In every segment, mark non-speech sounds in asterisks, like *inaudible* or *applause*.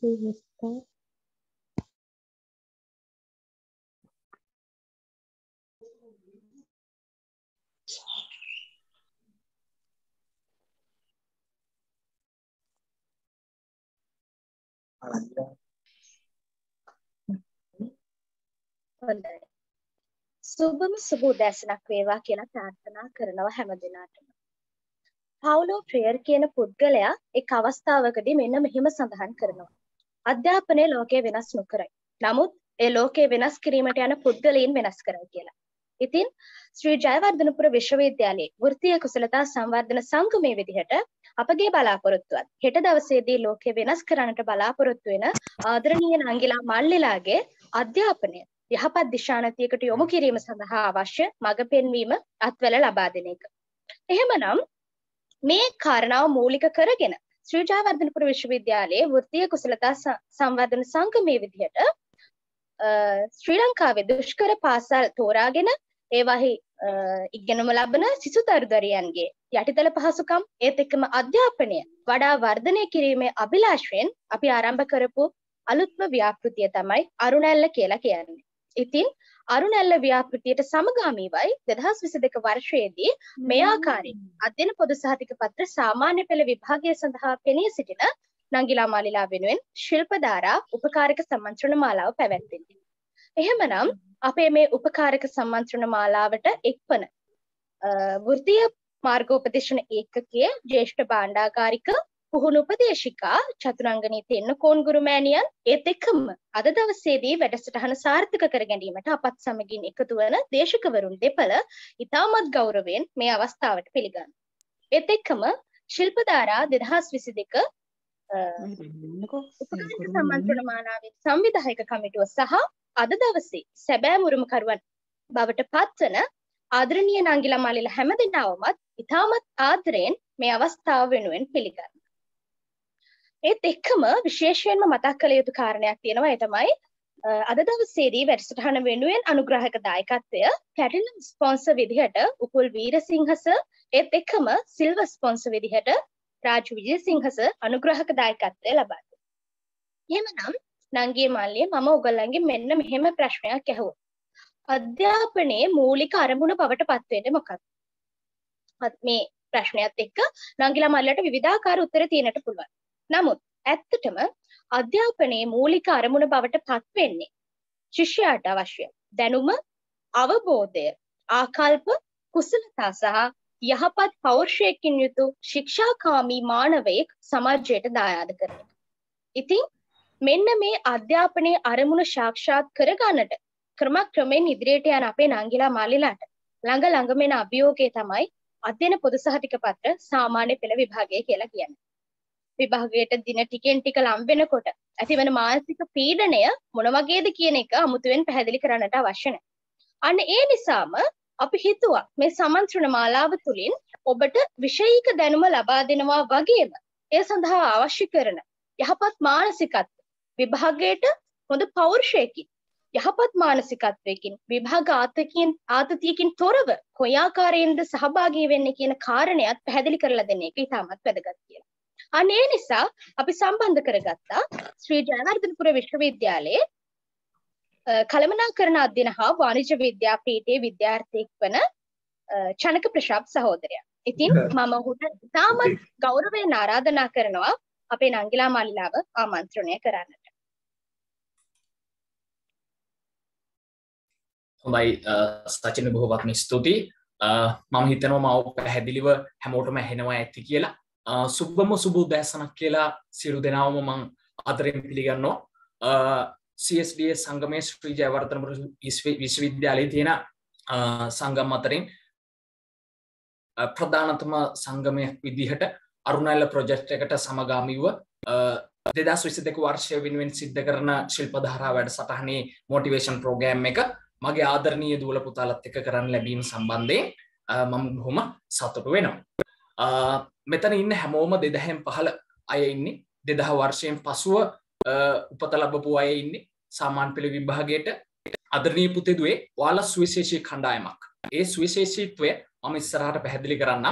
see his back. හොඳයි. සුබම සුබෝදෑසනක් වේවා කියලා ප්‍රාර්ථනා කරනවා හැම දිනාටම. පාව්ලෝ ප්‍රේයර් කියන පුද්ගලයා එක් අවස්ථාවකදී මෙන්න මෙහෙම සඳහන් කරනවා. අධ්‍යාපනය ලෝකය වෙනස් නොකරයි. නමුත් ඒ ලෝකයේ වෙනස් කිරීමට යන පුද්ගලයින් වෙනස් කරයි කියලා. ඉතින් ශ්‍රී ජයවර්ධනපුර විශ්වවිද්‍යාලයේ වෘත්තීය කුසලතා සංවර්ධන සංගමයේ විදිහට අපගේ බලාපොරොත්තුවත් හෙට දවසේදී ලෝකය වෙනස් කරන්නට බලාපොරොත්තු වෙන ආදරණීය නංගිලා මල්ලිලාගේ අධ්‍යාපනය යහපත් දිශානතියකට යොමු කිරීම සඳහා අවශ්‍ය මඟ පෙන්වීම අත්වල ලබා දෙන එක. එහෙමනම් මේ කාරණාව මූලික කරගෙන ශ්‍රීජාවර්ධනපුර විශ්වවිද්‍යාලයේ වෘත්තීය කුසලතා සංවර්ධන සංඝ මේ විදිහට ශ්‍රී ලංකාවේ දුෂ්කර පාසල් තෝරාගෙන ඒවාහි ඉගෙනුම ලබන සිසු තරුදරියන්ගේ යටිතල පහසුකම් ඒත් එක්කම අධ්‍යාපනය වඩා වර්ධනය කිරීමේ අභිලාෂයෙන් අපි ආරම්භ කරපු අලුත්ම ව්‍යාපෘතිය තමයි අරුණැල්ල කියලා කියන්නේ. ඉතින් අරුණැල්ල ව්‍යාපෘතියට සමගාමීවයි දෙදහස් විසි දෙක වර්ෂයේදී මෙයාකාරින් අධ්‍යන පොදු සහතික පත්‍ර සාමාන්‍ය පෙළ විභාගය සඳහා පෙනී සිටින නංගිලා මාලිලා වෙනුවෙන් ශිල්පධාරා උපකාරක සම්මන්ත්‍රණ මාලාව පැවැත්වෙන්නේ. එහෙමනම් අපේ මේ උපකාරක සම්මන්ත්‍රණ මාලාවට එක්වන වෘතිය මාර්ගෝපදේශන ඒකකයේ ජේෂ්ඨ බාණ්ඩාකාරික පුහුණු උපදේශිකා චතුරංගනී තෙන්න කෝන්ගුරු මෑණියන් ඒත් එක්කම අද දවසේදී වැඩසටහන සාර්ථක කර ගැනීමට අපත් සමගින් එකතු වන දේශකවරුන් දෙපළ ඉතාමත් ගෞරවයෙන් මේ අවස්ථාවට පිළිගන්න. ඒත් එක්කම ශිල්පධාරා 2022 උපකාරක සම්මන්ත්‍රණ මානාවේ සංවිධායක කමිටුව සහ අද දවසේ සැබෑ මුරුමකරුවන් බවට පත්වන ආදරණීය නංගිලා මාලිලා හැමදෙනාවමත් ඉතාමත් ආදරයෙන් මේ අවස්ථාව වෙනුවෙන් පිළිගන්න. ඒත් එක්කම විශේෂයෙන්ම මතක් කළ යුතු කාරණයක් තියෙනවා එතමයි අද දවසේදී වැඩසටහන වෙනුවෙන් අනුග්‍රහක දායකත්වය කැටිලම් ස්පොන්ස විදිහට උකුල් වීරසිංහස ඒත් එක්කම සිල්ව ස්පොන්ස විදිහට රාජු විජයසිංහස අනුග්‍රහක දායකත්වය ලබාද. එහෙමනම් නංගිය මල්ලිය මම උගල්ලන්ගේ මෙන්න මෙහෙම ප්‍රශ්නයක් ඇහුවා. අධ්‍යාපනයේ මූලික අරමුණ බවට පත්වෙන්නේ මොකක්ද? මේ ප්‍රශ්නයත් එක්ක නංගිලා මල්ලට විවිධාකාර උත්තර තියෙනට පුළුවන්. නමුත් ඇත්තටම අධ්‍යාපනයේ මූලික අරමුණ බවට පත් වෙන්නේ ශිෂ්‍යයාට අවශ්‍ය දැනුම අවබෝධය ආකල්ප කුසලතා සහ යහපත් පෞර්ෂයකින් යුතු ශික්ෂාකාමී මානවයෙක් සමාජයට දායාද කරන. ඉතින් මෙන්න මේ අධ්‍යාපනයේ අරමුණ සාක්ෂාත් කරගන්නට ක්‍රම ක්‍රමෙන් ඉදිරියට යන අපේ නංගිලා මාලිලාට ළඟ ළඟම එන අභියෝගය තමයි අධ්‍යයන පොදු සහතික පත්‍ර සාමාන්‍ය පෙළ විභාගය කියලා කියන්නේ. විභාගයට දින ටිකෙන් ටික ලම්බෙනකොට ඇතිවන මානසික පීඩනය මොන වගේද කියන එක අමුතුවෙන් පැහැදිලි කරන්නට අවශ්‍ය නැහැ. අන්න ඒ නිසාම අපි හිතුවා මේ සමන්ත්‍රණ මාලාව තුළින් ඔබට විෂයීක දැනුම ලබා දෙනවා වගේම ඒ සඳහා අවශ්‍ය කරන යහපත් මානසිකත්ව විභාගයට හොඳ පෞරුෂයකින් යහපත් මානසිකත්වයකින් විභාග ආතතියකින් ආතතියකින් තොරව කොයි ආකාරයෙන්ද සහභාගී වෙන්නේ කියන කාරණයක් පැහැදිලි කරලා දෙන එක ඉතාමත් වැදගත් කියලා. අනේ නිසා අපි සම්බන්ධ කරගත්තා ශ්‍රී ජයවර්ධනපුර විශ්වවිද්‍යාලයේ කළමනාකරණ අධ්‍යන හා වාණිජ්‍ය විද්‍යා පීඨයේ විද්‍යාර්ථියෙක් වන චනක ප්‍රශාප් සහෝදරයා. ඉතින් මම ඔහුට ඉතාමත් ගෞරවයෙන් ආරාධනා කරනවා අපේ නංගිලා මල්ලිලාව ආමන්ත්‍රණය කරන්නට. හොඳයි සචින බොහෝවත්ම ස්තුතියි. මම හිතනවා මම පැහැදිලිව හැමෝටම ඇහෙනවා ඇති කියලා. සුබම සුබූ දෑසනක් කියලා සිරු දෙනාවම මං අතරෙන් පිළිගන්නවා CSD සංගමය ශ්‍රී ජයවර්තනපුර විශ්වවිද්‍යාලයේ තියෙන සංගම් අතරින් ප්‍රධානතම සංගමයක් විදිහට අරුණයිල්ල ප්‍රොජෙක්ට් එකට සමගාමීව දෙදස් විසි දෙක වර්ෂය වෙනුවෙන් සිද්ධ කරන ශිල්පධහරා වැඩ සටහනේ මෝටිවේෂන් ප්‍රෝගෑම් එක මගේ ආදරණීය දූල පුතාලත් එක කරන්න ලැබීම සම්බන්ධයෙන් මම බොහොම සතුටු වෙනවා. මෙතන ඉන්න හැමෝම දෙදහැම් පහල අය ඉන්නේ දෙදහ වර්ෂයෙන් පසුව උපත ලබපු අය ඉන්නේ සාමාන් පිළි විභාගයට අදරනී පුතිදුවේ වාල සුවිශේෂී කණ්ඩායමක් ඒ සුවිශේෂීත්වය මම ඉස්සරහට පැහැදිලි කරන්න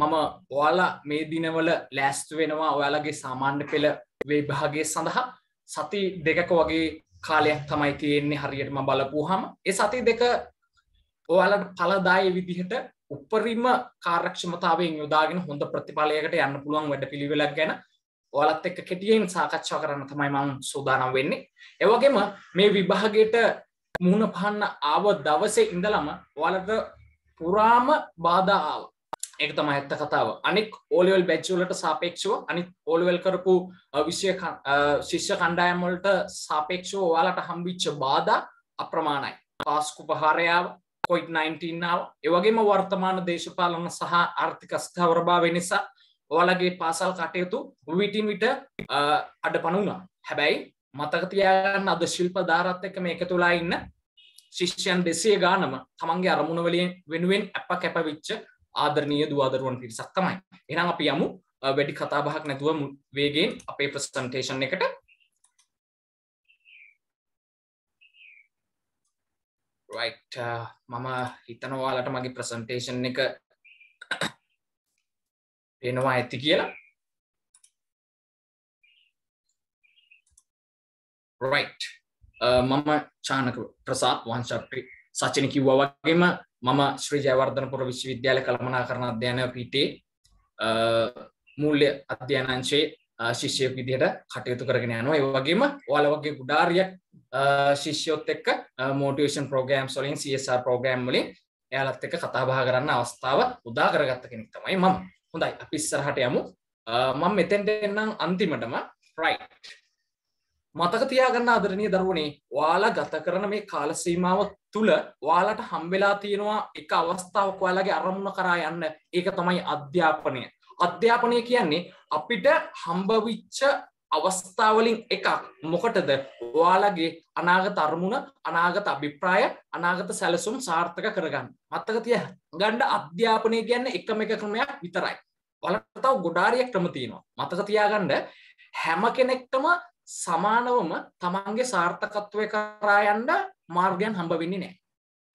මම ඔයාලා මේ දිනවල ලෑස්තු වෙනවා ඔයාලගේ සාමාන්‍ය පෙළ විභාගය සඳහා සති දෙකක වගේ කාලයක් තමයි තියෙන්නේ හරියටම බලපුහම ඒ සති දෙක ඔයාලට පලදාය විදිහට උපරිම කාරක්ෂමතාවෙන් යොදාගෙන හොඳ ප්‍රතිඵලයකට යන්න පුළුවන් වැඩ පිළිවෙලක් ගැන ඔලත් එක්ක කෙටියෙන් සාකච්ඡා කරන්න තමයි මම සූදානම් වෙන්නේ. ඒවගේම මේ විභාගයට මුහුණ පහන්න ආව දවසේ ඉඳලම ඔයාලට පුරාම බාධා ආවා. ඒක තමයි ඇත්ත කතාව. අනික් ඕලෙවල් බැච් වලට සාපේක්ෂව අනිත් ඕලෙවල් කරපු විෂය ශිෂ්‍ය කණ්ඩායම් වලට සාපේක්ෂව ඔයාලට හම්බෙච්ච බාධා අප්‍රමාණයි. පාස්කු ප්‍රහාරය ආවා, කොයිඩ්19ාව එවගේම වර්තමාන දේශපාලන සහ ආර්ථික ස්ථාවරභාවය නිසා ඔයාලගේ පාසල් කටයුතු විටින් විට අඩ පණුුණා හැබැයි මතකතියාගන්න අද ශිල්ප ධාරත් එක මේ එක තුලා ඉන්න ශිෂ්‍යයන් දෙසේ ගානම තමන්ගේ අරමුණවලින් වෙනුවෙන් අප කැපවිච්ච ආදරනීය දුවාදරුවන් පිරිසක් තමයි එනම් අපි යමු වැඩි කතාබහක් නැතුව වේගෙන් අපේ ප්‍රස්ටන්ටේෂන් එකට රයිට් uh, මම හිතනවාලට මගේ ප්‍රසන්ටේෂන් එක පෙනවා ඇති කියලා රයිට් uh, මම චානක ප්‍රසාත් වංශප්‍රි සචන කිව්වා වගේම මම ශ්‍රී ජයවර්ධනපුර විශ්වවිද්‍යාල කළමනා කරන අධ්‍යයනය පිටේ uh, මූල්‍ය අධ්‍යයනංශයේ ශිෂ්‍යයක් විදිහට කටයුතු කරගෙන යනවා ඒ වගේම ඔයාලා වගේ ගුඩාරියක් ශිෂ්‍යයොත් එක්ක මෝටිවේෂන් ප්‍රෝග්‍රෑම් වලින් CSR ප්‍රෝග්‍රෑම් වලින් එයාලත් එක්ක කතා බහ කරන්න අවස්ථාව උදා කරගත්ත කෙනෙක් තමයි මම. හොඳයි අපි ඉස්සරහට යමු. මම මෙතෙන්ට එන්නම් අන්තිමටම right. මතක තියාගන්න ආදරණීය දරුවනේ ඔයාලා ගත කරන මේ කාල සීමාව තුල ඔයාලට හම් වෙලා තියෙනවා එක අවස්ථාවක් ඔයාලගේ අරමුණ කරා යන්න. ඒක තමයි අධ්‍යාපනය. අධ්‍යාපනය කියන්නේ අපිට හම්බවිච්ච අවස්ථාවලින් එකක් මොකටද ඔයාලගේ අනාගත අරමුණ අනාගත අභිප්‍රාය අනාගත සැලසුම් සාර්ථක කරගන්න මත්තක තිය ගණ්ඩ අධ්‍යාපනය ගැන්න එකම එක ක්‍රමයක් විතරයි වලතාව ගොඩාරිය ක්‍රම තියෙනවා මතක තියාගණ්ඩ හැම කෙනෙක්ටම සමානවම තමන්ගේ සාර්ථකත්වය කරායන්ඩ මාර්ගයන් හම්බවෙන්නේ නෑ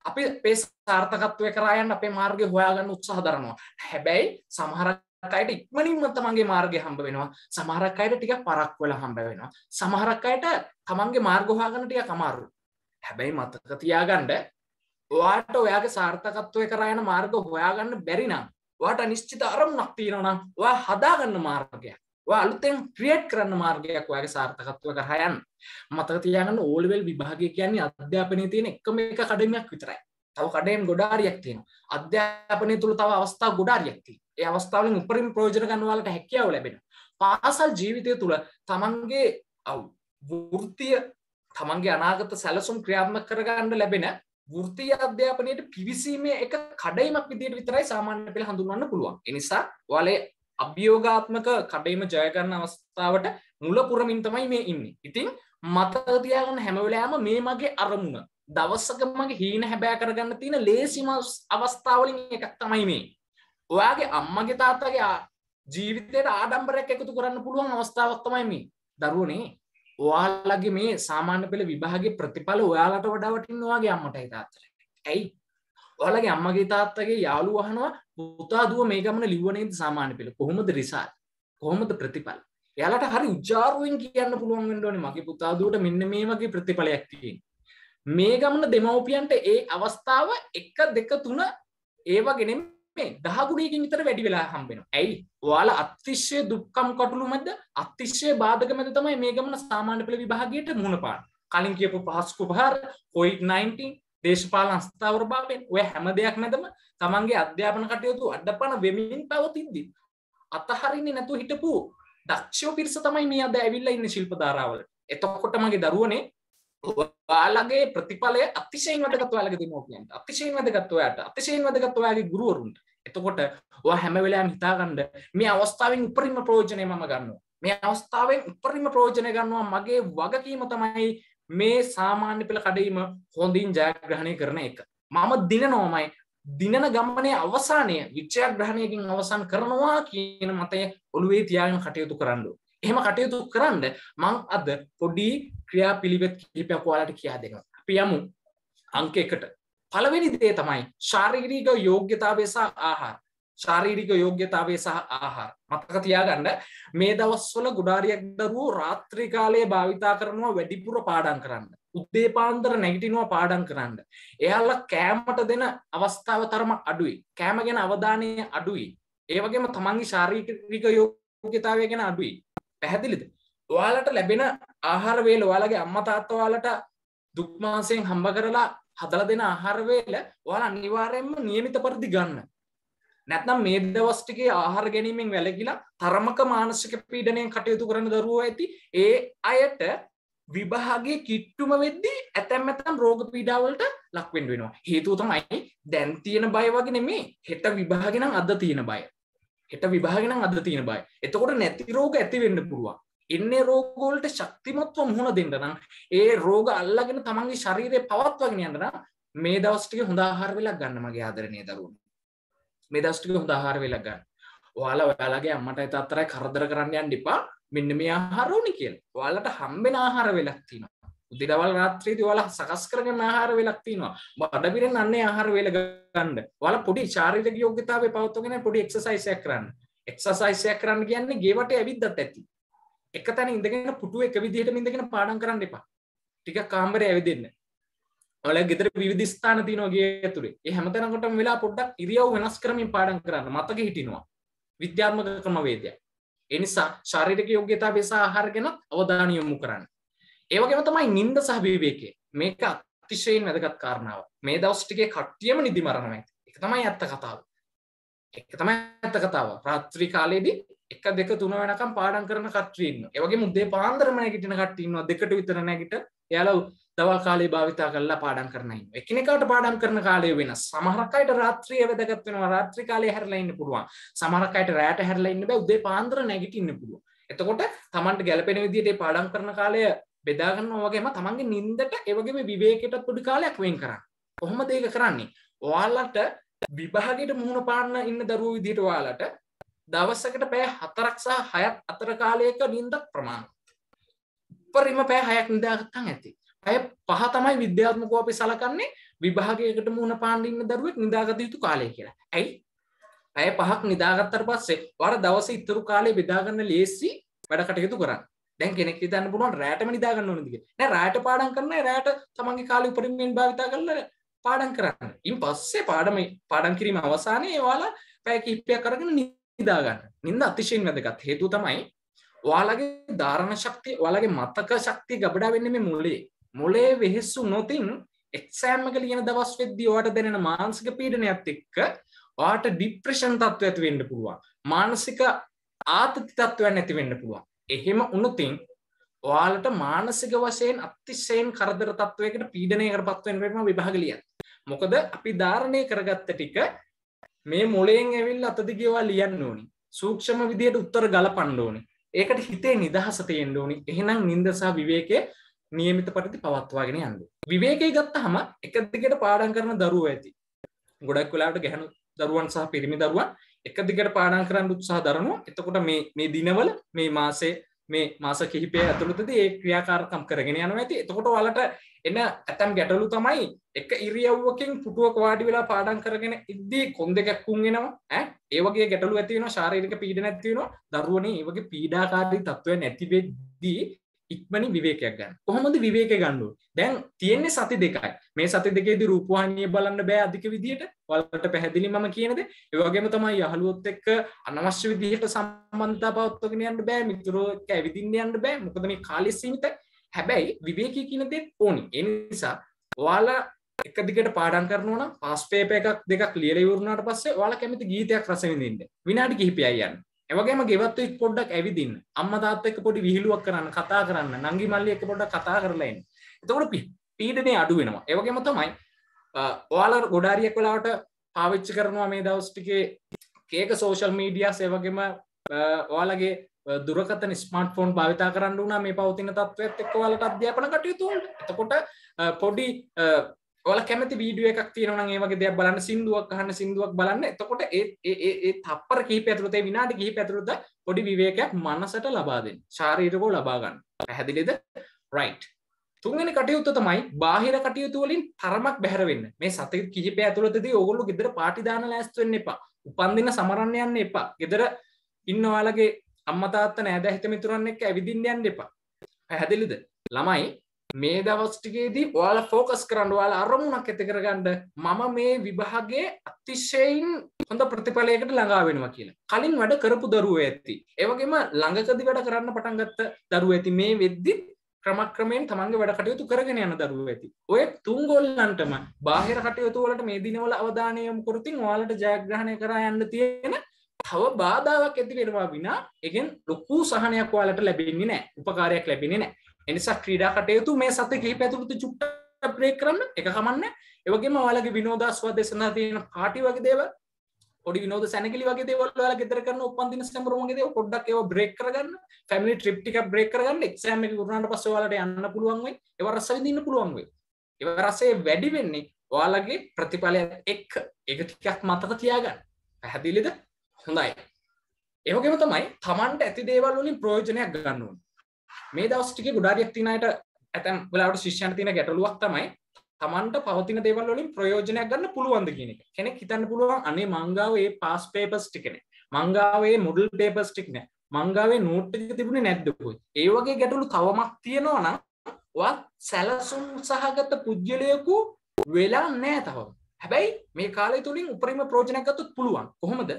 අපි පේ සාර්ථකත්වය කරායන් අපේ මාර්ගය හොයාගන්න උත්සාහ දරනවා හැබැයි සමහරක් අයට ඉක්මනින්ම තමන්ගේ මාර්ගය හම්බ වෙනවා සමහරක් අයට ටික පරක් වල හම්බ වෙනවා සමහරක් අයට තමන්ගේ මාර්ගහාගන්න ටික අමාරු හැබැයි මතක තියාගන්න ඔයාට ඔයාගේ සාර්ථකත්වය කරයන මාර්ග හොයාගන්න බැරි නම් වාට නිශ්චිත අරමුණක් තියෙනවා නම් ඔයා හදාගන්න මාර්ගයක් අලුතෙන් ක්‍රියට් කරන්න මාර්ගයක් ඔයාගේ සාර්ථකත්ව කරහයන් මතක තියාගන්න ඕල්වෙල් විභාගය කියන්නේ අධ්‍යාපනය තියෙන එකම එක කඩමයක් විතරයි තව කඩයෙන් ගොඩාරියක් තියෙන අධ්‍යාපනය තුළ තව අවස්ථා ගොඩාරියක් තියෙන ඒ අවස්ථාවලින් උපරිම ප්‍රයෝජන ගන්නවාලට හැකියාව ලැබෙන. පාසල් ජීවිතය තුළ තමන්ගේ වෘතිය තමන්ගේ අනාගත සැලසුම් ක්‍රියාත්ම කරගන්න ලැබෙන වෘතිය අධ්‍යාපනයට පිවිසීමේ එක කඩයිමක් විදියට විතරයි සාමාන්‍ය පෙළ හඳුන්වන්න පුළුවන්. එනිසා වලේ අභියෝගාත්මක කඩයිම ජයගන්න අවස්ථාවට මුල පුරමින් තමයි මේ ඉන්නේ. ඉතින් මතතියාගන්න හැමවෙලෑම මේ මගේ අරමුණ. දවස්සක මගේ හීන හැබෑ කරගන්න තියෙන ලේසිම අවස්ථාවලින් එකක් තමයි මේ. ඔයාගේ අම්මගේ තාත්තගේ ජීවිතයට ආඩම්බරයක් එකතු කරන්න පුළුවන් අවස්ථාවක්තමයි මේ දරුවනේ ඔයාලගේ මේ සාමාන්‍ය පෙළ විභාගේ ප්‍රතිඵල ඔයාලට වඩාවටින් වාගේ අම්මටයි තාත්තර ඇයි ඔයාලගේ අම්මගේ තාත්තගේ යාළු වහනවා පුතා දුව මේ ගමන ලිව්වනේ සාමාන්‍ය පෙළ කොහොමද රිසාල් කොහොමද ප්‍රතිඵල එයාලට හරි උජාරුවෙන් කියන්න පුළුවන් වෙන්න ඕනේ මගේ පුතා දුවට මෙන්න මේ වගේ ප්‍රතිඵලයක් තියෙන මේ ගමන දෙමව්පියන්ට ඒ අවස්ථාව 1 2 3 ඒව ගෙනෙම මේ දහගුණයකින් විතර වැඩි වෙලා හම්බෙන ඇයි වාල අතිශ්‍යය දුක්කම් කොටළු මැද අතිශ්‍යය බාධක මැද තමයි මේ ගමන සාමාන්‍ය පෙළ විභාගයට මුණපාන් කලින් කියපු පහස්කු පහර කොයිඩ්-19 දේශපාල අස්ථාවර භාවෙන් ඔය හැම දෙයක් මැදම තමන්ගේ අධ්‍යාපන කටයුතු අඩපන වෙමින් පවතිද්දි අතහරින්නේ නැතුව හිටපු දක්ෂෝ පිරිස තමයි මේ අද ඇවිල්ලා ඉන්න ශිල්ප ධාරාවල එතකොට මගේ දරුවනේ ඔයාලගේ ප්‍රතිඵලය අතිශයෙන් වැදගත් ඔයාලගේ දෙමෝපියන්ට අතිශයෙන් වැදගත් ඔයාට අතිශයෙන් වැදගත් ඔයාගේ ගුරුවරුන්ට එතකොට ඔයා හැම වෙලාවෙම හිතාගන්න මේ අවස්ථාවෙන් උපරිම ප්‍රයෝජනය මම ගන්නවා මේ අවස්ථාවෙන් උපරිම ප්‍රයෝජනය ගන්නවා මගේ වගකීම තමයි මේ සාමාන්‍ය පෙළ කඩීම හොඳින් ජයග්‍රහණය කරන එක මම දිනනෝමයි දිනන ගමනේ අවසානය විචයග්‍රහණයකින් අවසන් කරනවා කියන මතය ඔළුවේ තියාගෙන කටයුතු කරන්නු එහෙම කටයුතු කරන්න මං අද පොඩි ක්‍රියා පිළිවෙත් කිහිපයක් ඔයාලට කියා දෙනවා. අපි යමු අංක 1ට. පළවෙනි දේ තමයි ශාරීරික යෝග්‍යතාවය සහ ආහාර. ශාරීරික යෝග්‍යතාවය සහ ආහාර. මතක තියාගන්න මේ දවස්වල ගුඩාරියක් දරුවෝ රාත්‍රී කාලයේ භාවිතා කරනවා වැඩිපුර පාඩම් කරන්න. උදේ පාන්දර නැගිටිනවා පාඩම් කරන්න. එයාලා කෑමට දෙන අවස්ථාව තරම අඩුයි. කෑම ගැන අවධානය අඩුයි. ඒ වගේම තමන්ගේ ශාරීරික යෝග්‍යතාවය ගැන අඩුයි. පැහැදිලිද ඔයාලට ලැබෙන ආහාරවේල ඔයාලගේ අම්මතාත්තවාලට දුක්මාසයෙන් හම්බ කරලා හදල දෙන ආහාරවේල ඔයාලා අනිවාරයෙන්ම නියමිත පරිදි ගන්න නැත්නම් මේ දවස්ටිකේ ආහාර ගැනීමෙන් වැලගිලා තරමක මානසික පීඩනයෙන් කටයුතු කරන දරුව ඇති ඒ අයට විභාගේ කිට්ටුම වෙද්දී ඇතැම් ඇතම් රෝග පීඩාවලට ලක්වෙන්ඩ වෙනවා හේතුව තමයි දැන් තියෙන බය වගෙන මේ හෙට විභාගෙනම් අද තියෙන බය හෙට විභාගෙනම් අද තියෙන බයි එතකොට නැති රෝග ඇතිවෙන්න පුළුවන් එන්නේ රෝගෝලට ශක්තිමත්ව මුහුණ දෙන්නනම් ඒ රෝග අල්ලගෙන තමන්ගේ ශරීරය පවත්වගෙන යන්නනම් මේ දවස්ටික හොඳහාර වෙලක් ගන්න මගේ ආදරණය දරුවන මේ දස්ටික හොඳහාර වෙලක් ගන්න ඔයාලා ඔයාලගේ අම්මට අතරයි කරදර කරන්න යන්න එපා මෙන්න මේ ආහාරෝනි කියල ඔයාලට හම්බෙන ආහාර වෙලක් තියෙන උදේවල් රාත්‍රියේදී ඔයාලා සකස් කරගෙන ආහාර වේලක් තියෙනවා. බඩ පිරෙන්න අන්නේ ආහාර වේල ගන්න. ඔයාලා පොඩි ශාරීරික යෝග්‍යතාවය පවත්වාගෙන පොඩි එක්සර්සයිස් එකක් කරන්න. එක්සර්සයිස් එකක් කරන්න කියන්නේ ගේවට ඇවිද්දත් ඇති. එක තැන ඉඳගෙන පුටුව එක විදිහටම ඉඳගෙන පාඩම් කරන්න එපා. ටිකක් කාමරේ ඇවිදින්න. ඔල ගෙදර විවිධ ස්ථාන තියෙනවා ගේ ඇතුලේ. ඒ හැමතැනකටම වෙලා පොඩ්ඩක් ඉරියව් වෙනස් කරමින් පාඩම් කරන්න. මතක හිටිනවා. විද්‍යාත්මක ක්‍රමවේදයක්. ඒ නිසා ශාරීරික යෝග්‍යතාවය සහ ආහාර ගැන අවධානය යොමු කරන්න. ඒවගේම තමයි නින්ද සහභීවයකේ මේක අතිශයෙන් වැදගත් කාරණාව මේ දවස්ටිගේ කට්ටියම නිදි මරණම ඇති එක තමයි ඇත්ත කතාව එක තමයි ඇත්ත කතාව රාත්‍රී කාලයේදී එක දෙක තුන වෙනකම් පාඩම් කරන කට්ටියන්න ඒවගේ මුදේ පාන්දරම නැගිටින කට්ටියන්නවා දෙකට විතර නැගිට එයාලා දවල් කාලේ භාවිතා කරලා පාඩම් කරන ඉන්න එකිනෙකාට පාඩම් කරන කාලය වෙන සමහරක් අයට රාත්‍රියේ වැදගත් වෙනවා රාත්‍රී කාලේ හැරලා ඉන්න පුළුවන් සමහරක් අයට රැට හැරලා ඉන්න බෑ උදේ පාන්දර නැගිටින්න පුළුවන් එතකොට තමන්ට ගැලපෙන විදිහට පාඩම් කරන කාලය බෙදාගන්න ඕගේම තමන්ගේ නින්දට ඒවගේම විවේකයට පොඩි කාලයක් වෙන් කරන්න. කොහොමද ඒක කරන්නේ? ඔයාලට විභාගයට මුහුණ පාන්න ඉන්න දරුවෝ විදිහට ඔයාලට දවසකට පැය 4ක් සහ 6ක් අතර කාලයක නින්දක් ප්‍රමාණවත්. උපරිම පැය 6ක් නිදාගත්තන් ඇති. පැය 5 තමයි විද්‍යාත්මකව අපි සලකන්නේ විභාගයකට මුහුණ පාන්න ඉන්න දරුවෙක් නිදාගත යුතු කාලය කියලා. ඇයි? පැය 5ක් නිදාගත්තට පස්සේ වර දවසේ ඉතුරු කාලේ බෙදාගන්න ලේසි වැඩ කටයුතු කරන්න. දැන් කෙනෙක් හිතන්න පුළුවන් රෑටම නිදාගන්න ඕනද කියලා. නෑ රෑට පාඩම් කරන රෑට තමන්ගේ කාලය උපරිමයෙන් භාවිතා කරලා පාඩම් කරන්න. ඉන් පස්සේ පාඩම පාඩම් කිරීම අවසානයේ ඔයාලා පැය කිහිපයක් අරගෙන නිදා ගන්න. නිින්ද අතිශයින් වැදගත්. හේතුව තමයි ඔයාලගේ ධාරණ ශක්තිය, ඔයාලගේ මතක ශක්තිය ගබඩා වෙන්නේ මේ මොලේ. මොලේ වෙහෙස්සු නොතින් එක්සෑම් එක ලියන දවස් වෙද්දී ඔයාට දැනෙන මානසික පීඩනයත් එක්ක ඔයාට ડિප්‍රෙෂන් තත්ත්වයක් ඇති වෙන්න පුළුවන්. මානසික ආතති තත්ත්වයක් ඇති වෙන්න පුළුවන්. එහෙම උනුතින් ඔයාලට මානසික වශයෙන් අතිශයෙන් කරදර තත්ත්වයකට පීඩනය කර පත්වෙන්ටම විභාගලිය මොකද අපි ධාරණය කරගත්ත ටික මේ මොලයෙන් ඇවිල් අතදිගේවා ලියන්න ඕනි සූක්ෂම විදියට උත්තර ගල පණ්ඩෝනි ඒකට හිතේ නිදහස තියෙන්ඩ ඕනි එහෙනම් නින්දසා විවේකය නියමිත පරිදි පවත්වාගෙන යන්න විවේකය ගත්ත හම එකදිකට පාඩන් කරන දරුව ඇති ගොඩක් වෙලාට ගැහනු දරුවන් සහ පිරිමි දරුවන් එක දිගට පාඩම් කරන්න උත්සාහ දරනවා එතකොට මේ මේ දිනවල මේ මාසේ මේ මාස කිහිපය ඇතුළතද ඒ ක්‍රියාකාරකම් කරගෙන යනවා ඇති එතකොට වලට එන්න ඇතැම් ගැටලු තමයි එක ඉරියව්වකින් පුටුවක් වාඩි වෙලා පාඩම් කරගෙන ඉද්දී කොන් දෙකක්කුන් එනවා ඈ ඒ වගේ ගැටලු ඇති වෙනවා ශාරීරික පීඩන ඇති වෙනවා දරුවනේ ඒ වගේ පීඩාකාරී තත්ත්වයන් ඇති වෙද්දී ඉක්මනින් විවේකයක් ගන්න. කොහොමද විවේකේ ගන්න ඕනේ? දැන් තියෙන්නේ සති දෙකයි. මේ සති දෙකේදී රූපවාහිනිය බලන්න බෑ අධික විදියට. ඔයාලට පැහැදිලි මම කියන දේ. ඒ වගේම තමයි යහළුවොත් එක්ක අනවශ්‍ය විදියට සම්බන්ධතා පවත්වාගෙන යන්න බෑ. මිතුරෝ එක්ක ඇවිදින්න යන්න බෑ. මොකද මේ කාලය සීමිතයි. හැබැයි විවේකී කියන දේ ඕනි. ඒ නිසා ඔයාලා එක දිගට පාඩම් කරනවා නම් පාස් පේපර් එකක් දෙකක් ලියලා ඉවරුනාට පස්සේ ඔයාලා කැමති ගීතයක් රස විඳින්න. විනාඩි කිහිපයයි යන්න. ඒවගේම ගෙවත් එක් පොඩ්ඩක් ඇවිදින්න අම්මා තාත්තා එක්ක පොඩි විහිළුවක් කරන්න කතා කරන්න නංගි මල්ලි එක්ක පොඩ්ඩක් කතා කරලා ඉන්න. එතකොට පීඩනේ අඩු වෙනවා. ඒ වගේම තමයි ඔයාලා ගොඩාරියක් වෙලාවට පාවිච්චි කරනවා මේ දවස් ටිකේ කේක සෝෂල් මීඩියාස් ඒ වගේම ඔයාලගේ දුරකතන ස්මාර්ට් ෆෝන් භාවිතා කරන්න වුණා මේ පවතින තත්ත්වයත් එක්ක ඔයාලට අධ්‍යාපන කටයුතු වලට. එතකොට පොඩි ඔල කැමති වීඩිය එකක් තියෙනවන ඒවගේ දෙයක් බලන්න සිින්දුවක් හන්න සිින්දුවක් බලන්න එතකොට ඒ තපර කී පැතුරතේ විනාට ගී පැතුරුද පොඩි විවේකයක් මනසට ලබාදෙන් ශාරීරකෝ ලබාගන්න පැහැදිලිද රයිට් තුන්ගෙන කටයුත්ත තමයි බාහිර කටයුතුවලින් තරමක් බැහරවෙන්න මේ සතක කිහිප ඇතුළතද ඔගොල්ලු ගෙදර පාටිදාන ලෑස්තුවෙන්න එපා උපන්දින සමරණයන්න එපා ගෙදර ඉන්නවාලගේ අම්මතාත්ත නෑද හිතමිතුරන්න එක ඇවිදින්න යන්න එපා පැහැදිලිද ළමයි මේ දවස්ටිකේදී ඔයාල ෆෝකස් කරන්න වාල අරමුණක් ඇතිකරගන්න මම මේ විභාගේ අතිශයෙන් හොඳ ප්‍රතිඵලයකට ළඟාවෙනවා කියලා කලින් වැඩ කරපු දරුව ඇති ඒවගේම ළඟකදි වැඩ කරන්න පටන්ගත්ත දරුව ඇති මේ වෙද්දි ක්‍රමක්‍රමයෙන් තමන්ගේ වැඩ කටයුතු කරගෙන යන දරුව ඇති ඔය තුන්ගොල්ලන්ටම බාහිර කටයුතු වලට මේ දිනවල අවධානයම් කරතින් ඔයාලට ජයග්‍රහණය කරා යන්න තියෙන තව බාධාවක් ඇති වෙනවා විනා එකෙන් ලොකු සහනයක් ඔයාලට ලැබෙන්නේ නෑ උපකාරයක් ලැබෙන්නේ නෑ එනිසා ක්‍රීඩා කටයුතු මේ සත කිහි පැතුරුතු චුට්ට ප්‍රේ කරන්න එක කමන්න ඒවගේම ඔයාලගේ විනෝදස්වා දෙසනා තියෙන පාටි වගේ දේව ොඩි විනෝද සැනකලි වගේ දේවල් ඔයාලා ගෙදර කරන උපන්දින සැමරුමගේ දේව පොඩ්ඩක් ඒව බ්‍රේක් කරගන්න ෆැමිලි ට්‍රිප් ටික බ්‍රේක් කරගන්න එක්සෑම් එක උරුණාට පස්සේ ඔයාලට යන්න පුළුවන් වෙයි ඒව රස විඳින්න පුළුවන් වෙයි ඒව රසය වැඩි වෙන්නේ ඔයාලගේ ප්‍රතිඵලයක් එක්ක ඒක ටිකක් මතක තියාගන්න පැහැදිලිද හොඳයි ඒවගේම තමයි තමන්ට ඇති දේවල් වලින් ප්‍රයෝජනයක් ගන්නවා මේ දවස්ටික ගුඩාරියක් තිනයට ඇතැම් වෙලාට ශිෂ්‍යන් තින ගැටලුවක් තමයි තමන්ට පවතින දේවල් වලින් ප්‍රයෝජනයක් ගන්න පුළුවන්ද කියන එක කෙනෙක් හිතන්න පුළුවන් අනේ මංගාව ඒ පාස් පේපස් ටිකන මංගාවේ මුඩල් පේපස් ටික්න මංගාවේ නෝට්ටික තිබුණ නැද්දකුයි ඒවගේ ගැටලු තවමක් තියෙනවා නම් වත් සැලසුම් සහගත පුද්ගලයකු වෙලා නෑ තවම හැබැයි මේ කාලය තුළින් උපරිම ප්‍රෝජනයක්ගත්තුත් පුළුවන් කොහොමද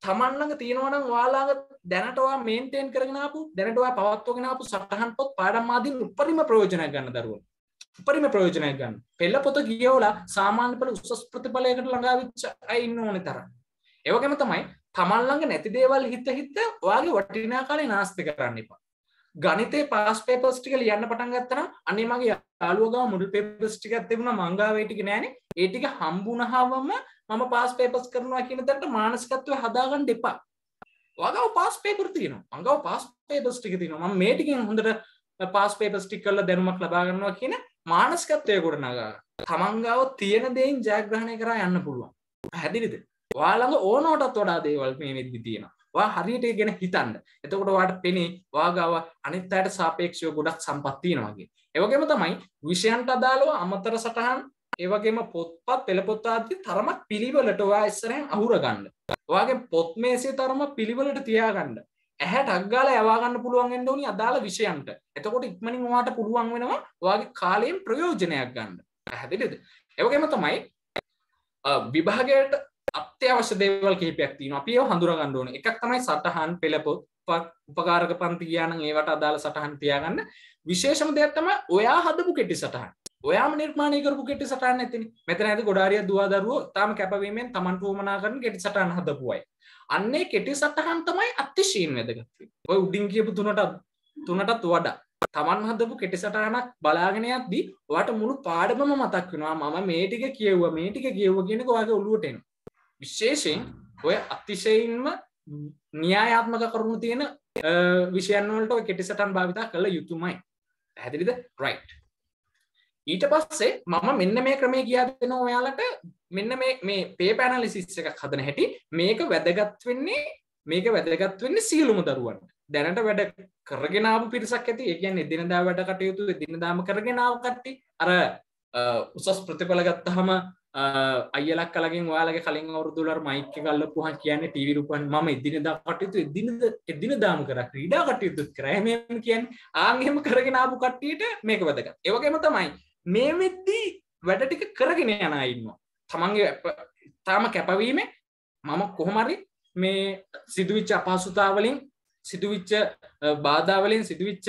තමන්ලඟ තියෙනවනම් වාලාග දැනටවා මේන්ටේන් කරගෙනපු දැනටවා පවත්වගෙනපු සටහන් පොත් පාඩම්මාදී උපරිම ප්‍රයෝජනය ගන්න දරුවන් උපරිම ප්‍රයෝජනය ගන්න පෙල්ල පොත ගියවලා සාමාන්‍ය පල උසස් ප්‍රතිඵලයකට ළඟාවිච්ච අයි ඉන්න ඕන තර ඒවගේම තමයි තමන්ලඟ නැති දේවල් හිත හිත වගේ වටිනාකාලේ නාස්ති කරන්න එපා ගනිතේ පස් පේපස්ටික ලියන්න පටන් ගත්තන අනේ මගේ යාලුවගා මුඩල් පේපස්ටිකත් තිබුණ මංගාවේටික නෑන ඒටික හම්බුණහාවම මම පස් පේපස් කරනවා කියන තැට මානසිකත්වය හදාගන්න දෙපා වගව පස් පේපරතින අඟව පස් පේපස්ටික තින ම මේටිකින් හොඳට පස් පේපස්ටික් කල්ල දැනුමක් ලබාගන්නවා කියන මානස්කත්වය ගොඩනගා තමන්ගාව තියෙන දෙයින් ජයග්‍රහණය කරා යන්න පුළුවන් පැදිරිද වාළඟ ඕනෝටත් වඩා දේවල් මේ වෙද්දි තියෙනවා වා හරියට ගැන හිතන්න එතකොට වාට පෙනේ වාගාව අනිත් අයට සාපේක්ෂව ගොඩක් සම්පත්තියෙනවාගේ ඒවගේම තමයි විෂයන්ට අදාළව අමතර සටහන් ඒවගේම පොත්පත් පෙළපොත්තාදී තරමක් පිළිවලට වා ඉස්සරෙන් අහුරගන්න වාගේ පොත් මේසේ තරම පිළිවලට තියාගන්න ඇහැ ටක්ගාල යවාගන්න පුළුවන් එන්නඩෝනි අදාළ විෂයන්ට එතකොට ඉක්මනින් වාට පුළුවන් වෙනවා වාගේ කාලයෙන් ප්‍රයෝජනයක් ගන්න පැහැදිලිද ඒවගේම තමයි විභාගයට අත්‍යවශ්‍ය දේවල් කහිපයක් තින අපිය හඳුරගන්න ඕන එකක් තමයි සටහන් පෙළපොත් උපකාරක පන්ති කියනන් ඒවට අදාළ සටහන් තියාගන්න විශේෂම දෙයක් තම ඔයා හදපු කෙටි සටහන් ඔයා නිර්මාණය කරපු කෙටි සටහන් ඇතින මෙතන ඇති ගොඩාරිය දවාදරුව තාම කැපවීමෙන් තමන්ට වමනා කරන කෙටි සටහන් හදපුුවයි අන්නේ කෙටි සටහන් තමයි අත්‍යශීන් වැදගත්වේ ඔය උඩින් කියපු තුනට තුනටත් වඩා තමන් හදපු කෙටි සටහනක් බලාගෙනයක් දී වට මුළු පාඩමම මතක් වෙනවා මම මේටික කියව්ව මේටික කියව්ව කියෙනෙක වගේ ඔලුවටෙනවා විශේෂයෙන් ඔය අතිශයින්ම න්‍යායාත්මක කරුණු තියෙන විෂයන්වලට කෙටිසටන් භාවිතා කළ යුතුමයි හැදිරිද රයිට් ඊට පස්සේ මම මෙන්න මේ ක්‍රමේ කියා දෙන ඔයාලට මෙන්න මේ පේ පැනලිසිස් එකක් හදන හැටි මේක වැදගත් වෙන්නේ මේක වැදගත් වෙන්නේ සියලුම දරුවන් දැනට වැඩ කරගෙනාව පිරිසක් ඇති ඒගැන් එදිනදා වැඩ කටයුතු දිනදාම කරගෙනාව කට්ටි අර උසස් ප්‍රතිඵල ගත්තහම අයලක් කලින් යාලගේ කලින් අවුරදුලර් මයික කල්ල පුහන් කියන්න ටීවිරුපන් ම එදිනද කටයුතු එදිනද එදින දාම කර ක්‍රීඩා කටයුතු කරෑමම කියන් ආංහෙම කරගෙන ආපු කට්ටියට මේක වැදක ඒවගේම තමයි මේ වෙද්දී වැඩ ටික කරගෙන යන ඉන්නවා තමන්ගේ තාම කැපවීම මම කොහොමරි මේ සිදුවිච්ච අපහසුතාවලින් සිදුවිච්ච බාධාවලින් සිදුවිච්ච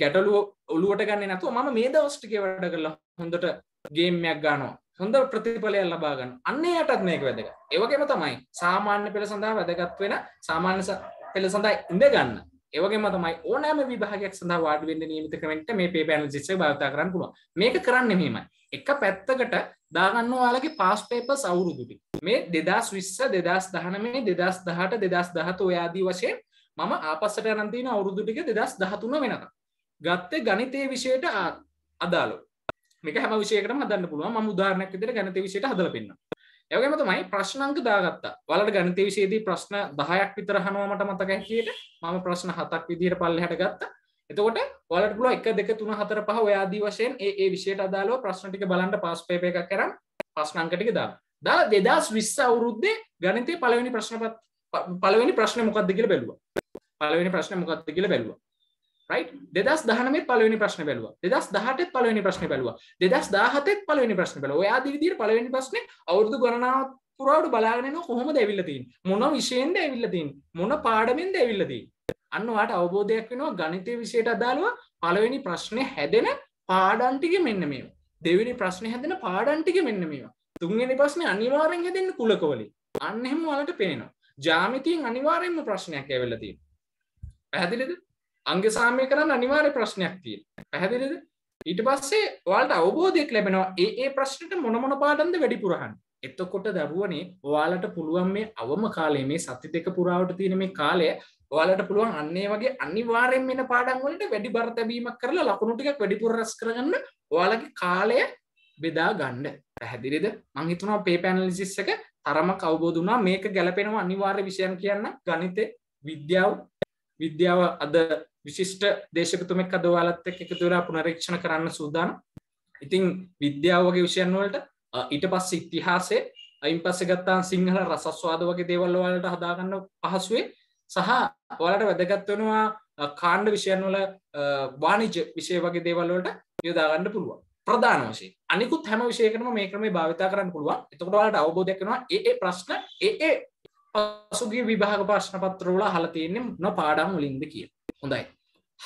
ගැටලුව ඔලුවට ගන්න නතු ම මේ දවස්ටික වැඩ කරලා හොඳට ගේම්මයක් ගානවා හොඳ ප්‍රතිඵලයක් ලබා ගන්න. අන්න යටත් මේක වැදගත්. ඒ වගේම තමයි සාමාන්‍ය පෙළ සඳහා වැදගත් වෙන සාමාන්‍ය පෙළ සඳහා ඉඳ ගන්න. ඒ වගේම තමයි ඕනෑම විභාගයක් සඳහා වාඩි වෙන්න නියමිත ක්‍රමෙන්ට මේ paper analysis එක භාවිතා කරන්න පුළුවන්. මේක කරන්නේ මෙහෙමයි. එක පැත්තකට දාගන්න ඔයාලගේ පාස් papers අවුරුදු ටික. මේ 2020 2019 2018 2017 ඔය ආදී වශයෙන් මම ආපස්සට අරන් තියෙන අවුරුදු ටික 2013 වෙනකම්. ගත්තේ ගණිතයේ විෂයට අදාළව. මේක හැම විශයකටම හදන්න පුළුවන් මම උදාහරණයක් විදිහට ගණිත විෂයට හදලා පෙන්නනවා ඒ වගේම තමයි ප්‍රශ්න අංක දාගත්තා ඔයාලට ගණිත විෂයේදී ප්‍රශ්න 10ක් විතර අහනවා මට මතක හැටියට මම ප්‍රශ්න 7ක් විදිහට පල්ලෙහාට ගත්තා එතකොට ඔයාලට පුළුවන් 1 2 3 4 5 ඔය ආදී වශයෙන් ඒ ඒ විෂයට අදාළව ප්‍රශ්න ටික බලන්න පාස් පේපර් එකක් කරන් ප්‍රශ්න අංක ටික දාන්න දාලා 2020 අවුරුද්දේ ගණිතයේ පළවෙනි ප්‍රශ්නපත් පළවෙනි ප්‍රශ්නේ මොකක්ද කියලා බැලුවා පළවෙනි ප්‍රශ්නේ මොකක්ද කියලා බැලුවා right දෙදස් දහනේ පලවෙනි ප්‍රශ්න බැලවා දෙදස් දහටත් පලවෙනි ප්‍රශ්න බැලවා දෙදස් දාහතත් පලවෙනි ප්‍රශ්න බැල ඔයා දිවිදිර පලවෙනි ප්‍රශ්න අවුරදු ගණනාව පුරාවට බලාගෙන කොහොම දැවිල්ලතින් මොන විශයෙන්ද ඇවිල්ලතින් මොන පාඩමෙන්ද ඇවිල්ලදී අන්නවාට අවබෝධයක් වෙනවා ගනිතය විෂයට අදාළුව පලවෙනි ප්‍රශ්නය හැදෙන පාඩන්ටික මෙන්න මේ දෙවිනි ප්‍රශ්නය හැදෙන පාඩන්ටික මෙන්න මේවා තුන්ගනි ප්‍රශ්නය අනිවාරෙන් හැදෙන්න්න කුලකවලි අන්නෙම වලට පේනවා ජාමිතින් අනිවාරෙන්ම ප්‍රශ්නයක් ඇවෙලතිී පැහැදිලිද අංගසාමය කරන්න අනිවාර්ය ප්‍රශ්නයක් තියෙන පැහැදිලිද ඊට පස්සේ වාලට අවබෝධයක් ලැබෙනවා ඒ ඒ ප්‍රශ්නට මොනමොන පාඩන්ද වැඩිපුරහන් එත්තකොට දරුවනේ ඔයාලට පුළුවන් මේ අවම කාලේ මේ සති දෙක පුරාවට තියෙන මේ කාලය ඔයාලට පුළුවන් අන්නේ වගේ අනිවාරයෙන් මෙන පාඩන් වලට වැඩි බර තැබීමක් කරලා ලකුණු ටිකක් වැඩිපුර රැස් කරගන්න ඔයාලගේ කාලය බෙදා ගන්න පැහැදිලිද මං හිතනවා පේ පැනලිසිස් එක තරමක් අවබෝධ වුණා මේක ගැලපෙනවා අනිවාර්ය විෂයන් කියන්න ගණිතේ විද්‍යාව විද්‍යාව අද විශිෂ්ට දේශකතුමෙක් අද ඔයාලත් එක්ක එකතු වෙලා පුනරීක්ෂණ කරන්න සූදානම්. ඉතින් විද්‍යාව වගේ විෂයන් වලට ඊට පස්සේ ඉතිහාසයේ අයින් පස්සේ ගත්තාම සිංහල රසස්වාද වගේ දේවල් වලට හදාගන්න පහසුවේ සහ ඔයාලට වැදගත් වෙනවා කාණ්ඩ විෂයන් වල වාණිජ විෂය වගේ දේවල් වලට යොදා ගන්න පුළුවන්. ප්‍රධාන වශයෙන් අනිකුත් හැම විෂයකටම මේ ක්‍රමේ භාවිතා කරන්න පුළුවන්. එතකොට ඔයාලට අවබෝධයක් වෙනවා ඒ ඒ ප්‍රශ්න ඒ ඒ පසුගිය විභාග ප්‍රශ්න පත්‍ර වල අහලා තියෙන්නේ මොන පාඩම් වලින්ද කියලා. හොඳයි.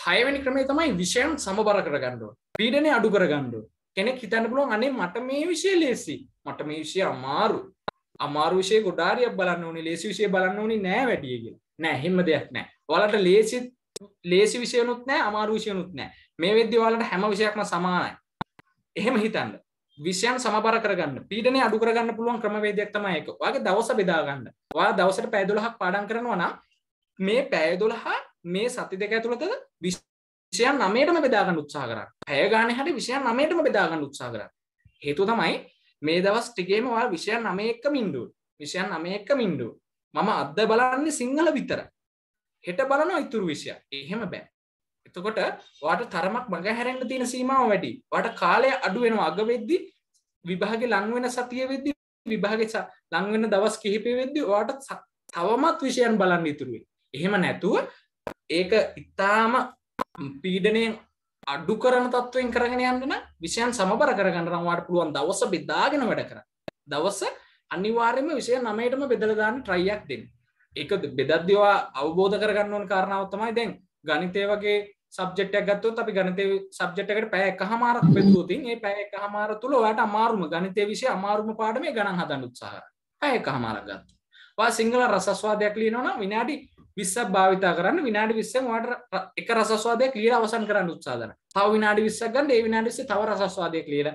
හයවැනි ක්‍රමේ තමයි විෂයන් සමබර කරගන්නඩුව පීඩනය අඩු කරගණ්ඩු කෙනෙක් හිතන්න පුළුවන් අනේ මට මේ විෂය ලේසි මට මේ විෂය අමාරු අමාරු විෂය ගොඩාරිය බලන්න ඕනි ලේසි විෂය බලන්න ඕනි නෑ වැඩිය කියලා නෑ හෙම දෙයක් නෑ ඔලට ලේසි ලේසි විෂයනුත් නෑ අමාරු විෂයනුත් නෑ මේ වෙද්දි ඔයාලට හැම විෂයක්ම සමානයි එහෙම හිතන්න විෂයන් සමබර කරගන්න පීඩනය අඩු කරගන්න පුළුවන් ක්‍රමවේදයක් තමයි එක. ඔයාගේ දවස බෙදා ගන්න. ඔයා දවසට පැය 12ක් පාඩම් කරනවා නම් මේ පැය 12 මේ සති දෙක ඇතුළත විෂයන් නමයටම බෙදාගන්න උත්සා කරන්න පැය ගාන හට විෂයන් නමයටම බෙදාගන්න උත්සා කරන්න හේතු තමයි මේ දවස් ටිකේම වා විෂයන් නම එක්ක මින්ඩුව විෂයන් නම එක්ක මින්ඩුව මම අද බලන්නේ සිංහල විතර හෙට බලන ඉතුරු විෂය එහෙම බෑ එතකොට වාට තරමක් මඟ හැරෙන්ට තියෙන සීමාව වැඩි වාට කාලය අඩුවෙන අගවෙද්දි විභාග ලංවෙන සතිය වෙද්දි විභාග ලංවෙන දවස් කිහිපේ වෙද්දි වාට තවමත් විෂයන් බලන්න ඉතුරුවේ එහෙම නැතුව ඒක ඉතාම පීඩනයෙන් අඩු කරන තත්වයෙන් කරගෙන යන්නන විෂයන් සමබර කරගන්නරවාට පුළුවන් දවස බෙදාගෙන වැඩ කර දවස අනිවාර්යම විෂය නමයටම බෙදලදාන්න ට්‍රයියක් දෙන්න එක බෙදද්‍යවා අවබෝධ කරගන්න ඕන කාරණාවත්තමයි දැන් ගනිතය වගේ සබ්ෙට්ක් ගත්තුත් අපි ගනතය සබ්ෙට්කට පැයක හමාරක් පෙදුවතින් ඒ පැයක හමාර තුළ ඔයට අමාරුම ගනිතය විෂය අමාරුම පාඩම ගණන් හදන්න උත්සාහ පැයක හමාරක් ගත්තු වා සිංහල රසස්වාදයක් ලීනවන විනාඩි විස්සක් භාවිතා කරන්න විනාඩි විස්සෙන් වාට එක රසස්වාදයක් ලියලා අවසන් කරන්න උත්සාදන තව විනාඩි විස්සක් ගන්න ඒ විනාඩිස්සේ තව රසස්වාදයක් ලියලා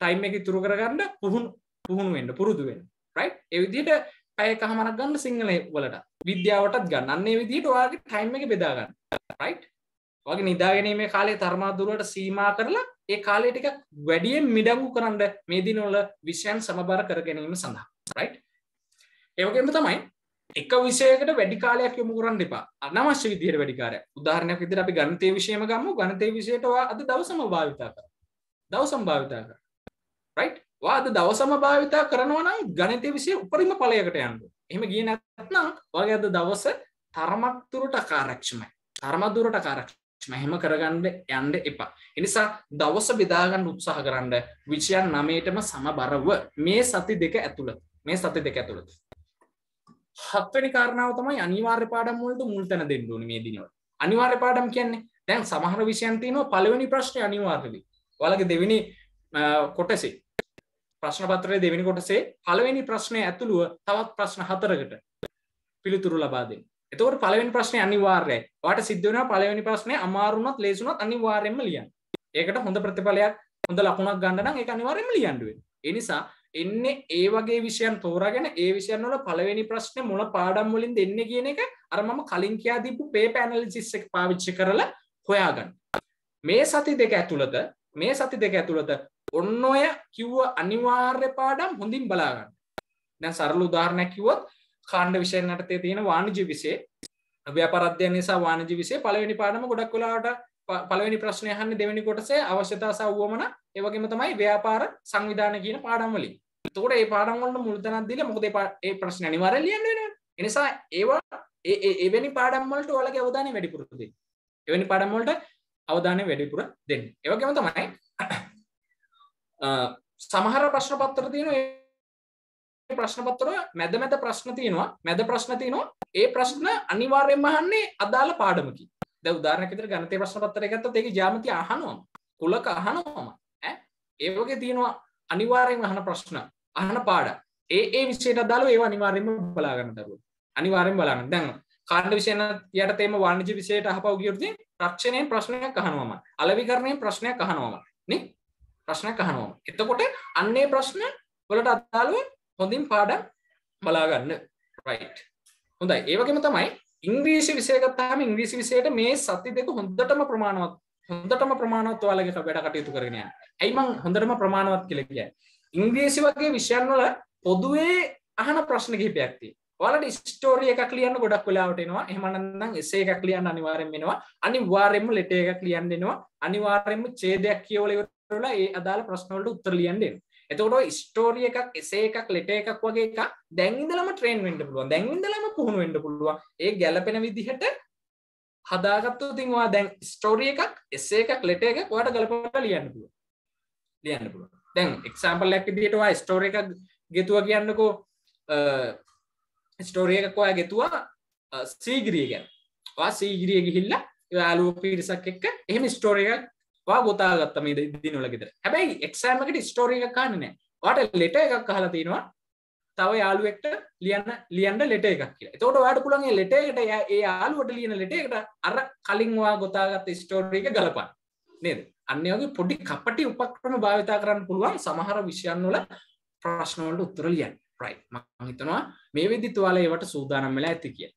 ටයිම් එක ඉතුරු කරගන්න පුහුණු පුහුණු වෙන්න පුරුදු වෙන්න රයිට් ඒ විදිහට පැය කහමරක් ගන්න සිංහලේ වලට විද්‍යාවටත් ගන්න අන්නේ විදිහට ඔයාගේ ටයිම් එක බෙදා ගන්න රයිට් වගේ නිදාගැනීමේ කාලේ තර්මාදුරට සීමා කරලා ඒ කාලේ ටික වැඩියෙන් මිඩංගු කරන්න මේ දිනවල විෂයන් සමබර කර ගැනීම සඳහා රයිට් ඒ වගේම තමයි එක විෂයකට වැඩිකාලයක් යොමු කරන්න එපා අනවශ්‍ය විදිහයට වැඩිකාරය උදාහරණයක් විදිහට අපි ගණිතය විෂයම ගමු ගණිතය විෂයට ඔයා අද දවසම භාවිතා කර දවසම භාවිතා කර රයිට් ඔයා අද දවසම භාවිතා කරනවා නම් ගණිතය විෂය උපරිම ඵලයකට යන්න එහෙම ගියේ නැත්නම් ඔයාගේ අද දවස තරමක් දුරට කාර්යක්ෂමයි තරමක් දුරට කාර්යක්ෂම එහෙම කරගන්න යන්න එපා ඒ නිසා දවස බෙදා ගන්න උත්සාහ කරන්න විෂයන් 9ටම සමබරව මේ සති දෙක ඇතුළත මේ සති දෙක ඇතුළත හත්වනි කාරණාව තමයි අනිවාර්ය පාඩම් වලට මුල් තැන දෙන්න ඕනේ මේ දිනවල. අනිවාර්ය පාඩම් කියන්නේ දැන් සමහර විෂයන් තියෙනවා පළවෙනි ප්‍රශ්නේ අනිවාර්යයි. ඔයාලගේ දෙවෙනි කොටසේ ප්‍රශ්න පත්‍රයේ දෙවෙනි කොටසේ පළවෙනි ප්‍රශ්නය ඇතුළුව තවත් ප්‍රශ්න හතරකට පිළිතුරු ලබා දෙන්න. එතකොට පළවෙනි ප්‍රශ්නේ අනිවාර්යයි. ඔයාට සිද්ධ වෙනවා පළවෙනි ප්‍රශ්නේ අමාරු වුණත් ලේසි වුණත් අනිවාර්යයෙන්ම ලියන්න. ඒකට හොඳ ප්‍රතිඵලයක් හොඳ ලකුණක් ගන්න නම් ඒක අනිවාර්යයෙන්ම ලියන්න වෙනවා. ඒ නිසා එන්න ඒ වගේ විෂයන් තෝරගෙන ඒ විෂයන් වල පළවෙනි ප්‍රශ්න මොන පාඩම් වලින් දෙන්න කියන එක අර මම කලින් කියා දීපු paper analysis එක පාවිච්චි කරලා හොයාගන්න. මේ සති දෙක ඇතුළත මේ සති දෙක ඇතුළත ඔන්න ඔය කිව්ව අනිවාර්ය පාඩම් හොඳින් බලා ගන්න. දැන් සරල උදාහරණයක් කිව්වොත් කාණ්ඩ විෂයන් යටතේ තියෙන වාණිජ්‍ය විෂය ව්‍යාපාර අධ්‍යයන නිසා වාණිජ්‍ය විෂය පළවෙනි පාඩම ගොඩක් වෙලාවට පළවෙනි ප්‍රශ්නය අහන්නේ දෙවෙනි කොටසේ අවශ්‍යතා සහ වුවමන ඒ වගේම තමයි ව්‍යාපාර සංවිධාන කියන පාඩම් වලින්. තකොට ඒ පාඩම්වලට මුල්තනක් දීලා මොකද ඒ ප්‍රශ්න අනිවාර්යෙන් ලියන්න වෙනවා. ඒ නිසා ඒවා එවැනි පාඩම් වලට ඔයාලගේ අවධානය වැඩිපුර දෙන්න. එවැනි පාඩම් වලට අවධානය වැඩිපුර දෙන්න. ඒ වගේම තමයි සමහර ප්‍රශ්න පත්‍ර තියෙනවා ඒ ප්‍රශ්න පත්‍ර මැද මැද ප්‍රශ්න තියෙනවා. මැද ප්‍රශ්න තියෙනවා. ඒ ප්‍රශ්න අනිවාර්යෙන්ම අහන්නේ අදාළ පාඩමකින්. දැන් උදාහරණයක් විදිහට ගණිතයේ ප්‍රශ්න පත්‍රය ගත්තොත් ඒකේ ජ්‍යාමිතිය අහනවාම කුලක අහනවාම ඈ ඒ වගේ තියෙනවා අනිවාර්යෙන් අහන ප්‍රශ්න අහන පාඩ ඒ ඒ විෂයට අදාළව ඒ අනිවාර්යෙන්ම බලාගන්න දරුව අනිවාර්යෙන් බලන්න දැන් කාණ්ඩ විෂයන යටතේම වාණිජ්‍ය විෂයට අහපව ගියොත්දී රක්ෂණයෙන් ප්‍රශ්නයක් අහනවම අලවිකරණයෙන් ප්‍රශ්නයක් අහනවම නේ ප්‍රශ්නයක් අහනවම එතකොට අන්නේ ප්‍රශ්න වලට අදාළව හොඳින් පාඩම් බලාගන්න රයිට් හොඳයි ඒවගේම තමයි ඉංග්‍රීසි විසයගත්තාම ඉංග්‍රීසි විසයට මේ සති දෙක හොඳටම ප්‍රමාණවත් හොඳටම ප්‍රමාණවත් ඔයාලගේ වැඩ කටයුතු කරගෙන යන්න. ඇයි මං හොඳටම ප්‍රමාණවත් කියලා කියන්නේ? ඉංග්‍රීසි වගේ විෂයන් වල පොදුවේ අහන ප්‍රශ්න කිහිපයක් තියෙනවා. ඔයාලට ස්ටෝරි එකක් ලියන්න ගොඩක් වෙලාවට එනවා. එහෙම නැත්නම් එසේ එකක් ලියන්න අනිවාර්යෙන් වෙනවා. අනිවාර්යෙන්ම ලෙටර් එකක් ලියන්න එනවා. අනිවාර්යෙන්ම ඡේදයක් කියවලා ඉවර වෙලා ඒ අදාළ ප්‍රශ්න වලට උත්තර ලියන්න එනවා. එතකොට ස්ටෝරිය එකක් එසේ එකක් ලෙට එකක් වගේ එකක් දැන්ඉදලම ට්‍රේන් වෙන්ඩ පුළුවන් දැන්ඉදලම පුහුණු වෙන්ඩ පුළුවන් ඒ ගැලපෙන විදිහට හදාගත්තු තින්වා දැන් ස්ටෝරිය එකක් එසේ එකක් ලෙට එකක් වට ගලපට ලියන්න පුළුව ලියන්න පුළුව දැන් එක්සාම්පල් ලැක් දිටවා ස්ටෝර එක ගෙතුව කියන්නකෝ ස්ටෝරියකකොය ගෙතුවා සීගිරිය ගැන වා සීගිරිය ගිහිල්ල යාලුව පිරිසක් එක්ක එහෙම ස්ටෝරයක් වා ගොතාගත්තම දිනුලගෙතර හැබැයි එක්සෑමකට ස්ටෝරිය එකක් කාන්නනෑ වාට ලෙට එකක් කහලා තියෙනවා තව යාලුවෙක්ට ලියන්න ලියන්න ලෙට එකක් කියලා තෝට වැඩ පුළන්ගේ ලෙටේකට ඒ යාලුවට ලියන ලෙටේකට අර කලින්වා ගොතාගත්ත ස්ටෝරික ගලපන් නේද අන්නයගේ පොඩි කපටි උපක්‍රම භාවිතා කරන්න පුළුවන් සමහර විෂයන් වල ප්‍රශ්නවලට උත්තර ලියන්න රයි මහිතනවා මේ විදි තුවාල ඒවට සූදානම් වෙලා ඇති කිය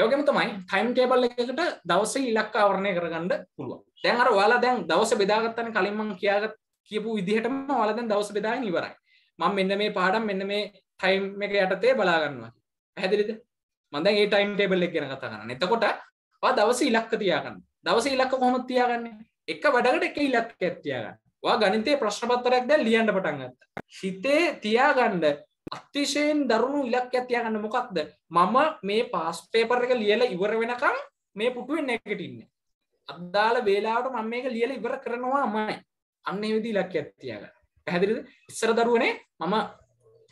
ඒවගේම තමයි ටයිම් ටේබල් එකකට දවස ඉලක්ක අවරණය කරගන්න පුළුවන් දැන් අර ඔයාලා දැන් දවස බෙදාගත්තන කලින් මං කියාගත් කියපු විදිහටම ඔයාලා දැන් දවස බෙදාගෙන ඉවරයි මම මෙන්න මේ පාඩම් මෙන්න මේ ටයිම් එක යටතේ බලා ගන්නවා පැහැදිලිද මම දැන් ඒ ටයිම් ටේබල් එක ගැන කතා කරන්නේ එතකොට ඔයා දවස ඉලක්ක තියාගන්න දවස ඉලක්ක කොහොමද තියාගන්නේ එක වැඩකට එක ඉලක් ඇත්තියාගන්න වා ගනිතේ ප්‍රශ්නපත්තරයක් දැ ලියන්න පටන් ගත්ත හිතේ තියාගණ්ඩ අතිශයෙන් දරුණු ඉලක් ඇතියාගන්න මොකක්ද මම මේ පාස් පේපර එක ලියල ඉවර වෙනකම් මේ පුටුවෙන් නැකටින්න අදාල වේලාට මම මේක ලියල ඉවර කරනවා මයි අන්න විදි ඉලක් ඇත්තියාග පැහැදිරිද ඉස්සර දරුවනේ මම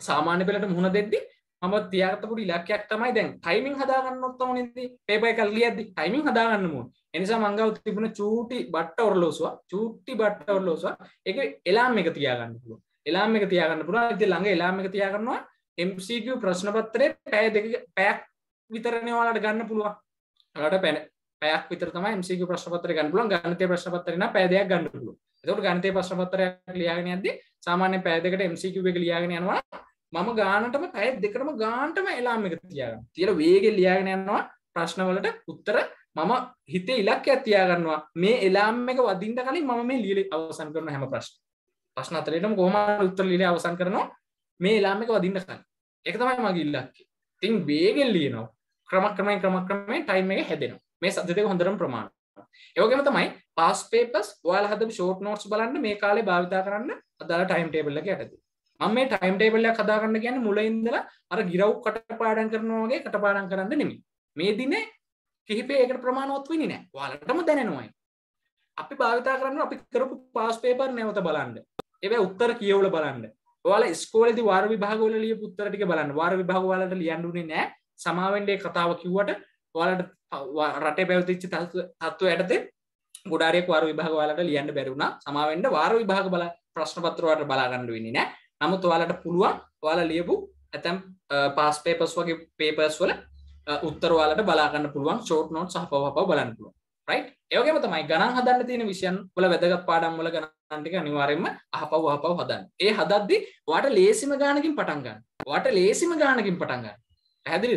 සාමාන්‍ය පෙලට මුහුණ දෙද්දි ම තියාගතපුට ඉලක්කයක් තමයි දැන් ටයිමින් හදාගන්න ඔත්තවනද පේපය කල්ලියද ටයිමින් හදාගන්නමුව එනිසා මංගව තිබුණ චූටි බට්ට ඔරලෝසවා චූටි බට්ට ඔරලෝසවා එක එලාම් එක තියාගන්න පුළුව එලාම් එක තියාගන්න පුළුව ඇති ළඟ එලාම එක තියාගන්නවා MCQ ප්‍රශ්නපත්තරය පැය දෙක පැයක් විතරණයවාලට ගන්න පුළුවන් ලට පැන පැයක් විතර තම MCQ ප්‍රශ්නපතර ගන්න පුළුවන් ගණතය ප්‍රශ්නපත්තරන පැදයක් ගන්න පුළුව එතකොට ගණතය ප්‍රශ්නපත්තරයක් ලියාගෙන යද්දී සාමාන්‍ය පැයකට MCQ එක ලියාගෙන යනවා මම ගානටම පැය දෙකටම ගාන්ටම එලාම එක තියාගන්න තියෙන වේගෙන් ලියාගෙන යනවා ප්‍රශ්නවලට උත්තර මම හිතේ ඉලක්ක ඇතියා ගන්නවා මේ එලාම් එක වදින්ට කලින් මම මේ ලියලි අවසන් කරන හැම ප්‍රශ්න ප්‍රශ්න අතරේටම කොහොම උත්තර ලියලා අවසන් කරනවා මේ එලාම් එක වදින්න කලින් ඒක තමයි මගේ ඉලක්කය ඉතින් වේගෙන් ලියනවා ක්‍රමක්‍රමයෙන් ක්‍රමක්‍රමයෙන් ටයිම් එක හැදෙනවා මේ සද්ද දෙක හොඳටම ප්‍රමාණවත් ඒවගේම තමයි පස් පේපස් ඔයාල හද ෂෝට් නෝට්ස් බලන්න මේ කාලේ භාවිතා කරන්න අදාළ ටයිම් ටේබල්ලක යටද මම මේ ටයිම් ටේබල්ලයක් හදාගන්න ගැන මුල ඉඳලා අර ගිරව් කටපාඩම් කරනවා වගේ කටපාඩම් කරන්න නෙමෙයි මේ දිනේ කිහිපේ ඒකට ප්‍රමාණවත් වෙන්නේ නැහැ. ඔයාලටම දැනෙනවායි. අපි භාවිතා කරන්න අපි කරපු පාස් පේපර් නැවත බලන්න. ඒවැ උත්තර කියවල බලන්න. ඔයාලා ඉස්කෝලේදී වාර විභාග වල ලියපු උත්තර ටික බලන්න. වාර විභාග වලට ලියන්නුනේ නැහැ. සමාවෙන්ඩේ කතාව කිව්වට ඔයාලට රටේ පැවතිච්ච තත්ත්ව යටතේ ගොඩාරයක් වාර විභාග වලට ලියන්න බැරි වුණා. සමාවෙන්ඩ වාර විභාග බල ප්‍රශ්න පත්‍ර වලට බලා ගන්න වෙන්නේ නැහැ. නමුත් ඔයාලට පුළුවන් ඔයාලා ලියපු ඇතම් පාස් පේපර්ස් වගේ පේපර්ස් වල උත්තරවාලට බලාගන්න පුළුවන් ෂෝට් නෝට් සහ පවපව බලන්න පුළුවන් රයි් ඒවගේම තමයි ගණන් හදන්න තියෙන විෂයන් වල වැදගත් පාඩම් වල ගණන්ටික අනිවාරෙන්ම අහපව් අහපව් හදන්න ඒ හදද්දි වාට ලේසිම ගානකින් පටන්ගන්න වාට ලේසිම ගානකින් පටන්ගන්න පැහැදිලි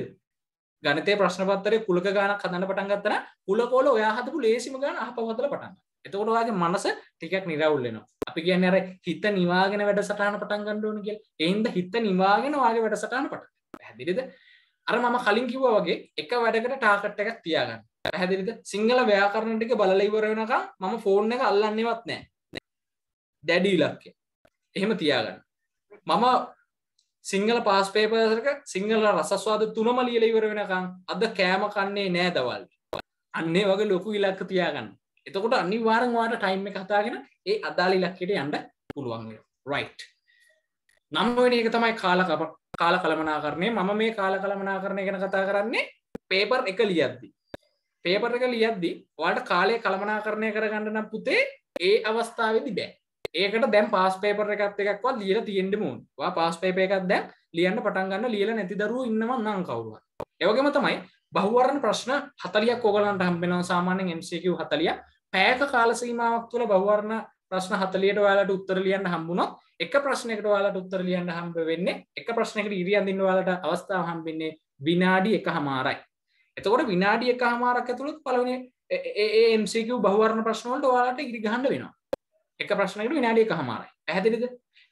ගනතේ ප්‍රශ්නපත්තරය කුලක ගානක් හදන්න පටන්ගත්තන කුලකෝල ඔයා හදපු ලේසිම ගාන අහපවහදල පටන්න එතකොට ඔයාගේ මනස ටිකක් නිරවුල්ලෙනවා අපි කියන්නේ අර හිත නිවාගෙන වැඩසටහන පටන් ගන්න ඕන කියලා එහෙනම් හිත නිවාගෙන ඔයාගේ වැඩසටහන පටන් පැහැදිලිද අර මම කලින් කිව්ව වගේ එක වැඩකට ටාකට් එකක් තියාගන්න පැහැදිලිද සිංහල ව්‍යාකරණටික බලල ඉවර වෙනකම් මම ෆෝන් එක අල්ලන්නේවත් නෑ දැඩි ඉලක්කය එහෙම තියාගන්න මම සිංහල පාස් පේපසක සිංහල රසස්වාද තුනම ලියල ඉවර වෙනකම් අද කෑම කන්නේ නෑ දවල් අන්නේ වගේ ලොකු ඉලක්ක තියාගන්න එතකොට අනිවාරංවාට ටයිම් එක කතාගෙන ඒ අදාලි ලක්කට යන්න පුළුවන් රයිට් නම්වෙන එක තමයි කාලකපක් කාල කළමනාකරණය මම මේ කාල කළමනාකරණය ගැන කතා කරන්නේ පේපර් එක ලියද්දි. පේපර එක ලියද්දි වාට කාලය කළමනාකරණය කරගන්න නම් පුතේ ඒ අවස්ථාවදි බෑ. ඒකට දැම් පස් පේපර එකත් එකක්වා ලියල තියෙන්ඩ මුන් වා පස් පේප එකක් දැන් ලියන්න පටන්ගන්න ලියල නැති දරු ඉන්නවන්න කවුරුව ඒවගේම තමයි බහුවරණ ප්‍රශ්න හතලියක් ඕගලන්ට හම්බෙනවා සාමාන්‍යෙන් MCQ හතලිය පෑක කාලසීමාවක් තුළ බහුවරණ ප්‍රශ්න හතලියට ඔයාලට උත්තර ලියන්න හම්බුණොත් එක ප්‍රශ්නයකට ඔයාලට උත්තර ලියන්න හම්බ වෙන්නේ එක ප්‍රශ්නයකට ඉරි අඳින්න ඔයාලට අවස්ථාව හම්බෙන්නේ විනාඩි එක හමාරයි එතකොට විනාඩි එක හමාරක් ඇතුළත් පළවෙනි ඒ MCQ බහුවර්ණ ප්‍රශ්න වලට ඔයාලට ඉරි ගහන්න වෙනවා එක ප්‍රශ්නයකට විනාඩි එක හමාරයි පැහැදිලිද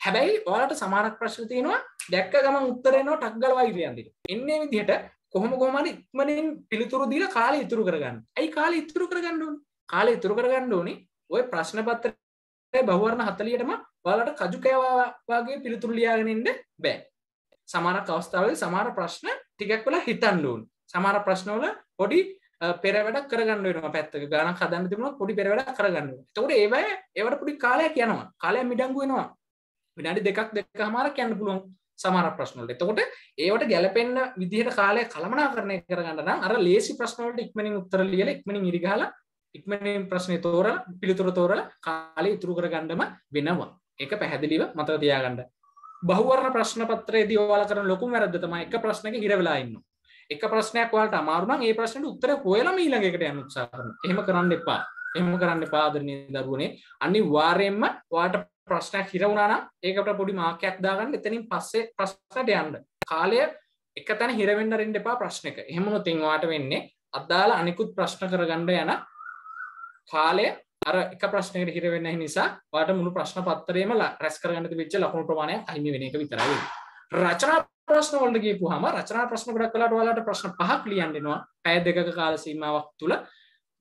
හැබැයි ඔයාලට සමානක් ප්‍රශ්න තියෙනවා දැක්ක ගමන් උත්තර එනවා ටක් ගාලා ඉරි අඳින්න එන්නේ විදිහට කොහොම කොහොම හරි ඉක්මනින් පිළිතුරු දීලා කාලය ඉතුරු කරගන්න. ඇයි කාලය ඉතුරු කරගන්න ඕනේ? කාලය ඉතුරු කරගන්න ඕනේ ඔය ප්‍රශ්න පත්‍රය බහුවරණ හතලියටම ඔයාලට කජු කෑවාගේ පිළිතුරු ලියාගෙනින්ට බෑ සමාන අවස්ථාවල සමාන ප්‍රශ්න ටිකක් වල හිතන්ඩුවන් සමාන ප්‍රශ්නවල පොඩි පෙරවැඩක් කරගන්න වෙන පැත්තක ගාන කදන්න තිබුණ පොඩි පෙරවැඩක් කරගන්න තවට ඒවයි ඒවට පොඩි කාලයක් යනවා කාලය මිඩංගු වෙනවා විනාඩි දෙකක් දෙක හමාර කැන්න පුළුවන් සමාන ප්‍රශ්නවලට එතකොට ඒවට ගැලපෙන්න්න විදිහට කාලය කළමනා කරණය කරගන්න අර ලේසි ප්‍රශ්නවලට ඉක්මනින් උත්තර ලියල ඉක්මනින් ඉරිගාලා ඉක්මනින් ප්‍රශ්නය තෝරල පිළිතුර තෝරල කාලය ඉතුරු කර ගණ්ඩම වෙනවා එක පැහැදිලිව මතර තියාගන්න බහුවරණ ප්‍රශ්න පත්‍රයේ දෝල කරන ලොකු වැරද තම එක ප්‍රශ්නක හිරවෙලාඉන්න එක ප්‍රශ්නයක් වලට අමාරුනම් ඒ ප්‍රශ්නට උත්තර හොයලම ඊළඟකට යන උත්සාහ කරන එහෙම කරන්න එපා එහෙම කරන්න පාදරණය දරුවනේ අනි වාරයෙන්ම වාට ප්‍රශ්නයක් හිරවුණනා ඒකට පොඩි මාකයක් දාගන්න එතනින් පස්සේ ප්‍රශ්නට යන්න කාලය එක තැන හිරවෙන්ඩරෙන් එපා ප්‍රශ්නක එහෙමනො තිංවාට වෙන්නේ අදාලා අනිකුත් ප්‍රශ්න කරගණ්ඩ යන කාලය අර එක ප්‍රශ්නයකට හිර වෙන්න නිසා වාට මුළු ප්‍රශ්න පත්තරේම රැස් කරගන්න වෙච්ච ලකුණු ප්‍රමාණයක් අහිමි වෙන එක විතරයි. රචනා ප්‍රශ්න වලට ගියපුවාම රචනා ප්‍රශ්න ගොඩක් වෙලාට ඔයාලට ප්‍රශ්න පහක් ලියන්න එනවා පැය දෙකක කාල සීමාවක් තුළ.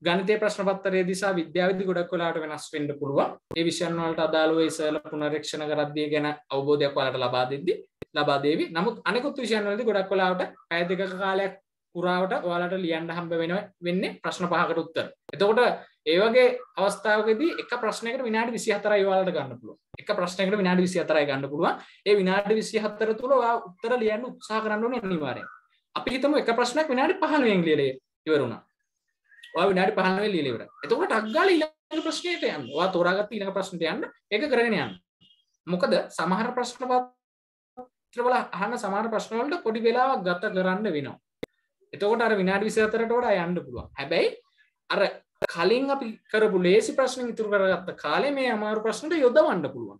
ගණතය ප්‍රශ්න පත්තරේ දිසා විද්‍යාවිදි ගොඩක් වෙලාට වෙනස් වෙන්න පුළුවන්. ඒ විෂයන් වලට අදාළව ඉස්සෙල්ල පුනරීක්ෂණ කරද්දී ගැන අවබෝධයක් ඔයාලට ලබා දෙද්දී ලබා දෙවි. නමුත් අනෙකුත් විෂයන් වලදී ගොඩක් වෙලාවට පැය දෙකක කාලයක් පුරාවට ඔයාලට ලියන්න හම්බ වෙනවා වෙන්නේ ප්‍රශ්න පහකට උත්තර. එතකොට ඒවගේ අවස්ථාවකදී එක ප්‍රශ්නයකට විනාඩි 24 යවාලට ගන්න පුළුවන්. එක ප්‍රශ්නයකට විනාඩි 24යි ගන්න පුළුවන්. ඒ විනාඩි 24 තුල ඔයා උත්තර ලියන්න උත්සාහ කරන්න ඕනේ අනිවාර්යෙන්. අපි හිතමු එක ප්‍රශ්නයක් විනාඩි 15න් ලියලා ඉවර වුණා. ඔයා විනාඩි 15න් ලියලා ඉවරයි. එතකොට ටක් ගාලා ඊළඟ ප්‍රශ්නයට යන්න. ඔයා තෝරාගත්ත ඊළඟ ප්‍රශ්නට යන්න. ඒක කරගෙන යන්න. මොකද සමහර ප්‍රශ්න පත්‍රවල අහන සමහර ප්‍රශ්න වලට පොඩි වෙලාවක් ගත කරන්න වෙනවා. එතකොට අර විනාඩි 24ට වඩා යන්න පුළුවන්. හැබැයි අර කලින් අපි කරපු ලේසි ප්‍රශ්න ඉතුර කරගත්ත කාලේ මේ අමාරු ප්‍රශ්නට යොද වන්න පුළුවන්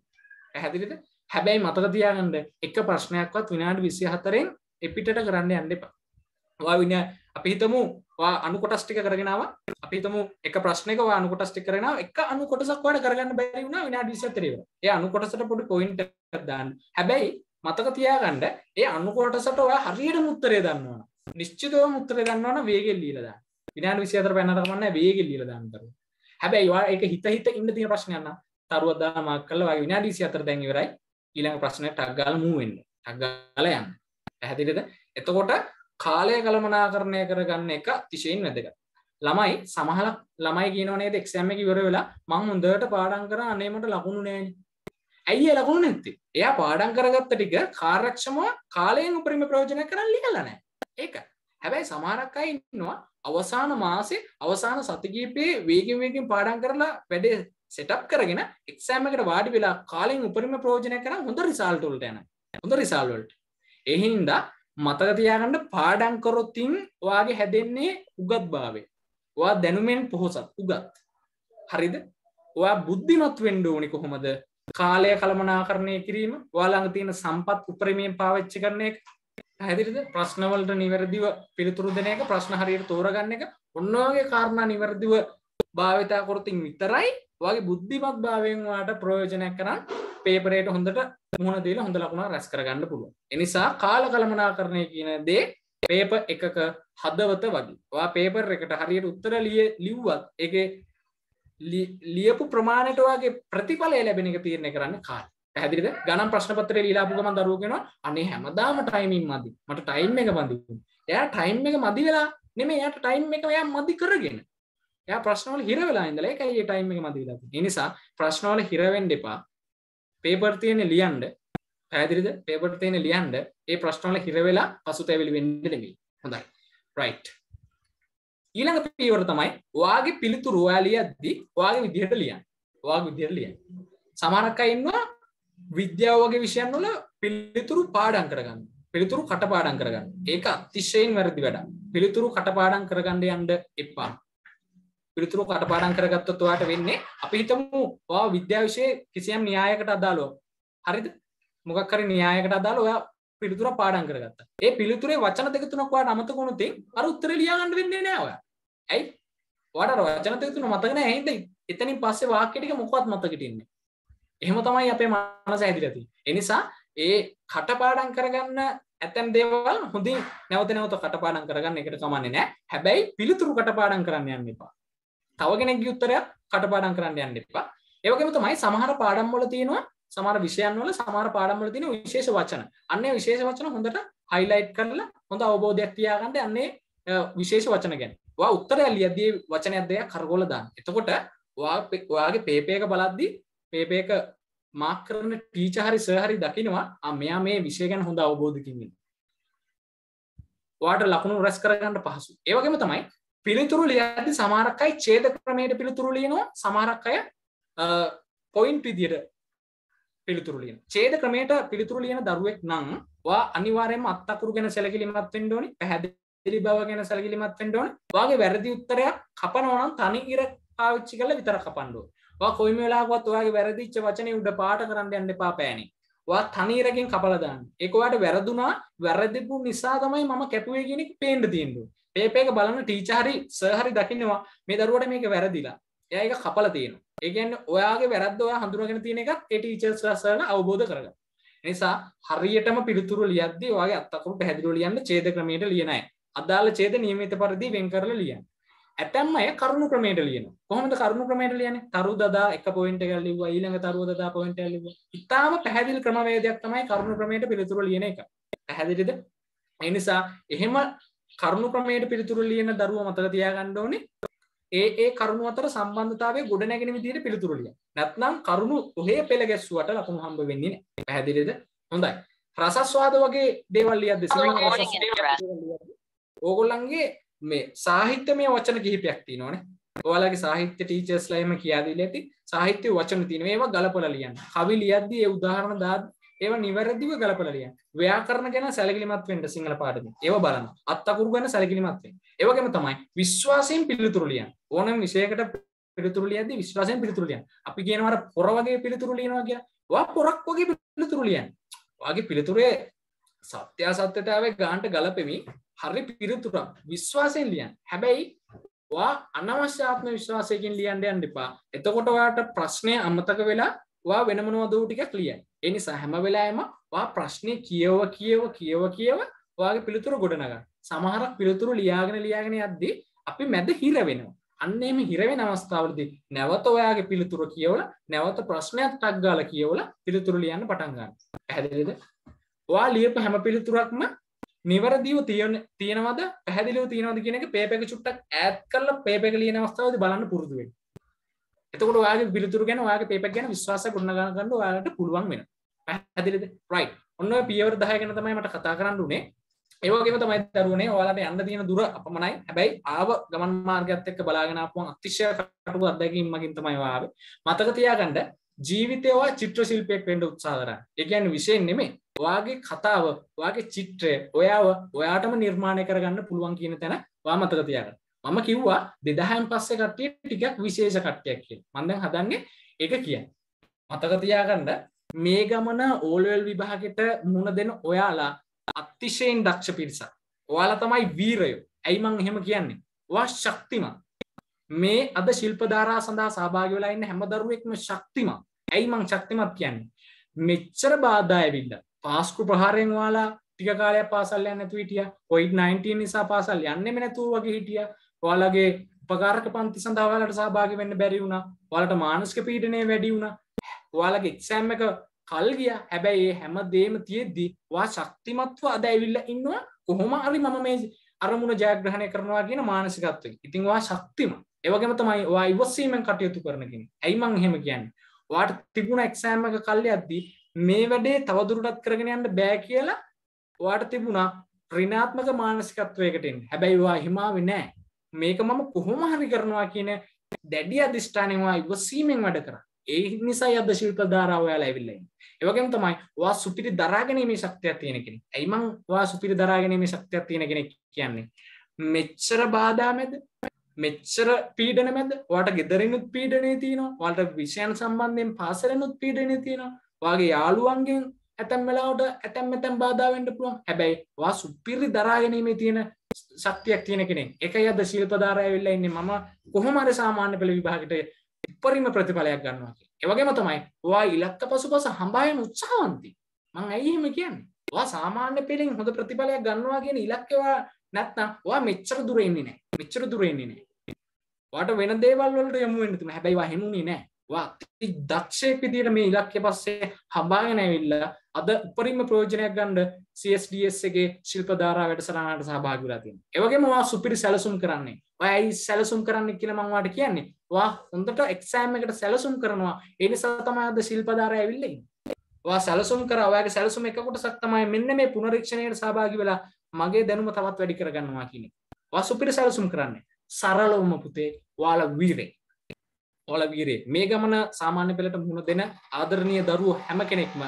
ඇහැදිරිද හැබැයි මතක තියාගන්න එක ප්‍රශ්නයක්වත් විනාඩ විසිය හතරෙන් එපිට කරන්න යන්න එපා වා විනි අපි හිතමු වා අනුකොටස්ටික කරගෙනාව අපිතම එක ප්‍රශ්නක අනුකොටස්ටි කරන එක අනුකොටසක් වට කරගන්න බැරි වුණ විනාඩ විසිතරව ඒ අනුකොටසට පොඩි පොයින්ට දාන්න හැබැයි මතක තියාගන්න ඒ අනුකොටසට ඔය හරියට මුත්තරය දන්නවා නිශ්චිතව මුත්තරය දන්නවන වේගෙල් ලීලදා විනාඩි 24 පැනනට කමන්නේ වේගෙ ලියලා දාන්න දරුවෝ. හැබැයි ඔයා ඒක හිත හිත ඉන්න තියෙන ප්‍රශ්නයක් නම් තරුවක් දාලා මාක් කරලා වගේ විනාඩි 24 දැන් ඉවරයි. ඊළඟ ප්‍රශ්නයට ටග් ගාලා මූව් වෙන්න. ටග් ගාලා යන්න. පැහැදිලිද? එතකොට කාලය කළමනාකරණය කරගන්න එක අතිශයින් වැදගත්. ළමයි සමහර ළමයි කියනවා නේද එක්සෑම් එක ඉවර වෙලා මං හොඳට පාඩම් කරා අනේ මට ලකුණු නෑනේ. ඇයි ඒ ලකුණු නැත්තේ? එයා පාඩම් කරගත්ත ටික කාර්යක්ෂමව කාලයෙන් උපරිම ප්‍රයෝජනය කරන් ලියලා නැහැ. ඒක. හැබැයි සමහරක් අය ඉන්නවා අවසාන මාසේ අවසාන සතිකීපයේ වේගෙන් වේගෙන් පාඩම් කරලා වැඩේ සෙටප් කරගෙන එක්සෑම් එකට වාඩි වෙලා කාලෙන් උපරිම ප්‍රයෝජනය කරන් හොඳ රිසල්ට් වලට යනවා. හොඳ රිසල්ට් වලට. ඒ හින්දා මතක තියාගන්න පාඩම් කරොතින් ඔයාගේ හැදෙන්නේ උගත්භාවය. ඔයා දැනුමෙන් පොහොසත් උගත්. හරිද? ඔයා බුද්ධිමත් වෙන්න ඕනි කොහොමද? කාලය කළමනාකරණය කිරීම, ඔයාලා ළඟ තියෙන සම්පත් උපරිමයෙන් පාවිච්චි කරන එක, හැදිරිද ප්‍රශ්නවලට නිවැරදිව පිළිතුරු දෙන එක ප්‍රශ්න හරියට තෝරගන්න එක ඔන්නෝගේ කාරණා නිවැරදිව භාවිතා කොරතින් විතරයි වගේ බුද්ධිමත් භාවයෙන්වාට ප්‍රයෝජනයක් කරන්න පේපරයට හොඳට මුහුණ දීලා හොඳ ලකුණා රැස් කරගන්න පුළුවන්. එනිසා කාල කළමනාකරණය කියන දේ පේප එකක හදවත වගේ වා පේපර් එකට හරියට උත්තර ලිය ලිව්වත් එක ලියපු ප්‍රමාණයට වගේ ප්‍රතිඵලය ලැබෙන එක තීරණය කරන්න කාල පැහැදිලිද ගණන් ප්‍රශ්න පත්‍රය ලීලාපු ගමන් දරුවෝ කියනවා අනේ හැමදාම ටයිමින් මදි මට ටයිම් එක මදි එයා ටයිම් එක මදි වෙලා නෙමෙයි එයාට ටයිම් එක එයා මදි කරගෙන එයා ප්‍රශ්නවල හිර වෙලා ඉඳලා ඒකයි ඒ ටයිම් එක මදි වෙලා තියෙන්නේ ඒ නිසා ප්‍රශ්නවල හිර වෙන්න එපා පේපර් තියෙන ලියන්න පැහැදිලිද පේපර් තියෙන ලියන්න ඒ ප්‍රශ්නවල හිර වෙලා පසුතැවිලි වෙන්න නෙමෙයි හොඳයි රයිට් ඊළඟ පීවර තමයි ඔයාගේ පිළිතුරු ඔයා ලියද්දී ඔයාගේ විදිහට ලියන්න ඔයාගේ විදිහට ලියන්න සමහරක් අය ඉන්නවා විද්‍යාව වගේ විෂයන් වල පිළිතුරු පාඩම් කරගන්න පිළිතුරු කටපාඩම් කරගන්න ඒක අතිශයෙන් වැරදි වැඩ පිළිතුරු කටපාඩම් කරගන්න යන්න එපා පිළිතුරු කටපාඩම් කරගත්තොත් ඔයාට වෙන්නේ අපි හිතමු ඔයා විද්‍යාව විෂයේ කිසියම් න්‍යායකට අදාළව හරිද මොකක් හරි න්‍යායකට අදාළව ඔයා පිළිතුර පාඩම් කරගත්තා. ඒ පිළිතුරේ වචන දෙක තුනක් ඔයාට අමතක වුණොත් අර උත්තරේ ලියා ගන්න වෙන්නේ නෑ ඔයා. ඇයි? ඔයාට අර වචන දෙක තුන මතක නෑ. එහෙනම් එතනින් පස්සේ වාක්‍ය ටික මොකවත් මතකෙට ඉන්නේ. එහෙම තමයි අපේ මනස ඇදිලති එනිසා ඒ කටපාඩන් කරගන්න ඇතැම් දේවල් හොඳින් නැවත නැවත කටපාඩන් කරගන්න එකට කමන්නේ නෑ හැබැයි පිළිතුරු කටපාඩන් කරන්න යන්න එපා තවගෙනෙක් යුත්තරයක් කටපාඩන් කරන්න යන්න එපා ඒවගේම තමයි සමහර පාඩම්වල තියෙනවා සමහර විෂයන් වල සමහර පාඩම්වල තියෙන විශේෂ වචන අන්න විශේෂ වචන හොඳට හයිලයිට් කරලා හොඳ අවබෝධයක් තියාගන්න යන්නේ විශේෂ වචන ගැන වා උත්තරය ලියදී වචනයක් දෙයක් කරගොල දාන්න එතකොට ඔයාගේ පේපයක බලද්දී පේපේක මාක් කරන ටීච හරි සහරි දකිනවා මෙයා මේ විෂය ගැන හොඳ අවබෝධකින්ගින් වාට ලකුණු රැස් කරගන්නට පහසු ඒවගේම තමයි පිළිතුරු ලියඇති සමාරක්කයි චේද ක්‍රමයට පිළිතුරු ලියනවා සමාරක්කය පොයින් පිදියට පිළිතුරු ලියන චේද ක්‍රමයට පිළිතුරු ලියන දරුවෙක් නං වා අනිවාරයම අත්තකුරු ගැන සැලකිලිමත්වෙන් ඩෝනි පැහැදිලි බව ගැන සැලකිලිමත්වෙන් ඩෝන වගේ වැරදි උත්තරයක් කපනවනම් තනි ඉර පාවිච්චි කල විතර කපන්ඩුව කොයිම වෙලාකොත් ඔයාගේ වැරදිච්ච වචනය උඩ පාට කරන්න යන්න එපා පෑනේ වා තනීරකින් කපලදන්න එකවාට වැරදුනා වැරදිපු නිසා තමයි මම කැපුවේ කෙනෙක් පේන්ඩ තිීන්දු පේපේක බලන්න ටීචහරි සහරි දකින්නවා මේ දරුවට මේක වැරදිලා ඒක කපල තියෙන ඒගන්න ඔයාගේ වැරද්දවා හඳුරගෙන තියෙන එකත් එටීචර්ස් ලස්සන අවබෝධ කරග නිසා හරියටම පිළිතුරු ලියද්දී වගේ අත්තකුට පැදිරු ලියන්න චේද ක්‍රමයට ලියනයි අදාල චේද නියමිත පරදි වෙන් කරල ලියන්න ඇතැම් අය කරුණු ක්‍රමයට ලියන කොහොමද කරුණු ක්‍රමයට ලියන තරු දා එක පොයින්ට ගැල්ලිව ඊළඟ තරුව දා පොයින්ට ඇලිව ඉතාම පැහැදිල් ක්‍රමවේදයක් තමයි කරුණු ක්‍රමයට පිළිතුර ලියන එක පැහැදිලිද එනිසා එහෙම කරුණු ක්‍රමයට පිළිතුර ලියන දරුව මතක තියාගන්න ඕනේ ඒ ඒ කරුණු අතර සම්බන්ධතාවය ගොඩ නැගෙන විදිහට පිළිතුරු ලියන නැත්නම් කරුණු ඔහේ පෙළ ගැස්සුවට ලකුණු හම්බ වෙන්නේ නැහැ පැහැදිලිද හොඳයි රසස්වාද වගේ දේවල් ලියද්දී oh, ඕගොල්ලන්ගේ මේ සාහිත්‍ය මේ වචන කිහිපයක් තිනෝනේ ඔයාලගේ සාහිත්‍ය ටීචර්ස් ලයිම කියාදීල ඇති සාහිත්‍ය වචන තින ඒවා ගලපල ලියන්න කවි ලියද්දී ඒ උදාහරණ දාත් ඒවා නිවැරදිව ගලපල ලියන්න ව්‍යාකරණ ගැන සැලකිලිමත් වෙන්න සිංහල පාඩමේ ඒවා බලන්න අත්අකුරු ගැන සැලකිලිමත් වෙන්න ඒ වගේම තමයි විශ්වාසයෙන් පිළිතුරු ලියන්න ඕනම විෂයකට පිළිතුරු ලියද්දී විශ්වාසයෙන් පිළිතුරු ලියන්න අපි කියනවා අර පොර වගේ පිළිතුරු ලියනවා කියලා ඔයා පොරක් වගේ පිළිතුරු ලියන්න ඔයාගේ පිළිතුරේ සත්‍ය සත්‍යතාවයේ ගානට ගලපෙමින් හරි පිරිතුරක් විශ්වාසයෙන් ලියන් හැබැයි වා අනවශ්‍ය ආත්ම විශ්වාසයකින් ලියන්න යන්න එපා එතකොට ඔයාට ප්‍රශ්නය අමතක වෙලා වා වෙනමනවා දූ ටිකක් ලියන් එනිසා හැම වෙලායම වා ප්‍රශ්නය කියව කියව කියව කියව වගේ පිළිතුරු ගොඩනග සමහරක් පිළිතුරු ලියාගෙන ලියාගෙන යද්දී අපි මැද හිර වෙනවා අන්නේම හිරවෙන අවස්ථාවලදී නැවත ඔයාගේ පිළිතුර කියවල නැවත ප්‍රශ්නයක් ටක් ගාල කියවල පිළිතුරු ලියන්න පටන්ගන්න පැහැදිලිද වා ලියපු හැම පිළිතුරක්ම නිවරදිව තියන තියෙනවද පැහදිලිව තියෙනවද කියෙනෙ පේපක චුට්ටක් ඇත් කල පේපක ලියන අවස්ථාවද බලන්න පුරුදුවෙන් එතකට වාගේ පිළිතුර ගැන වාගේ පේප ගැන විශවාස කරනගන්න යාලට පුළුවන් වෙන පැහදිලිද රයි් ඔන්න පියවර දහයගෙන තමයි මට කතා කරන්න වනේ ඒවගේ තමයි දරුණේ ඔයාලට යන්න තියෙන දුර අපමණයි හැබැයි ආව ගමන් මාර්ගත් එක්ක බලාගෙනාපුුවන් අතිශ්‍ය කටපු අදැකීම් මගින් තමයි වාව මතක තියාගන්න ජීවිතයවා චිත්‍ර ශිල්පයක් පෙන්ඩ උත්සාහර එකයන් විශයෙන් නෙමේ ඔයාගේ කතාව ඔයාගේ චිත්‍රය ඔයාව ඔයාටම නිර්මාණය කරගන්න පුළුවන් කියන තැන වා මතක තියාගන්න මම කිව්වා දෙදහයන් පස්සේ කට්ටිය ටිකක් විශේෂ කට්ටයක් කිය මන්දැන් හදන්නේ එක කියන්න මතක තියාගන්න මේ ගමන ඕලවල් විභාගෙට මුණ දෙන ඔයාලා අත්තිශයෙන් දක්ෂ පිරිසක් ඔයාලා තමයි වීරයෝ ඇයි මං එහෙම කියන්නේ වා ශක්තිමත් මේ අද ශිල්පධාරා සඳහා සභාග වෙලා ඉන්න හැම දරුවෙක්ම ශක්තිමත් ඇයි මං ශක්තිමත් කියන්නේ මෙච්චර බාධා ඇවිල්ලා පාස්කු ප්‍රහාරයෙන් වාලා ටික කාලය පාසල් යන්න නැතු හිටිය කොයිඩ් 19 නිසා පාසල් යන්නෙම නැතුව වගේ හිටිය ඔයාලගේ උපකාරක පන්ති සඳහා ඔයාලට සහභාගී වෙන්න බැරි වුණා ඔයාලට මානසික පීඩනය වැඩි වුණා ඔයාලගේ එක්සෑම් එක කල් ගියා හැබැයි ඒ හැම දෙයක්ම තියෙද්දි වා ශක්තිමත්ව අද ඇවිල්ලා ඉන්නවා කොහොම හරි මම මේ අරමුණ ජයග්‍රහණය කරනවා කියන මානසිකත්වයෙන් ඉතින් වා ශක්තිමත් ඒවගේම තමයි ඔයා ඉවසීමෙන් කටයුතු කරන කෙනෙක්. ඇයි මං එහෙම කියන්නේ? ඔයාට තිබුණ එක්සෑම් එක කල්යද්දී මේ වැඩේ තවදුරටත් කරගෙන යන්න බෑ කියලා වාට තිබුණා ප්‍රිනාත්මක මානසිකත්වයකටින් හැබැයිවා හිමාව නෑ මේක මම කොහොම හරි කරනවා කියන දැඩිය අධිෂ්ඨානයවා ඉවසීමෙන් වැඩ කර ඒ නිසා අද ශිල්ප ධාරාවයාලා ඇවිල්ලයි ඒවගේම තමයි වා සුපිරි දරාගැනීමේ ශක්තියක් තියෙන කෙනෙ ඇයිමං වා සුපිරි දරාගැනීමේ ශක්තියක් තියෙන කෙනෙ කියන්නේ මෙච්චර බාධාමැද මෙච්චර පීඩන මැද වාට ගෙදරනුත් පීඩනය තියනවා වාට විෂයන් සම්බන්ධයෙන් පාසලනුත් පීඩනය තියෙනවා වගේ යාළුවන්ගෙන් ඇතැම් වෙලාවට ඇතැම් ඇතැම් බාධාවෙන්ට පුළුවන් හැබැයි වා සුපිරි දරාගැනීමේ තියෙන සත්‍යයක් තියෙන කෙනෙ එක අද ශිල්පධාරය වෙල්ල එන්නේ මම කොහොමර සාමාන්‍ය පෙළ විභාගට උපරිම ප්‍රතිඵලයක් ගන්නවා ඒවගේම තමයි වා ඉලක්ක පසු පස හම්බායන උත්සාහන්ති මං ඇයිහෙම කියන්න වා සාමාන්‍ය පෙළින් හොඳ ප්‍රතිඵලයක් ගන්නවා කියෙන ඉලක්කවා නැත්නම් වා මෙච්චර දුරෙන්නේ නෑ මෙච්චර දුරෙන්නේ නෑ වාට වෙන දේවල්වලට යමුුවෙන්ටම හැබැයිවා හෙනුනේ නෑ දක්ෂයක් විදිට මේ ඉලක්්‍ය පස්සේ හබාගෙනැවිල්ලා අද උපරිම ප්‍රෝජනයක් ගණ්ඩ CSDSගේ ශිල්පධාරා වැඩසරනාට සහභාගරතින් ඒවගේම වා සුපිරි සැලසුම් කරන්නේ වයයි සැලසුම් කරන්න කියල මංවාට කියන්නේ වා හොඳට එක්සෑම් එකට සැලසුම් කරනවා එනිසා තමයි අද ශිල්පධාරය ඇවිල්ලයි වා සැලසුම් කරවාගේ සැලසුම් එකකොට සක්තමයි මෙන්න මේ පුනරීක්ෂණයට සභාගි වෙලා මගේ දැනුම තවත් වැඩි කරගන්නවා කියනෙ වා සුපිරි සැලසුම් කරන්නේ සරලවම පුතේ වාල වීරේ ඔලවීරේ මේ ගමන සාමාන්‍ය පෙළට මුණ දෙන ආදරණය දරුව හැම කෙනෙක්ම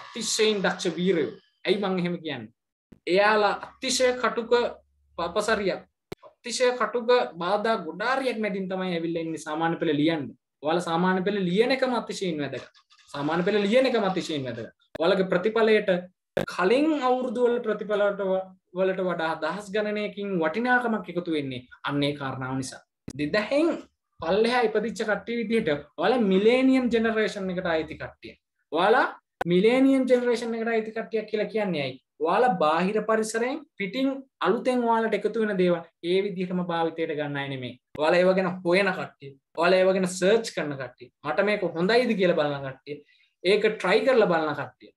අතිශ්‍යයෙන් දක්ෂ වීරයෝ ඇයි මං එහෙම කියන්න එයාලා අතිශය කටුක පපසරියක් අතිශය කටුක බාධා ගොඩාරියක් මැටින් තමයි ඇවිල්ලන්නේ සාමාන්‍ය පෙළ ලියන්න ඔයාලා සාමාන්‍ය පෙළ ලියන එකම අතිශයෙන් වැදගත් සාමාන්‍ය පෙළ ලියන එකම අතිශයෙන් වැදගත් ඔයාලගේ ප්‍රතිඵලයට කලින් අවුරුදු වල ප්‍රතිඵලට වලට වඩා දහස් ගණනයකින් වටිනාකමක් එකතු වෙන්නේ අන්නේ කාරණාව නිසා දෙදැහෙන් පල්ලෙහා ඉපදිච්ච කට්ටිය විදිහට ඔල මිලේනියම් ජෙනරේෂන් එකට අයිති කට්ටිය වාලා මිලේනියම් ජෙනරේෂන් එකට අයිති කට්ටියක් කියලා කියන්නේ ඇයි වාලා බාහිර පරිසරයෙන් පිටින් අලුතෙන් වාලට එකතු වෙන දේව ඒ විදිහටම භාවිතයට ගන්න අය නෙමේ ඔයාලා ඒව ගැන හොයන කට්ටිය ඔයාලා ඒව ගැන සර්ච් කරන කට්ටිය මට මේක හොඳයිද කියලා බලන කට්ටිය ඒක ට්‍රයි කරලා බලන කට්ටිය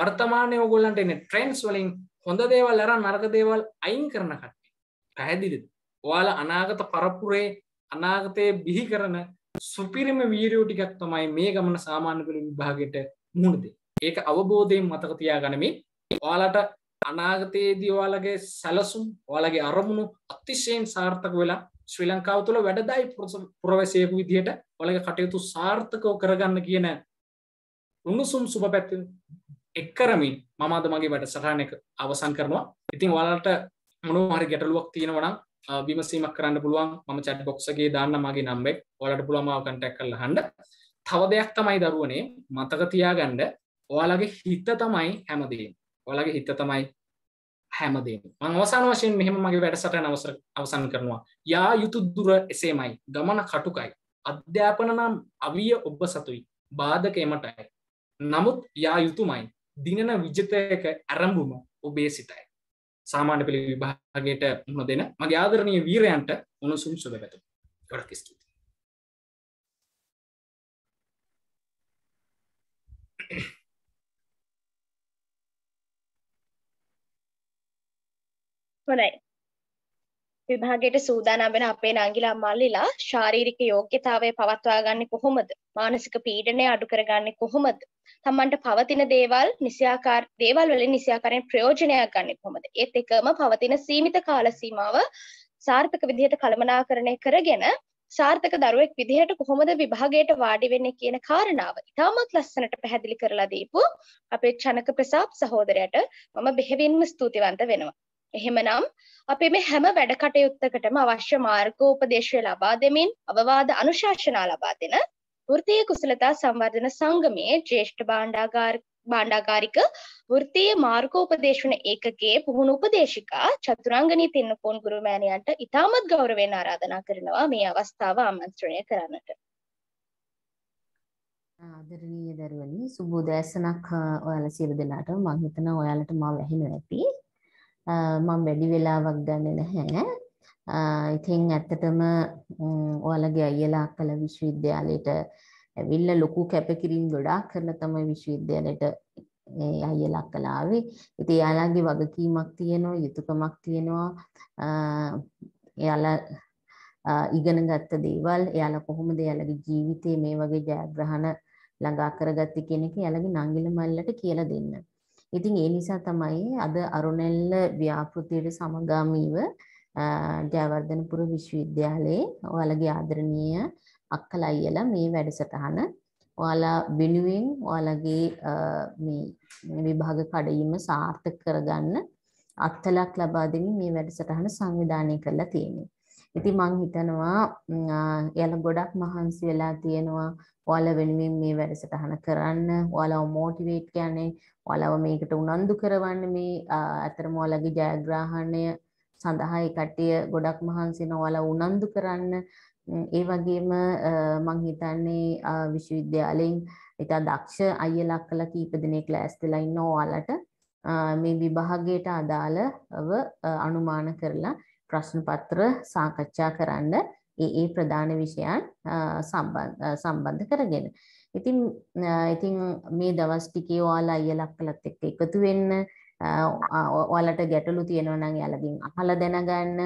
වර්තමානය ඔගොල්ලන්ට එන ට්‍රෙන්ඩ්ස් වලින් හොඳ දේවල් අරන් නරක දේවල් අයින් කරන කට්ටිය පැහැදිලිද ඔයාලා අනාගත පරපුරේ අනාගතය බිහි කරන සුපිරිම වීරයෝ ටිකක් තමයි මේ ගමන සාමාන්‍ය පෙළ විභාගයට මුහුණදේ. ඒක අවබෝධයෙන් මතක තියා ගනමින් ඔයාලට අනාගතයේදී ඔයාලගේ සැලසුම් ඔයාලගේ අරමුණු අතිශයෙන් සාර්ථක වෙලා ශ්‍රී ලංකාව තුළ වැඩදායි පුරවැසයපු විදිහට ඔලගේ කටයුතු සාර්ථකව කරගන්න කියන උණුසුම් සුබ පැත්තිෙන් එක් කරමින් මම අද මගේ වැඩ සටහන එක අවසන් කරනවා ඉතින් ඔයාලට මොනු හරි ගැටලුවක් තියෙනවනම් විමසීමක් කරන්න පුළුවන් ම චැට් බොක්සගේ දාන්න මගේ නම්බෙක් ඔලට පුළුවමාව කටැක් කරල හඩ තව දෙයක් තමයි දරුවනේ මතක තියාගන්ඩ ඔයාලගේ හිත තමයි හැමදේ ඔයාලගේ හිත තමයි හැමදේ මංවසාන වශයෙන් මෙහෙම මගේ වැඩසට අවසර අවසන් කරනවා යා යුතු දුර එසේමයි ගමන කටුකයි අධ්‍යාපන නම් අවිය ඔබ සතුයි බාධකමටයි නමුත් යා යුතුමයි දිනන විජතයක ඇරඹුම ඔබේ සිතයි සාමාන්‍ය පෙළි විභාගයට මුණ දෙන මගේ ආදරණය වීරයන්ට උණුසුම් සුබ පැතුම් ගොඩක් ස්තුති හොඳයි විභාගයට සූදානම් වෙන අපේ නංගිලා මල්ලිලා ශාරීරික යෝග්‍යතාවය පවත්වා ගන්නේ කොහොමද? මානසික පීඩනය අඩු කරගන්නේ කොහොමද? තමන්ට පවතින දේවල් නිසියාකාර දේවල් වලින් නිසියාකාරයෙන් ප්‍රයෝජනයක් ගන්න කොහොමද? ඒත් එකම පවතින සීමිත කාල සීමාව සාර්ථක විදිහට කළමනාකරණය කරගෙන සාර්ථක දරුවෙක් විදිහට කොහොමද විභාගයට වාඩි වෙන්නේ කියන කාරණාව ඉතාමත් ලස්සනට පැහැදිලි කරලා දීපු අපේ චනක ප්‍රසාප් සහෝදරයට මම බෙහෙවින්ම ස්තුතිවන්ත වෙනවා. එහෙමනම් අපේ මේ හැම වැඩ කටයුත්තකටම අවශ්‍ය මාර්ගෝපදේශය ලබා දෙමින් අවවාද අනුශාසනා ලබා දෙන වෘත්තීය කුසලතා සංවර්ධන සංගමයේ ජ්‍යෙෂ්ඨ භාණ්ඩාගාර භාණ්ඩාගාරික වෘත්තීය මාර්ගෝපදේශන ඒකකයේ පුහුණු උපදේශිකා චතුරංගනී තින්නකෝන් ගුරුමෑණියන්ට ඉතාමත් ගෞරවයෙන් ආරාධනා කරනවා මේ අවස්ථාව ආමන්ත්‍රණය කරන්නට. ආදරණීය දරුවනි සුබෝදෑසනක් ඔයාලා සියලු දෙනාටම මම හිතනවා ඔයාලට මා වැහිණ ඇති. මම වැඩි වෙලාවක් ගන්නෙ නැහැ. ඉතින් ඇත්තටම ඔයාලගේ අයියලා අක්කලා විශ්වවිද්‍යාලයට ඇවිල්ලා ලොකු කැපකිරීම් ගොඩාක් කරලා තමයි විශ්වවිද්‍යාලයට මේ අයියලා අක්කලා ආවේ. ඉතින් එයාලගේ වගකීමක් තියෙනවා, යුතුයකමක් තියෙනවා. එයාලා ඉගෙනගත්ත දේවල්, එයාලා කොහොමද එයාලගේ ජීවිතේ මේ වගේ ජයග්‍රහණ ළඟා කරගත්තේ කියන එක එයාලගේ නංගිල මල්ලට කියලා දෙන්න. ඉතින් ඒ නිසා තමයි අද අරුණැල්ල ව්‍යාපෘතියට සමගාමීව ජයවර්ධනපුර විශ්වවිද්‍යාලයේ ඔයාලගේ ආදරණීය අක්කලා අයියලා මේ වැඩසටහන ඔයාලා වෙනුවෙන් ඔයාලගේ මේ විභාග කඩයිම සාර්ථක කරගන්න අත්ලක් ලබා දෙමින් මේ වැඩසටහන සංවිධානය කරලා තියෙනවා. ඉතින් මං හිතනවා එයාලා ගොඩක් මහන්සි වෙලා තියෙනවා. ඔයාලා වෙනුවෙන් මේ වැඩසටහන කරන්න, ඔයාලා මොටිවේට් කියන්නේ ඔයාලව මේකට උනන්දු කරවන්න මේ ඇතරම ඔයාලගේ ජයග්‍රහණය සඳහා ඒ කට්ටිය ගොඩක් මහන්සි ඔයාලා උනන්දු කරන්න ඒ වගේම මං හිතන්නේ විශ්වවිද්‍යාලයෙන් ඉතා දක්ෂ අයියලා කළ කීප දෙනෙක් ලෑස්තිලා ඉන්න ඔයාලට මේ විභාගයට අදාළව අනුමාන කරලා ප්‍රශ්න පත්‍ර සාකච්ඡා කරන්න ඒ ඒ ප්‍රධාන විෂයන් සම්බන්ධ කරගෙන ඉතින් ඉතින් මේ දවස් ටිකේ ඔයාලා අයියලා අක්කලත් එක්ක එකතු වෙන්න ඔයාලට ගැටලු තියෙනවා නම් එයාලගෙන් අහලා දැනගන්න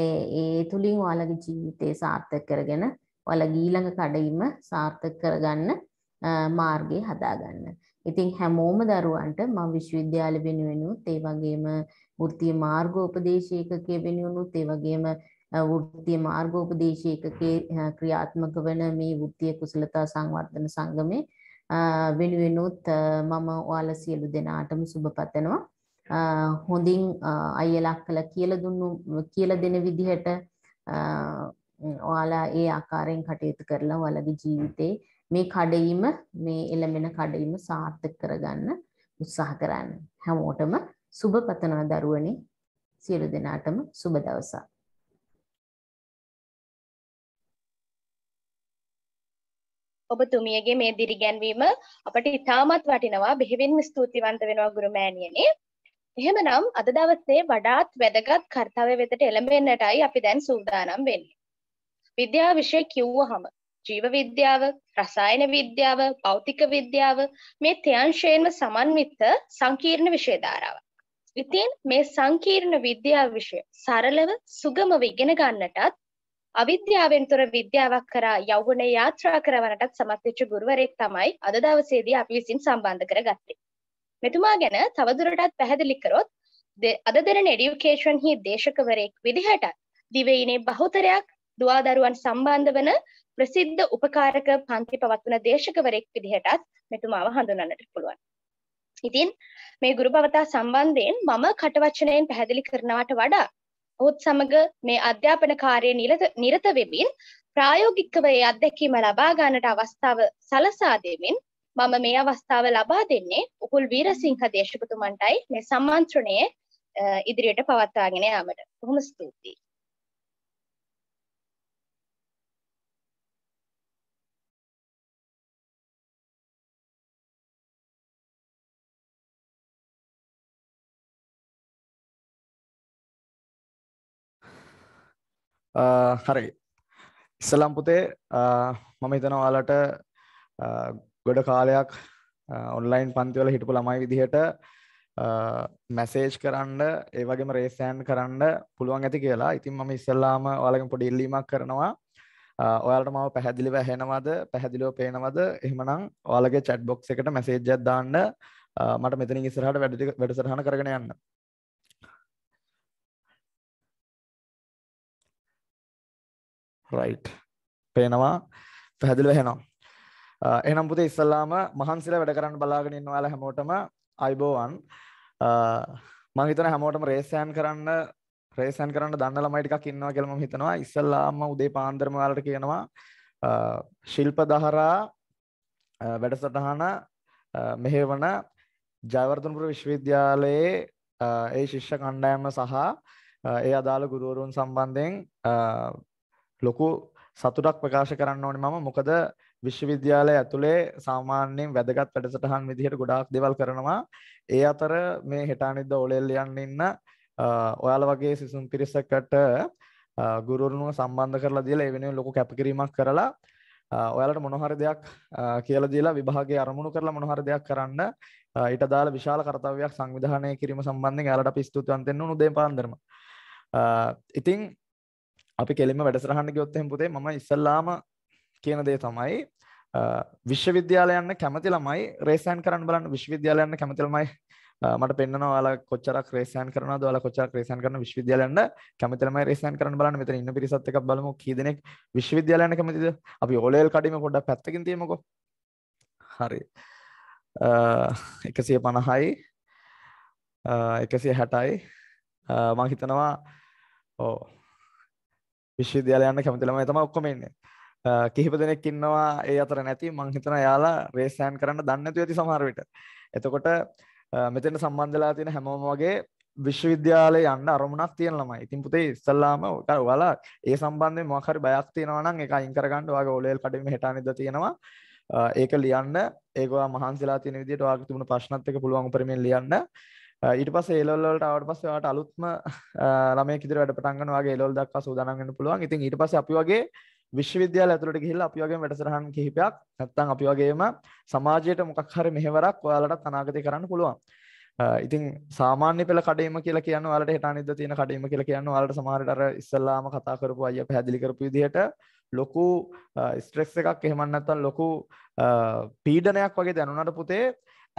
ඒ තුලින් ඔයාලගේ ජීවිතේ සාර්ථක කරගෙන ඔයාලගේ ඊළඟ කඩයිම සාර්ථක කරගන්න මාර්ගය හදාගන්න. ඉතින් හැමෝම දරුවන්ට මම විශ්වවිද්‍යාල වෙනුවෙනුත් ඒ වගේම වෘත්තීය මාර්ගෝපදේශ ඒකකයේ වෙනුවෙනුත් ඒ වගේම වෘත්තීය මාර්ගෝපදේශී එකකේ ක්‍රියාත්මක වන මේ වෘත්තීය කුසලතා සංවර්ධන සංගමේ වෙනුවෙනුත් මම ඔයාලා සියලු දෙනාටම සුබපතනවා හොඳින් අයලා කළ කියලා දුන්නු කියලා දෙන විදිහට ඔයාලා ඒ ආකාරයෙන් කටයුතු කරලා ඔයාලගේ ජීවිතේ මේ කඩයිම මේ එළමෙන කඩයිම සාර්ථක කරගන්න උත්සාහ කරන්න හැමෝටම සුබ පතනවා දරුවනේ සියලු දෙනාටම සුබ දවසක් ඔබතුමියගේ මේ දිරිගැන්වීම අපට ඉතාමත් වටිනවා බෙහෙවින්ම ස්තුතිවන්ත වෙනවා ගුරුමෑණියනේ. එහෙමනම් අද දවසේ වඩාත් වැදගත් කර්තව්‍ය වෙතට එළඹෙන්නටයි අපි දැන් සූදානම් වෙන්නේ. විද්‍යා විෂය කිව්වහම ජීව විද්‍යාව, රසායන විද්‍යාව, භෞතික විද්‍යාව මේ ත්‍යංශයෙන්ම සමන්විත සංකීර්ණ විෂය ධාරාවක්. ඉතින් මේ සංකීර්ණ විද්‍යා විෂය සරලව සුගමව ඉගෙන ගන්නටත් අවිද්‍යාවෙන් තොර විද්‍යාවක් කරා යෞවනයේ යාත්‍රා කරවන්නටත් සමත් වෙච්ච ගුරුවරයෙක් තමයි අද දවසේදී අපි විසින් සම්බන්ධ කරගත්තේ. මෙතුමා ගැන තවදුරටත් පැහැදිලි කරොත් අද දෙරණ එඩියුකේෂන් හි දේශකවරයෙක් විදිහට දිවයිනේ බහුතරයක් දුවාදරුවන් සම්බන්ධ වන ප්‍රසිද්ධ උපකාරක පන්ති පවත්වන දේශකවරයෙක් විදිහටත් මෙතුමාව හඳුනන්නට පුළුවන්. ඉතින් මේ ගුරු භවතා සම්බන්ධයෙන් මම කටවචනයෙන් පැහැදිලි කරනවට වඩා ඔහුත් සමග මේ අධ්‍යාපන කාර්යය නිරත වෙමින් ප්‍රායෝගිකව ඒ අත්දැකීම ලබා ගන්නට අවස්ථාව සලසා දෙමින් මම මේ අවස්ථාව ලබා දෙන්නේ උකුල් වීරසිංහ දේශකතුමන්ටයි මේ සම්මන්ත්‍රණය ඉදිරියට පවත්වාගෙන යාමට. බොහොම ස්තුතියි. Uh, හරි ඉස්සලම් පුතේ uh, මම හිතන ඔයාලට uh, ගොඩ කාලයක් ඔන්ලයින් පන්තිවල හිටපු ළමයි විදිහට මැසේජ් කරන්න ඒ වගේම රේසෑන් කරන්න පුළුවන් ඇති කියලා ඉතින් මම ඉස්සල්ලාම ඔයාලගෙන් පොඩි ඉල්ලීමක් කරනවා ඔයාලට මම පැහැදිලිව ඇහෙනවද පැහැදිලිව පේනවද එහෙමනම් ඔයාලගේ චැට් බොක්ස් එකට මැසේජ්ජක් දාන්න මට මෙතනින් ඉස්සරහට වැඩ වැඩසටහන කරගෙන යන්න රයිට් පේනවා පැහැදිලි වෙනවා එහෙනම් පුතේ ඉස්සල්ලාම මහන්සිලා වැඩ කරන්න බලාගෙන ඉන්න ඔයාලා හැමෝටම අයිබෝවන් මම හිතන හැමෝටම රේස් යන් කරන්න රේස් යන් කරන්න දන්න ළමයි ටිකක් ඉන්නවා කියලා මම හිතනවා ඉස්සල්ලාම උදේ පාන්දරම ඔයාලට කියනවා ශිල්ප දහරා වැඩසටහන මෙහෙවන ජයවර්ධනපුර විශ්වවිද්‍යාලයේ ඒ ශිෂ්‍ය කණ්ඩායම සහ ඒ අදාළ ගුරුවරුන් සම්බන්ධයෙන් ලොකු සතුටක් ප්‍රකාශ කරන්න ඕනේ මම මොකද විශ්වවිද්‍යාලය ඇතුලේ සාමාන්‍යයෙන් වැදගත් වැඩසටහන් විදිහට ගොඩාක් දේවල් කරනවා ඒ අතර මේ හෙටානිද්ද ඔලෙල් යන්න ඉන්න ඔයාල වගේ සිසුම් පිරිසකට ගුරුරුණුව සම්බන්ධ කරලා දීලා ඒ වෙනුවෙන් ලොකු කැපකිරීමක් කරලා ඔයාලට මොනහරි දෙයක් කියල දීලා විභාගේ අරමුණු කරලා මොනහර දෙයක් කරන්න ඊට දාල විශාල කරතවයක් සංවිධානය කිරීම සම්බන්ධ යාලට පිස්තුතිවන්තෙන් උදේ පාන්දරම ඉතිං අපි කෙලින්ම වැඩසටහන්න ගියොත් එහෙම පුතේ මම ඉස්සල්ලාම කියන දේ තමයි විශ්වවිද්‍යාලය යන්න කැමති ළමයි රේස් රෑන් කරන්න බලන්න විශ්වවිද්‍යාලය යන්න කැමති ළමයි මට පෙන්නවා ඔයාලා කොච්චරක් රේස් රෑන් කරනවද ඔයාලා කොච්චරක් රේස් රෑන් කරන විශ්වවිද්‍යාලය යන්න කැමති ළමයි රේස් රෑන් කරන්න බලන්න මෙතන ඉන්න පිරිසත් එක්ක බලමු කී දෙනෙක් විශ්වවිද්‍යාලය යන්න කැමතිද අපි ඕලෙල් කඩේම පොඩ්ඩක් පැත්තකින් තියමුකෝ හරි එකසිය පණහයි එකසිය හැටයි මං හිතනවා ඕ විශ්වවිද්‍යාල යන්න කැමතිලම තම ඔක්කොමන්නේ කිහිප දෙනෙක් ඉන්නවා ඒ අතර නැති මංහිතන යාලා රේසෑන් කරන්න දන්නතු ඇති සමහරවිට එතකොට මෙතන සම්බන්ධලා තියෙන හැමෝම වගේ විශ්වවිද්‍යාලය යන්න අරමුණක් තියෙන ළමයි ඉතින් පුතේ ඉස්සල්ලාම වලා ඒ සම්බන්ධය මොහරි බයක් තියෙනවනම් එක අයිංකරගන්නඩ වගේ ඔලෙල් කඩීම හිටානිද තියෙනවා ඒක ලියන්න ඒකවා මහන්සලා තින විදිට වාග තුුණ ප්‍රශ්නත්තක පුළුවන් පරමෙන් ලියන්න ඊට පස් ඒලොල්ලට අවට පස්ස වාට අලුත්ම ළම කිර වැඩ පටන්ගනවාගේ ලොල් දක් සූදානගන්න පුළුවන් ඉතින් ඊට පස අපි වගේ විශ්වවිද්‍යාල ඇතුළට ගිහිල්ලා අපි වගේ වැඩසටහන් කිහිපයක් නැත්තම් අපි වගේම සමාජයට මොකක් හරි මෙහෙවරක් ඔයාලට අනාගතය කරන්න පුළුවන්. ඉතින් සාමාන්‍ය පෙළ කඩේම කියලා කියන වලට හිටා නිද්ද තියෙන කඩේම කියලා කියන වලට සමහරට අර ඉස්සල්ලාම කතා කරපු අය පැහැදිලි කරපු විදිහට ලොකු ස්ට්‍රෙස් එකක් එහෙම නැත්නම් ලොකු පීඩනයක් වගේ දැනුණාට පුතේ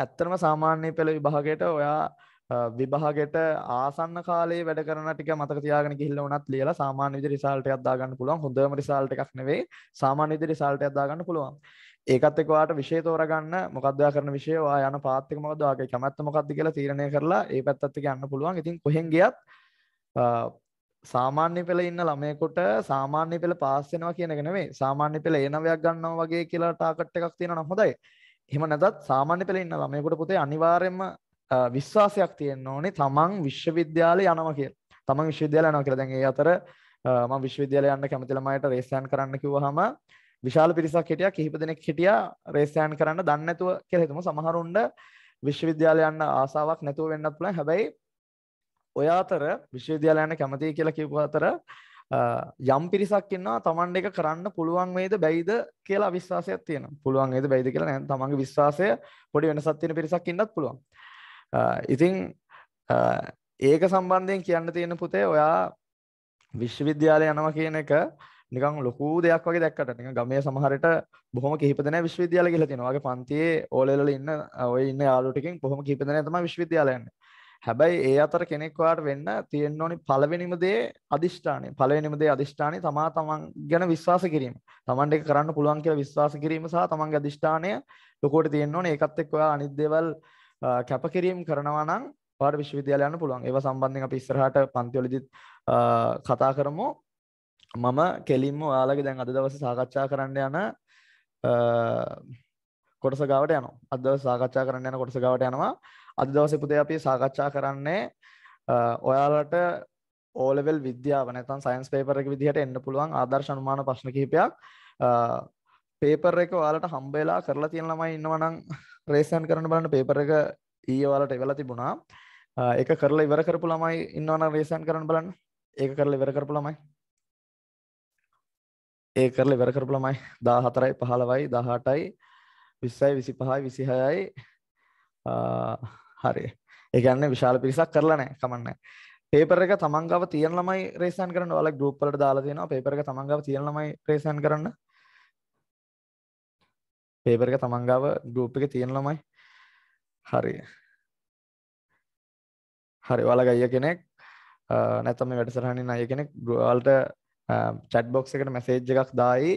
ඇත්තටම සාමාන්‍ය පෙළ විභාගයට ඔයා විභාගෙට ආසන්න කාලේ වැඩ කරන ටික මතක තියාගෙන ගිහිල්ලා වුණත් ලියලා සාමාන්‍ය විදිහට රිසල්ට් එකක් දාගන්න පුළුවන් හොඳම රිසල්ට් එකක් නෙවෙයි සාමාන්‍ය විදිහට රිසල්ට් එකක් දාගන්න පුළුවන් ඒකත් එක්ක ඔයාට විෂය තෝරගන්න මොකද්ද ඔයා කරන විෂය ඔයා යන පාත් එක මොකද්ද ඔයාගේ කැමැත්ත මොකද්ද කියලා තීරණය කරලා ඒ පැත්තත් එක්ක යන්න පුළුවන් ඉතින් කොහෙන් ගියත් සාමාන්‍ය පෙළ ඉන්න ළමයෙකුට සාමාන්‍ය පෙළ පාස් වෙනවා කියන එක නෙවෙයි සාමාන්‍ය පෙළ ඒනවයක් ගන්නවා වගේ කියලා ටාගට් එකක් තියෙනවා නම් හොඳයි එහෙම නැතත් සාමාන්‍ය පෙළ ඉන්න ළමයෙකුට පුතේ අනිවාර්යයෙන්ම විශ්වාසයක් තියෙන්න ඕනේ තමන් විශ්වවිද්‍යාලය යනවා කියලා. තමන් විශ්වවිද්‍යාලය යනවා කියලා. දැන් ඒ අතර මම විශ්වවිද්‍යාලය යන්න කැමති ළමයිට රේස් යන්න කරන්න කිව්වහම විශාල පිරිසක් හිටියා කිහිප දෙනෙක් හිටියා රේස් යන්න කරන්න දන්නේ නැතුව කියලා හිතමු. සමහරුන්ට විශ්වවිද්‍යාලය යන්න ආසාවක් නැතුව වෙන්නත් පුළුවන්. හැබැයි ඔය අතර විශ්වවිද්‍යාලය යන්න කැමතියි කියලා කියපු අතර යම් පිරිසක් ඉන්නවා තමන්ට එක කරන්න පුළුවන් වේද බැයිද කියලා විශ්වාසයක් තියෙනවා. පුළුවන් වේද බැයිද කියලා නෑ තමන්ගේ විශ්වාසය පොඩි වෙනසක් තියෙන පිරිසක් ඉන්නත් පුළුවන්. ඉතිං ඒක සම්බන්ධයෙන් කියන්න තියෙන පුතේ ඔයා විශ්වවිද්‍යාලය යනව කියන එක නිකං ලොකු දෙයක් වගේ දැක්කට නික ගමය සමහරට බොහොම කිහිපදන විශ්වවිද්‍යාල කියලා තිනවාගේ පන්තියේ ඕලෙල ඉන්න ඔය ඉන්න යාලුටිකින් බොහොම කිහිපදන තම විශ්වවිද්‍යාලයන්න හැබැයි ඒ අතර කෙනෙක්වාට වෙන්න තියෙන්න්න ඕනි පලවෙනිමදේ අධිෂ්ඨානය පලවෙනිමදේ අධිෂ්ඨානය තමා තමන් ගැන විශ්වාස කිරීම තමන්ට කරන්න පුළුවන් කියලා විශ්වාස කිරීම සහ තමන්ගේ අධිෂ්ඨානය ලොකෝට තියෙන්න්න ඕන ඒකත් එක්වා අනිදේවල් කැපකිරීම් කරනවා නම් පාට විශ්වවිද්‍යාලය යන්න පුළුවන්. ඒව සම්බන්ධයෙන් අපි ඉස්සරහට පන්තිවලදීත් කතා කරමු. මම කෙලින්ම ඔයාලගේ දැන් අද දවසේ සාකච්ඡා කරන්න යන කොටස ගාවට යනවා. අද දවසේ සාකච්ඡා කරන්න යන කොටස ගාවට යනවා. අද දවසේ පුතේ අපි සාකච්ඡා කරන්නේ ඔයාලට ඕලෙවල් විද්‍යාව නැතන් සයින්ස් පේපර එක විදිහට එන්න පුළුවන් ආදර්ශ අනුමාන ප්‍රශ්න කිහිපයක් පේපර් එක ඔයාලට හම්බ වෙලා කරලා තියෙන ළමයි ඉන්නවනම් රේසන් කරන බලන්න පේපර එක ඊය වලට එවලා තිබුණා ඒක කරලා ඉවර කරපු ළමයි ඉන්නවනම් රේසන් කරන්න බලන්න ඒක කරලා ඉවර කරපු ළමයි ඒ කරලා ඉවර කරපු ළමයි 14යි 15යි 18යි 20යි 25යි 26යි හරි ඒ කියන්නේ විශාල පිරිසක් කරලා නැහැ කමන්නේ පේපර එක තමන් ගාව තියෙන ළමයි රේසන් කරන්න ඔයාලා ගෲප් වලට දාලා තියෙනවා පේපර එක තමන් ගාව තියෙන ළමයි රේසන් කරන්න පේපරක තමන්ගාව ගරුප් එක තියෙන ළමයි හරි හරි වල ගයිය කෙනෙක් නැතම වැඩසරහණින් අය කෙනෙක් ගල්ට චැට් බොක්ස එකට මැසේජ් එකක් දායි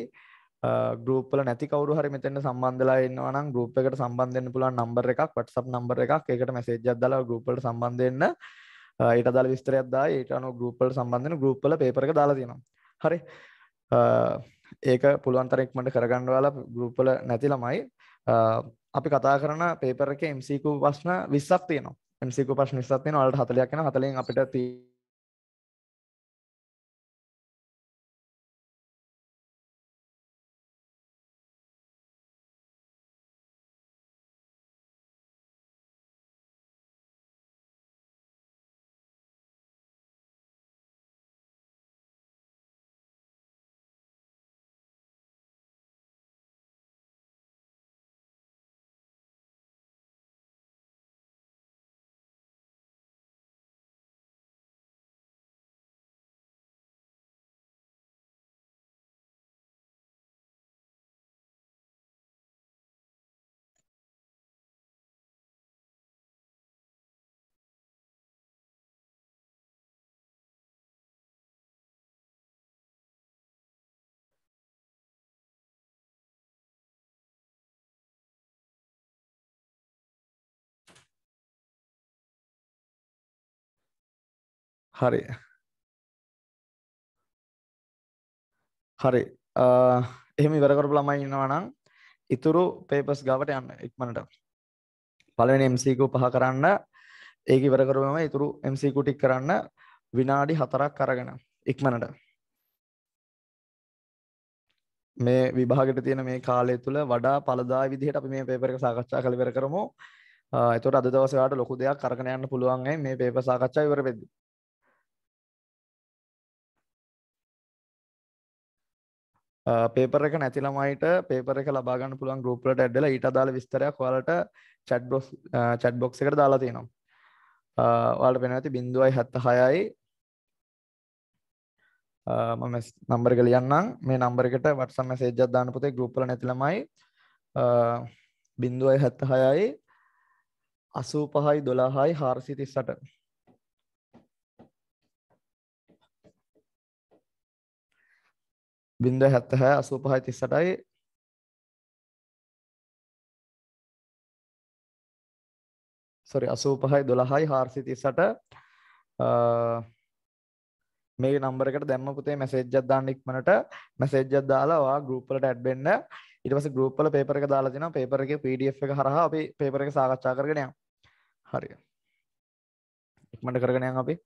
ගරුපල නැති කවරු හරි මෙතන්න සම්බන්ධලා එන්නවනම් ගරුප් එකට සම්බන්ධෙන්න්න පුළන් නම්බර එකක් වටසප් නම්බර එකක් එකට මැසේජ්ජත් දලා ගරුපට සම්බන්ධෙන්න්න ඊට දල් විස්තරයක් දා ඒට අනු ගරුපල් සම්බන්ධන ගරුප්පල පේපර දාලා තියෙනවා හරි ඒක පුළුවන්තරෙක් මට කරගන්නවාලා ගරුප්පල නැති ළමයි අපි කතා කරන පේපර එක MCකු ප්‍රශ්න විස්සක් තියනවා MCකු ප්‍රශ්න විස්සක් තියෙනවා වලට 40ක් වෙනවා 40න් අපිට තියෙන හරි. හරි. එහෙම ඉවර කරපු ළමයි ඉන්නවා නම් ඉතුරු පේපර්ස් ගාවට යන්න ඉක්මනට. පළවෙනි MCQ පහ කරන්න ඒක ඉවර කරගම ඉතුරු MCQ ටික කරන්න විනාඩි 4ක් අරගෙන ඉක්මනට. මේ විභාගෙට තියෙන මේ කාලය තුළ වඩා පළදායි විදිහට අපි මේ පේපර් එක සාකච්ඡා කළ ඉවර කරමු. එතකොට අද දවසේ ඔයාලට ලොකු දෙයක් අරගෙන යන්න පුළුවන් මේ පේපර් සාකච්ඡාව ඉවර වෙද්දී. පේපර එක නැති ළමයිට පේපර එක ලබා ගන්න පුළුවන් ගෲප් වලට ඇඩ් වෙලා ඊට අදාළ විස්තරයක් ඔයාලට chat box chat box එකට දාලා තියෙනවා. ඔයාලට පේනවා ඇති 0.76යි මම නම්බර් එක ලියන්නම් මේ නම්බර එකට WhatsApp message එකක් දාන්න පුතේ ගෲප් වල නැති ළමයි 0.76යි 85යි 12යි 438 බින්ද හැත්තහැ අසූ පහයි තිස්සටයි සොරි අසූ පහයි දොළහයි හාර්සි තිස්සට මේ නම්බරකට දැම්ම පුතේ මැසේජ්ජත් දාන්න ඉක්මනට මැසේජ්ජත් දාලා වා ගරුප්ලට ඇඩ්බෙන්න්න ඉට පස ගරුප්ල පේපර එක දාලා තින පේපර එක පඩF එක හරහා අපි පේපර එක සාකච්ඡා කරගෙනය හරි ඉක්මට කරගෙනයන් අපි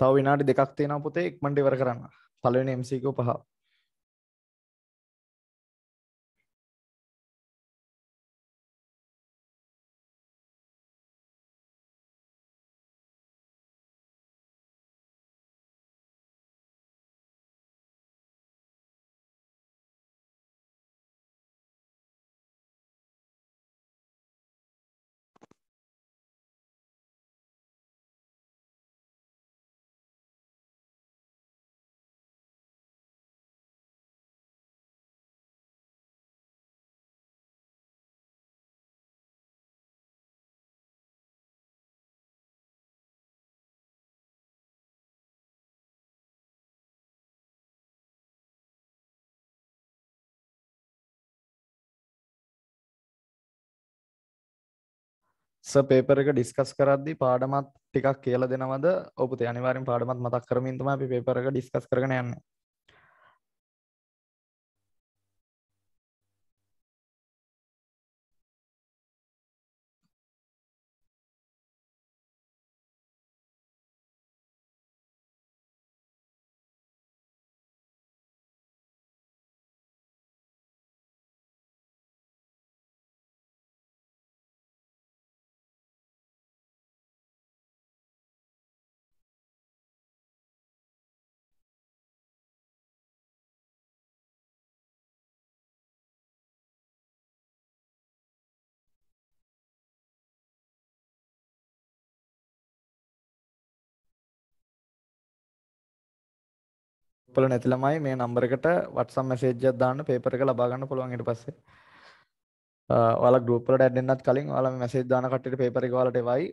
තව විනාඩි දෙකක් තියෙනවා පුතේ ඉක්මනට ඉවර කරන්න. පළවෙනි MCQ පහ. පේපර එක ඩිස්කස් කරද්දි පාඩමත් ටිකක් කියල දෙනවද ඔපතේ අනිවාරෙන් පාඩමත් මතක් කරමින්තුම අපි පේපර එක ඩිස්කස් කරන යන්නේ වල නැති ළමයි මේ නම්බර එකට WhatsApp message එකක් දාන්න paper එක ලබා ගන්න පුළුවන් ඊට පස්සේ. ඔයාලා group වලට add වෙන්නත් කලින් ඔයාලා මේ message දාන කට්ටියට paper එක ඔයාලට එවයි.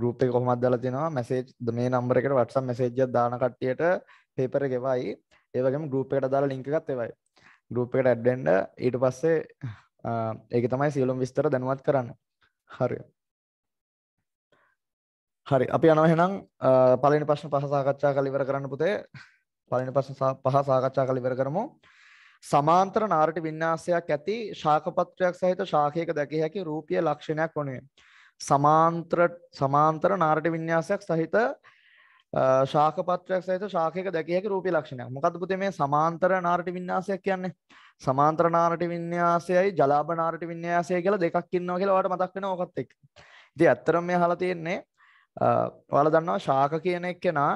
group එක කොහොමද දාලා තියෙනවා message මේ නම්බර එකට WhatsApp message එකක් දාන කට්ටියට paper එක එවයි. ඒ වගේම group එකට දාලා link එකත් එවයි. group එකට add වෙන්න ඊට පස්සේ ඒක තමයි සියලුම විස්තර දැනුවත් කරන්න. හරි. හරි අපි යනවා එහෙනම් පළවෙනි ප්‍රශ්න පහ සාකච්ඡා කරලා ඉවර කරන්න පුතේ. පළවෙනි ප්‍රශ්න පහ සාකච්ඡා කරලා ඉවර කරමු. සමාන්තර නාරට වින්‍යාසයක් ඇති ශාකපත්‍රයක් සහිත ශාඛයක දැකිය හැකි රූපීය ලක්ෂණයක් වනුයේ. සමාන්තර සමාන්තර නාරට වින්‍යාසයක් සහිත ශාකපත්‍රයක් සහිත ශාඛයක දැකිය හැකි රූපීය ලක්ෂණයක්. මොකද්ද පුතේ මේ සමාන්තර නාරට වින්‍යාසයක් කියන්නේ? සමාන්තර නාරට වින්‍යාසයයි ජලාභ නාරට වින්‍යාසය කියලා දෙකක් ඉන්නවා කියලා ඔයාලට මතක් වෙනවා ඔකත් එක්ක. ඉතින් ඇත්තටම මේ අහලා තියෙන්නේ ඔයාලා දන්නවා ශාක කියන එක්කෙනා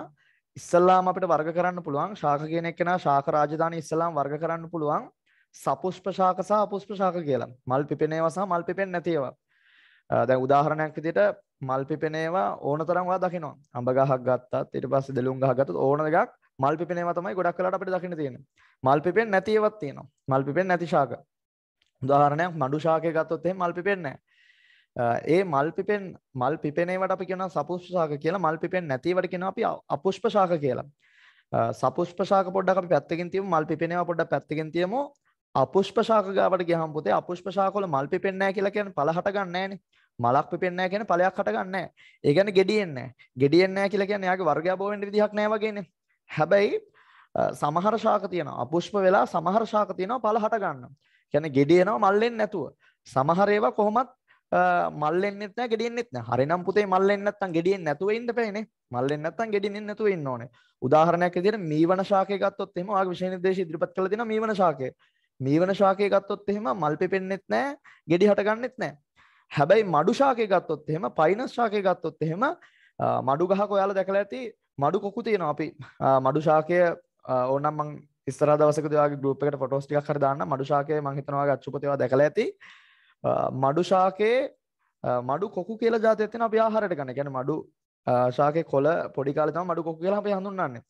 ඉස්සල්ලාම අපිට වර්ග කරන්න පුළුවන් ශාක කියන එක්කෙනා ශාක රාජධානි ඉස්සලාම් වර්ග කරන්න පුළුවන් සපුෂ්ප ශාක සහ අපුෂ්ප ශාක කියලා. මල් පිපෙන ඒවා සහ මල් පිපෙන්නේ නැති ඒවා. දැන් උදාහරණයක් විදිහට මල් පිපෙන ඒවා ඕන තරම් ඔයා දකිනවා. අඹ ගහක් ගත්තත් ඊට පස්සේ දෙලුම් ගහ ගත්තත් ඕන එකක් මල් පිපෙන ඒවා තමයි ගොඩක් වෙලාවට අපිට දකින්න තියෙන්නේ. මල් පිපෙන්නේ නැති ඒවාත් තියෙනවා. මල් පිපෙන්නේ නැති ශාක. උදාහරණයක් මඩු ශාකය ගත්තොත් එහෙම මල් පිපෙන්නේ නැහැ. ඒ මල් පිපෙන් මල් පිපෙනේවට අපි කියනවා සපුෂ්ප කියලා මල් පිපෙන් නැතිවට කියනවා අපි අපුෂ්ප කියලා සපුෂ්ප පොඩ්ඩක් අපි පැත්තකින් තියමු මල් පිපෙනේවා පොඩ්ඩක් පැත්තකින් තියමු අපුෂ්ප ශාක ගාවට ගියහම පුතේ අපුෂ්ප ශාක වල මල් පෙපෙන්නේ නැහැ කියලා කියන්නේ පළ හට ගන්න නැහැනේ. මලක් පෙපෙන්නේ නැහැ කියන්නේ පළයක් හට ගන්න නැහැ. ඒ කියන්නේ gediyenන්නේ නැහැ. gediyenන්නේ නැහැ කියලා කියන්නේ යාගේ වර්ගය බෝ වෙන්න විදිහක් නැහැ වගේනේ. හැබැයි සමහර ශාක තියෙනවා අපුෂ්ප වෙලා සමහර ශාක තියෙනවා පළ හට ගන්න. කියන්නේ gediyනවා මල් වෙන්නේ නැතුව. සමහර ඒවා කොහොමත් මල්ලෙන්නෙත් නැහැ gediyenනෙත් නැහැ. හරිනම් පුතේ මල්ලෙන් නැත්තම් gediyen නැතුව ඉන්න බෑනේ. මල්ලෙන් නැත්තම් gedinnin නැතුව ඉන්න ඕනේ. උදාහරණයක් විදිහට මීවන ශාකය ගත්තොත් එහෙම ඔයාගේ විශේෂ නිර්දේශය ඉදිරිපත් කරලා දෙනවා මීවන ශාකය. මීවන ශාකය ගත්තොත් එහෙම මල් පෙපෙන්නෙත් නැහැ, gedi හටගන්නෙත් නැහැ. හැබැයි මඩු ශාකය ගත්තොත් එහෙම පයිනස් ශාකය ගත්තොත් එහෙම මඩු ගහක ඔයාලා දැකලා ඇති මඩු කොකු තියෙනවා අපි මඩු ශාකය ඕනම් මං ඉස්සරහ දවසකදී ඔයාගේ ගෲප් එකට ෆොටෝස් ටිකක් හරි දාන්න මඩු ශාකය මං හිතනවා ඔයාගේ අච්චුපතේ ඔයා දැකලා ඇති මඩු ශාකයේ මඩු කොකු කියලා ජාතයක් තියෙන අපි ආහාරයට ගන්න. කියන්නේ මඩු ශාකයේ කොළ පොඩි කාලේ තමයි මඩු කොකු කියලා අපි හඳුන්වන්නේ.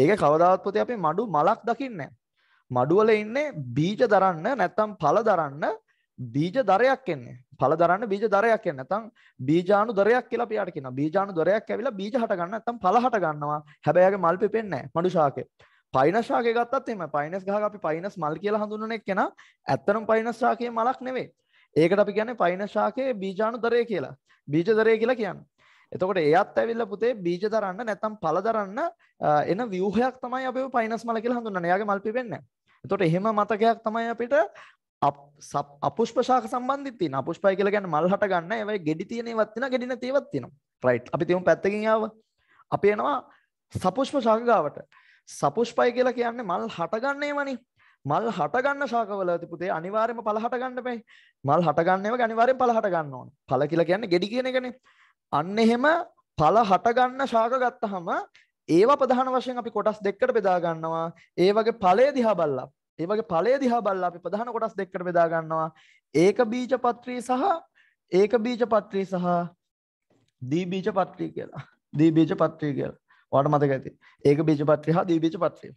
ඒක කවදාවත් පොතේ අපි මඩු මලක් දකින්නේ මඩු වල ඉන්නේ බීජ දරන්න නැත්නම් ඵල දරන්න බීජ දරයක් එන්නේ. ඵල දරන්න බීජ දරයක් එන්නේ. නැත්නම් බීජාණු දරයක් කියලා අපි යාට කියනවා. බීජාණු දරයක් ඇවිල්ලා බීජ හට ගන්න නැත්නම් ඵල හට ගන්නවා. හැබැයි යාගේ මල් පෙපෙන්නේ නැහැ මඩු ශාකේ. පයිනස් ශාකේ ගත්තත් එහෙමයි. පයිනස් ගහක අපි පයිනස් මල් කියලා හඳුන්වන එක කෙනා ඇත්තටම පයිනස් ශාකේ මලක් නෙවෙයි. ඒකට අපි කියන්නේ පයින ශාකයේ බීජාණුතරය කියලා. බීජතරය කියලා කියන්නේ. එතකොට එයත් ඇවිල්ලා පුතේ බීජ දරන්න නැත්නම් පළ දරන්න එන ව්‍යුහයක් තමයි අපි ෆයිනස් මල කියලා හඳුන්වන්නේ. එයාගේ මල් පිපෙන්නේ නැහැ. එතකොට එහෙම මතකයක් තමයි අපිට අපුෂ්ප ශාක සම්බන්ධිත තියෙන. අපුෂ්පයි කියලා කියන්නේ මල් හට ගන්න. ඒවයි ගෙඩි තියෙන ඒවත් තියෙනවා, ගෙඩි නැති ඒවත් තියෙනවා. රයිට්. අපි තියමු පැත්තකින් ආව. අපි එනවා සපුෂ්ප ශාක ගාවට. සපුෂ්පයි කියලා කියන්නේ මල් හට ගන්න ඒවනේ. මල් හටගන්න ශාකවල තිපුතේ අනිවාර්යයෙන්ම පළ හටගන්න බෑ. මල් හටගන්නේම අනිවාර්යයෙන් පළ හට ගන්න ඕන. පළ කියලා කියන්නේ ගෙඩි කියන එකනේ. අන්න එහෙම පළ හටගන්න ශාක ගත්තහම ඒවා ප්‍රධාන වශයෙන් අපි කොටස් දෙකකට බෙදා ගන්නවා. ඒ වගේ ඵලය දිහා බලලා. ඒ වගේ ඵලය දිහා බලලා අපි ප්‍රධාන කොටස් දෙකකට බෙදා ගන්නවා. ඒක බීජ පත්‍රී සහ ඒක බීජ පත්‍රී සහ දී බීජ පත්‍රී කියලා. දී බීජ පත්‍රී කියලා. ඔයාලට මතක ඇති. ඒක බීජ පත්‍රී හා දී බීජ පත්‍රී.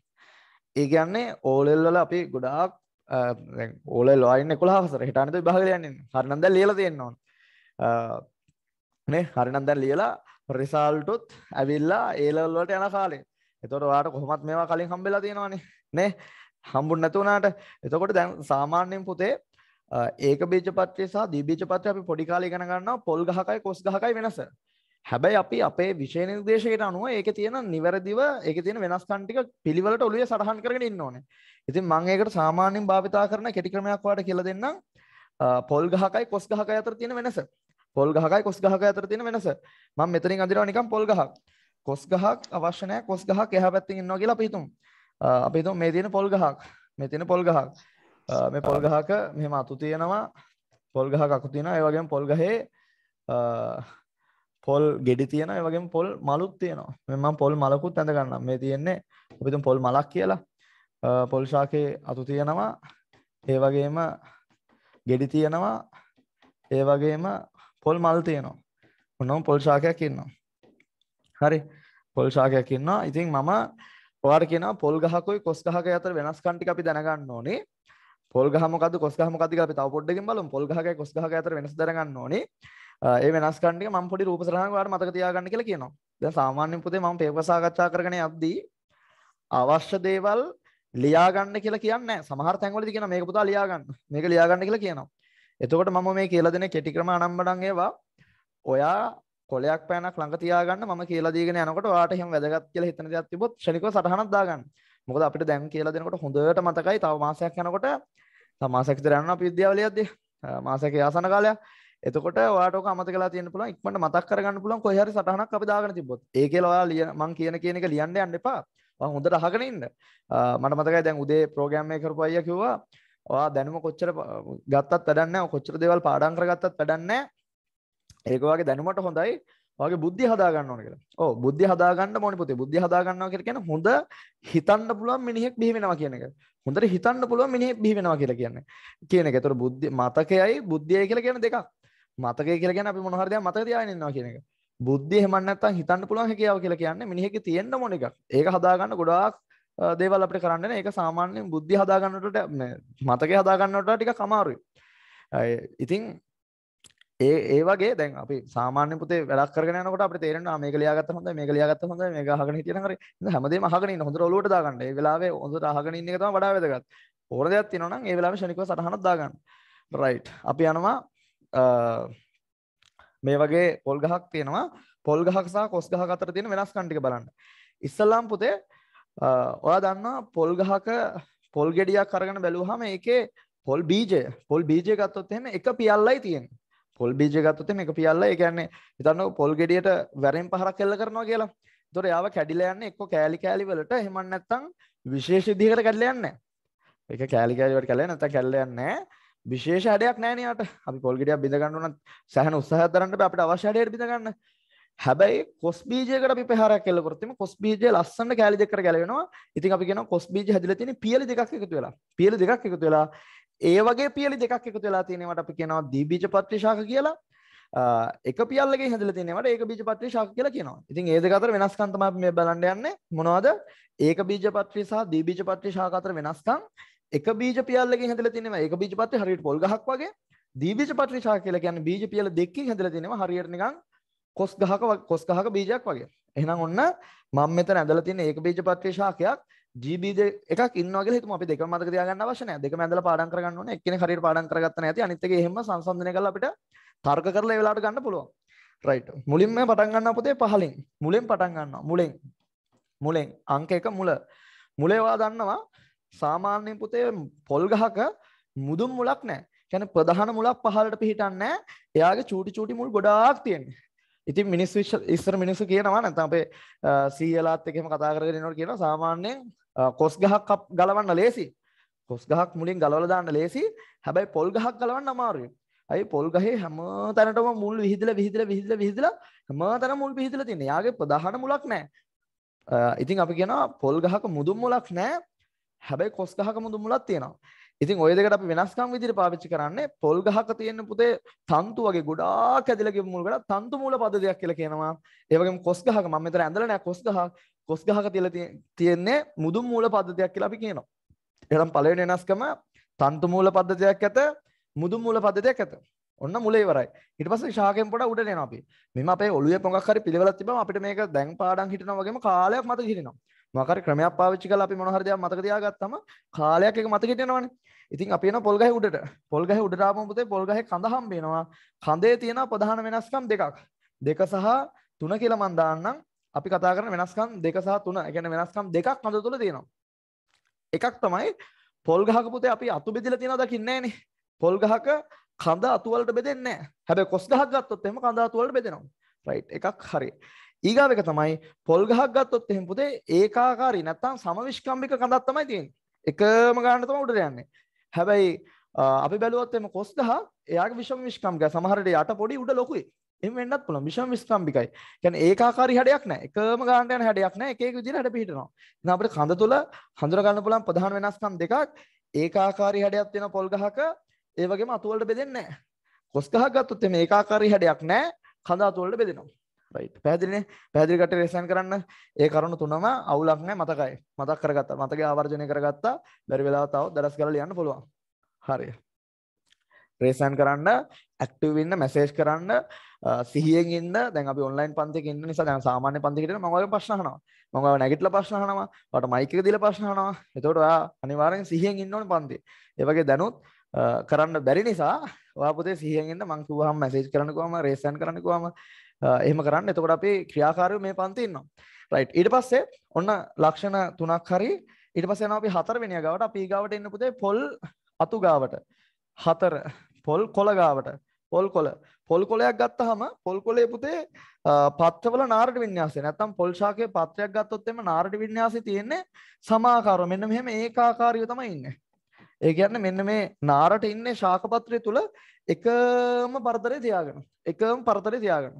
ඒ කියන්නේ ඕලෙල් වල අපි ගොඩාක් ඕල ලොයින් කොලාහසර හිටනත භාගලයන්නේ හරනන්ද ලියල තියෙන්නවා නේ හරිනන්දැන් ලියලා රිසාල්ටුත් ඇවිල්ලා ඒලල්ලට යන කාලේ එතොට වාට කොහොමත් මේවා කලින් හම්බෙලා තියෙනවානේ නේ හම්බුන් නැතුවනාට එතකොට දැන් සාමාන්‍යයෙන් පුතේ ඒක බීජ පත්්‍රය සහ දීබීජ පත්‍රය අපි පොඩිකාලි ගණගන්නවා පොල් ගහකයි කොස් ගහකයි වෙනස හැබැයි අපි අපේ විශෂය නිර්දේශකට අනුව ඒක තියෙන නිවැරදිව ඒක තියෙන වෙනස්කන්ටික පිළිවලට ඔලිය සටහන් කරගෙන ඉන්න ඕනේ ඉතින් මං ඒකට සාමාන්‍යයෙන් භාවිතා කරන කෙටික්‍රමයක් වාට කියල දෙන්න පොල් ගහකයි කොස් ගහක අතර තියෙන වෙනස පොල් ගහකයි කොස් ගහක අතර තියෙන වෙනස මං මෙතරින් අඳිනවා නිකම් පොල් ගහක් කොස් ගහක් අවශ්‍ය නැහැ කොස් ගහක් එහා පැත්තෙන් ඉන්නවා කියලා අපි හිතමු අපි හිතමු මේ තියෙන පොල් ගහක් මේ තියෙන පොල් ගහක් මේ පොල් ගහක මෙහෙම අතු තියෙනවා පොල් ගහ කකු තියෙනවා ඒ වගේම පොල් ගහේ පොල් ගෙඩි තියෙන වගේ පොල් මලුත් තියෙනවා මෙම පොල් මලකුත් ඇඳගන්නම් මේ තියෙන්නේ අපිතුම් පොල් මලක් කියලා පොල් ශාකයේ අතු තියෙනවා ඒ වගේම ගෙඩි තියෙනවා ඒ වගේම පොල් මල් තියෙනවා උනම් පොල් ශාකයක් ඉන්නවා හරි පොල් ශාකයක් ඉන්නවා ඉතින් මම ඔයාට කියනවා පොල් ගහකුයි කොස් ගහක අතර වෙනස් කන්ටික අපි දැනගන්න ඕනේ පොල් ගහමකද කොස් ගහමකද අපි තව පොඩ්ඩකින් බලමු පොල් ගහකයි කොස් ගහක අතර වෙනස් දැනගන්න ඕනේ ඒ වෙනස් කණ්ඩික මම පොඩි රූප සටහනක් වාර මතක තියාගන්න කියලා කියනවා. දැන් සාමාන්‍යයෙන් පුතේ මම පේපර් සාකච්ඡා කරගෙන යද්දී අවශ්‍ය දේවල් ලියාගන්න කියලා කියන්නේ නැහැ. සමහර තැන්වලදී කියනවා මේක පුතා ලියාගන්න. මේක ලියාගන්න කියලා කියනවා. එතකොට මම මේ කියලා දෙන කෙටි ක්‍රම අනම්බඩම් ඒවා ඔයා කොලයක් පෑනක් ළඟ තියාගන්න මම කියලා දීගෙන යනකොට ඔයාට එහෙම වැදගත් කියලා හිතන දේවල් තිබොත් ශනිකව සටහනක් දාගන්න. මොකද අපිට දැන් කියලා දෙනකොට හොඳට මතකයි තව මාසයක් යනකොට තව මාසයක් විතර යනවා අපි විද්‍යාවලියද්දී මාසයක ආසන කාලයක් එතකොට වාටෝක අමතකලා තියෙන පුළුවන් ඉක්මනට මතක් කරගන්න පුළුවන් කොහේ හරි සටහනක් අපි දාගෙන තිබ්බොත්. ඒ කියලා ඔයාලා ලියන මං කියන කියන එක ලියන්න යන්න එපා. ඔයා හොඳට අහගෙන ඉන්න. මට මතකයි දැන් උදේ ප්‍රෝග්‍රෑම් එක කරපු අයියා කිව්වා ඔයා දැනුම කොච්චර ගත්තත් වැඩක් නැහැ. කොච්චර දේවල් පාඩම් කරගත්තත් වැඩක් නැහැ. ඒක ඔයාගේ දැනුමට හොඳයි. වගේ බුද්ධි හදාගන්න ඕන කියලා. ඔව් බුද්ධි හදාගන්න ඕනේ පුතේ. බුද්ධි හදාගන්නවා කියලා කියන්නේ හොඳ හිතන්න පුළුවන් මිනිහෙක් බිහි වෙනවා කියන එක. හොඳට හිතන්න පුළුවන් මිනිහෙක් බිහි වෙනවා කියලා කියන්නේ. කියන එක. ඒතකොට බුද්ධි මතකයයි බුද්ධියයි කියලා කියන දෙකක්. මතකය කියලා කියන්නේ අපි මොන හරි දෙයක් මතක තියාගෙන ඉන්නවා කියන එක. බුද්ධිය එහෙම නැත්නම් හිතන්න පුළුවන් හැකියාව කියලා කියන්නේ මිනිහෙක්ගේ තියෙන්න ඕන එකක්. ඒක හදාගන්න ගොඩාක් දේවල් අපිට කරන්න නෑ. ඒක සාමාන්‍යයෙන් බුද්ධිය හදාගන්නට මතකය හදාගන්නට ටිකක් අමාරුයි. ඉතින් ඒ ඒ වගේ දැන් අපි සාමාන්‍ය පුතේ වැඩක් කරගෙන යනකොට අපිට තේරෙනවා මේක ලියාගත්ත හොඳයි මේක ලියාගත්ත හොඳයි මේක අහගෙන හිටියනම් හරි හැමදේම අහගෙන ඉන්න හොඳට ඔලුවට දාගන්න. ඒ වෙලාවේ හොඳට අහගෙන ඉන්න එක තමයි වඩා වැදගත්. ඕන දෙයක් තියෙනවා නම් ඒ වෙලාවේ ශනිකව සටහනක් දාගන්න. රයිට්. අපි යනවා මේ වගේ පොල් ගහක් තියෙනවා පොල් ගහක්සා කොස් ගහ අතර තියෙන වෙනස් කණ්ටික බලන්න ඉස්සල්ලාම් පුතේ ඔයා දන්නවා පොල් ගහක පොල් ගෙඩියක් කරගෙන බැලූහම ඒකේ පොල් බීජය පොල් බීජය ගත්තොත් එහෙම එක පියල්ලයි තියෙන පොල් බීජය ගත්තොත් එහෙම එක පියල්ලයි ඒ කියන්නේ හිතන්න පොල් ගෙඩියට වැරෙන් පහරක් එල්ල කරනවා කියලා එතකොට යාව කැඩිලා යන්නේ එක්ක කෑලි කෑලි වලට එහෙම නැත්නම් විශේෂ විදිහකට කැඩිලා යන්නේ ඒක කෑලි කෑලි වලට කැඩලා නැත්නම් කැඩලා යන්නේ නැහැ විශේෂ හැඩයක් නෑන යාට අපි පොල්ගෙඩියක් බිඳගන්න උනත් සැහන උත්සාහ දරන්න අපිට අවශ්‍ය හැඩයට බිඳගන්න හැබැයි කොස් බීජයකට අපි පහරක් කෙල්ල කරොත් එimhe කොස් බීජය ලස්සන කෑලි දෙකකට ගැලවෙනවා. ඉතින් අපි කියනවා කොස් බීජ හැදිලා තියෙන පියලි දෙකක් එකතු වෙලා. පියලි දෙකක් එකතු වෙලා ඒ වගේ පියලි දෙකක් එකතු වෙලා තියෙනවට අපි කියනවා ද්විබීජ පත්‍රි ශාඛ කියලා. එක පියල්ලකින් හැදිලා තියෙනවට ඒක බීජ පත්‍රි ශාඛ කියලා කියනවා. ඉතින් ඒ දෙක අතර වෙනස්කම් තමයි අපි මේ බලන්න යන්නේ. මොනවද? ඒක බීජ පත්‍රි සහ ද්විබීජ පත්‍රි ශාඛ අතර වෙනස්කම්. එක බීජ පියල්ලකින් හැදලා තියෙනවා ඒක බීජ පත්‍රේ හරියට පොල් ගහක් වගේ දීබීජ පත්‍රේ ශාක කියලා කියන්නේ බීජ පියල දෙකකින් හැදලා තියෙනවා හරියට නිකන් කොස් ගහක කොස් ගහක බීජයක් වගේ එහෙනම් ඔන්න මම මෙතන ඇඳලා තියෙන ඒක බීජ පත්‍රේ ශාකයක් G බීජ එකක් ඉන්නවා කියලා හිතමු අපි දෙකම මතක තියාගන්න අවශ්‍ය නැහැ දෙකම ඇඳලා පාඩම් කරගන්න ඕනේ එක්කෙනෙක් හරියට පාඩම් කරගත්ත නැති අනිත් එක එහෙම සංසන්දනය කරලා අපිට තර්ක කරලා ඒ වෙලාවට ගන්න පුළුවන් රයිට් මුලින්ම පටන් ගන්නවා පුතේ පහලින් මුලින් පටන් ගන්නවා මුලින් මුලින් අංක එක මුල මුලේවා දන්නවා සාමාන්‍ය පුතේ පොල් ගහක මුදුන් මුලක් නැහැ. කියන්නේ ප්‍රධාන මුලක් පහළට පිහිටන්නේ එයාගේ චූටි චූටි මුල් ගොඩාක් තියෙන්නේ. ඉතින් මිනිස්සු ඉස්සර මිනිස්සු කියනවා නැත්නම් අපේ සීයලාත් එක්කම කතා කරගෙන ඉනකොට කියනවා සාමාන්‍යයෙන් කොස් ගහක් ගලවන්න ලේසි. කොස් ගහක් මුලින් ගලවලා දාන්න ලේසි. හැබැයි පොල් ගහක් ගලවන්න අමාරුයි. අයි පොල් ගහේ හැම තැනටම මුල් විහිදලා විහිදලා විහිදලා විහිදලා හැම තැනම මුල් විහිදලා තියෙනවා. යාගේ ප්‍රධාන මුලක් නැහැ. ඉතින් අපි කියනවා පොල් ගහක මුදුන් මුලක් නැහැ. හැබැයි කොස් ගහක මුදු මුලක් තියෙනවා. ඉතින් ඔය දෙකට අපි වෙනස්කම් විදිහට පාවිච්චි කරන්නේ පොල් ගහක තියෙන පුතේ තන්තු වගේ ගොඩාක් ඇදලා ගිය මුල්කට තන්තු මූල පද්ධතියක් කියලා කියනවා. ඒ වගේම කොස් ගහක මම මෙතන ඇඳලා නැහැ කොස් ගහක් කොස් ගහක තියලා තියෙන්නේ මුදුන් මූල පද්ධතියක් කියලා අපි කියනවා. එහෙනම් පළවෙනි වෙනස්කම තන්තු මූල පද්ධතියක් ඇත මුදුන් මූල පද්ධතියක් ඇත. ඔන්න මුල ඉවරයි. ඊට පස්සේ ශාකයෙන් පොඩ උඩට එනවා අපි. මෙන්න අපේ ඔළුවේ පොඟක් හරි පිළිවෙලක් තිබ්බම අපිට මේක දැන් පාඩම් හිටිනවා වගේම කාලයක් මතක හිටිනවා. මොකක් ක්‍රමයක් පාවිච්චි කරලා අපි මොන හරි දෙයක් මතක තියාගත්තම කාලයක් ඒක මතකෙට යනවනේ. ඉතින් අපි යනවා පොල් ගහේ උඩට. පොල් ගහේ උඩට ආපම පුතේ පොල් ගහේ කඳ හම්බ වෙනවා. කඳේ තියෙන ප්‍රධාන වෙනස්කම් දෙකක්. දෙක සහ තුන කියලා මම දාන්නම්. අපි කතා කරන වෙනස්කම් දෙක සහ තුන. ඒ කියන්නේ වෙනස්කම් දෙකක් කඳ තුල තියෙනවා. එකක් තමයි පොල් ගහක පුතේ අපි අතු බෙදලා තියෙනවා දකින්නේ නැහනේ. පොල් ගහක කඳ අතු වලට බෙදෙන්නේ නැහැ. හැබැයි කොස් ගහක් ගත්තොත් එහෙම කඳ අතු වලට බෙදෙනවා. රයිට් එකක් හරියි. ඊගාව එක තමයි පොල් ගහක් ගත්තොත් එහෙම පුතේ ඒකාකාරී නැත්තම් සමවිෂ්කම්භික කඳක් තමයි තියෙන්නේ. එකම ගානට තමයි උඩට යන්නේ. හැබැයි අපි බැලුවොත් එම කොස් ගහ එයාගේ විෂම විෂ්කම්භිකයි. සමහරට යට පොඩි උඩ ලොකුයි. එහෙම වෙන්නත් පුළුවන්. විෂම විෂ්කම්භිකයි. කියන්නේ ඒකාකාරී හැඩයක් නැහැ. එකම ගානට යන හැඩයක් නැහැ. එක එක විදිහට හැඩ පිහිටනවා. ඉතින් අපිට කඳ තුල හඳුනා ගන්න පුළුවන් ප්‍රධාන වෙනස්කම් දෙකක් ඒකාකාරී හැඩයක් තියෙන පොල් ගහක ඒ වගේම අතු වලට බෙදෙන්නේ නැහැ. කොස් ගහක් ගත්තොත් එමේ ඒකාකාරී හැඩයක් නැහැ. කඳ අතු වලට බෙදෙනවා. පැදිලින පැදිලිකට රෙසන් කරන්න ඒ කරුණු තුනම අවුලක්නෑ මතකයි මතක් කරගත්ත මතක ආවර්ජනය කරගත්තා බැරි වෙලාතාව දරස් කර ලියන්න පුළුවන් හරි රේසන් කරන්න ඇක්ටවන්න මැසේජ් කරන්න සිහියෙන් ඉන්න දැන් අපි ඔන්ලයින් පන්තික ඉන්න නිසා දැන් සාමාන්‍ය පන්තිකට මඟව ප්‍රශ්නහනවා මඟව නැගිටල ප්‍රශ්නහනවා වට මයික දිල ප්‍රශ්නහනවා එතකොට අනිවාරෙන් සිහියෙන් ඉන්න ඕන පන්ති ඒවගේ දැනුත් කරන්න බැරි නිසා වාපතේ සිහියෙන්න්න මංකුවහම් මැසේජ් කරනකවාම රේසන් කරනකවාම එහෙම කරන්න එතකොට අපේ ක්‍රියාකාරයෝ මේ පන්ති ඉන්නවා රයිට් ඊට පස්සේ ඔන්න ලක්ෂණ තුනක් හරි ඊට පස්සේ යනවා අපි හතරවෙනිය ගාවට අපි ගාවට එන්න පුතේ පොල් අතු ගාවට හතර පොල් කොළ ගාවට පොල් කොළ පොල් කොලයක් ගත්තහම පොල් කොලේ පුතේ පත්‍රවල නාරට වින්‍යාසය නැත්තම් පොල් ශාකයේ පත්‍රයක් ගත්තොත් එම නාරට වින්‍යාසය තියෙන්නේ සමාකාරව මෙන්න මෙහෙම ඒකාකාරීව තමයි ඉන්නේ. ඒ කියන්නේ මෙන්න මේ නාරට ඉන්නේ ශාක පත්‍රය තුල එකම පරතරේ තියාගෙන එකම පරතරේ තියාගෙන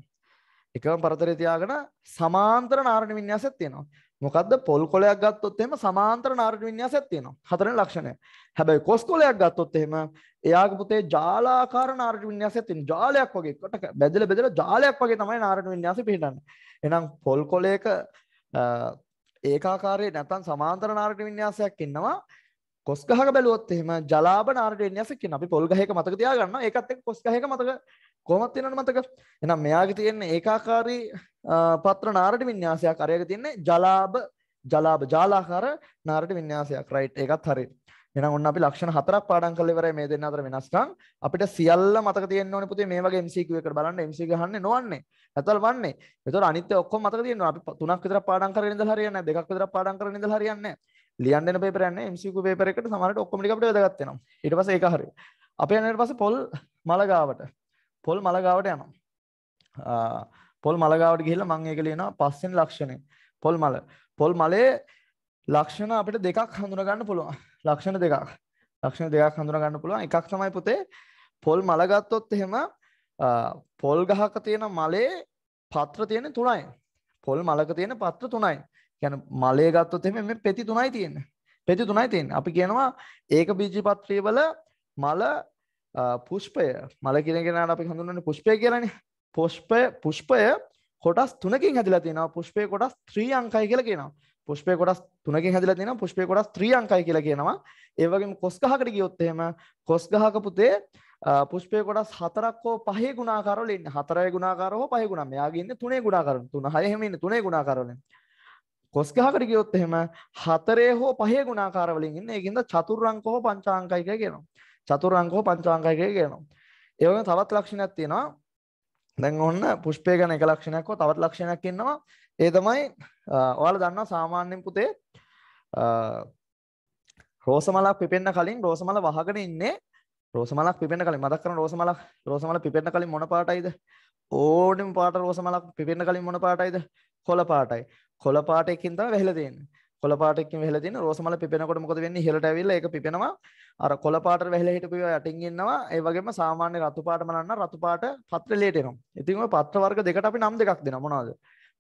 එකම පරතරය තියාගෙන සමාන්තර නාරණ වින්‍යාසයක් තියෙනවා. මොකද්ද පොල් කොලයක් ගත්තොත් එහෙම සමාන්තර නාරණ වින්‍යාසයක් තියෙනවා. හතරෙනි ලක්ෂණය. හැබැයි කොස් කොලයක් ගත්තොත් එහෙම එයාගේ පුතේ ජාලාකාර නාරණ වින්‍යාසයක් තියෙනවා. ජාලයක් වගේ එකට බෙදලා බෙදලා ජාලයක් වගේ තමයි නාරණ වින්‍යාසෙ පිහිටන්නේ. එහෙනම් පොල් කොලයක ඒකාකාරයේ නැත්නම් සමාන්තර නාරණ වින්‍යාසයක් ඉන්නවා. කොස් ගහක බැලුවොත් එහෙම ජලාබ නාරඩෙන් යසක් කියන අපි පොල් ගහයක මතක තියාගන්නවා ඒකත් එක්ක කොස් ගහයක මතක කොහොමද තියෙනවද මතක එහෙනම් මෙයාගේ තියෙන්නේ ඒකාකාරී පත්‍ර නාරඩ වින්‍යාසයක් අරයක තියෙන්නේ ජලාබ ජලාබ ජාලාකාර නාරඩ වින්‍යාසයක් රයිට් ඒකත් හරියට එහෙනම් ඔන්න අපි ලක්ෂණ හතරක් පාඩම් කරලා ඉවරයි මේ දෙන්න අතර වෙනස්කම් අපිට සියල්ල මතක තියෙන්න ඕනේ පුතේ මේ වගේ MCQ එකකට බලන්න MC ගහන්නේ නොවන්නේ නැතල් වන්නේ ඒතකොට අනිත් ඔක්කොම මතක තියෙනවා අපි තුනක් විතර පාඩම් කරගෙන ඉඳලා හරියන්නේ නැහැ දෙකක් විතර පාඩම් කරගෙන ඉඳලා හරියන්නේ නැහැ ලියන්න එන පේපර් යන්නේ MCQ පේපර් එකට සමහරට ඔක්කොම ටික අපිට වැදගත් වෙනවා. ඊට පස්සේ ඒක හරි. අපි යන ඊට පස්සේ පොල් මලගාවට. පොල් මලගාවට යනවා. පොල් මලගාවට ගිහිල්ලා මම ඒක ලියනවා පස්වෙනි ලක්ෂණය. පොල් මල. පොල් මලේ ලක්ෂණ අපිට දෙකක් හඳුනා ගන්න පුළුවන්. ලක්ෂණ දෙකක්. ලක්ෂණ දෙකක් හඳුනා ගන්න පුළුවන්. එකක් තමයි පුතේ පොල් මල ගත්තොත් එහෙම පොල් ගහක තියෙන මලේ පත්‍ර තියෙන තුනයි. පොල් මලක තියෙන පත්‍ර තුනයි. ගැන මලය ගත්තොත් එම මේ පෙති තුනයි තියෙන පෙති තුනයි තියෙන් අපි කියනවා ඒක බීජිපත්්‍රීවල මල පුෂ්පය මල කියෙනගෙන අපි හඳුන්නන පුෂ්පය කියලන පුෂ්පය පුෂ්පය කොටස් තුනකින් හැදිලා තියෙනවා පුෂ්පය කොටස් ත්‍රී අංකයි කියලා කියනවා පුෂ්පය කොටස් තුනකින් හැදිලා තියෙනවා පුෂ්පය කොටස් ත්‍රී අංකයි කියලා කියනවා ඒ වගේම කොස් ගහකට ගියොත් එහෙම කොස් ගහක පුතේ පුෂ්පය කොටස් හතරක් හෝ පහේ ගුණාකාරවල ඉන්නේ හතරේ ගුණාකාර හෝ පහේ ගුණා මෙයාගේ ඉන්නේ තුනේ ගුණාකාර තුන හය එහෙම ඉන්නේ තුනේ ගුණාකාරවල කොස් ගහකට ගියොත් එහෙම හතරේ හෝ පහේ ගුණාකාර වලින් ඉන්නේ. ඒකින්ද චතුරාංක හෝ පංචාංකයි කියලා කියනවා. චතුරාංක හෝ පංචාංකයි කියලා කියනවා. ඒ වගේම තවත් ලක්ෂණයක් තියෙනවා. දැන් ඔන්න පුෂ්පය ගැන එක ලක්ෂණයක් හෝ තවත් ලක්ෂණයක් ඉන්නවා. ඒ තමයි ඔයාලා දන්නවා සාමාන්‍යයෙන් පුතේ රෝස මලක් පිපෙන්න කලින් රෝස මල වහගෙන ඉන්නේ රෝස මලක් පිපෙන්න කලින් මතක් කරන රෝස මලක් රෝස මල පිපෙන්න කලින් මොන පාටයිද ඕනෙම පාට රෝස මලක් පිපෙන්න කලින් මොන පාටයිද කොළ පාටයි කොළ පාටකින් තම වැහල දෙන්න කොළ පාටකින් වෙහල දෙන රෝසමල පිපෙනකොට මොකද වෙන්නේ ඉහළට ඇවිල්ලා ඒක පිපෙනවා අර කොළ පාට වැහලා හිටපු ඒවා යටින් ඉන්නවා ඒ වගේම සාමාන්‍ය රතු පාට මලන්න රතු පාට පත්‍ර එළියට එනවා ඉතින් ඔය පත්‍ර වර්ග දෙකට අපි නම් දෙකක් දෙනවා මොනවද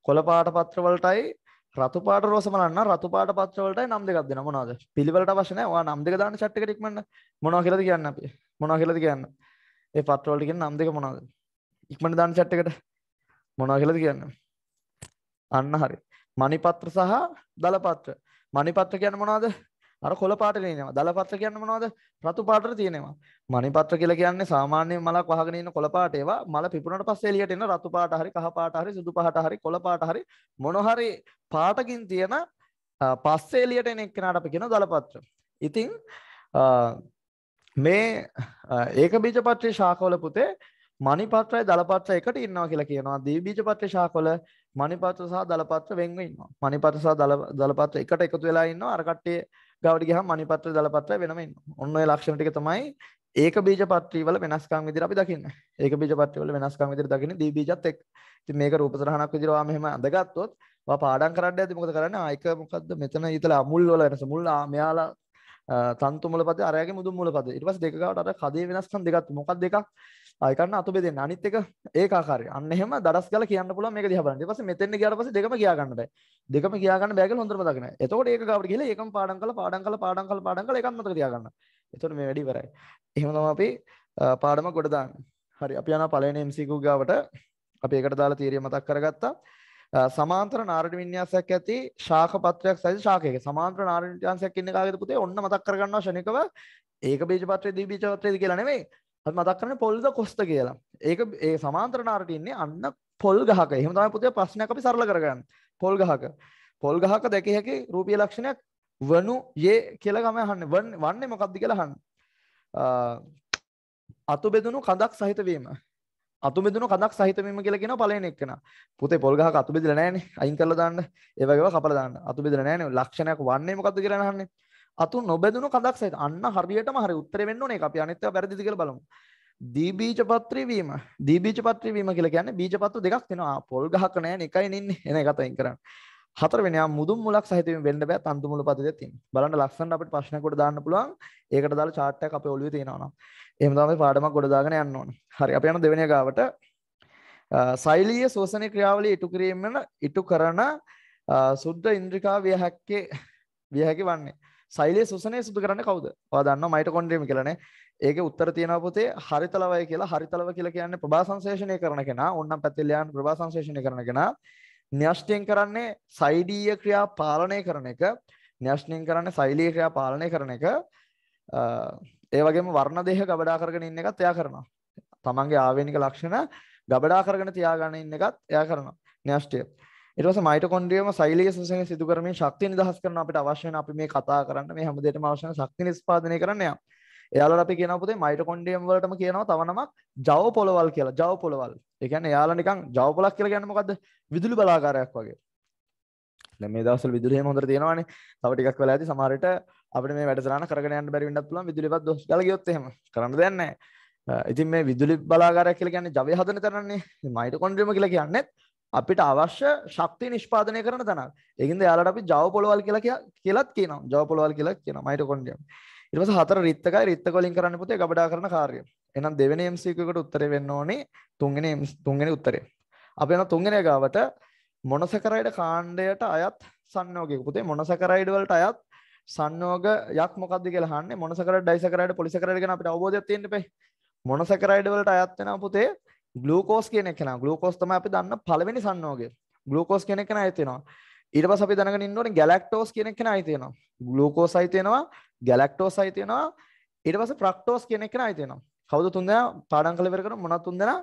කොළ පාට පත්‍ර වලටයි රතු පාට රෝස මලන්න රතු පාට පත්‍ර වලටයි නම් දෙකක් දෙනවා මොනවද පිළිවෙලට අවශ්‍ය නැහැ ඔයා නම් දෙක දාන්න chat එකට ඉක්මනට මොනවා කියලාද කියන්න අපි මොනවා කියලාද කියන්න ඒ පත්‍ර වලට කියන නම් දෙක මොනවද ඉක්මනට දාන්න chat එකට මොනවා කියලාද කියන්න අන්න හරි මනිපත්‍ර සහ දලපත්‍ර. මනිපත්‍ර කියන්නේ මොනවද? අර කොළ පාට තියෙනවා. දලපත්‍ර කියන්නේ මොනවද? රතු පාටට තියෙනවා. මණිපත්‍ර කියලා කියන්නේ සාමාන්‍ය මලක් වහගෙන ඉන්න කොළ පාට ඒවා මල පිපුණාට පස්සේ එළියට එන රතු පාට හරි කහ පාට හරි සුදු පාට හරි කොළ පාට හරි මොන හරි පාටකින් තියෙන පස්සේ එළියට එන එක්කෙනාට අපි කියනවා දලපත්‍ර. ඉතින් මේ ඒක බීජපත්‍රයේ ශාකවල පුතේ මණිපත්‍රය දලපත්‍ර එකට ඉන්නවා කියලා කියනවා. ද්විබීජපත්‍රයේ ශාකවල මනිපත්‍ර සහ දලපත්‍ර වෙන්ව ඉන්නවා. මනිපත්‍ර සහ දලපත්‍ර එකට එකතු වෙලා ඉන්නවා. අර කට්ටිය ගාවට ගියහම මනිපත්‍ර දලපත්‍ර වෙනම ඉන්නවා. ඔන්න ඔය ලක්ෂණ ටික තමයි ඒක බීජ පත්‍රී වල වෙනස්කම් විදිහට අපි දකින්නේ. ඒක බීජ පත්‍රී වල වෙනස්කම් විදිහට දකින්නේ දී බීජත් එක්ක. ඉතින් මේක රූප සරහනක් විදිහට ඔයා මෙහෙම අඳගත්තොත් ඔයා පාඩම් කරන්න යද්දි මොකද කරන්නේ? ආ එක මොකද්ද මෙතන ඊතල අමුල් වල වෙනස. මුල් මෙයාලා තන්තු මූලපද අරයාගේ මුදුන් මූලපද ඊට පස්සේ දෙක ගාවට අර කදේ වෙනස්කම් දෙකක් මොකක්ද දෙකක් ආයි කරන අත බෙදෙන්න අනිත් එක ඒකාකාරයි අන්න එහෙම දඩස් ගාලා කියන්න පුළුවන් මේක දිහා බලන්න ඊට පස්සේ මෙතෙන් ගියාට පස්සේ දෙකම කියා ගන්න බෑ දෙකම කියා ගන්න බෑ කියලා හොඳටම දකින්න එතකොට ඒක ගාවට ගිහලා ඒකම පාඩම් කරලා පාඩම් කරලා පාඩම් කරලා පාඩම් කරලා ඒකම මතක තියා ගන්න එතකොට මේ වැඩි ඉවරයි එහෙම තමයි අපි පාඩම ගොඩ දාන්නේ හරි අපි යනවා පළවෙනි MCQ ගාවට අපි ඒකට දාලා තීරිය මතක් කරගත්තා සමාන්තර නාරඩ වින්‍යාසයක් ඇති ශාක පත්‍රයක් සහිත ශාකයක සමාන්තර නාරඩ වින්‍යාසයක් ඉන්න කාගේද පුතේ ඔන්න මතක් කරගන්නවා ශනිකව ඒක බීජ පත්‍රය දී බීජ පත්‍රයද කියලා නෙමෙයි අපි මතක් කරන්නේ පොල්ද කොස්ත කියලා ඒක ඒ සමාන්තර නාරඩ ඉන්නේ අන්න පොල් ගහක එහෙම තමයි පුතේ ප්‍රශ්නයක් අපි සරල කරගන්නේ පොල් ගහක පොල් ගහක දැකිය හැකි රූපීය ලක්ෂණයක් වනු යේ කියලා ගම අහන්නේ වන්නේ මොකක්ද කියලා අහන්නේ අතු බෙදුණු කඳක් සහිත වීම අතු බෙදුණු කඳක් සහිත මෙම කියලා කියනවා පළවෙනි එක්කන. පුතේ පොල් ගහක අතු බෙදලා නැහනේ. අයින් කරලා දාන්න. ඒ වගේම කපලා දාන්න. අතු බෙදලා නැහනේ. ලක්ෂණයක් වන්නේ මොකද්ද කියලා අහන්නේ. අතු නොබෙදුණු කඳක් සහිත. අන්න හරියටම හරි උත්තරේ වෙන්න ඕනේ. ඒක අපි අනිත් ඒවා වැරදිද කියලා බලමු. දී බීජ පත්‍රී වීම. දී බීජ පත්‍රී වීම කියලා කියන්නේ බීජ පත්‍ර දෙකක් තියෙනවා. පොල් ගහක නැහනේ. එකයි නින්නේ. එන එකත් අයින් කරන්න. හතරවෙනි ආ මුදුන් මුලක් සහිතව වෙන්න බෑ තන්තු මුල පද්ධතිය තියෙන. බලන්න ලස්සනට අපිට ප්‍රශ්න කොට දාන්න පුළුවන්. ඒකට දාලා chart එකක් අපේ ඔළුවේ තියෙනවා නම්. එහෙම තමයි පාඩමක් ගොඩ දාගෙන යන්න ඕනේ. හරි අපි යන දෙවෙනි ගාවට සෛලීය ශෝෂණය ක්‍රියාවලිය ඉටු කිරීම වෙන ඉටු කරන සුද්ධ ඉන්ද්‍රිකා විය හැක්කේ විය හැකි වන්නේ. සෛලීය ශෝෂණය සිදු කරන්නේ කවුද? ඔයා දන්නවා මයිටොකොන්ඩ්‍රියම් කියලානේ. ඒකේ උත්තර තියෙනවා පොතේ හරිතලවය කියලා හරිතලව කියලා කියන්නේ ප්‍රභා සංශ්ලේෂණය කරන කෙනා. ඕන්නම් පැත්තේ ලියන ප්‍රභා සංශ්ලේෂණය කරන කෙනා. න්‍යෂ්ටියෙන් කරන්නේ සයිඩීය ක්‍රියා පාලනය කරන එක න්‍යෂ්ටියෙන් කරන්නේ සෛලීය ක්‍රියා පාලනය කරන එක ඒ වගේම වර්ණ දේහ ගබඩා කරගෙන ඉන්න එකත් එයා කරනවා. තමන්ගේ ආවේනික ලක්ෂණ ගබඩා කරගෙන තියාගෙන ඉන්න එකත් එයා කරනවා. න්‍යෂ්ටිය. ඊට පස්සේ මයිටොකොන්ඩ්‍රියම සෛලීය ශ්වසනය සිදු කරමින් ශක්තිය නිදහස් කරන අපිට අවශ්‍ය වෙන අපි මේ කතා කරන්න මේ හැමදේටම අවශ්‍ය වෙන ශක්ති නිෂ්පාදනය කරන්න යා. එයාලට අපි කියනවා පුතේ මයිටොකොන්ඩ්‍රියම් වලටම කියනවා තව නමක් ජව පොළවල් කියලා. ජව පොළවල්. ඒ කියන්නේ එයාලා නිකන් ජව පොළක් කියලා කියන්නේ මොකද්ද? විදුලි බලාගාරයක් වගේ. දැන් මේ දවස්වල විදුලි එහෙම හොඳට තියෙනවානේ. තව ටිකක් වෙලා ඇති සමහර විට අපිට මේ වැඩසටහන කරගෙන යන්න බැරි වෙන්නත් පුළුවන් විදුලිපත් දොස් ගාලා ගියොත් එහෙම. කරන්න දෙයක් නැහැ. ඉතින් මේ විදුලි බලාගාරයක් කියලා කියන්නේ ජවය හදන තැනන්නේ. මයිටොකොන්ඩ්‍රියම කියලා කියන්නේත් අපිට අවශ්‍ය ශක්ති නිෂ්පාදනය කරන තැනක්. ඒකින්ද යාලට අපි ජව පොළවල් කියලා කියලත් කියනවා. ජව පොළවල් කියලා කියනවා මයිටොකොන්ඩ්‍රියම්. ඊට පස්සේ හතර රිත්තකයි රිත්තක වලින් කරන්න පුතේ ගබඩා කරන කාර්යය. එහෙනම් දෙවෙනි MCQ එකට උත්තරේ වෙන්න ඕනේ තුන්වෙනි තුන්වෙනි උත්තරේ. අපි යන තුන්වෙනි ගාවට මොනසකරයිඩ කාණ්ඩයට අයත් සංයෝගයක පුතේ මොනසකරයිඩ වලට අයත් සංයෝගයක් මොකක්ද කියලා අහන්නේ මොනසකරයිඩ් ඩයිසකරයිඩ් පොලිසකරයිඩ් ගැන අපිට අවබෝධයක් තියෙන්න ඉපේ. මොනසකරයිඩ් වලට අයත් වෙනවා පුතේ ග්ලූකෝස් කියන එක නා ග්ලූකෝස් තමයි අපි දන්න පළවෙනි සංයෝගය. ග්ලූකෝස් කියන එක නා අයත් වෙනවා. ඊට පස්සේ අපි දැනගෙන ඉන්න ඕනේ ගැලැක්ටෝස් කියන එක නා අයත් වෙනවා. ග්ලූකෝස් අයත් වෙනවා ගැලක්ටෝස් අයිති වෙනවා ඊට පස්සේ ප්‍රොක්ටෝස් කියන එකන අයිති වෙනවා කවුද තුන්දෙනා පාඩම් කළ ඉවර කරන මොනවද තුන්දෙනා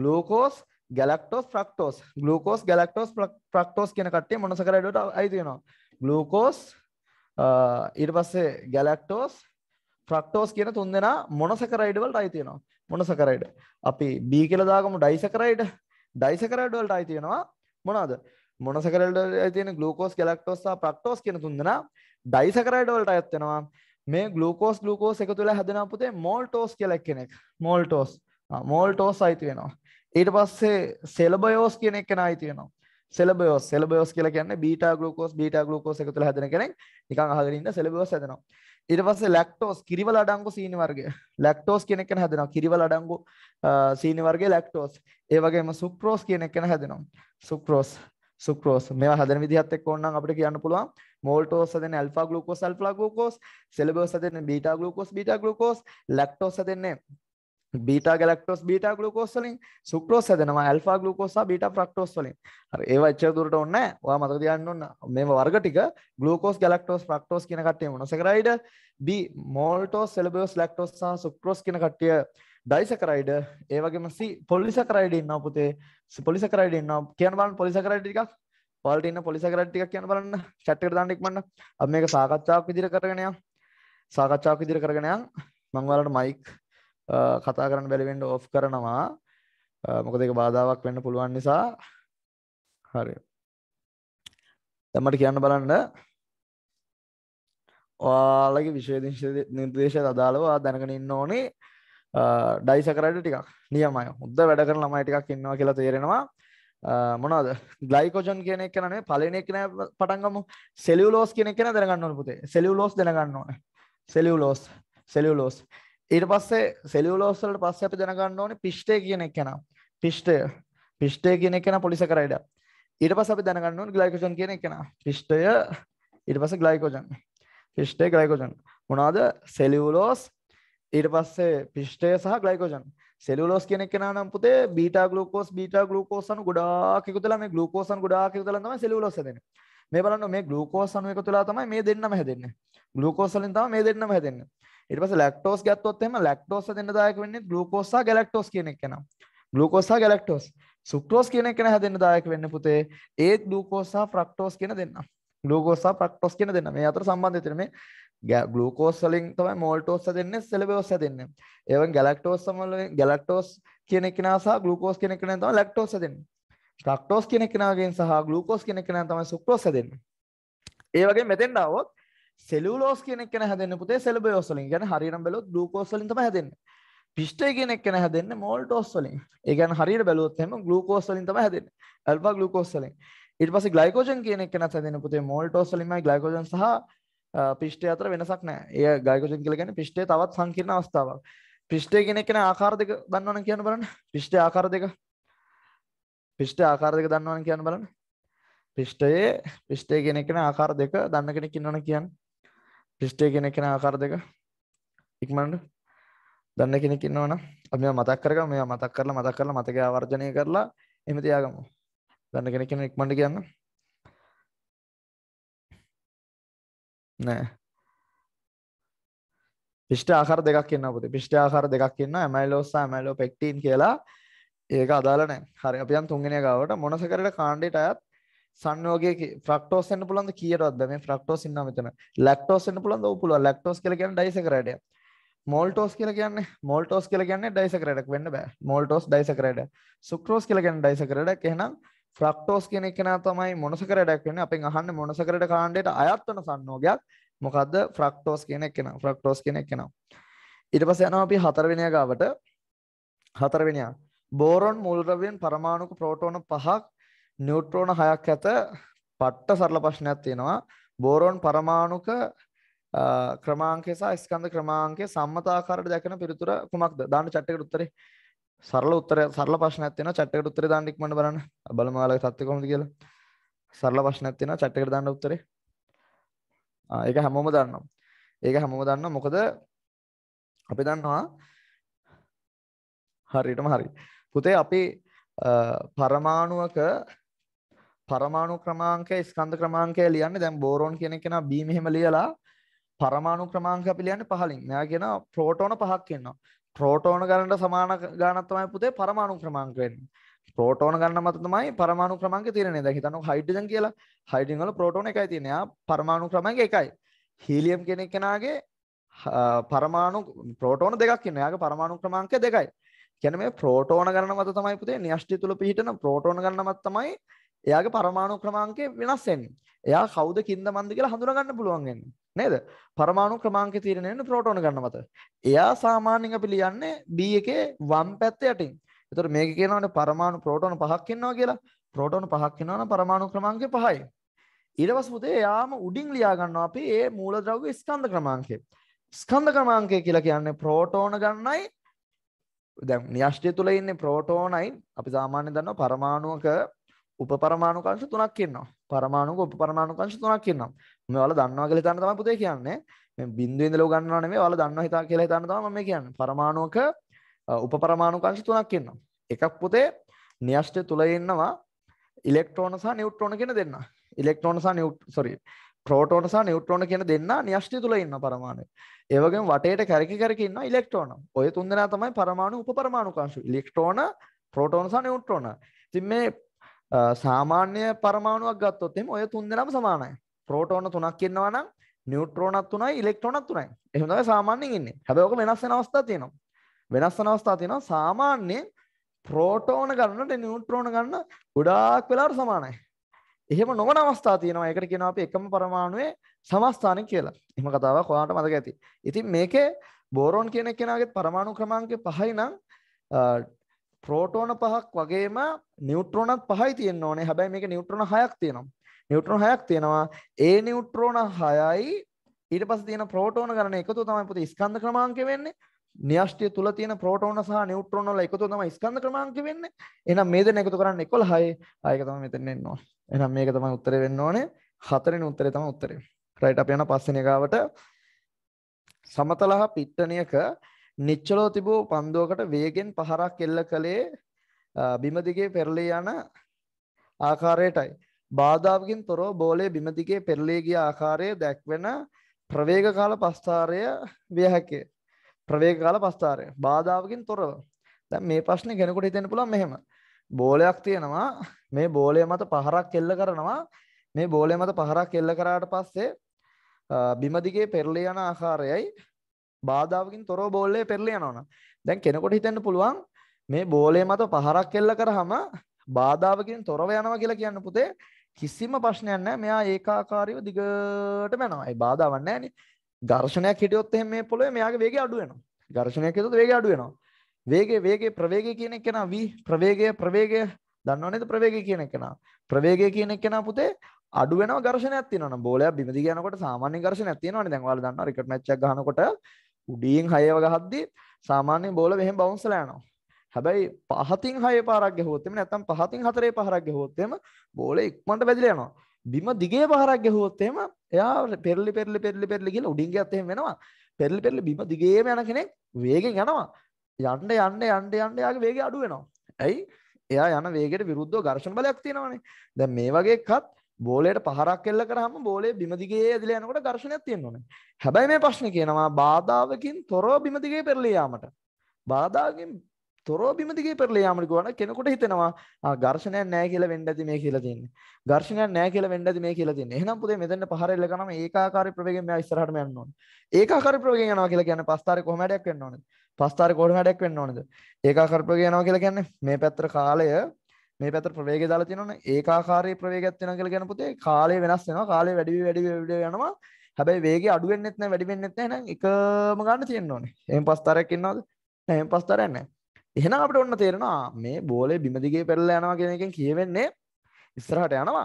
ග්ලූකෝස් ගැලක්ටෝස් ප්‍රොක්ටෝස් ග්ලූකෝස් ගැලක්ටෝස් ප්‍රොක්ටෝස් කියන කට්ටිය මොන සැකරයිඩුවට අයිති වෙනවා ග්ලූකෝස් ඊට පස්සේ ගැලක්ටෝස් ප්‍රක්ටෝස් කියන තුන් දෙෙන මොනසකරයිඩවලට අයිතියනවා මොනසකරයිඩ අපි බී කියලදාගම ඩයිසකරයිඩ ඩයිසකරයිඩවලට අයිතියෙනවා මොනාද මොනසකරල්ට ඇතින ගලකෝස් කෙලක්ටෝස්සා ප්‍රක්ටෝස් කියන තුන්දෙන ඩයිසකරයිඩවලට අයත්වෙනවා මේ ගලුකෝස් ගලුකෝස් එක තුළ හැදෙන පුතේ මෝල්ටෝස් කියලක් කෙනෙක් මෝල්ටෝස් මෝල්ටෝස් අයිති වෙනවා ඊට පස්සේ සෙලබයෝස් කියනෙක් කෙන අයිති වෙනවා සෙලබයෝස් සෙලබයෝස් කියලා කියන්නේ බීට ගලුකෝස් බීට ගලුකෝස් එක තුළ හැදෙන කෙනෙක් නිකන් අහගෙන ඉන්න සෙලබයෝස් හැදෙනවා ඊට පස්සේ ලැක්ටෝස් කිරිවල අඩංගු සීනි වර්ගය ලැක්ටෝස් කියන එක ගැන හැදෙනවා කිරිවල අඩංගු සීනි වර්ගය ලැක්ටෝස් ඒ වගේම සුක්‍රෝස් කියන එක ගැන හැදෙනවා සුක්‍රෝස් සුක්‍රෝස් මේවා හැදෙන විදිහත් එක්ක ඕනනම් අපිට කියන්න පුළුවන් මෝල්ටෝස් හදන්නේ alpha glucose alpha glucose cellobiose හදන්නේ beta glucose beta glucose lactose හදන්නේ බීටා ගැලක්ටෝස් බීටා ග්ලූකෝස් වලින් සුක්‍රෝස් හදනවා ඇල්ෆා ග්ලූකෝස් සහ බීටා ෆ්‍රක්ටෝස් වලින් හරි ඒවා එච්චර දුරට ඕනේ නැහැ ඔයා මතක තියාගන්න ඕන මේ වර්ග ටික ග්ලූකෝස් ගැලක්ටෝස් ෆ්‍රක්ටෝස් කියන කට්ටිය monosaccharide B maltose cellobiose lactose සහ සුක්‍රෝස් කියන කට්ටිය ඩයිසැකරයිඩ ඒ වගේම C පොලිසැකරයිඩ ඉන්නවා පුතේ පොලිසැකරයිඩ ඉන්නවා කියන බලන්න පොලිසැකරයිඩ ටිකක් ඔයාලට ඉන්න පොලිස කරලා ටිකක් කියන්න බලන්න chat එකට දාන්න ඉක්මනට අපි මේක සාකච්ඡාවක් විදිහට කරගෙන යමු සාකච්ඡාවක් විදිහට කරගෙන යමු මම ඔයාලට මයික් කතා කරන්න බැරි වෙන්න ඕෆ් කරනවා මොකද ඒක බාධාවක් වෙන්න පුළුවන් නිසා හරි දැන් මට කියන්න බලන්න ඔයාලගේ විශේෂ නිර්දේශයට අදාළව දැනගෙන ඉන්න ඕනේ ඩයිසකරයිඩ් ටිකක් නියමයි. හොඳ වැඩ කරන ළමයි ටිකක් ඉන්නවා කියලා තේරෙනවා. මොනවද ග්ලයිකෝජන් කියන එක නේ පළවෙනි එක නේ පටන් ගමු සෙලියුලෝස් කියන එක නේ දැනගන්න ඕනේ පුතේ සෙලියුලෝස් දැනගන්න ඕනේ සෙලියුලෝස් සෙලියුලෝස් ඊට පස්සේ සෙලියුලෝස් වලට පස්සේ අපි දැනගන්න ඕනේ පිෂ්ඨය කියන එක නා පිෂ්ඨය පිෂ්ඨය කියන එක නා පොලිසැකරයිඩ් ඊට පස්සේ අපි දැනගන්න ඕනේ ග්ලයිකෝජන් කියන එක නා පිෂ්ඨය ඊට පස්සේ ග්ලයිකෝජන් පිෂ්ඨය ග්ලයිකෝජන් මොනවද සෙලියුලෝස් ඊට පස්සේ පිෂ්ඨය සහ ග්ලයිකෝජන් සෙලුලෝස් කියන එක නම් පුතේ බීටා ග්ලූකෝස් බීටා ග්ලූකෝස් අණු ගොඩාක් එකතු වෙලා මේ ග්ලූකෝස් අණු ගොඩාක් එකතු වෙලා තමයි සෙලුලෝස් හැදෙන්නේ. මේ බලන්න මේ ග්ලූකෝස් අණු එකතු වෙලා තමයි මේ දෙන්නම හැදෙන්නේ. ග්ලූකෝස් වලින් තමයි මේ දෙන්නම හැදෙන්නේ. ඊට පස්සේ ලැක්ටෝස් ගත්තොත් එහෙම ලැක්ටෝස් හැදෙන්න දායක වෙන්නේ ග්ලූකෝස් සහ ගැලැක්ටෝස් කියන එක නම්. ග්ලූකෝස් සහ ගැලැක්ටෝස්. සුක්‍රෝස් කියන එක හැදෙන්න දායක වෙන්නේ පුතේ ඒත් ග්ලූකෝස් සහ ෆ්‍රක්ටෝස් කියන දෙන්නා. ග්ලූකෝස් සහ ෆ්‍රක්ටෝස් කියන දෙන්නා. මේ අතර සම්බන්ධය තියෙන මේ ගලූකෝස් වලින් තමයි මෝල්ටෝස් දෙන්න සෙලබෝස් දෙන්න ඒවන් ගැලක්ටෝස් සමල ගැලක්ටෝස් කියන කෙනා සහ ගලූකෝස් කියන කෙනා තමයි ලැක්ටෝස් දෙන්න ලැක්ටෝස් කියන කෙනාගෙන් සහ ගලූකෝස් කියන කෙනා තමයි සුක්‍රෝස් දෙන්න ඒ වගේ මෙතෙන්ට આવොත් සෙලුලෝස් කියන කෙනා හැදෙන්න පුතේ සෙලබෝස් වලින් කියන්නේ හරියටම බැලුවොත් ගලූකෝස් වලින් තමයි හැදෙන්නේ පිෂ්ටය කියන එක්කන හැදෙන්නේ මෝල්ටෝස් වලින්. ඒ කියන්නේ හරියට බැලුවොත් එහෙම ග්ලූකෝස් වලින් තමයි හැදෙන්නේ. ඇල්ෆා ග්ලූකෝස් වලින්. ඊට පස්සේ ග්ලයිකෝජන් කියන එක්කන හැදෙන්නේ පුතේ මෝල්ටෝස් වලින්මයි ග්ලයිකෝජන් සහ පිෂ්ටය අතර වෙනසක් නෑ ඒ ගයකොෂන් කියලගෙන පිෂ්ටේ තවත් සංකීර්ණ අවස්ථාවක් පිෂ්ටේ කෙනෙක් කෙන ආකාර දෙක දන්නවන කියන්න බලන්න පිෂ්ට ආකාර දෙක පිෂ්ට ආකාර දෙක දන්නවන කියන්න බලන්න පිෂ්ටයේ පිෂ්ටේ කෙනෙක් කෙන ආකාර දෙක දන්න කෙනෙක් ඉන්නවන කියන්න පිෂ්ටේ කෙනෙක් කෙන ආකාර දෙක ඉක්මනට දන්න කෙනෙක් ඉන්නවන අපි මතක් කරග මෙයා මතක් කරලා මතක් කරලා මතක ආවර්ජනය කරලා එම තියාගමු දන්න කෙනෙක් කෙන ඉක්මට කියන්න නෑ පිෂ්ට ආකාර දෙකක් එන්න පුතේ පිෂ්ට ආකාර දෙකක් එන්න ඇමයිලෝස් සහ ඇමයිලෝපෙක්ටින් කියලා ඒක අදාළ නෑ හරි අපි යන් තුන්වෙනි ගාවට මොනසකරට කාණ්ඩයට අයත් සංයෝගයේ ෆ්‍රක්ටෝස් එන්න පුළුවන්ද කීයටවත්ද මේ ෆ්‍රක්ටෝස් ඉන්නවා මෙතන ලැක්ටෝස් එන්න පුළුවන්ද ඔව් පුළුවන් ලැක්ටෝස් කියලා කියන්නේ ඩයිසැකරයිඩයක් මෝල්ටෝස් කියලා කියන්නේ මෝල්ටෝස් කියලා කියන්නේ ඩයිසැකරයිඩයක් වෙන්න බෑ මෝල්ටෝස් ඩයිසැකරයිඩයක් සුක්‍රෝස් කියලා කියන්නේ ඩයිසැකරයිඩයක් එහෙනම් ෆ්‍රක්ටෝස් කියන එක නා තමයි මොනසක රැඩක් වෙන්නේ අපෙන් අහන්නේ මොනසක රැඩ කාණ්ඩයට අයත් වෙන සංයෝගයක් මොකද්ද ෆ්‍රක්ටෝස් කියන එක නා ෆ්‍රක්ටෝස් කියන එක නා ඊට පස්සේ යනවා අපි හතරවෙනිය ගාවට හතරවෙනිය බෝරොන් මූලද්‍රව්‍යයෙන් පරමාණුක ප්‍රෝටෝන පහක් නියුට්‍රෝන හයක් ඇත පට්ට සරල ප්‍රශ්නයක් තියෙනවා බෝරොන් පරමාණුක ක්‍රමාංකය සහ ස්කන්ධ ක්‍රමාංකය සම්මතාකාරයට දැකෙන පිළිතුර කුමක්ද දාන්න chat එකට උත්තරේ සරල උත්තර සරල ප්‍රශ්නයක් තියෙනවා chat එකට උත්තරේ දාන්න ඉක්මනට බලන්න. බලමු ඔයාලගේ තත්ත්වය කොහොමද කියලා. සරල ප්‍රශ්නයක් තියෙනවා chat එකට දාන්න උත්තරේ. ආ ඒක හැමෝම දන්නවා. ඒක හැමෝම දන්නවා මොකද අපි දන්නවා හරියටම හරි. පුතේ අපි පරමාණුවක පරමාණු ක්‍රමාංකය ස්කන්ධ ක්‍රමාංකය ලියන්නේ දැන් බෝරෝන් කියන කෙනා B මෙහෙම ලියලා පරමාණු ක්‍රමාංක අපි ලියන්නේ පහලින්. මෙයා කියනවා ප්‍රෝටෝන පහක් ඉන්නවා. ප්‍රෝටෝන ගණට සමාන ගානත්තමයි පුතේ පරමාණු ක්‍රමාංකයෙන් ප්‍රෝටෝන ගන්න මත තමයි පරමාණු ක්‍රමාංක තීරණය දැන් හිතන්න හයිඩ්‍රජන් කියලා හයිඩ්‍රජන් වල ප්‍රෝටෝන එකයි තියෙන්නේ ආ පරමාණු ක්‍රමාංක එකයි හීලියම් කෙනෙක් කෙනාගේ පරමාණු ප්‍රෝටෝන දෙකක් ඉන්නවා යාගේ පරමාණු ක්‍රමාංක දෙකයි කියන්නේ මේ ප්‍රෝටෝන ගණන මත තමයි පුතේ න්‍යෂ්ටි තුල පිහිටන ප්‍රෝටෝන ගණන මත තමයි එයාගේ පරමාණු ක්‍රමාංකය වෙනස් වෙන්නේ එයා කවුද කින්ද මන්ද කියලා හඳුනා ගන්න පුළුවන් වෙන්නේ නේද? පරමාණු ක්‍රමාංක තීරණය වෙන්නේ ප්‍රෝටෝන ගන්න මත. එයා සාමාන්‍යයෙන් අපි ලියන්නේ B එකේ වම් පැත්ත යටින්. ඒතර මේක කියනවානේ පරමාණු ප්‍රෝටෝන පහක් ඉන්නවා කියලා. ප්‍රෝටෝන පහක් ඉන්නවා නම් පරමාණු ක්‍රමාංකය පහයි. ඊට පස්සේ පුතේ එයාම උඩින් ලියා ගන්නවා අපි ඒ මූලද්‍රව්‍ය ස්කන්ධ ක්‍රමාංකය. ස්කන්ධ ක්‍රමාංකය කියලා කියන්නේ ප්‍රෝටෝන ගන්නයි දැන් න්‍යෂ්ටය තුළ ඉන්නේ ප්‍රෝටෝනයි අපි සාමාන්‍ය දන්නවා පරමාණුවක උපපරමාණු කංශ තුනක් ඉන්නවා. පරමාණුක උපපරමාණු කංශ තුනක් ඉන්නවා. මම ඔයාලා දන්නවා කියලා හිතන්න තමයි පුතේ කියන්නේ. මේ බිංදුව ඉඳලා උගන්වනවා නෙමෙයි ඔයාලා දන්නවා හිතා කියලා හිතන්න තමයි මම මේ කියන්නේ. පරමාණුක උපපරමාණු කංශ තුනක් ඉන්නවා. එකක් පුතේ න්‍යෂ්ටය තුල ඉන්නවා ඉලෙක්ට්‍රෝන සහ නියුට්‍රෝන කියන දෙන්න. ඉලෙක්ට්‍රෝන සහ නියුට්‍රෝන sorry ප්‍රෝටෝන සහ නියුට්‍රෝන කියන දෙන්න න්‍යෂ්ටය තුල ඉන්න පරමාණු. ඒ වගේම වටේට කැරකි කැරකි ඉන්න ඉලෙක්ට්‍රෝන. ඔය තුන් දෙනා තමයි පරමාණු උපපරමාණු කංශ. ඉලෙක්ට්‍රෝන, ප්‍රෝටෝන සහ නියුට්‍රෝන. ඉතින් මේ සාමාන්‍ය පරමාණුවක් ගත්තොත් එහෙම ඔය තුන් දෙනාම සමානයි. ප්‍රෝටෝන තුනක් ඉන්නවා නම් නියුට්‍රෝනත් තුනයි ඉලෙක්ට්‍රෝනත් තුනයි. එහෙම තමයි සාමාන්‍යයෙන් ඉන්නේ. හැබැයි ඔක වෙනස් වෙන අවස්ථා තියෙනවා. වෙනස් වෙන අවස්ථා තියෙනවා. සාමාන්‍යයෙන් ප්‍රෝටෝන ගන්නට නියුට්‍රෝන ගන්න ගොඩාක් වෙලාවට සමානයි. එහෙම නොවන අවස්ථා තියෙනවා. ඒකට කියනවා අපි එකම පරමාණුවේ සමස්ථාන කියලා. එහෙම කතාවක් ඔයාලට මතක ඇති. ඉතින් මේකේ බෝරෝන් කියන කෙනාගේ පරමාණු ක්‍රමාංකය 5යි නම් ප්‍රෝටෝන පහක් වගේම නිියුට්‍රෝනත් පහයි තියෙන්න ඕනේ හැබැයි මේක නිියුට්‍රෝන හයක් තියෙනවා නිියුට්‍රෝන හයක් තියෙනවා ඒ නිියුට්‍රෝන හයයි ඊට පස්සේ තියෙන ප්‍රෝටෝන ගණන එකතු තමයි පුතේ ස්කන්ධ ක්‍රමාංකය වෙන්නේ න්‍යෂ්ටය තුළ තියෙන ප්‍රෝටෝන සහ නිියුට්‍රෝන වල එකතු තමයි ස්කන්ධ ක්‍රමාංක වෙන්නේ. එහෙනම් මේ දෙන එකතු කරන්නේ 11යි. ආ ඒක තමයි මෙතන එන්න ඕනේ. එහෙනම් මේක තමයි උත්තරේ වෙන්න ඕනේ. හතරෙනි උත්තරේ තමයි උත්තරේ. රයිට් අපි යන පස්වෙනි එකාවට සමතලහ පිට්ටනියක නිච්චලෝ තිබූ පන්දුවකට වේගෙන් පහරක් එල්ල කළේ බිමදිගේ පෙරලී යන ආකාරයටයි. බාධාවකින් තොරව බෝලය බිමදිගේ පෙරලේගිය ආකාරය දැක්වෙන ප්‍රවේග කාල පස්ථාරය විය හැකේ. ප්‍රවේග කාල පස්ථාරය බාධාවකින් තොරව. දැන් මේ ප්‍රශ්නේ කෙනෙකුට හිතෙන්න පුළුවන් මෙහෙම. බෝලයක් තියෙනවා මේ බෝලය මත පහරක් එල්ල කරනවා මේ බෝලය මත පහරක් එල්ල කරාට පස්සේ බිමදිගේ පෙරලී යන ආකාරයයි බාධාවකින් තොරව බෝලේ පෙරලි යනවනම් දැන් කෙනෙකුට හිතෙන්න පුළුවන් මේ බෝලේ මත පහරක් එල්ල කරාම බාධාවකින් තොරව යනවා කියලා කියන්න පුතේ කිසිම ප්‍රශ්නයක් නැහැ මෙයා ඒකාකාරීව දිගට යනවා ඒ බාධාවක් නැහැ ඝර්ෂණයක් හිටියොත් එහෙම මේ පොළොවේ මෙයාගේ වේගය අඩු වෙනවා ඝර්ෂණයක් හිටියොත් වේගය අඩු වෙනවා වේගේ වේගේ ප්‍රවේගය කියන එක කෙනා v ප්‍රවේගය ප්‍රවේගය දන්නව නේද ප්‍රවේගය කියන එක කෙනා ප්‍රවේගය කියන එක කෙනා පුතේ අඩු වෙනව ඝර්ෂණයක් තියෙනවනම් බෝලයක් බිම දිග යනකොට සාමාන්‍ය ඝර්ෂණයක් තියෙනවනේ දැන් ඔයාලා දන්නවා ක්‍රිකට් මැච් එකක් ගහනකොට උඩින් හයව ගහද්දී සාමාන්‍යයෙන් බෝල මෙහෙම බවුන්ස් වෙලා යනවා. හැබැයි පහතින් හය පාරක් ගැහුවොත් එමෙ නැත්නම් පහතින් හතරේ පාරක් ගැහුවොත් එම බෝලේ ඉක්මනට වැදිලා යනවා. බිම දිගේ පාරක් ගැහුවොත් එම එයා පෙරලි පෙරලි පෙරලි පෙරලි කියලා උඩින් ගියත් එහෙම වෙනවා. පෙරලි පෙරලි බිම දිගේම යන කෙනෙක් වේගෙන් යනවා. යන්න යන්න යන්න යන්න යාගේ වේගය අඩු වෙනවා. ඇයි? එයා යන වේගයට විරුද්ධව ඝර්ෂණ බලයක් තියෙනවානේ. දැන් මේ වගේ එකත් බෝලයට පහරක් එල්ල කරාම බෝලේ බිම දිගේ ඇදලා යනකොට ඝර්ෂණයක් තියෙනවනේ. හැබැයි මේ ප්‍රශ්නේ කියනවා බාධාවකින් තොරව බිම දිගේ පෙරළී යාමට. බාධාකින් තොරව බිම දිගේ පෙරළී යාමට ගොන කෙනෙකුට හිතෙනවා ආ ඝර්ෂණයක් නැහැ කියලා වෙන්න ඇති මේ කියලා තියෙන්නේ. ඝර්ෂණයක් නැහැ කියලා වෙන්න ඇති මේ කියලා තියෙන්නේ. එහෙනම් පුතේ මෙතන පහර එල්ල කරනම ඒකාකාරී ප්‍රවේගයෙන් මෙයා ඉස්සරහටම යන්න ඕනේ. ඒකාකාරී ප්‍රවේගයෙන් යනවා කියලා කියන්නේ පස්තරේ කොහොම හඩයක් වෙන්න ඕනේද? පස්තරේ කොහොම හඩයක් වෙන්න ඕනේද? ඒකාකාරී ප්‍රවේගයෙන් යනවා කියලා කියන්නේ මේ පැත්තට කාලය මේ පැතර ප්‍රවේග දාලා තියෙනවනේ ඒකාකාරී ප්‍රවේගයක් වෙනවා කියලා කියන පුතේ කාලය වෙනස් වෙනවා කාලය වැඩි වැඩි වැඩි යනවා හැබැයි වේගය අඩු වෙන්නෙත් නැහැ වැඩි වෙන්නෙත් නැහැ එහෙනම් එකම ගන්න තියෙන්න ඕනේ එහෙන් පස්තරයක් ඉන්නවද නැහැ එහෙන් පස්තරයක් නැහැ එහෙනම් අපිට ඔන්න තේරෙනවා මේ බෝලේ බිම දිගේ පෙරලා යනවා කියන එකෙන් කියවෙන්නේ ඉස්සරහට යනවා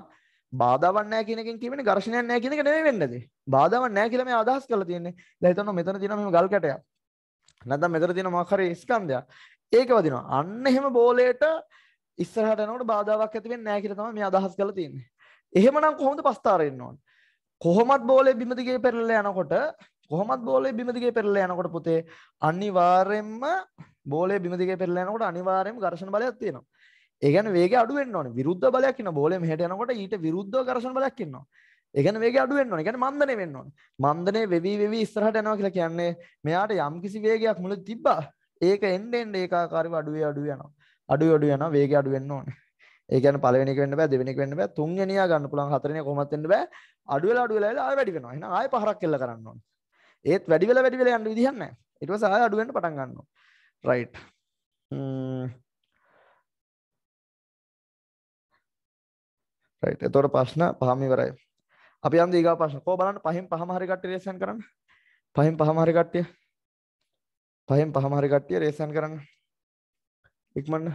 බාධාවක් නැහැ කියන එකෙන් කියවෙන්නේ ඝර්ෂණයක් නැහැ කියන එක නෙමෙයි වෙන්නේ. බාධාවක් නැහැ කියලා මේ අදහස් කරලා තියෙන්නේ. දැන් හිතන්න මෙතන තියෙන මෙහෙම ගල් කැටයක්. නැත්නම් මෙතන තියෙන මොකක් හරි ස්කන්ධයක්. ඒක වදිනවා. අන්න එහෙම බෝලේට ඉස්සරහට යනකොට බාධාවක් ඇති වෙන්නේ නැහැ කියලා තමයි මේ අදහස් කරලා තියෙන්නේ. එහෙමනම් කොහොමද පස්තාර ඉන්න ඕන? කොහොමත් බෝලේ බිම දිගේ පෙරලලා යනකොට කොහොමත් බෝලේ බිම දිගේ පෙරලලා යනකොට පුතේ අනිවාර්යෙන්ම බෝලේ බිම දිගේ පෙරලලා යනකොට අනිවාර්යෙන්ම ඝර්ෂණ බලයක් තියෙනවා. ඒ කියන්නේ වේගය අඩු වෙන්න ඕනේ. විරුද්ධ බලයක් ඉන්න බෝලේ මෙහෙට යනකොට ඊට විරුද්ධව ඝර්ෂණ බලයක් ඉන්නවා. ඒ කියන්නේ වේගය අඩු වෙන්න ඕනේ. ඒ කියන්නේ මන්දනේ වෙන්න ඕනේ. මන්දනේ වෙවි වෙවි ඉස්සරහට යනවා කියලා කියන්නේ මෙයාට යම්කිසි වේගයක් මුලදී තිබ්බා. ඒක එන්න එන්න ඒකාකාරීව අඩු වේ අඩු වේ යනවා. අඩු අඩු යනවා වේගය අඩු වෙන්න ඕනේ. ඒ කියන්නේ පළවෙනි එක වෙන්න බෑ දෙවෙනි එක වෙන්න බෑ තුන්වෙනියා ගන්න පුළුවන් හතරවෙනිය කොහොමවත් වෙන්න බෑ අඩු වෙලා අඩු වෙලා ආයෙ වැඩි වෙනවා. එහෙනම් ආයෙ පහරක් කෙල්ල කරන්න ඕනේ. ඒත් වැඩි වෙලා වැඩි වෙලා යන්න විදිහක් නැහැ. ඊට පස්සේ ආයෙ අඩු වෙන්න පටන් ගන්නවා. right. right. එතකොට ප්‍රශ්න පහම ඉවරයි. අපි යන් දීගා ප්‍රශ්න. කොහොම බලන්න පහෙන් පහම හරි කට්ටිය රේසන් කරන්න. පහෙන් පහම හරි කට්ටිය. පහෙන් පහම හරි කට්ටිය රේසන් කරන්න. ඉක්මන්න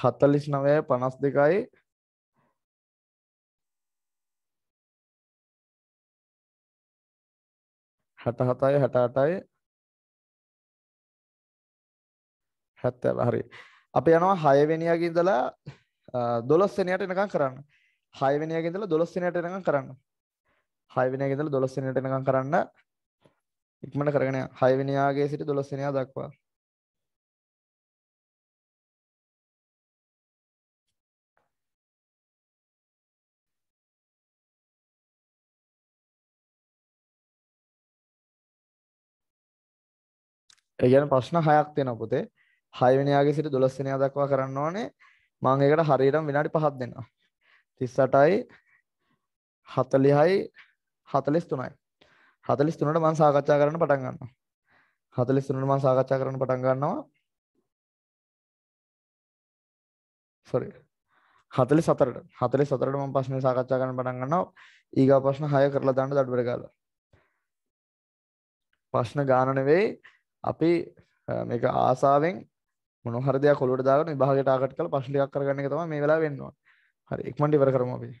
හතලිස් නවය පනස් දෙකයි හැට හතයි හැට අටයි හැත්තැ හරි අප යනවා හයවෙනියගින්දලා දොලස්සනයට එනකම් කරන්න හයවෙනියගෙදල දොලස්සනයට එනකම් කරන්න හයවෙනයගෙදල දොලස්සනයට එනකම් කරන්න ඉක්මට කරගෙන හයවෙනයාගේ සිට දොලස්සනයා දක්වා ඒ කියන්නේ ප්‍රශ්න හයක් තියෙනවා පුතේ. 6 වෙනියාගේ සිට 12 වෙනියා දක්වා කරන්න ඕනේ. මම ඒකට හරියටම විනාඩි 5ක් දෙනවා. 38යි 40යි 43යි. 43ට මම සාකච්ඡා කරන්න පටන් ගන්නවා. 43ට මම සාකච්ඡා කරන්න පටන් ගන්නවා. sorry හතලි සතරට හතලි සතරට මම ප්‍රශ්න සාකච්ඡා කරන්න පටන් ගන්නවා ඊගා ප්‍රශ්න 6 කරලා දාන්න දඩබර ගාලා ප්‍රශ්න ගාන නෙවෙයි අපි මේක ආසාාවෙන් මොනහරදයක් කොළට දාගන විභාගට ආකට කළ පශ්ලියක් කරගන්න තම මේ වෙලා වෙන්නවා හරි එක්මට ඉවර කරම අපි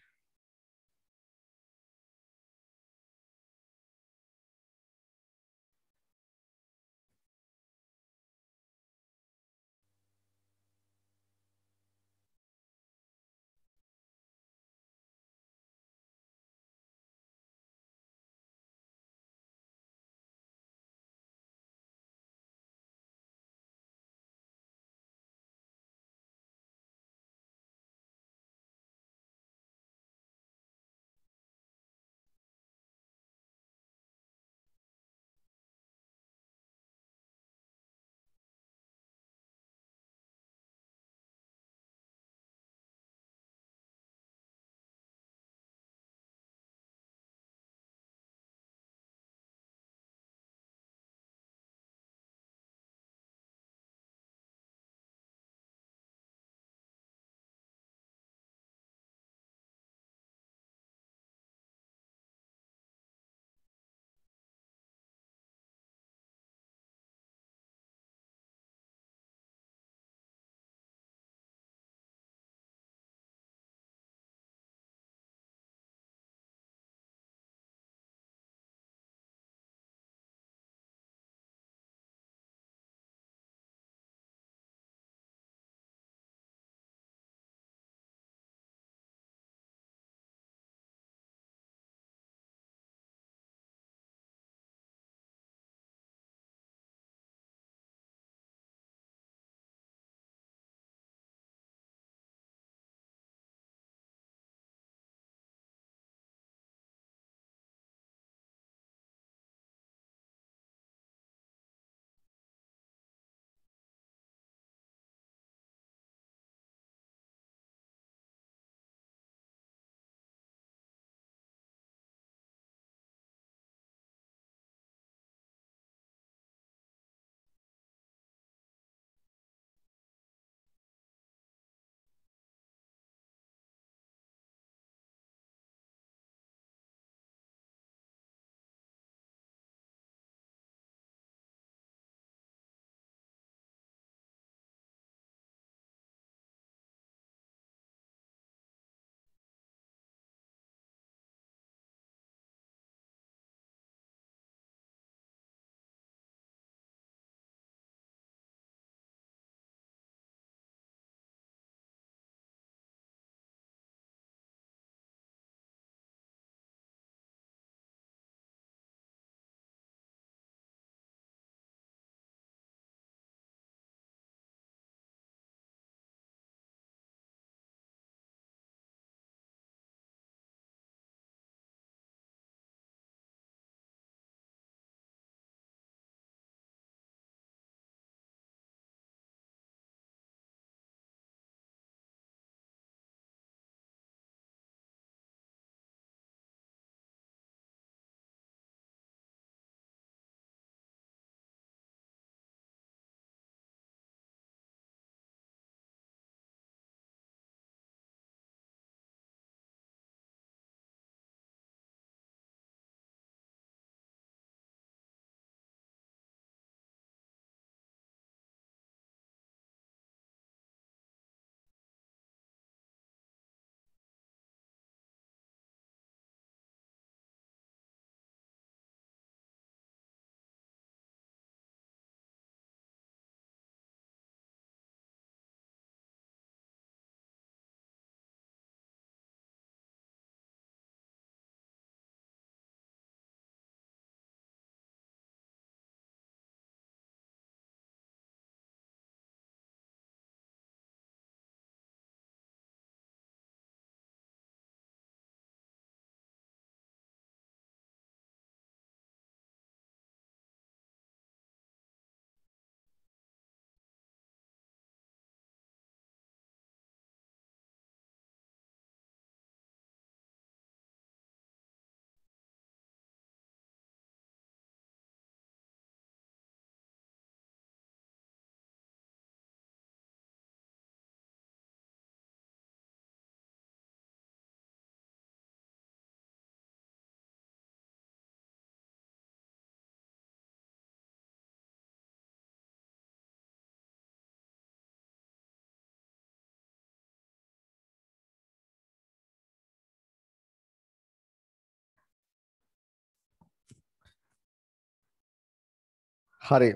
හරි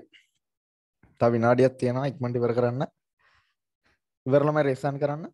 තා විනාඩියත් තියෙනවා ඉක්මට ඉවර කරන්න ඉවරලම රේසන් කරන්න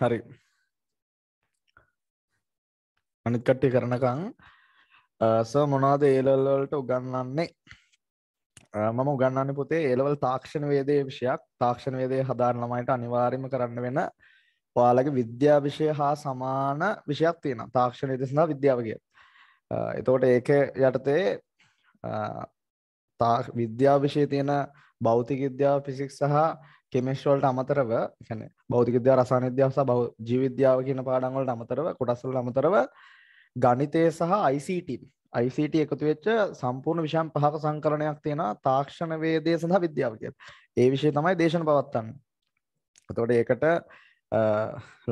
හරි අනිත් කට්ටිය කරනකං ස මොනාද ඒලල්වලට උගන්නන්නේ මම උගන්නන්න පොතේ ඒලවල් තාක්ෂණ වේදේ විෂයක් තාක්ෂණ වේදේ හදාරන ළමයිට අනිවාර්යම කරන්න වෙන ඔයාලගේ විද්‍යාවිෂය හා සමාන විෂයක් තියෙන තාක්ෂණ වේද සඳහා විද්‍යාව කිය. එතකොට ඒක යටතේ විද්‍යාවිෂය තියෙන භෞතික විද්‍යාව ෆිසික්ස් සහ කෙමෙස්වල්ට අමතරව ැන බෞතිකද්‍යා රසානද්‍යාවසා බව ජීවිද්‍යාව කියන පාඩන්වලට අමතරව කොටස්සල් අමතරව ගනිතය සහ ICT ICT එකතු වෙච්ච සම්පූර්ණ විෂයන් පහක සංකරණයක් තියෙන තාක්ෂණ වේදය සඳහා විද්‍යාව කිය ඒ විෂය තමයි දේශන පවත්තන්න එතකොට ඒකට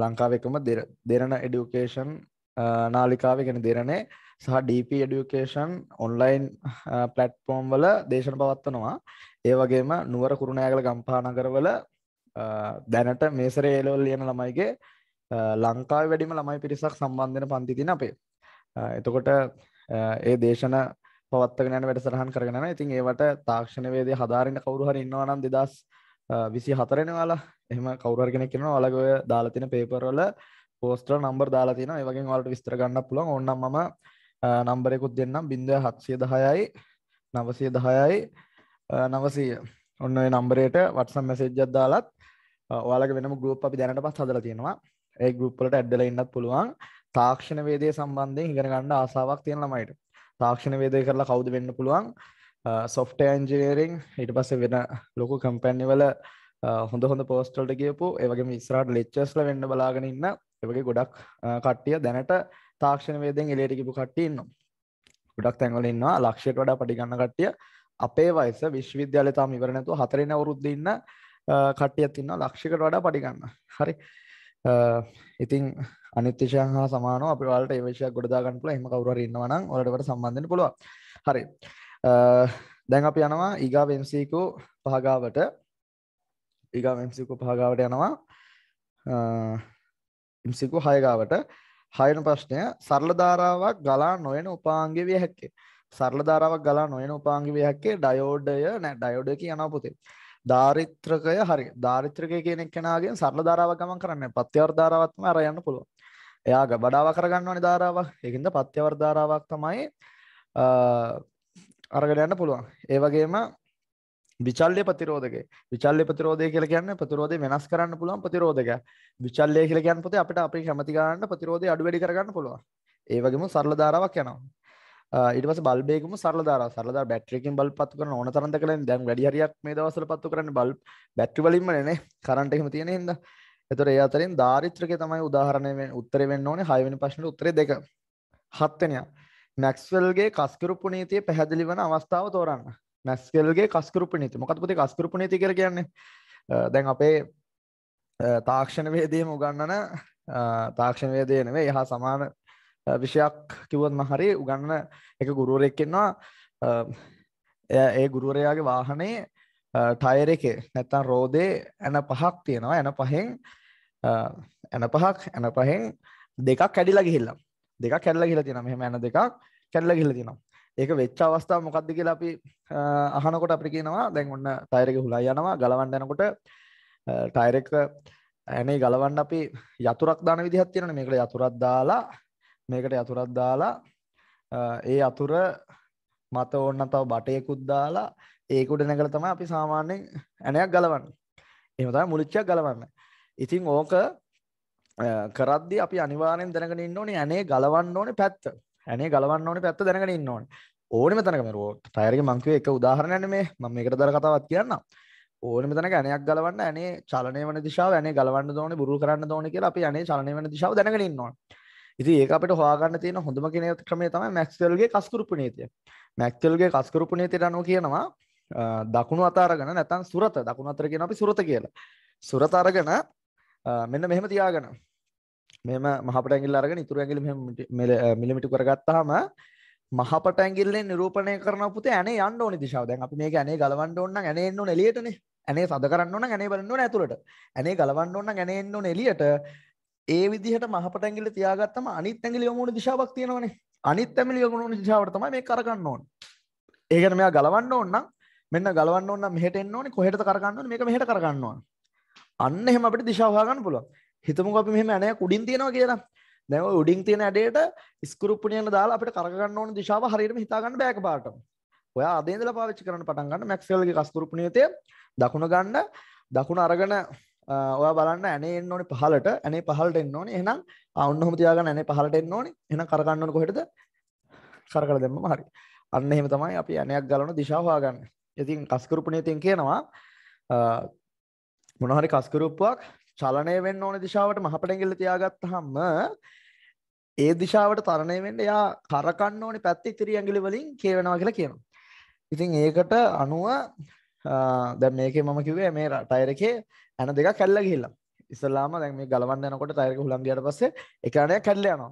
ලංකාව එකම දෙරන එඩියුකේෂන් නාලිකාව ගැන දෙරනේ සහ ඩප ඩියුකේෂන් ඔන්ලයින් පලට්ෆෝම් වල දේශන පවත්වනවා ඒ වගේම නුවර කුරුණෑගල ගම්පානගරවල දැනට මේසර ඒලෝල් ලියන ළමයිගේ ලංකාව වැඩිම ළමයි පිරිසක් සම්බන්ධන පන්තිතින අපේ එතකොට ඒ දේශන පවත්වගෙන වැඩසරහන් කරගෙන ඉතින් ඒවට තාක්ෂණවේදේ හදාරන්න කවරුහර ඉන්නවනම් දෙදස් විසි හතරෙන වාලා එහම කවරගෙන කෙන අලගොය දාලතින පේපරවල පෝස්ට්‍ර නම්බර් දාලාතින ඒවගේ වලට විස්ත්‍රගන්න පුළන් ඔන්නම් ම නම්බරයකුත් දෙන්නම් බින්ඳ හත්සිය දහයයි නවසය දහයයි නවසය ඔන්න නම්බරයට වටසම් මැසේජ්ජත් දාලත් ඔයාලක වෙනම ගරුප් අපි දැනට පස් හදල තියෙනවා ඒ ගුප්පලට ඇඩ්ඩල ඉන්නත් පුළුවන් තාක්ෂණ වේදය සම්බන්ධය ඉගෙනගන්න ආසාාවක් තියෙන ළමයිට තාක්ෂණ වේදය කරලා කවුද වෙන්න පුළුවන් සොෆ්ට ඇන්ජිනීරිං ඉට පස්ස වෙන ලොකු කම්පැන්නිවල හොඳ හොඳ පෝස්ටල්ට කියපු ඒවගේ මිස්රාට ලෙච්චස්ල වෙන්න බලාගෙන ඉන්න එවගේ ගොඩක් කට්ටිය දැනට තාක්ෂණ වේදෙන් එලේට කිපු කට්ටිය ඉන්නවා. ගොඩක් තැන්වල ඉන්නවා ලක්ෂයට වඩා පඩි ගන්න කට්ටිය අපේ වයස විශ්වවිද්‍යාලය තාම ඉවර නැතුව හතරෙන් අවුරුද්ද ඉන්න කට්ටියත් ඉන්නවා ලක්ෂයකට වඩා පඩි ගන්න. හරි. ඉතින් අනිත් විෂයන් හා සමානව අපි ඔයාලට ඒ විෂයක් ගොඩදා ගන්න පුළුවන්. එහෙම කවුරු හරි ඉන්නවා නම් ඔයාලට වට සම්බන්ධ වෙන්න පුළුවන්. හරි. දැන් අපි යනවා ඊගාව MCQ පහගාවට. ඊගාව MCQ පහගාවට යනවා. MCQ 6 ගාවට. හයන ප්‍රශ්නය සරල ධාරාවක් ගලා නොයන උපාංග විය හැක්කේ. සරල ධාරාවක් ගලා නොයන උපාංග විය හැක්කේ ඩයෝඩය නෑ ඩයෝඩ කියන පුතේ. ධාරිත්‍රකය හරි ධාරිත්‍රකය කියන එක්කෙනාගෙන් සරල ධාරාවක් ගමන් කරන්න පත්‍යවර ධාරාවක් තමයි අර යන්න පුළුවන්. එයා බඩාව කරගන්න ඕනේ ධාරාවක්. ඒකින්ද පත්‍යවර ධාරාවක් තමයි අරගෙන යන්න පුළුවන්. ඒ වගේම විචල්්‍ය ප්‍රතිරෝධකය විචල්්‍ය ප්‍රතිරෝධය කියලා කියන්නේ ප්‍රතිරෝධය වෙනස් කරන්න පුළුවන් ප්‍රතිරෝධකයක් විචල්්‍ය කියලා කියන්නේ පොතේ අපිට අපේ කැමති ගන්න ප්‍රතිරෝධය අඩු වැඩි කරගන්න පුළුවන් ඒ වගේම සරල ධාරාවක් යනවා ඊට පස්සේ බල්බේකම සරල ධාරාව සරල ධාරාව බැටරි එකෙන් බල්බ් පත්තු කරන ඕන තරම් දකලා දැන් වැඩි හරියක් මේ දවස්වල පත්තු කරන්නේ බල්බ් බැටරි වලින්මනේ නේ කරන්ට් එකම තියෙන හින්දා එතකොට ඒ අතරින් දාරිත්‍රකය තමයි උදාහරණය වෙන්නේ උත්තරේ වෙන්න ඕනේ 6 වෙනි ප්‍රශ්නෙට උත්තරේ දෙක හත් වෙනියා මැක්ස්වල්ගේ කස්කරුපු නීතිය පැහැදිලි වන අවස්ථාව තෝරන්න මැස්කල්ගේ කස්කරුප නීති මොකත් පුති කස්කරුප නීති කර කියන්නේ දැන් අපේ තාක්ෂණ වේදීම උගන්නන තාක්ෂණ වේදය නෙවේ එහා සමාන විෂයක් කිවොත්ම හරි උගන්න එක ගුරුවරෙක්කෙන්වා ඒ ගුරුවරයාගේ වාහනේ ටයර එක නැත්තන් රෝදේ ඇන පහක් තියෙනවා ඇන පහෙන් ඇන පහක් ඇන පහෙන් දෙකක් කැඩිලා ගිහිල්ලා දෙක කැල්ල හිල තින මෙහම ඇන දෙකක් කැල්ල ගිල තිනම් ඒක වෙච්ච අවස්ථාව මොකක්ද කියලා අපි අහනකොට අපි කියනවා දැන් ඔන්න ටයර් එක හුලා යනවා ගලවන්න යනකොට ටයර් එක ඇනේ ගලවන්න අපි යතුරක් දාන විදිහක් තියෙනවනේ මේකට යතුරක් දාලා මේකට යතුරක් දාලා ඒ යතුර මත ඕන්න තව බටයකුත් දාලා ඒක උඩ නැගලා තමයි අපි සාමාන්‍යයෙන් ඇණයක් ගලවන්නේ. එහෙම තමයි මුලිච්චයක් ගලවන්නේ. ඉතින් ඕක කරද්දී අපි අනිවාර්යෙන් දැනගෙන ඉන්න ඕනේ ඇනේ ගලවන්න ඕනේ පැත්ත. ඇනේ ගලවන්න ඕනේ පැත්ත දැනගෙන ඉන්න ඕනේ. ඕනෙම තැනක මේ ටයර්ගේ මං කිව්වේ එක උදාහරණයක් නෙමේ මම මේකට දර කතාවක් කියන්නම්. ඕනෙම තැනක ඇණයක් ගලවන්න ඇනේ චලනය වෙන දිශාව ඇනේ ගලවන්න ඕනේ බුරුල් කරන්න ඕනේ කියලා අපි ඇනේ චලනය වෙන දිශාව දැනගෙන ඉන්න ඕනේ. ඉතින් ඒක අපිට හොයාගන්න තියෙන හොඳම කෙනේ ක්‍රමය තමයි මැක්ස්වෙල්ගේ කස්කුරුප්පු නීතිය. මැක්ස්වෙල්ගේ කස්කුරුප්පු නීතියට අනුව කියනවා දකුණු අත අරගෙන නැත්නම් සුරත දකුණු අතර කියන අපි සුරත කියලා. සුරත අරගෙන මෙන්න මෙහෙම තියාගෙන මෙම මහපට ඇගිල් අරගෙන ඉතුර ඇගිලි මිලිමිටි කරගත්තාම මහපට ඇගිල්ලෙන් නිරූපණය කරන පුතේ ඇන යන්න ඕනි දිශාව දැන් අපි මේක ඇනේ ගලවන්න ඕන නම් ඇනේ එන්න ඕන එළියටනේ ඇනේ සද කරන්න ඕන නම් ඇනේ බලන්න ඕන ඇතුළට ඇනේ ගලවන්න ඕන නම් ඇනේ එන්න ඕන එළියට ඒ විදිහට මහපට ඇගිල්ල තියාගත්තම අනිත් ඇගිලි යොමු වෙන දිශාවක් තියෙනවනේ අනිත් ඇගිලි යොමු වෙන දිශාවට තමයි මේක කරගන්න ඕන ඒ කියන්නේ මෙයා ගලවන්න ඕන නම් මෙන්න ගලවන්න ඕන නම් මෙහෙට එන්න ඕනේ කොහෙටද කරගන්න ඕනේ මේක මෙහෙට කරගන්න ඕන අන්න එහෙම අපිට දිශාව හොයාගන්න පුළුවන් හිතමුක අපි මෙහෙම ඇණයක් උඩින් තියෙනවා කියලා. දැන් ඔය උඩින් තියෙන ඇඩේට ස්ක්‍රූප්පුණියන දාලා අපිට කරක ගන්න ඕන දිශාව හරියටම හිතා ගන්න බෑක පාටම. ඔයා අද ඉඳලා පාවිච්චි කරන්න පටන් ගන්න මැක්ස්වෙල්ගේ ස්ක්‍රූප්පුණියතය දකුණ ගන්න දකුණ අරගෙන ඔයා බලන්න ඇනේ එන්න ඕනේ පහලට ඇනේ පහලට එන්න ඕනේ එහෙනම් ආ ඔන්න ඔහොම තියාගන්න ඇනේ පහලට එන්න ඕනේ එහෙනම් කර ගන්න ඕනේ කොහෙටද කරකලා දැම්මම හරි අන්න එහෙම තමයි අපි ඇණයක් ගලවන දිශාව හොයාගන්නේ ඉතින් කස්කරුපණියතින් කියනවා මොන හරි කස්කරුප්පුවක් චලනය වෙන්න ඕන දිශාවට මහපටැගිල්ල තියාගත් හම්ම ඒ දිශාවට තරණය වෙන්න එයා කරකන්න ඕනේ පැත්ත ඉතිරි ඇඟිලි වලින් කියවෙනවා කියලා කියනවා. ඉතින් ඒකට අනුව දැන් මේකේ මම කිව්වේ මේ ටයර් එකේ ඇන දෙකක් කැඩලා ගිහිල්ලා. ඉස්සලාම දැන් මේ ගලවන්න යනකොට ටයර් එක හුලම් ගියාට පස්සේ එක ඇණයක් කැඩලා යනවා.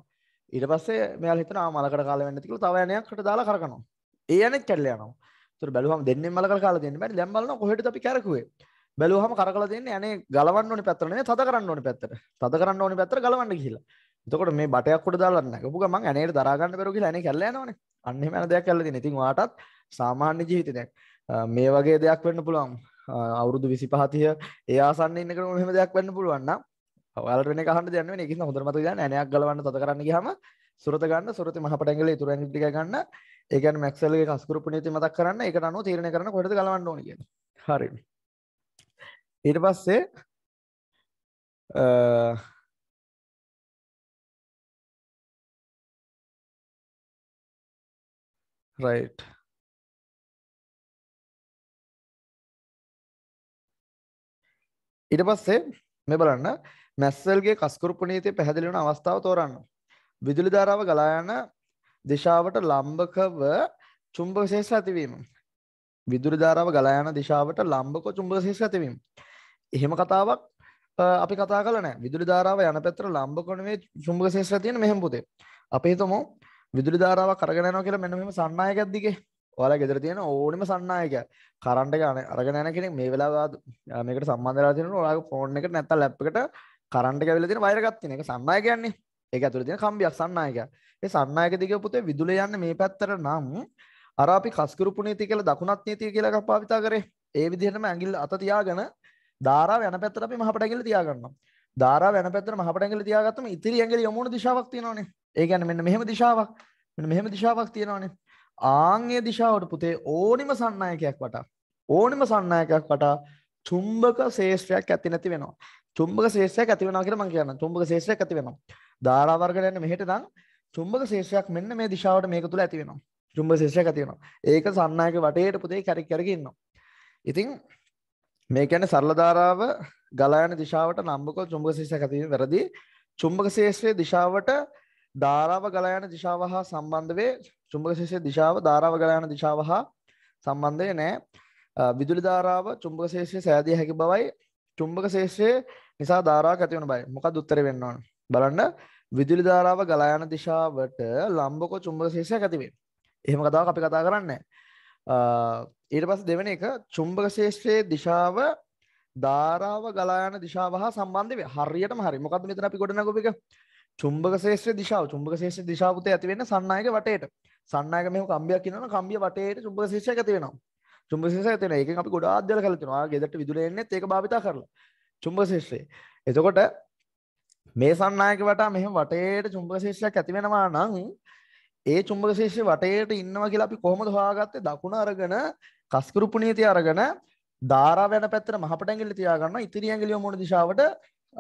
ඊට පස්සේ මෙයාලා හිතනවා මලකට කාලා වෙන්න ඇති කියලා තව ඇණයක්කට දාලා කරකනවා. ඒ ඇණෙත් කැඩලා යනවා. ඒතර බැලුවම දෙන්නේ මලකට කාලා දෙන්න බැරි. දැන් බලනවා කොහෙටද අපි කරකුවේ. බැලුවහම කරකලා තියෙන්නේ අනේ ගලවන්න ඕනේ පැත්තට නෙමෙයි තද කරන්න ඕනේ පැත්තට. තද කරන්න ඕනේ පැත්තට ගලවන්න ගිහිල්ලා. එතකොට මේ බටයක් උඩ දාලා නැගපු ගමන් ඇනේට දරා ගන්න බැරුව කියලා ඇනේ කැල්ල යනවනේ. අන්න එහෙම යන දෙයක් කැල්ල තියෙන. ඉතින් ඔයාටත් සාමාන්‍ය ජීවිතේ දැන් මේ වගේ දෙයක් වෙන්න පුළුවන්. අවුරුදු 25 30 ඒ ආසන්න ඉන්න කෙනෙකුට එහෙම දෙයක් වෙන්න පුළුවන් නම් ඔයාලට වෙන කහන්න දෙයක් නෙවෙයි. ඒක නිසා හොඳට මතක ගන්න ඇනයක් ගලවන්න තද කරන්න ගියාම සුරත ගන්න සුරත මහපට ඇඟිල්ල ඉතුරු ඇඟිලි ටික ගන්න. ඒ කියන්නේ මැක්ස්වෙල්ගේ කස්කුරුප්පු නීතිය මතක් කරන්න. ඒකට අනුව තීරණය කරන්න කොහෙද ගලවන්න ඕනේ කියන්නේ. හරිනේ. ඊට පස්සේ right ඊට පස්සේ මේ බලන්න මැස්සල්ගේ කස්කුරුප්පු නීතිය පැහැදිලි වෙන අවස්ථාව තෝරන්න. විදුලි ධාරාව ගලා යන දිශාවට ලම්බකව චුම්බක ශේෂ ඇතිවීම. විදුලි ධාරාව ගලා යන දිශාවට ලම්බක චුම්බක ශේෂ ඇතිවීම. එහෙම කතාවක් අපි කතා කලන විදුලි ධාරාව යන පැත්තට ලම්බ කොණුවේ චුම්බක ශේෂ්ත්‍රය තියෙන මෙහෙම පුතේ. අපි හිතමු විදුලි ධාරාවක් අරගෙන යනවා කියලා මෙන්න මෙහෙම සන්නායකයක් දිගේ. ඔයාලා ගෙදර තියෙන ඕනෙම සන්නායකයක්. කරන්ට් එක අරගෙන යන කෙනෙක් මේ වෙලාව මේකට සම්බන්ධ වෙලා තියෙනවා. ඔයාගේ ෆෝන් එකට නැත්තම් ලැප් එකට කරන්ට් එක ඇවිල්ලා තියෙන වයර් එකක් තියෙන එක සන්නායකයන්නේ. ඒක ඇතුළේ තියෙන කම්බියක් සන්නායකයක්. ඒ සන්නායක දිගේ පුතේ විදුලිය යන්නේ මේ පැත්තට නම් අර අපි කස්කුරුපු නීතිය කියලා දකුණත් නීතිය කියලා එකක් පාවිතා කරේ. ඒ විදිහටම ඇඟිල්ල අත තියාගෙන ධාරාව යන පැත්තට අපි මහපට ඇඟිල්ල තියාගන්නවා. ධාරාව යන පැත්තට මහපට ඇඟිල්ල තියාගත්තම ඉතිරි ඇඟිලි යමුණු දිශාවක් තියෙනවනේ. ඒ කියන්නේ මෙන්න මෙහෙම දිශාවක්. මෙන්න මෙහෙම දිශාවක් තියෙනවනේ. ආන්ගේ දිශාවට පුතේ ඕනිම සන්නායකයක් වටා ඕනිම සන්නායකයක් වටා චුම්බක ශේෂ්ත්‍රයක් ඇති නැති වෙනවා. චුම්බක ශේෂ්ත්‍රයක් ඇති වෙනවා කියලා මම කියන්නම්. චුම්බක ශේෂ්ත්‍රයක් ඇති වෙනවා. ධාරා වර්ග යන මෙහෙට නම් චුම්බක ශේෂ්ත්‍රයක් මෙන්න මේ දිශාවට මේක තුල ඇති වෙනවා. චුම්බක ශේෂ්ත්‍රයක් ඇති වෙනවා. ඒක සන්නායක වටේට පුතේ කැරි කැරි ඉන්නවා. ඉතින් මේ ගැන සරලධාරාව ගලායන දිශාවට නම්බකොල් චුම්භක ශේෂයක් ඇති වැරදි චුම්භක ශේෂයේ දිශාවට ධාරාව ගලායන දිශාව හා සම්බන්ධ වේ චුම්භක ශේෂයේ දිශාව ධාරාව ගලායන දිශාව හා සම්බන්ධය නෑ විදුලි ධාරාව චුම්භක ශේෂයේ සෑදිය හැකි බවයි චුම්භක ශේෂයේ නිසා ධාරාවක් ඇති වෙන බවයි මොකක්ද උත්තරේ වෙන්න ඕන බලන්න විදුලි ධාරාව ගලායන දිශාවට ලම්බක චුම්භක ශේෂයක් ඇති වෙනවා එහෙම කතාවක් අපි කතා කරන්නේ නෑ ඊට පස් දෙවන එක චුම්භක ශේෂත්‍රයේ දිශාව ධාරාව ගලායන දිශාව හා සම්බන්ධය හරියටම හරි මොකද මෙතන අපි ගොඩනගොපික චුම්භක ශේෂත්‍ර දිශාව චුම්භක ශේෂ්‍ර දිශාවත ඇතිවෙන්න සන්නායක වටේට සන්නායක මෙම කම්බයක් කියනවා කම්බිය වටේට චුම්භක ශේෂ්‍රය ඇති වෙනවා චුම්භක ශේෂ්‍රය ඇති වෙන එකෙන් අපි ගොඩාක් දේවල් කරලා තියෙනවා ගෙදරට විදුල එන්නේ ඒක භාවිතා කරලා චුම්භක ශේෂ්‍රය එතකොට මේ සන්නායක වටා මෙහෙම වටේට චුම්භක ශේෂ්‍රයක් ඇති වෙනවා නම් ඒ චුම්බක ශේෂය වටේට ඉන්නවා කියලා අපි කොහොමද හොයාගත්තේ? දකුණ අරගෙන කස්කුරුපු නීතිය අරගෙන ධාරාව යන පැත්තට මහපට ඇඟිල්ල තියාගන්නවා. ඉතිරි ඇඟිලිය මොන දිශාවට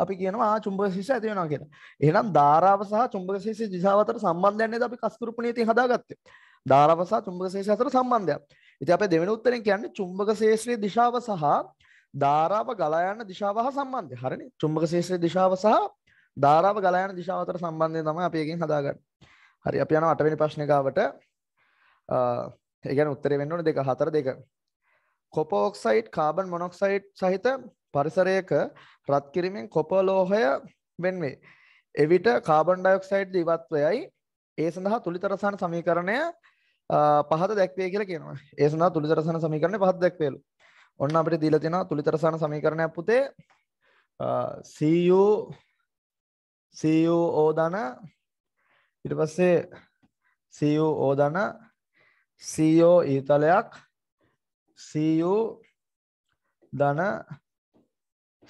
අපි කියනවා ආ චුම්බක ශේෂය ඇති වෙනවා කියලා. එහෙනම් ධාරාව සහ චුම්බක ශේෂය දිශාව අතර සම්බන්ධයක් නේද අපි කස්කුරුපු නීතිය හදාගත්තේ. ධාරාව සහ චුම්බක ශේෂය අතර සම්බන්ධයක්. ඉතින් අපේ දෙවෙනි උත්තරෙන් කියන්නේ චුම්බක ශේෂ්‍රයේ දිශාව සහ ධාරාව ගලා යන දිශාව හා සම්බන්ධය. හරිනේ. චුම්බක ශේෂ්‍රයේ දිශාව සහ ධාරාව ගලා යන දිශාව අතර සම්බන්ධය තමයි අපි එකෙන් හදාගන්නේ. හරි අප යන අටවෙනි ප්‍රශ්නකාවට ඒගැන උත්තර වෙන්න ඕන දෙක හතර දෙක කොපෝක්සයිට් කාබන් මොනොක්සයිට් සහිත පරිසරයක රත් කිරීමෙන් කොපලෝහය වෙන්වේ එවිට කාබන් ඩයොක්සයිට් දිවත්වයයි ඒ සඳහා තුළිතරසාන සමීකරණය පහත දැක්වේ කියලා කියනවා ඒ සඳහා තුළිතරසන සමීකරණය පහත් දැක්වේලු ඔන්න අපට දීල තිෙන තුළිතරසාන සමීකරණයක් පුතේ සූ ඕ දන ඊට පස්සේ CU ඕදන CO ඊතලයක් CU ධන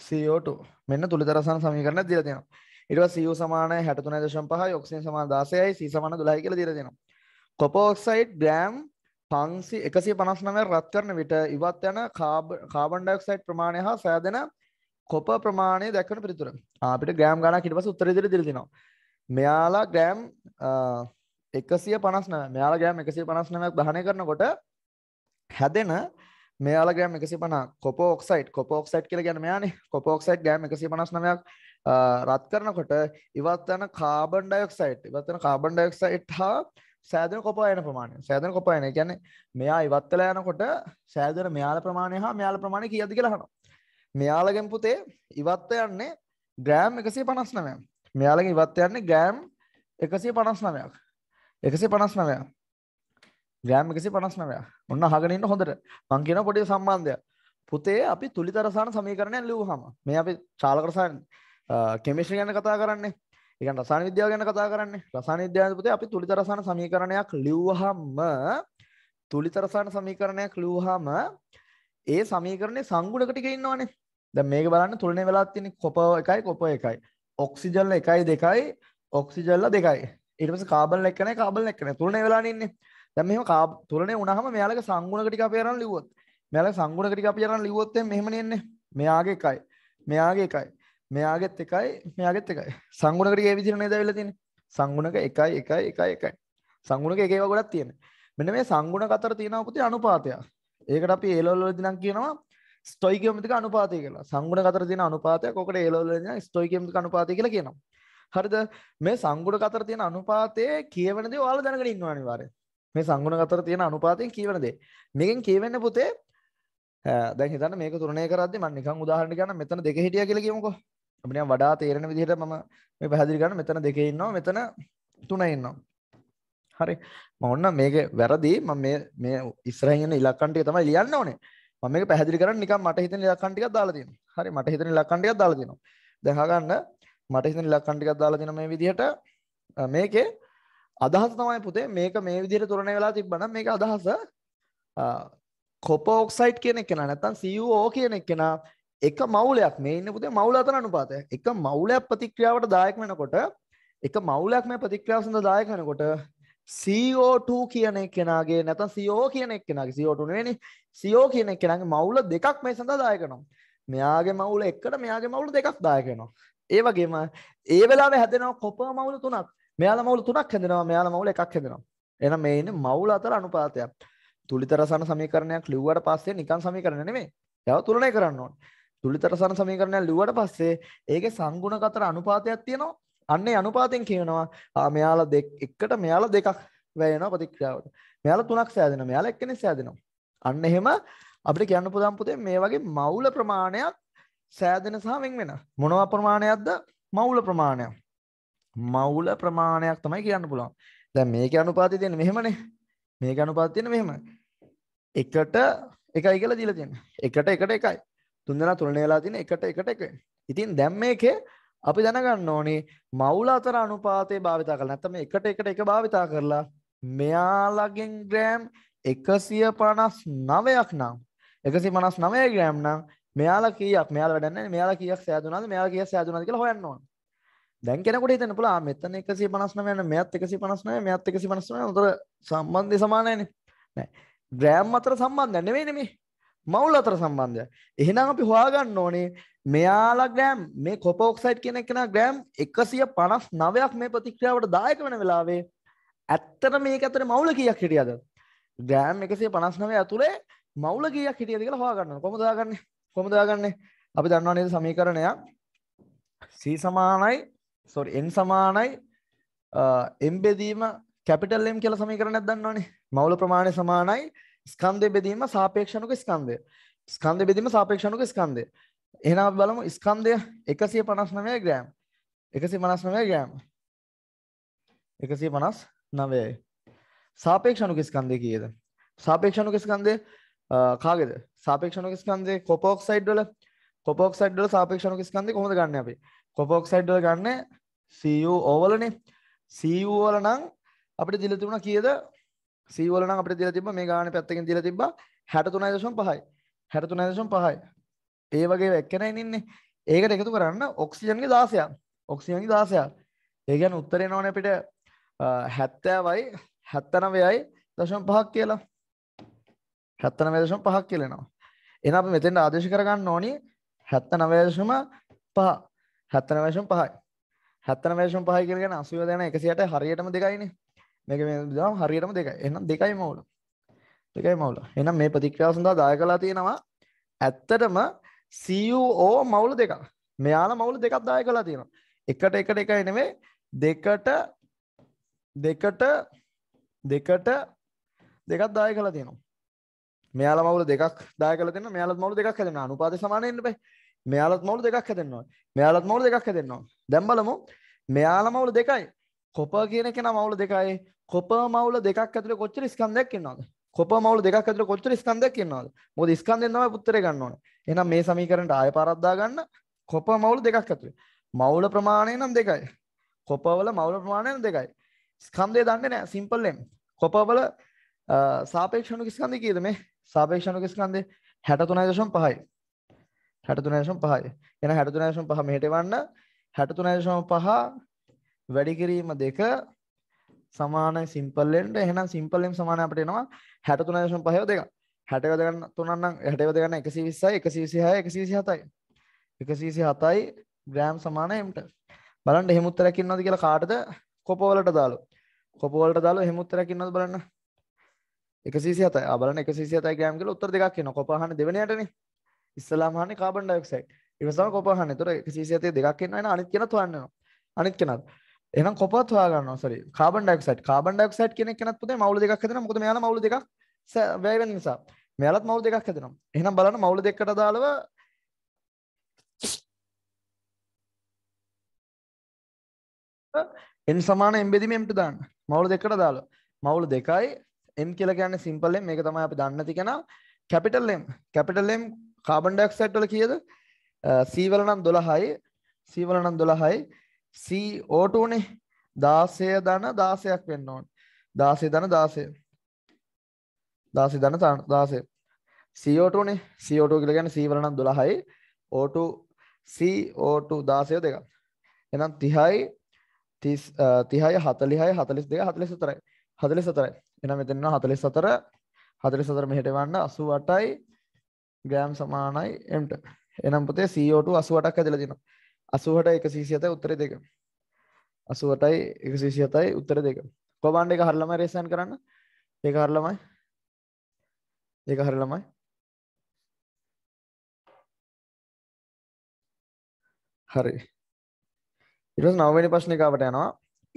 CO2 මෙන්න තුලිතරසන සමීකරණයක් දීලා තියෙනවා. ඊට පස්සේ CU සමාන 63.5යි ඔක්සිජන් සමාන 16යි C සමාන 12යි කියලා දීලා තියෙනවා. කොපර් ඔක්සයිඩ් ග්‍රෑම් 500 159 රත් කරන විට ඉවත් යන කාබන් ඩයොක්සයිඩ් ප්‍රමාණය හා සෑදෙන කොපර් ප්‍රමාණය දක්වන පිළිතුර. අපිට ග්‍රෑම් ගණනක් ඊට පස්සේ උත්තර ඉදිරියට දීලා තියෙනවා. මෙයාලා ග්‍රෑම් එකසිය පනස්න මෙයාලා ග්‍රෑම් එකසිය පනස්නමයක් දහනය කරනකොට හැදෙන මෙයාලා ග්‍රෑම් එකසි පන කොපෝක්සයිට් කොපෝක්සයිට් කියල ගැන මෙයානි කොපෝක්සයිට් ගෑම් එකසි පනස්නමයක් රත් කරනකොට ඉවත් යන කාබන් ඩයක්සයිට් ඉවත්වන කාබන් ඩයක්සයිට් හා සෑදන කොපායන ප්‍රමාණය සෑදන කොපායන ගැන මෙයා ඉවත්තල යනකොට සෑදන මෙයාල ප්‍රමාණය හා මෙයාල ප්‍රමාණය කියදි කියලහනවා මෙයාලගෙන් පුතේ ඉවත්ත යන්නේ ග්‍රෑම් එකසේ පනස්නමයම් මෙයාලගේ ඉවත් යන්නේ ග්‍රෑම් 159ක් 159ක් ග්‍රෑම් 159ක් ඔන්න අහගෙන ඉන්න හොඳට මං කියන පොඩි සම්බන්ධයක් පුතේ අපි තුලිතරසාන සමීකරණයක් ලියුවාම මේ අපි චාලක රසායන කෙමිස්ට්‍රි ගැන කතා කරන්නේ ඒ කියන්නේ රසායන විද්‍යාව ගැන කතා කරන්නේ රසායන විද්‍යාවේ පුතේ අපි තුලිතරසාන සමීකරණයක් ලියුවාම තුලිතරසාන සමීකරණයක් ලියුවාම ඒ සමීකරණේ සංගුණක ටික ඉන්නවනේ දැන් මේක බලන්න තුලනේ වෙලා තියෙන කොප එකයි කොප එකයි ඔක්සිජල්ල එකයි දෙකයි ඔක්සිජල්ල දෙකයි ඉටස කාබල් එක්න කාබල් එක්න තුරන වෙලානන්නේ දැම කා තුරනේ උනහම මෙයාලක සංගුණකටික පේරන් ලිවොත් මෙයාල සංගුණකටික පියරන් ලිවොත්ත මෙහමනෙන්නේ මෙයාගේ එකයි මෙයාගේ එකයි මෙයාගෙත් එකයි මෙයාගෙත් එකයි සංගුණකට ඒ විදිරනේ දැවෙල තියෙන සංගුණක එකයි එකයි එකයි එකයි සංගුණක එකේව ගොඩක් තියෙන මෙන්න මේ සංගුණ කතර තියෙන පුති අනුපාතයක් ඒකට අපි ඒලොල්ලොදිනම් කියනවා ස්ටොයිකමික අනුපාතය කියලා සංගුණ කතර තියෙන අනුපාතයක් ඔකට ඒලවල ස්ටොයිකමික අනුපාතය කියලා කියනවා. හරිද? මේ සංගුණ කතර තියෙන අනුපාතයේ කියවෙන දේ ඔයාලා දැනගෙන ඉන්න අනිවාර්යයෙන්. මේ සංගුණ කතර තියෙන අනුපාතයෙන් කියවෙන දේ. මේකෙන් කියවෙන්නේ පුතේ දැන් හිතන්න මේක තුරණය කරද්දී මම නිකන් උදාහරණ ගන්න මෙතන දෙක හිටියා කියලා කියමුකෝ. අපිට නම් වඩා තේරෙන විදිහට මම මේ පැහැදිලි කරන්න මෙතන දෙකේ ඉන්නවා මෙතන තුනේ ඉන්නවා. හරි. මම ඔන්න මේක වැරදි මම මේ මේ ඉස්සරහින් යන ඉලක්කන්ටිය තමයි ලියන්න ඕනේ. මම මේක පැහැදිලි කරන්නේ නිකන් මට හිතෙන ඉලක්කම් ටිකක් දාලා තියෙනවා. හරි මට හිතෙන ඉලක්කම් ටිකක් දාලා තියෙනවා. දැන් අහගන්න මට හිතෙන ඉලක්කම් ටිකක් දාලා දෙන මේ විදිහට මේකේ අදහස තමයි පුතේ මේක මේ විදිහට තුරණය වෙලා තිබ්බනම් මේක අදහස කොපර් ඔක්සයිඩ් කියන එක නා නැත්නම් CuO කියන එක නා එක මවුලයක් මේ ඉන්න පුතේ මවුල අතර අනුපාතය. එක මවුලයක් ප්‍රතික්‍රියාවට දායක වෙනකොට එක මවුලයක් මේ ප්‍රතික්‍රියාව සඳහා දායක වෙනකොට CO2 කියන එක්කෙනාගේ නැත්නම් CO කියන එක්කෙනාගේ CO2 නෙවෙයිනේ CO කියන එක්කෙනාගේ මවුල දෙකක් මේ සඳහා දාය කරනවා. මෙයාගේ මවුල එකට මෙයාගේ මවුල දෙකක් දාය කරනවා. ඒ වගේම ඒ වෙලාවේ හැදෙනවා කොපර් මවුල තුනක්. මෙයාලා මවුල තුනක් හැදෙනවා මෙයාලා මවුල එකක් හැදෙනවා. එහෙනම් මේ ඉන්නේ මවුල අතර අනුපාතයක්. තුලිත රසායන සමීකරණයක් ලිව්වට පස්සේ නිකන් සමීකරණ නෙමෙයි. ඒව තුලනය කරන්න ඕනේ. තුලිත රසායන සමීකරණයක් ලිව්වට පස්සේ ඒකේ සංගුණක අතර අනුපාතයක් තියෙනවා. අන්නේ අනුපාතෙන් කියනවා මෙයාලා දෙක එකට මෙයාලා දෙකක් වැයෙනවා ප්‍රතික්‍රියාවට. මෙයාලා තුනක් සෑදෙනවා. මෙයාලා එක්කෙනෙක් සෑදෙනවා. අන්න එහෙම අපිට කියන්න පුළුවන් පුතේ මේ වගේ මවුල ප්‍රමාණයක් සෑදෙන සහ වෙන් වෙන. මොනවා ප්‍රමාණයක්ද? මවුල ප්‍රමාණයක්. මවුල ප්‍රමාණයක් තමයි කියන්න පුළුවන්. දැන් මේකේ අනුපාතය තියෙන්නේ මෙහෙමනේ. මේකේ අනුපාතය තියෙන්නේ මෙහෙම. එකට එකයි කියලා දීලා තියෙනවා. එකට එකට එකයි. තුන්දෙනා තුලන වෙලා තියෙන එකට එකට එකයි. ඉතින් දැන් මේකේ අපි දැනගන්න ඕනේ මවුල අතර අනුපාතය භාවිතා කරලා නැත්නම් එකට එකට එක භාවිතා කරලා මෙයාලගෙන් ග්‍රෑම් 159ක් නම් 159 ග්‍රෑම් නම් මෙයාලා කීයක් මෙයාලා වැඩක් නැහැ මෙයාලා කීයක් සෑදුනාද මෙයාලා කීයක් සෑදුනාද කියලා හොයන්න ඕන. දැන් කෙනෙකුට හිතන්න පුළුවන් මෙතන 159 යන මෙයත් 159 මෙයත් 159 අතර සම්බන්ධය සමාන නැනේ. නැහැ. ග්‍රෑම් අතර සම්බන්ධයක් නෙවෙයි නෙමේ. මවුල් අතර සම්බන්ධයක්. එහෙනම් අපි හොයාගන්න ඕනේ මෙයාලා ග්‍රෑම් මේ කොපෝක්සයිට් කෙනෙක් කෙන ග්‍රෑම් එකසිය පනස් නවයක් මේ ප්‍රතික්‍රියාවට දායක වන වෙලාවේ ඇත්තට මේ ඇතර මවුල කියක් හිටියද ග්‍රෑම් එකසේ පනස් නවය ඇතුළේ මවුල කියක් හිටියද කියලා හවාගන්න කොමදාගන්න කොමදාගන්න අපි දන්නවා නේද සමීකරණයක් සී සමානයි සොරි එන් සමානයි එම්බෙදීම කැපිටල් එම් කියලා සමීකරණයක් දන්නවනේ මවුල ප්‍රමාණය සමානයි ස්කන්ධය බෙදීම සාපේක්ෂණක ස්කන්ධය ස්කන්ධය බෙදීම සාපේක්ෂණක ස්කන්ධය එහෙනම් බලමු ස්කන්ධය 159 ග්‍රෑම්. 159 ග්‍රෑම්. 159යි. සාපේක්ෂණුක ස්කන්ධය කීයද? සාපේක්ෂණුක ස්කන්ධය කාගේද? සාපේක්ෂණුක ස්කන්ධය කොපොක්සයිඩ් වල කොපොක්සයිඩ් වල සාපේක්ෂණුක ස්කන්ධය කොහොමද ගන්න අපි? කොපොක්සයිඩ් වල ගන්න Cu O වලනේ. Cu වල නම් අපිට දීලා තිබුණා කීයද? Cu වල නම් අපිට දීලා තිබ්බා මේ ගානේ පැත්තකින් දීලා තිබ්බා 63.5යි. 63.5යි. ඒ වගේ වැක්කෙනයි ඉන්නේ ඒකට එකතු කරන්න ඔක්සිජන්ගේ දාසයක් ඔක්සිජන්ගේ දාසයක් ඒ ගැන උත්තරේ නෝන අපිට හැත්තෑවයි හැත්තනවයයි දශම පහක් කියලා හැත්තනවය දශම පහක් කියලෙනවා එන අපි මෙතෙන්ට ආදේශ කරගන්න ඕනි හැත්ත නවේශම පහ හැත්තනවේශම පහයි හැත්තනවේශම පහයි කියලගෙන අසුව දෙන එකසියට හරියටම දෙකයිනේ මේක මේ දම් හරියටම දෙකයි එනම් දෙකයි මවුල දෙකයි මවුල එනම් මේ ප්‍රතික්‍රියාව සඳහා දාය කලා තියෙනවා ඇත්තටම සෝ e මවුල දෙක මෙයාල මවුල දෙකක් දාය කලා තියෙනවා එකට එකට එක එනවේ දෙකට දෙකට දෙකට දෙකක් දාය කලා තියෙනවා මෙයාල මවුල දෙකක් දාය කලා තියෙනවා මෙයාලත් මවුල දෙකක් හැදෙනවා අනුපාතය සමාන වෙන්න බෑ මෙයාලත් මවුල දෙකක් හැදෙනවා මෙයාලත් මවුල දෙකක් හැදෙනවා දැන් බලමු මෙයාල මවුල දෙකයි කොප කියන කෙනා මවුල දෙකයි කොප මවුල දෙකක් ඇතුලේ කොච්චර ස්කන්ධයක් ඉන්නවද කොප මවුල දෙකක් අතර කොච්චර ස්කන්ධයක් ඉන්නවද? මොකද ස්කන්ධයෙන් තමයි උත්තරේ ගන්න ඕනේ. එහෙනම් මේ සමීකරණයට ආය පාරක් දාගන්න කොප මවුල දෙකක් අතර. මවුල ප්‍රමාණය නම් දෙකයි. කොපවල මවුල ප්‍රමාණය නම් දෙකයි. ස්කන්ධය දන්නේ නැහැ සිම්පල් එම්. කොපවල සාපේක්ෂණුක ස්කන්ධය කීයද මේ? සාපේක්ෂණුක ස්කන්ධය 63.5යි. 63.5යි. එහෙනම් 63.5 මෙහෙට එවන්න 63.5 වැඩි කිරීම දෙක සමානයි සිම්පල් එන්ට. එහෙනම් සිම්පල් එම් සමානයි අපිට එනවා හැට තුනදශම පහයෝ දෙක හැටක දෙගන්න තුනන්නම් හැටව දෙගන්න එකසි විස්සයි එකසි විසිහය එකසි විසි හතයි එකසීසි හතයි ග්‍රෑම් සමාන එමට බලන්ට හෙමුත්තරැකින්නද කියලා කාටද කොපවලට දාලු කොපවලට දාලු හෙමුත්තරැකින්නද බලන්න එකසිසි හතයි බලන එකසිසි හතයි ග්‍රෑම් කියලා උත්තර දෙකක් එනවා කොපහන දෙවෙනියටනේ ඉස්සලාම හන්නේ කාබන් ඩයොක්සයිඩ් ඉවසම කොපහන එතකොට එකසිසි හතේ දෙකක් එනවා අනිත් කෙනත් හොයන්නවා අනිත් කෙනත් එහෙනම් කොපවත් හොයාගන්නවා sorry carbon dioxide carbon dioxide කියන එක කෙනත් පුතේ මවුල දෙකක් හදනවා මොකද මෙයාලා මවුල දෙකක් වැය වෙන නිසා මෙයාලත් මවුල දෙකක් හදනවා එහෙනම් බලන්න මවුල දෙකකට අදාළව n සමාන m බෙදීම m ට දාන්න මවුල දෙකකට අදාළව මවුල දෙකයි m කියලා කියන්නේ සිම්පල් m මේක තමයි අපි දන්නේ නැති කෙනා capital m capital m carbon dioxide වල කීයද c වල නම් 12යි c වල නම් 12යි CO2නේ 16 ධන 16ක් වෙන්න ඕනේ 16 ධන 16 16 ධන 16 CO2 නේ CO2 කියලා කියන්නේ C වල නම් 12යි O2 CO2 16 දෙකක් එහෙනම් 30යි 30යි 40යි 42යි 44යි 44යි එහෙනම් මෙතන යනවා 44 44 මෙහෙට වන්න 88යි ග්‍රෑම් සමානයි m ට එහෙනම් පුතේ CO2 88ක් ඇදලා තියෙනවා අසුවට එක සිසිත උත්තර දෙක අසුවටයි එක සිසිතයි උත්තර දෙක කොබන්්ඩ එක හරලම රේසන් කරන්න ඒක හරලමයි ඒක හරලමයි හරි ඉරස් නවනි ප්‍රශ්නිකාවට යනවා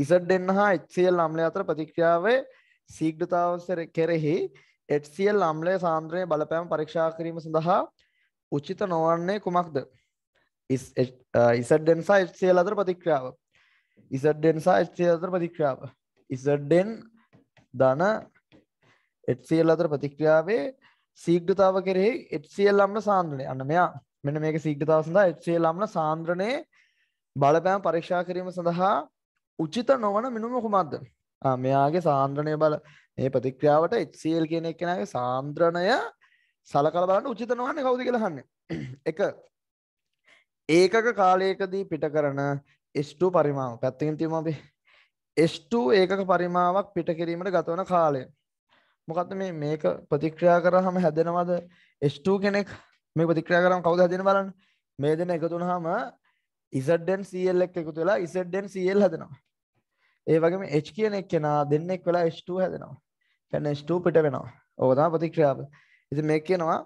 ඉසට දෙන්න හා එක්සිල් අම්ලය අතර ප්‍රතික්‍රියාවේ සීග්‍රතාවසර කෙරෙහි එටසිල් අම්ලය සාන්ද්‍රය බලපෑම පරීක්ෂා කිරීම සඳහා උචිත නොවන්නේ කුමක්ද ඉසඩ්ඩෙන්සා එල් අතර ප්‍රතික්‍රියාව ඉසඩ්ඩෙන්සා එල් අතර ප්‍රතික්‍රියාව ඉසඩ්ඩෙන් ධන එල් අතර ප්‍රතික්‍රියාවේ සීග්‍රතාව කෙරෙහි එල් අම්න සාන්ද්‍රණය අන්න මෙයා මෙන මේක සීග්‍රතාව සඳහා එල් අම්න සාන්ද්‍රණය බලපෑම් පරීක්ෂා කිරීම සඳහා උචිත නොවන මිනුම කුමක්ද මෙයාගේ සාන්ද්‍රණය බල මේ ප්‍රතික්‍රියාවට එල් කියන එක්කෙනගේ සාන්ද්‍රණය සලකල බලන්න උචිත නොවන්නේ කවුද කියලා අහන්නේ එක ඒකක කාලයකදී පිට කරන S2 පරිමාව පැත්තකින් තියමු අපි S2 ඒකක පරිමාවක් පිට කිරීමට ගතවන කාලය මොකක්ද මේ මේක ප්‍රතික්‍රියා කරාම හැදෙනවද S2 කෙනෙක් මේ ප්‍රතික්‍රියා කරාම කවුද හැදෙන බලන්න මේ දෙන එකතු වුනහම Zn Cl එක්ක එකතු වෙලා Zn Cl හැදෙනවා ඒ වගේම H කියන එක්කෙනා දෙන්නෙක් වෙලා H2 හැදෙනවා කියන්නේ H2 පිට වෙනවා ඕක තමයි ප්‍රතික්‍රියාව ඉතින් මේක කියනවා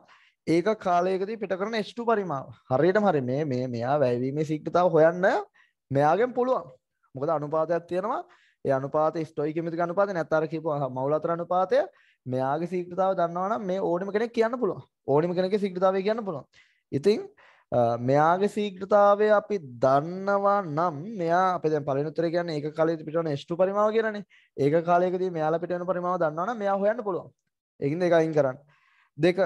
ඒක කාලයකදී පිට කරන S2 පරිමාව. හරියටම හරි මේ මේ මෙයා වැයවීමේ සීක්‍රතාව හොයන්න මෙයාගෙන් පුළුවන්. මොකද අනුපාතයක් තියෙනවා. ඒ අනුපාතය ස්ටොයිකියමිතික අනුපාතය නැත්නම් අර කියපු මවුල අතර අනුපාතය මෙයාගේ සීක්‍රතාව දන්නවා නම් මේ ඕනම කෙනෙක් කියන්න පුළුවන්. ඕනම කෙනෙක්ගේ සීක්‍රතාවය කියන්න පුළුවන්. ඉතින් මෙයාගේ සීග්‍රතාවය අපි දන්නවා නම් මෙයා අප පලනුතර කියන්න ඒ කාලෙ පිටන ෂ්ටු පරිමාව කියරන ඒක කාලෙකද මෙයාල පිටන පරිමාව දන්නවන මෙයා හොයන්න පුළුවන් එකින්ද එකයින් කරන්න දෙක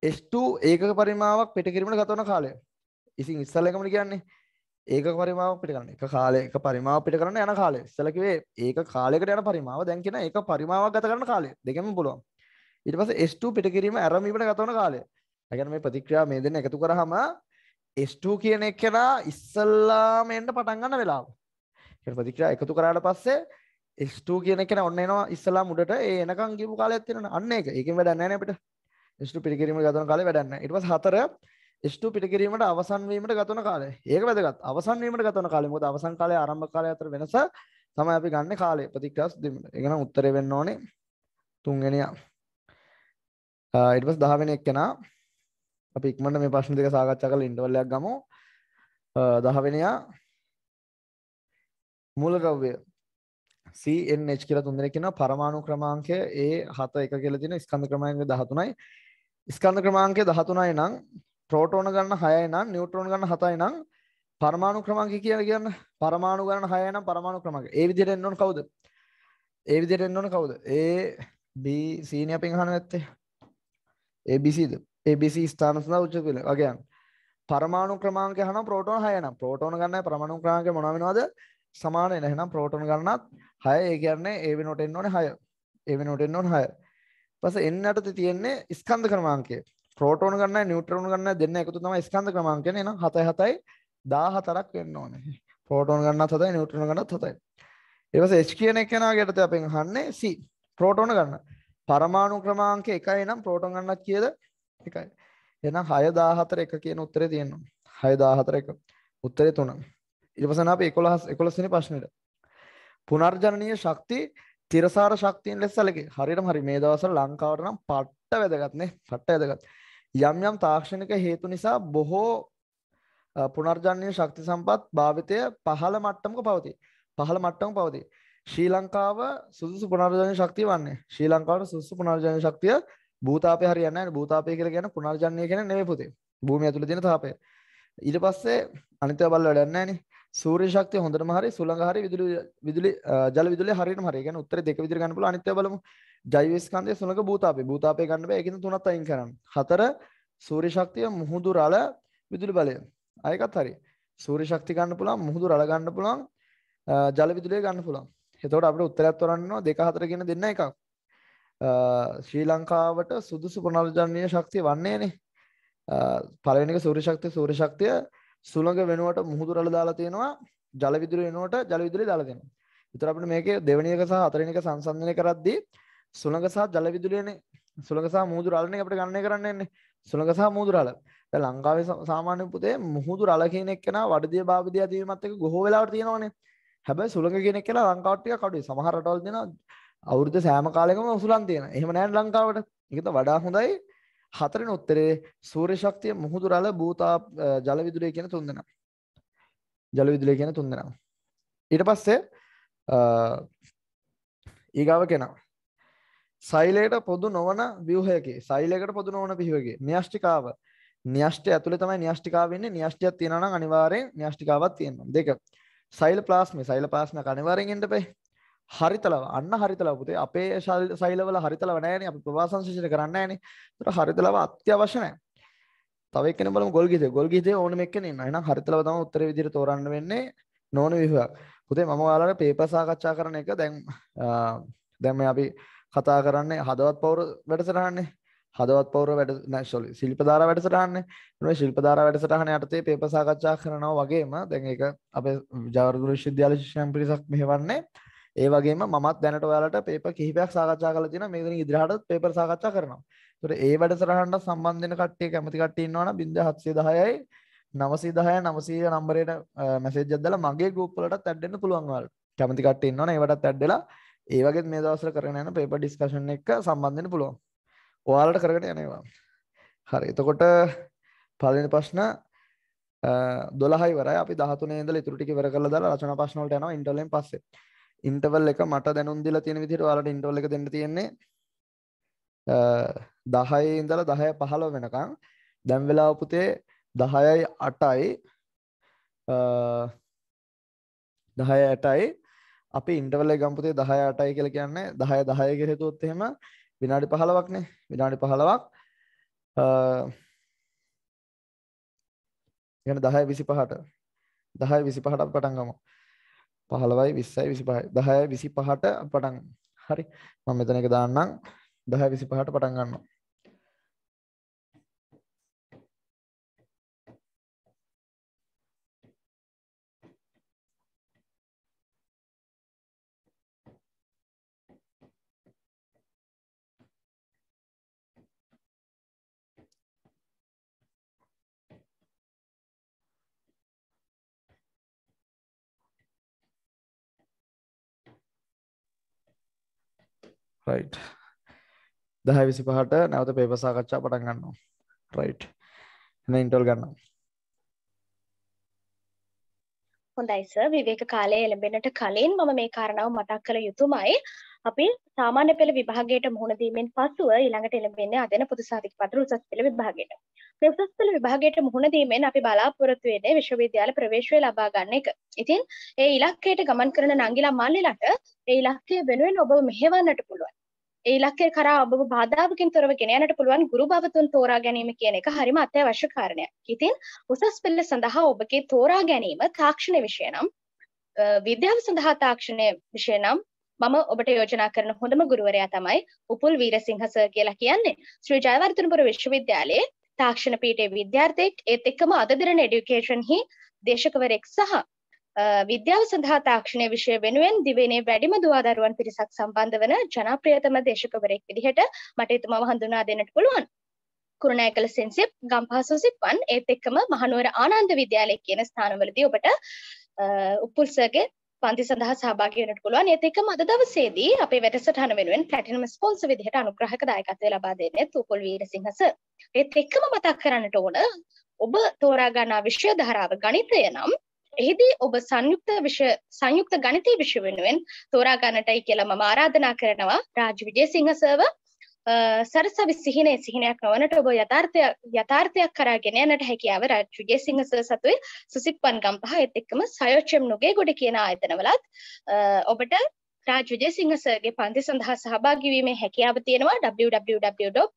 H2 ඒක පරිමාවක් පිට කිරීමට ගතවන කාලය. ඉතින් ඉස්සල් එකමනේ කියන්නේ. ඒක පරිමාවක් පිට කරන එක කාලය එක පරිමාව පිට කරන යන කාලය. ඉස්සල කිව්වේ ඒක කාලයකට යන පරිමාව. දැන් කියන ඒක පරිමාවක් ගත කරන කාලය. දෙකම පුළුවන්. ඊට පස්සේ H2 පිට කිරීම ඇරඹීමට ගතවන කාලය. ඒ කියන්නේ මේ ප්‍රතික්‍රියා මේ දෙන්න එකතු කරාම H2 කියන එක කෙනා ඉස්සල්ලාම එන්න පටන් ගන්න වෙලාව. ඒ ප්‍රතික්‍රියා එකතු කරාට පස්සේ H2 කියන එක ඔන්න එනවා ඉස්සලා මුඩට ඒ එනකම් ගිහපු කාලයක් තියෙනවා. අන්න ඒක. ඒකෙන් වැඩක් නැහැ නේ අපිට. S2 පිටකිරීමට ගතවන කාලේ වැඩක් නැහැ. ඊට පස්සේ හතර S2 පිටකිරීමට අවසන් වීමට ගතවන කාලය. ඒක වැදගත්. අවසන් වීමට ගතවන කාලය. මොකද අවසන් කාලය ආරම්භ කාලය අතර වෙනස තමයි අපි ගන්න කාලය ප්‍රතික්‍රියා දෙමිට. ඒක නම් උත්තරේ වෙන්න ඕනේ තුන්වෙනියා. ඊට පස්සේ 10 වෙනි එක්කෙනා අපි ඉක්මනට මේ ප්‍රශ්න දෙක සාකච්ඡා කරලා ඉන්ටර්වල් එකක් ගමු. 10 වෙනියා මූලකව්‍ය CNH කියලා තුන්දෙනෙක් කියනවා පරමාණු ක්‍රමාංකය A7 එක කියලා තියෙන ස්කන්ධ ක්‍රමාංක 13යි ස්කන්ධ ක්‍රමාංකය 13යි නම් ප්‍රෝටෝන ගන්න 6යි නම් නියුට්‍රෝන ගන්න 7යි නම් පරමාණු ක්‍රමාංකය කියලා කියන්න පරමාණු ගන්න 6යි නම් පරමාණු ක්‍රමාංකය. ඒ විදිහට එන්න ඕන කවුද? ඒ විදිහට එන්න ඕන කවුද? A B C නේ අපෙන් අහන්න නැත්තේ. A B C the? A B C ස්ථාන සඳහා උච්චක විල වගේ යන. පරමාණු ක්‍රමාංකය අහනවා ප්‍රෝටෝන 6 නම් ප්‍රෝටෝන ගන්නයි පරමාණු ක්‍රමාංකය මොනවා වෙනවද? සමාන එන. එහෙනම් ප්‍රෝටෝන ගන්නත් 6 ඒ කියන්නේ A වෙනකොට එන්න ඕනේ 6. A වෙනකොට එන්න ඕනේ 6. ඊපස්සේ n යටතේ තියෙන්නේ ස්කන්ධ ක්‍රමාංකය. ප්‍රෝටෝන ගන්නයි නියුට්‍රෝන ගන්නයි දෙන්න එකතු තමයි ස්කන්ධ ක්‍රමාංකය. එහෙනම් 7 7යි 14ක් වෙන්න ඕනේ. ප්‍රෝටෝන ගන්නත් 7යි නියුට්‍රෝන ගන්නත් 7යි. ඊපස්සේ h කියන එක යනවා යටතේ අපෙන් අහන්නේ c ප්‍රෝටෝන ගන්න. පරමාණු ක්‍රමාංකය 1යි නම් ප්‍රෝටෝන ගන්නත් කීයද? 1යි. එහෙනම් 6 14 1 කියන උත්තරේ තියෙනවා. 6 14 1. උත්තරේ 3. ඊට පස්සේ අපි 11 11 වෙනි ප්‍රශ්නෙට. පුනර්ජනනීය ශක්තිය තිරසාර ශක්තියෙන් ලෙස සැලකේ. හරියටම හරි මේ දවස්වල ලංකාවට නම් පට්ට වැදගත් නේ. පට්ට වැදගත්. යම් යම් තාක්ෂණික හේතු නිසා බොහෝ පුනර්ජන්‍ය ශක්ති සම්පත් භාවිතය පහළ මට්ටමක පවතී. පහළ මට්ටමක පවතී. ශ්‍රී ලංකාව සුදුසු පුනර්ජන්‍ය ශක්තිය වන්නේ. ශ්‍රී ලංකාවට සුදුසු පුනර්ජන්‍ය ශක්තිය භූතාපය හරියන්නේ නැහැ. භූතාපය කියලා කියන්නේ පුනර්ජන්‍ය කියන නෙවෙයි පුතේ. භූමිය ඇතුළේ තියෙන තාපය. ඊට පස්සේ අනිත්‍ය බල වැඩක් නැහැ නේ. සූර්ය ශක්තිය හොඳටම හරි සුළඟ හරි විදුලි විදුලි ජල විදුලිය හරියටම හරි. ඒ කියන්නේ උත්තරේ දෙක විදිහට ගන්න පුළුවන්. අනිත් ඒවා බලමු. ජෛව ස්කන්ධය සුළඟ භූතාපය. භූතාපය ගන්න බෑ. ඒකෙන් තුනත් අයින් කරන්න. හතර සූර්ය ශක්තිය මුහුදු රළ විදුලි බලය. අයකත් හරි. සූර්ය ශක්තිය ගන්න පුළුවන්, මුහුදු රළ ගන්න පුළුවන්, ජල විදුලිය ගන්න පුළුවන්. එතකොට අපිට උත්තරයක් තෝරන්න ඕන 2 4 කියන දෙන්න එකක්. ශ්‍රී ලංකාවට සුදුසු පුනර්ජනනීය ශක්තිය වන්නේ නේ. පළවෙනි එක සූර්ය ශක්තිය, සූර්ය ශක්තිය සුළඟ වෙනුවට මුහුදු රළ දාලා තියෙනවා ජල විදුලි වෙනුවට ජල විදුලි දාලා තියෙනවා. ඒතර අපිට මේකේ දෙවෙනි එක සහ හතරවෙනි එක සංසන්දනය කරද්දී සුළඟ සහ ජල විදුලියනේ සුළඟ සහ මුහුදු රළනේ අපිට ගණනය කරන්න එන්නේ. සුළඟ සහ මුහුදු රළ. දැන් ලංකාවේ සාමාන්‍ය පුතේ මුහුදු රළ කියන එක්කෙනා වඩදිය බාබදිය දීමත් එක්ක බොහෝ වෙලාවට තියෙනවනේ. හැබැයි සුළඟ කියන එක්කෙනා ලංකාවට ටිකක් අඩුයි. සමහර රටවල් දෙනවා අවුරුද්ද සෑම කාලයකම උසුලන් තියෙන. එහෙම නැහැ ලංකාවට. ඒක වඩා හොඳයි හතරෙන උත්තරේ සූර්ය ශක්තිය මුහුදු රළ භූතා ජල විදුලිය කියන තුන් දෙනා. ජල විදුලිය කියන තුන් දෙනා. ඊට පස්සේ ඊගාව කෙනා. සෛලයට පොදු නොවන ව්‍යුහයකේ සෛලයකට පොදු නොවන පිහිවගේ න්‍යෂ්ටිකාව න්‍යෂ්ටය ඇතුලේ තමයි න්‍යෂ්ටිකාව වෙන්නේ න්‍යෂ්ටියක් තියෙනවා නම් අනිවාර්යෙන් න්‍යෂ්ටිකාවක් තියෙනවා. දෙක. සෛල ප්ලාස්මේ සෛල ප්ලාස්මයක් අනිවාර්යෙන් එන්න බෑ. හරිතලව අන්න හරිතලව පුතේ අපේ සෛලවල හරිතලව නැහැනේ අපි ප්‍රවාසංශේෂණ කරන්නේ නැහැනේ. ඒතර හරිතලව අත්‍යවශ්‍ය නැහැ. තව එක්කෙනෙක් බලමු ගෝල් ගීතේ. ගෝල් ගීතේ ඕනෙම එක්කෙනෙක් ඉන්නවා. එහෙනම් හරිතලව තමයි උත්තරේ විදිහට තෝරන්න වෙන්නේ නෝන විභාග. පුතේ මම ඔයාලට පේපර් සාකච්ඡා කරන එක දැන් දැන් මේ අපි කතා කරන්නේ හදවත් පවුර වැඩසටහන්නේ. හදවත් පවර වැඩ සොලි ශිල්පධාර වැඩසටහන්න න ශිල්පධාර වැඩසටහන යටතේ පේප සාකච්ඡා කරනවා වගේම දැන් එක අප ජවරදුර ශිද්‍යාල ශිෂයන් පිරිසක් මෙහවන්නේ ඒ වගේම මමත් දැනට ඔයාලට පේපර් කිහිපයක් සාකච්ඡා කරලා තියෙනවා මේක ගැන ඉදිරියටත් පේපර් සාකච්ඡා කරනවා. ඒතකොට ඒ වැඩසටහනට සම්බන්ධ වෙන කට්ටිය කැමති කට්ටිය ඉන්නවනම් 0710යි 910යි 900 නම්බරේට මැසේජ් එකක් දාලා මගේ ගෲප් වලටත් ඇඩ් වෙන්න පුළුවන් ඔයාලට. කැමති කට්ටිය ඉන්නවනම් ඒවටත් ඇඩ් වෙලා ඒ වගේ මේ දවස්වල කරගෙන යන පේපර් ඩිස්කෂන් එක සම්බන්ධ වෙන්න පුළුවන්. ඔයාලට කරගෙන යනවා. හරි. එතකොට පළවෙනි ප්‍රශ්න දොළහයි වරයි අපි 13 ඉඳලා ඉතුරු ටික ඉවර කරලා දාලා රචනා ප්‍රශ්න වලට යනවා ඉන්ටර්වල් එකෙන් පස්සේ. ඉන්ටවල් එක මට දැනුම් දිලා තියෙන විදිහට ඔයාලට ඉන්ටවල් එක දෙන්න තියෙන්නේ 10 ඉඳලා 10 15 වෙනකම් දැන් වෙලාව පුතේ 10යි 8යි 10යි 8යි අපි ඉන්ටර්වල් එක ගම්පතේ 10යි 8යි කියලා කියන්නේ 10 10 කියලා හිතුවොත් එහෙම විනාඩි 15ක් නේ විනාඩි 15ක් يعني 10 25ට 10 25ට අපි පටන් ගමු පහළවයි විස්සයි විසි පහ දහය විසි පහට පටන් හරි මම මෙතන එක දාන්නම් දහ විසි පහට පටන් ගන්නවා රයි් දහ විසි පහට නැවත පේපසාකච්ඡා පටන් ගන්නවා රයි් එ ඉන්ටල් ගන්නවා හොඳයිස විවේක කාලය එළඹෙනට කලින් මම මේ කාරණාව මතක් කළ යුතුමයි. අපි සාමාන්‍ය පෙළ විභාගයට මුහුණ දීමෙන් පසුව ඊළඟට එළඹෙන්නේ අදන පොදු සාධක පත්‍ර උසස් පෙළ විභාගයට. මේ උසස් පෙළ විභාගයට මුහුණ දීමෙන් අපි බලාපොරොත්තු වෙන්නේ විශ්වවිද්‍යාල ප්‍රවේශය ලබා ගන්න එක. ඉතින් ඒ ඉලක්කයට ගමන් කරන නංගිලා මල්ලිලට ඒ ඉලක්කය වෙනුවෙන් ඔබ මෙහෙවන්නට පුළුවන්. ඒලක්කය කරා ඔබ බාධාවකින් තොරව ගෙනයනට පුළුවන් ගුරු භවතුන් තෝරා ගැනීම කියන එක හරිම අත්‍යවශ්‍ය කාරණයක්. ඉතින් උසස් පෙළ සඳහා ඔබගේ තෝරා ගැනීම තාක්ෂණ විෂය නම් විද්‍යාව සඳහා තාක්ෂණය විෂය නම් මම ඔබට යෝජනා කරන හොඳම ගුරුවරයා තමයි උපුල් වීරසිංහ සර් කියලා කියන්නේ. ශ්‍රී ජයවර්ධනපුර විශ්වවිද්‍යාලයේ තාක්ෂණ පීඨයේ විද්‍යාර්ථයෙක් ඒත් එක්කම අද දින එඩියුකේෂන් හි දේශකවරයෙක් සහ විද්‍යාව සඳහා තාක්ෂණය විෂය වෙනුවෙන් දිවයිනේ වැඩිම දුවාදරුවන් පිරිසක් සම්බන්ධ වන ජනප්‍රියතම දේශකවරයෙක් විදිහට මට එතුමාව හඳුනා දෙන්නට පුළුවන්. කුරුණෑකල සෙන්සිප් ගම්පහ සුසිප්පන් ඒත් එක්කම මහනුවර ආනන්ද විද්‍යාලය කියන ස්ථානවලදී ඔබට උපුල්සගේ පන්ති සඳහා සහභාගී වෙන්නට පුළුවන්. ඒත් එක්කම අද දවසේදී අපේ වැඩසටහන වෙනුවෙන් ප්ලැටිනම් ස්පොන්සර් විදිහට අනුග්‍රාහක දායකත්වය ලබා දෙන්නේ තුපොල් වීරසිංහ සර්. ඒත් එක්කම මතක් කරන්නට ඕන ඔබ තෝරා ගන්නා විෂය ධාරාව ගණිතය නම් එහිදී ඔබ සංයුක්ත විෂ සංයුක්ත ගණිතය විශ්ව වෙනුවෙන් තෝරා ගන්නටයි කියලා මම ආරාධනා කරනවා රාජ් විජේසිංහ සර්ව සරසවි සිහිනේ සිහිනයක් නොවනට ඔබ යථාර්ථය යථාර්ථයක් කරාගෙන යනට හැකියාව රාජ් විජේසිංහ සර් සතුයි සුසිත් පන්ගම්පහ ඒත් එක්කම සයෝචම් නුගේ ගොඩ කියන ආයතනවලත් ඔබට රාජ් විජේසිංහ සර්ගේ පන්ති සඳහා සහභාගී වීමේ හැකියාව තියෙනවා www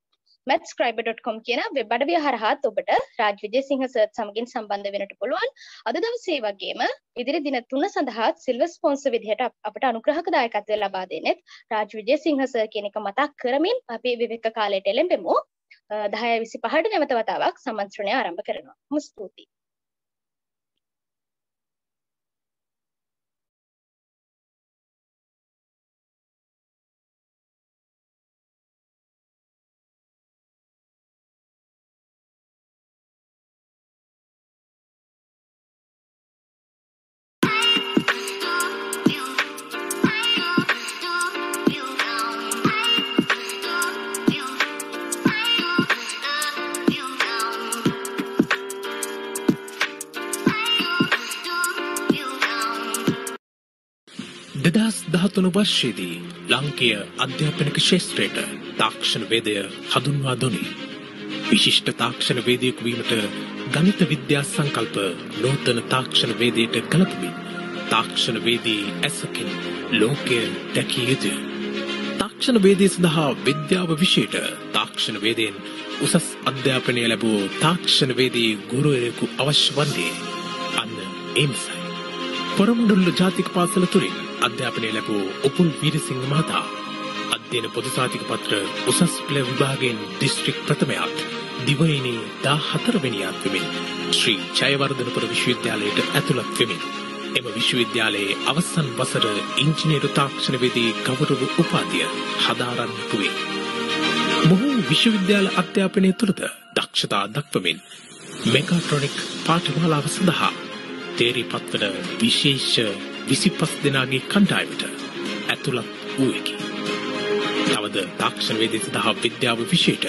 mathscriber.com කියන වෙබ් අඩවිය හරහාත් ඔබට රාජ් විජේසිංහ සර්ත් සමගින් සම්බන්ධ වෙන්නට පුළුවන්. අද දවසේ වගේම ඉදිරි දින 3 සඳහා සිල්වර් ස්පොන්සර් විදිහට අපට අනුග්‍රහක දායකත්වය ලබා දෙන්නෙත් රාජ් විජේසිංහ සර් කියන එක මතක් කරමින් අපි විවේක කාලයට එළඹෙමු. 10:25ට නැවත වතාවක් සමන්ත්‍රණය ආරම්භ කරනවා. ස්තුතියි. දෙදහතුනු වශ්‍යයේදී ලංකය අධ්‍යාපනක ශේෂත්‍රයට තාක්ෂණ වේදය හඳුන්වා දුනි. විශිෂ්ට තාක්ෂණ වේදයෙකු වීමට ගනිත විද්‍යා සංකල්ප නූතන තාක්ෂණ වේදයට ගලපමින් තාක්ෂණ වේදී ඇසකින් ලෝකය දැකිය යුතුය. තාක්ෂණ වේදී සඳහා විද්‍යාව විෂයට තාක්ෂණ වේදයෙන් උසස් අධ්‍යාපනය ලැබූ තාක්ෂණ වේදී ගුරුවරයෙකු අවශ්‍ය වන්නේ අන්න එමසයි. පොරමුඩුල්ල ජාතික පාසල තුරින් අධ්‍යාපනය ලැබූ උපුල් වීරසිංහ මහතා අධ්‍යන පොදසාතික පත්‍ර උසස් පෙළ විභාගෙන් දිස්ත්‍රික් ප්‍රථමයත් දිවයිනේ දා හතරවෙනියත් වෙමින් ශ්‍රී ජයවර්ධනපුර විශ්වවිද්‍යාලයට ඇතුළත් වෙමින් එම විශ්වවිද්‍යාලයේ අවසන් වසර ඉංජිනේරු තාක්ෂණවේදී ගෞරව උපාධිය හදාරන්නට වේ. මොහු විශ්වවිද්‍යාල අධ්‍යාපනය තුළද දක්ෂතා දක්වමින් මෙකාට්‍රොනික් පාඨමාලාව සඳහා තේරිපත්වන විශේෂ විසිපස් දෙනාගේ කණ්ඩායමට ඇතුළත් වූයකි. තවද දක්ෂණවේදේ සඳහා විද්‍යාව විෂයට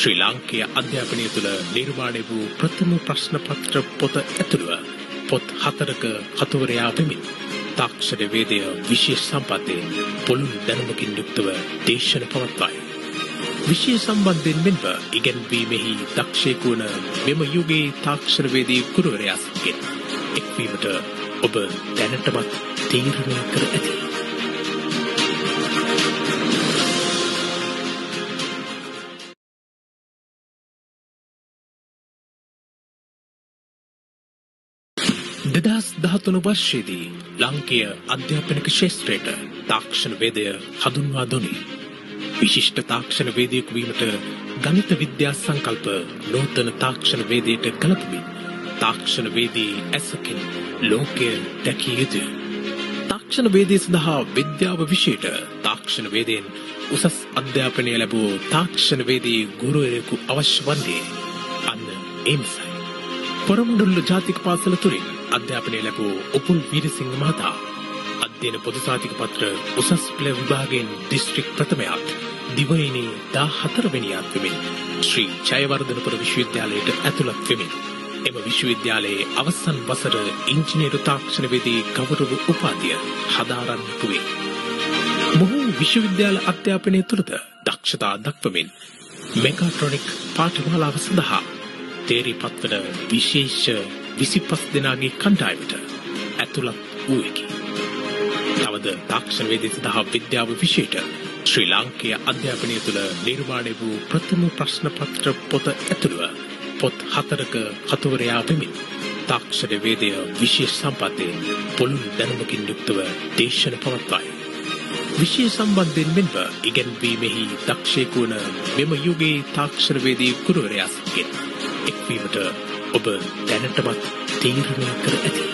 ශ්‍රී ලාංකය අධ්‍යාපනය තුළ නිර්මාණය වූ ප්‍රථම ප්‍රශ්න පත්‍ර පොත ඇතුළුව පොත් හතරක කතුවරයා පෙමින් තාක්ෂණ වේදය විශේෂ සම්පත්තයෙන් පොළුන් දැනුමකින් යුක්තව දේශන පවත්වායි. විෂය සම්බන්ධයෙන් මෙන්ව ඉගැන්වීමෙහි දක්ෂයකුවන මෙම යුගේ තාක්ෂණවේදී කුරුවරයා සිටින් එක්වීමට ඔබ දැනටමත් තීරණය කර ඇති. දෙදස් දහතුනු වර්ෂයේදී ලංකය අධ්‍යාපනක ශේෂත්‍රයට තාක්ෂණ වේදය හඳුන්වා දුනි. විශිෂ්ට තාක්ෂණ වේදයෙකු වීමට ගනිත විද්‍යා සංකල්ප නූතන තාක්ෂණ වේදයට ගලපමින් තාක්ෂණවේදී ඇසකින් ලෝකය දැකිය යුතු. තාක්ෂණවේදී සඳහා විද්‍යාව විෂයට තාක්ෂණවේදයෙන් උසස් අධ්‍යාපනය ලැබූ තාක්ෂණවේදී ගුරුවරයෙකු අවශ්‍ය වන්නේ අන්න එම්සයි. පොරමුඩුල්ල ජාතික පාසල තුරින් අධ්‍යාපනය ලැබූ උපුල් වීරසිංහ මහතා අධ්‍යන පොදසාතික පත්‍ර උසස් පෙළ විභාගෙන් දිස්ත්‍රික් ප්‍රථමයත් දිවයිනේ දා හතරවෙනියත් වෙමින් ශ්‍රී ජයවර්ධනපුර විශ්වවිද්‍යාලයට ඇතුළත් වෙමින්. එම විශ්වවිද්‍යාලයේ අවසන් වසර ඉංජිනේරු තාක්ෂණවේදී ගෞරව උපාධිය හදාරන්නට වේ. මොහු විශ්වවිද්‍යාල අධ්‍යාපනය තුළද දක්ෂතා දක්වමින් මෙකාට්‍රොනික් පාඨමාලාව සඳහා තේරීපත් වන විශේෂ විසිපස් දෙනාගේ කණ්ඩායමට ඇතුළත් වූයකි. තවද තාක්ෂණවේදී සඳහා විද්‍යාව විෂයට ශ්‍රී ලාංකය අධ්‍යාපනය තුළ නිර්මාණය වූ ප්‍රථම ප්‍රශ්න පත්‍ර පොත ඇතුළුව පොත් හතරක කතුවරයා වෙමින් තාක්ෂණ වේදය විශේෂ සම්පත්තයෙන් පොළුන් දැනුමකින් යුක්තව දේශන පවත්වායි. විෂය සම්බන්ධයෙන් මෙන්ව ඉගැන්වීමෙහි දක්ෂයකුවන මෙම යුගයේ තාක්ෂණවේදී කුරුවරයාස්ගෙන් එක්වීමට ඔබ දැනටමත් තීරණය කර ඇති.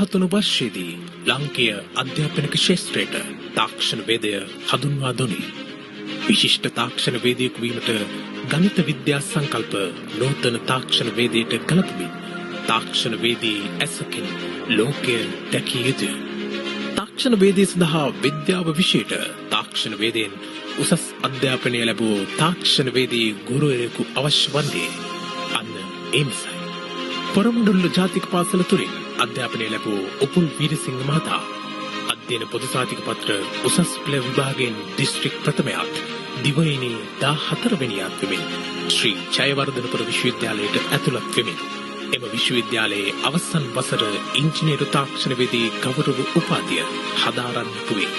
දහතුළු වශ්‍යයේදී ලංකය අධ්‍යාපනක ශේෂත්‍රයට තාක්ෂණ වේදය හඳුන්වා දුනි. විශිෂ්ට තාක්ෂණ වේදයෙකු වීමට ගනිත විද්‍යා සංකල්ප නූතන තාක්ෂණ වේදයට ගලපමින් තාක්ෂණ වේදී ඇසකින් ලෝකය දැකිය යුතුය. තාක්ෂණ වේදී සඳහා විද්‍යාව විෂයට තාක්ෂණ වේදයෙන් උසස් අධ්‍යාපනය ලැබූ තාක්ෂණ වේදී ගුරුවරයෙකු අවශ්‍ය වන්නේ අන්න ඒ නිසයි. පොරමුඩුල්ල ජාතික පාසල තුරින් අධ්‍යාපනය ලැබූ උපුල් වීරසිංහ මහතා අධ්‍යයන පොදුසාතික පත්‍ර උසස් පෙළ විභාගයෙන් දිස්ත්‍රික් ප්‍රථමයත් දිවයිනේ දා හතරවෙනියත් වෙමින් ශ්‍රී ජයවර්ධනපුර විශ්වවිද්‍යාලයට ඇතුළත් වෙමින් එම විශ්වවිද්‍යාලයේ අවසන් වසර ඉංජිනේරු තාක්ෂණවේදී ගෞරව උපාධිය හදාරන්නට වේ.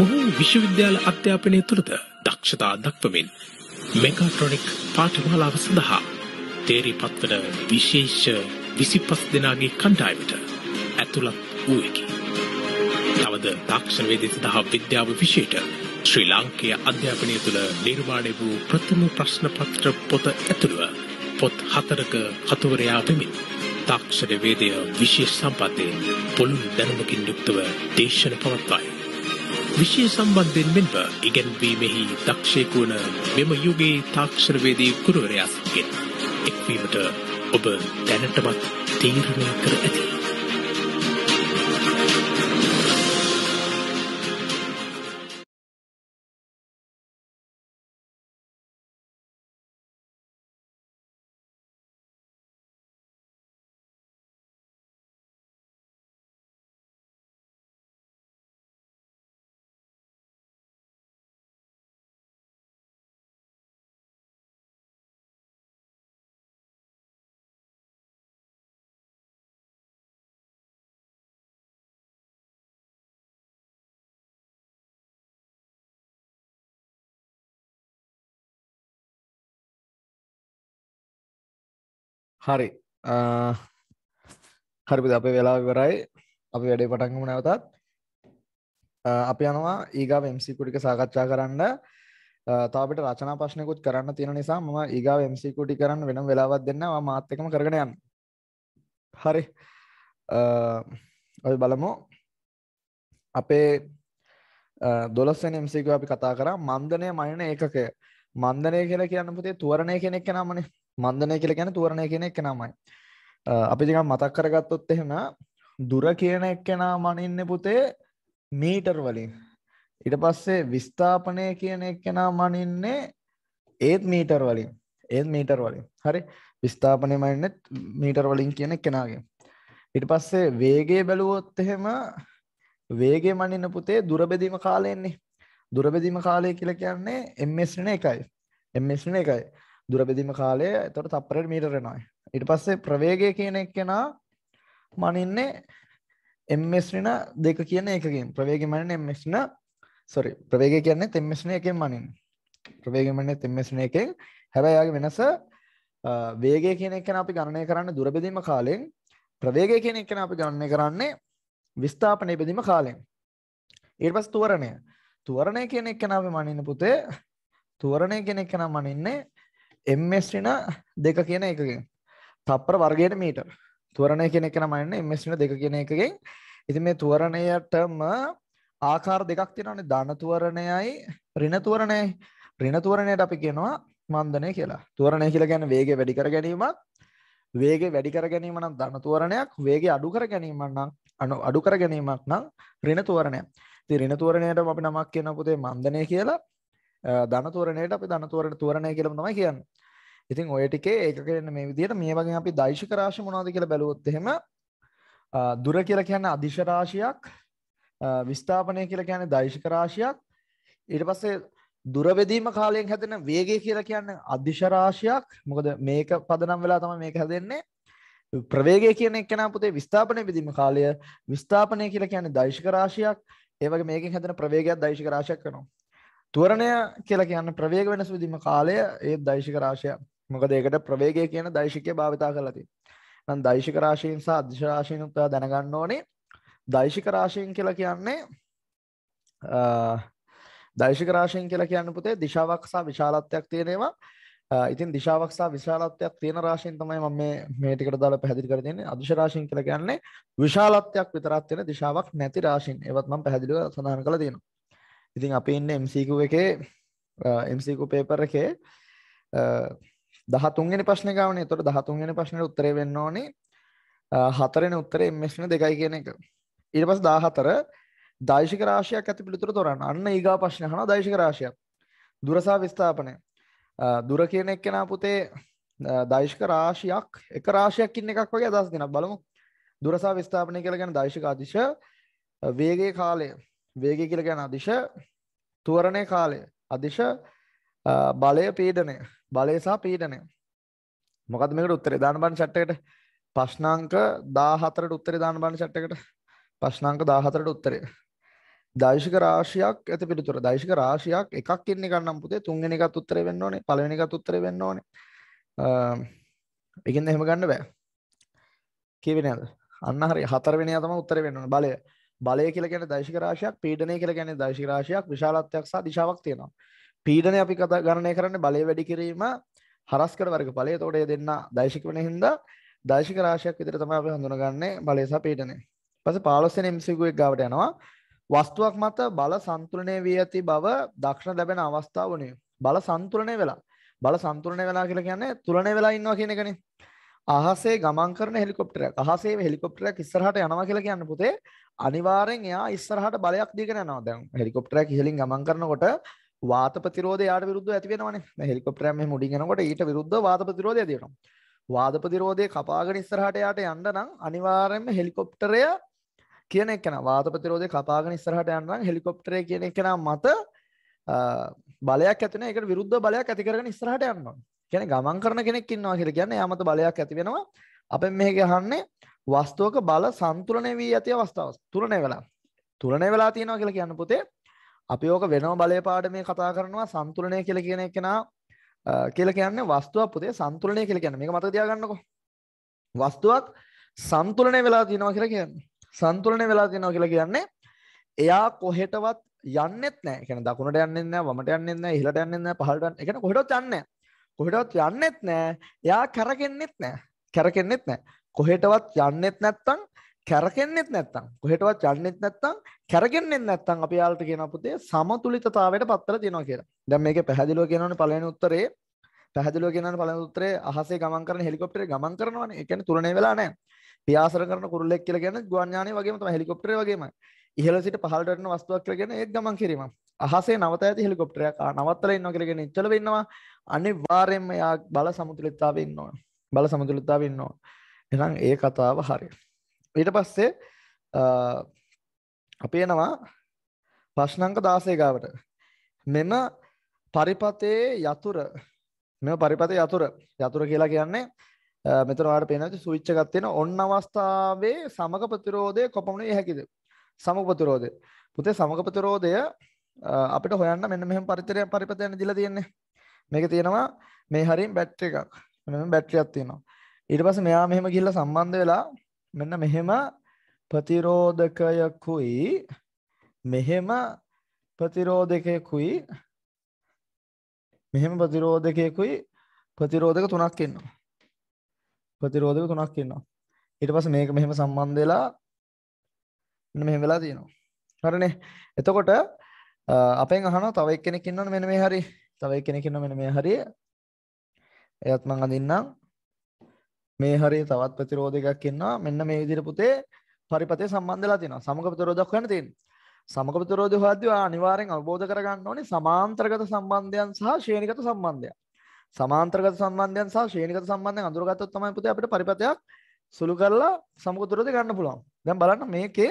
මොහු විශ්වවිද්‍යාල අධ්‍යාපනය තුළද දක්ෂතා දක්වමින් මෙකාට්‍රොනික් පාඨමාලාව සඳහා තේරිපත්වන විශේෂ විසිපස් දෙනාගේ කණ්ඩායමට ඇතුළත් වූයකි. තවද තාක්ෂණවේදේ සඳහා විද්‍යාව විෂයට ශ්‍රී ලාංකේය අධ්‍යාපනය තුළ නිර්මාණය වූ ප්‍රථම ප්‍රශ්න පත්‍ර පොත ඇතුළුව පොත් හතරක කතුවරයා වෙමින් තාක්ෂණවේදය විශේෂ සම්පත්තයෙන් පොළුන් දැනුමකින් යුක්තව දේශන පවත්වායි. විෂය සම්බන්ධයෙන් මෙන්ව ඉගැන්වීමෙහි දක්ෂයකුවන මෙම යුගේ තාක්ෂණවේදී කුරුවරයා සිටින් එක්වීමට ඔබ දැනටමත් තීරණය කර ඇති. හරි හරිපිද අපේ වෙලා විවරයි අපි වැඩේ පටන්ගම නැවතත් අපි යනවා ඒගාව එම්සිකුටික සාකච්ඡා කරන්න තාපට රචනා පශ්නකුත් කරන්න තියෙන නිසා ම ඒගාව එම්සිකුටි කරන්න වෙනම් වෙලාවත් දෙන්නවා මාත්‍යකම කරගනයන් හරි ඔය බලමු අපේ දොලස්සෙන් එම්සික අපි කතා කර මන්දනය මයන ඒකකය මන්දනය කියලා කියන්න පුතේ තුවරණය කෙනෙක් නමනේ මන්දනය කියල ගැන තුවරණය කියන එක නමයි අපි දිකම් මතක් කරගත්තොත් එහෙම දුර කියන එක්කෙනා මනින්න පුතේ මීටර් වලින් ඉට පස්සේ විස්ථාපනය කියන එක්කෙනා මනින්නේ ඒත් මීටර් වලින් ඒත් මීටර් වලින් හරි විස්ථාපනය මන්නෙත් මීටර් වලින් කියන කෙනගේ ඉට පස්සේ වේගේ බැලුවොත් එහෙම වේගේ මනින්න පුතේ දුරබෙදීම කාලයෙන්නේ දුරබෙදීම කාලය කියල කියන්නේ එම්මස්න එකයි එම්මස්න එකයි දුරබෙදීම කාලය තොට තපරට මීටරෙනයි ඉට පස්සේ ප්‍රවේගය කියනෙක් කෙනා මනින්නේ එම්මස්න දෙක කියන එකකින් ප්‍රවේග මන එම්මස්න සොරි ප්‍රවේග කියන්නේ තෙම්මස්න එකෙන් මනින් ප්‍රවේගමන්නේ තෙම්මස්න එකෙන් හැබැයාගේ වෙනස වේගය කියන එකන අපි ගණනය කරන්න දුරබෙදීම කාලෙන් ප්‍රවේගය කියන එකන අපි ගණනය කරන්නේ විස්ථාපනය බෙදීම කාලෙන් ඊට පස් තුවරණය තුවරණය කියන එකන අපි මනින්න පුතේ තුවරණය කෙනෙක් කෙන මනින්නේ එම්ස්න දෙක කියන එකකින් තප්පර වර්ගයට මීටර් තුවරණය කියන එක නමන්න එම්ස්න දෙක කියන එකකින් ඉති මේ තුවරණයටම ආකාර දෙකක් තියෙනනේ ධන තුවරණයයි ඍණ තුවරණය ඍණ තුවරණයට අපි කියනවා මන්දනය කියලා තුවරණය කියලා කියන්නේ වේගය වැඩි කර ගැනීමක් වේගය වැඩි කර ගැනීම නම් ධන තුවරණයක් වේගය අඩු කර ගැනීම නම් අඩු කර ගැනීමක් නම් ඍණ තුවරණයක් ඉතින් ඍණ තුවරණයටම අපි නමක් කියන පුතේ මන්දනය කියලා ධන තෝරණයට අපි ධන තෝරණ තෝරණය කියලා තමයි කියන්නේ. ඉතින් ඔය ටිකේ ඒකක එන්න මේ විදිහට මේ වගේ අපි දෛශික රාශි මොනවද කියලා බැලුවොත් එහෙම දුර කියලා කියන්නේ අදිශ රාශියක් විස්ථාපනය කියලා කියන්නේ දෛශික රාශියක් ඊට පස්සේ දුර බෙදීම කාලයෙන් හැදෙන වේගය කියලා කියන්නේ අදිශ රාශියක් මොකද මේක පදනම් වෙලා තමයි මේක හැදෙන්නේ ප්‍රවේගය කියන එක නම් පුතේ විස්ථාපනය බෙදීම කාලය විස්ථාපනය කියලා කියන්නේ දෛශික රාශියක් ඒ වගේ මේකෙන් හැදෙන ප්‍රවේගයක් දෛශික රාශියක් වෙනවා තුවරණය කියලා කියන්න ප්‍රවේග වෙනස් විදිම කාලය ඒ දයිශික රාශය මොකද ඒකට ප්‍රවේගය කියන දයිශිකය භාවිතා කරලති නම් දයිශික රාශීන් සහ අධිශරාශීන උත්තා දැනගන්න ඕනේ දයිශික රාශීන් කියලා කියන්නේ දයිශික රාශීන් කියලා කියන්න පුතේ දිශාවක් සහ විශාලත්වයක් තියෙනවා ඉතින් දිශාවක් සහ විශාලත්වයක් තියෙන රාශීන් තමයි මම මේ මේ ටිකට දාලා පැහැදිලි කර දෙන්නේ අධිශ රාශීන් කියලා කියන්නේ විශාලත්වයක් විතරක් තියෙන දිශාවක් නැති රාශීන් ඒවත් මම පැහැදිලිව සඳහන් කරලා තියෙනවා ඉතින් අපි ඉන්න MCකු එකේ MCකු පේපර එකේ දහතුන්ගෙන ප්‍රශ්න ගවනේ තොට දහතුන්ගෙන ප්‍රශ්නයට උත්තරේ වෙන්න ඕනේ හතරෙන උත්තර එමස්න දෙකයි කියන එක ඉට පස් දාහතර දයිශික රාශයක් ඇති පිළිතුර තොරන්න අන්න ඒගා ප්‍රශ්න හන දයිශික රාශයක් දුරසා විස්ථාපනය දුර කියන එක් කෙනා පුතේ දයිශක රාශියක් එක රාශයක් ඉන්න එකක් වගේ අදස් දෙෙන බලමු දුරසා විස්ථාපනය කළ ගැන දයිශක අතිශ වේගේ කාලය වේගය කියලා කියන්නේ අදිශ තුවරණේ කාලය අදිශ බලය පීඩනය බලය සහ පීඩනය මොකද මේකට උත්තරේ දාන්න බලන්න chat එකට ප්‍රශ්නාංක 14ට උත්තරේ දාන්න බලන්න chat එකට ප්‍රශ්නාංක 14ට උත්තරේ දෛශික රාශියක් ඇති පිළිතුර දෛශික රාශියක් එකක් ඉන්න එක නම් පුතේ තුන්වෙනි එකත් උත්තරේ වෙන්න ඕනේ පළවෙනි එකත් උත්තරේ වෙන්න ඕනේ ඒකෙන් එහෙම ගන්න බෑ කියවෙන්නේ නැද්ද අන්න හරි හතරවෙනියා තමයි උත්තරේ වෙන්න ඕනේ බලය බලය කියල ගැන දශකරශයක් පීඩනය කියල ගැන දශකරශයක් විශාලත්වයක් සහ දිශාවක් තියෙනවා පීඩනය අපි කත ගණනය කරන්න බලය වැඩි කිරීම හරස්කර වර්ග පලය තෝඩය දෙන්න දශක වන හින්ද දශකරශයක් විතර තම අපි හඳුනගන්නේ බලයසා පීටනය පස පාලස්සෙන එම්සිකුවක් ගවට යනවා වස්තුවක් මත බල සන්තුලනය වී ඇති බව දක්ෂණ ලැබෙන අවස්ථාව වනේ බල සන්තුලනය වෙලා බල සන්තුලනය වෙලා කියලා කියන්නේ තුලනය වෙලා ඉන්නවා කියන එකනේ අහසේ ගමන් කරන හෙලිකොප්ටරයක් අහසේ හෙලිකොප්ටරයක් ඉස්සරහට යනවා කියලා කියන්න පුතේ අනිවාර්යෙන් එයා ඉස්සරහට බලයක් දීගෙන යනවා. දැන් හෙලිකොප්ටරයක් ඉහළින් ගමන් කරනකොට වාත ප්‍රතිරෝධය යාට විරුද්ධව ඇති වෙනවනේ. දැන් හෙලිකොප්ටරයක් මෙහෙම උඩින් යනකොට ඊට විරුද්ධව වාත ප්‍රතිරෝධය දෙනවා. වාත ප්‍රතිරෝධය කපාගෙන ඉස්සරහට යාට යන්න නම් අනිවාර්යෙන්ම හෙලිකොප්ටරය කියන එකන වාත ප්‍රතිරෝධය කපාගෙන ඉස්සරහට යන්න නම් හෙලිකොප්ටරය කියන එකන මත බලයක් ඇතින එකට විරුද්ධ බලයක් ඇති කරගෙන ඉස්සරහට යනවා. කියන්නේ ගමන් කරන කෙනෙක් ඉන්නවා කියලා කියන්නේ යාමත බලයක් ඇති වෙනවා. අපෙන් මේක අහන්නේ වස්තුවක බල සන්තුලනය වී ඇති අවස්ථාව තුලනය වෙලා තුලනය වෙලා තියෙනවා කියලා කියන්න පුතේ අපි ඕක වෙනම බලය පාඩමේ කතා කරනවා සන්තුලනය කියලා කියන එකනා කියලා කියන්නේ වස්තුවක් පුතේ සන්තුලනය කියලා කියන්නේ මේක මතක තියාගන්නකෝ වස්තුවක් සන්තුලනය වෙලා තියෙනවා කියලා කියන්නේ සන්තුලනය වෙලා තියෙනවා කියලා කියන්නේ එයා කොහෙටවත් යන්නෙත් නෑ. ඒ කියන්නේ දකුණට යන්නෙත් නෑ, වමට යන්නෙත් නෑ, ඉහළට යන්නෙත් නෑ, පහළට යන්න. ඒ කියන්නේ කොහෙටවත් යන්නේ නෑ. කොහෙටවත් යන්නෙත් නෑ. එයා කැරකෙන්නෙත් නෑ. කැරකෙන්නෙත් නෑ. කොහෙටවත් යන්නෙත් නැත්තම් කැරකෙන්නෙත් නැත්තම් කොහෙටවත් යන්නෙත් නැත්තම් කැරගෙන්නෙත් නැත්තම් අපි යාලට කියන පුතේ සමතුලිතතාවයට පත්තර තියෙනවා කියලා. දැන් මේකේ පැහැදිලිව කියනවනේ පළවෙනි උත්තරේ පැහැදිලිව කියනවනේ පළවෙනි උත්තරේ අහසේ ගමන් කරන හෙලිකොප්ටරේ ගමන් කරනවනේ. ඒ කියන්නේ තුරණේ වෙලා නැහැ. පියාසර කරන කුරුල්ලෙක් කියලා කියන්නේ ගුවන් යානය වගේම තමයි හෙලිකොප්ටරේ වගේමයි. ඉහළ සිට පහළට යන වස්තුවක් කියලා කියන්නේ ඒත් ගමන් කිරීමක්. අහසේ නවත ඇති හෙලිකොප්ටරයක් නවත්තලා ඉන්නවා කියලා කියන්නේ ඉච්චල වෙන්නවා. අනිවාර්යයෙන්ම යා බල සමතුලිතතාවෙ ඉන්න ඕන. බල සමතුලිතතාවෙ ඉන්න ඕන. එනම් ඒ කතාව හරි ඊට පස්සේ අපේ නවා ප්‍රශ්නංක දාසේ ගාවට මෙම පරිපතේ යතුර මෙම පරිපතේ යතුර යතුර කියලා කියන්නේ මෙතනවාට පේන සුවිච්ච එකක් තියෙන ඔන්න අවස්ථාවේ සමග ප්‍රතිරෝධය කොපමණ හැකිද සමග ප්‍රතිරෝධය පුතේ සමග ප්‍රතිරෝධය අපිට හොයන්න මෙන්න මෙහෙම පරිතරය පරිපතයන් දිලා තියෙන්නේ මේක තියෙනවා මේ හරින් බැටරි එකක් මෙන්න මෙහෙම බැටරියක් තියෙනවා ඊට පස්සේ මෙයා මෙහෙම ගිහිල්ලා සම්බන්ධ වෙලා මෙන්න මෙහෙම ප්‍රතිරෝධකයකුයි මෙහෙම ප්‍රතිරෝධකයකුයි මෙහෙම ප්‍රතිරෝධකයකුයි ප්‍රතිරෝධක තුනක් ඉන්නවා. ප්‍රතිරෝධක තුනක් ඉන්නවා. ඊට පස්සේ මේක මෙහෙම සම්බන්ධ වෙලා මෙන්න මෙහෙම වෙලා තියෙනවා. හරිනේ. එතකොට අපෙන් අහනවා තව එක්කෙනෙක් ඉන්නවනේ මෙන්න මේ හරිය. තව එක්කෙනෙක් ඉන්නවා මෙන්න මේ හරිය. එයත් මං අඳින්නම්. මේ හරිය තවත් ප්‍රතිරෝධයක් එන්නවා මෙන්න මේ විදිහට පුතේ පරිපතේ සම්බන්ධලා තියෙනවා සමග ප්‍රතිරෝධයක් හොයන්න තියෙනවා සමග ප්‍රතිරෝධය හොයද්දී ඔයා අනිවාර්යෙන් අවබෝධ කරගන්න ඕනේ සමාන්තරගත සම්බන්ධයන් සහ ශ්‍රේණිගත සම්බන්ධයන් සමාන්තරගත සම්බන්ධයන් සහ ශ්‍රේණිගත සම්බන්ධයන් අඳුරගත්තොත් තමයි පුතේ අපිට පරිපතයක් සුළු කරලා සමග ප්‍රතිරෝධය ගන්න පුළුවන් දැන් බලන්න මේකේ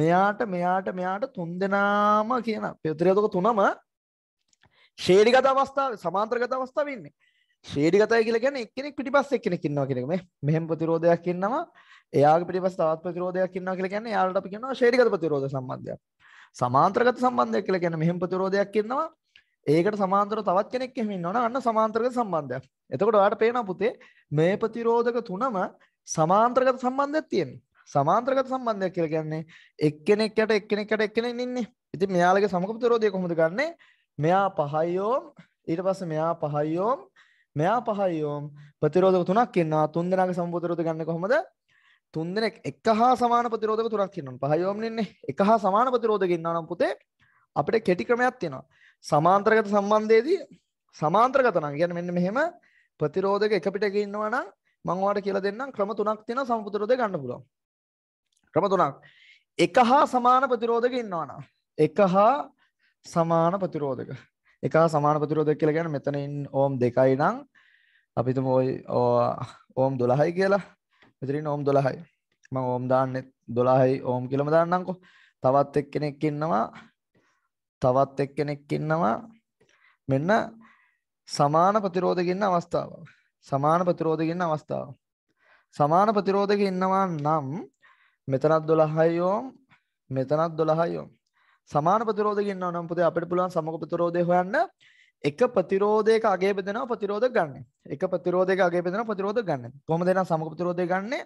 මෙයාට මෙයාට මෙයාට තුන් දෙනාම කියන ප්‍රතිරෝධක තුනම ශේරිගත අවස්ථාව සමාන්තරගත අවස්ථාව ඉන්නේ ශ්‍රේණිගතයි කියලා කියන්නේ එක්කෙනෙක් පිටිපස්ස එක්කෙනෙක් ඉන්නවා කියන එක. මේ මෙහෙම ප්‍රතිරෝධයක් ඉන්නවා. එයාගේ පිටිපස්ස තවත් ප්‍රතිරෝධයක් ඉන්නවා කියලා කියන්නේ එයාලට අපි කියනවා ශ්‍රේණිගත ප්‍රතිරෝධ සම්බන්ධයක්. සමාන්තරගත සම්බන්ධයක් කියලා කියන්නේ මෙහෙම ප්‍රතිරෝධයක් ඉන්නවා. ඒකට සමාන්තරව තවත් කෙනෙක් එහෙම ඉන්නවනම් අන්න සමාන්තරගත සම්බන්ධයක්. එතකොට ඔයාලට පේනවා පුතේ මේ ප්‍රතිරෝධක තුනම සමාන්තරගත සම්බන්ධයක් තියෙනවා. සමාන්තරගත සම්බන්ධයක් කියලා කියන්නේ එක්කෙනෙක් යට එක්කෙනෙක් යට එක්කෙනෙක් ඉන්නේ. ඉතින් මෙයාලගේ සමක ප්‍රතිරෝධය කොහොමද ගන්නෙ? මෙයා 5 ඊට පස්සේ මෙයා 5 මෙයා පහයි යෝම් ප්‍රතිරෝධක තුනක් ඉන්නවා තුන් දෙනාගේ සම ප්‍රතිරෝධ ගන්න කොහොමද තුන් දෙනෙක් එක හා සමාන ප්‍රතිරෝධක තුනක් ඉන්නවා පහයි යෝම් ඉන්නේ එක හා සමාන ප්‍රතිරෝධක ඉන්නවා නම් පුතේ අපිට කෙටි ක්‍රමයක් තියෙනවා සමාන්තරගත සම්බන්ධයේදී සමාන්තරගත නම් කියන්නේ මෙන්න මෙහෙම ප්‍රතිරෝධක එක පිටක ඉන්නවා නම් මම ඔයාලට කියලා දෙන්නම් ක්‍රම තුනක් තියෙනවා සම්ප්‍රතිරෝධය ගන්න පුළුවන් ක්‍රම තුනක් එක හා සමාන ප්‍රතිරෝධක ඉන්නවා නම් එක හා සමාන ප්‍රතිරෝධක එක සමාන ප්‍රතිරෝධ කියලා ගැන මෙතනින් ඕම් දෙකයි නම් අපිතුම ඔයි ඕම් දොළහයි කියලා මෙතරින් ඕම් දොළහයි ම ඕම් දාන්න දොලාහයි ඕම් කියලම දාන්නකෝ තවත් එක් කෙනෙක් ඉන්නවා තවත් එක් කෙනෙක් ඉන්නවා මෙන්න සමාන ප්‍රතිරෝධගන්න අවස්ථාව සමාන ප්‍රතිරෝධගන්න අවස්ථාව සමාන ප්‍රතිරෝධක ඉන්නවා නම් මෙතනත් දොළහයි ඕම් මෙතනත් දොළහයි ඕම් සමාන ප්‍රතිරෝධ ගන්නවා නම් පුතේ අපිට පුළුවන් සමග ප්‍රතිරෝධය හොයන්න එක ප්‍රතිරෝධයක අගේ බෙදෙනවා ප්‍රතිරෝධ ගන්න. එක ප්‍රතිරෝධයක අගේ බෙදෙනවා ප්‍රතිරෝධ ගන්න. කොහොමද එහෙනම් සමග ප්‍රතිරෝධය ගන්නෙ?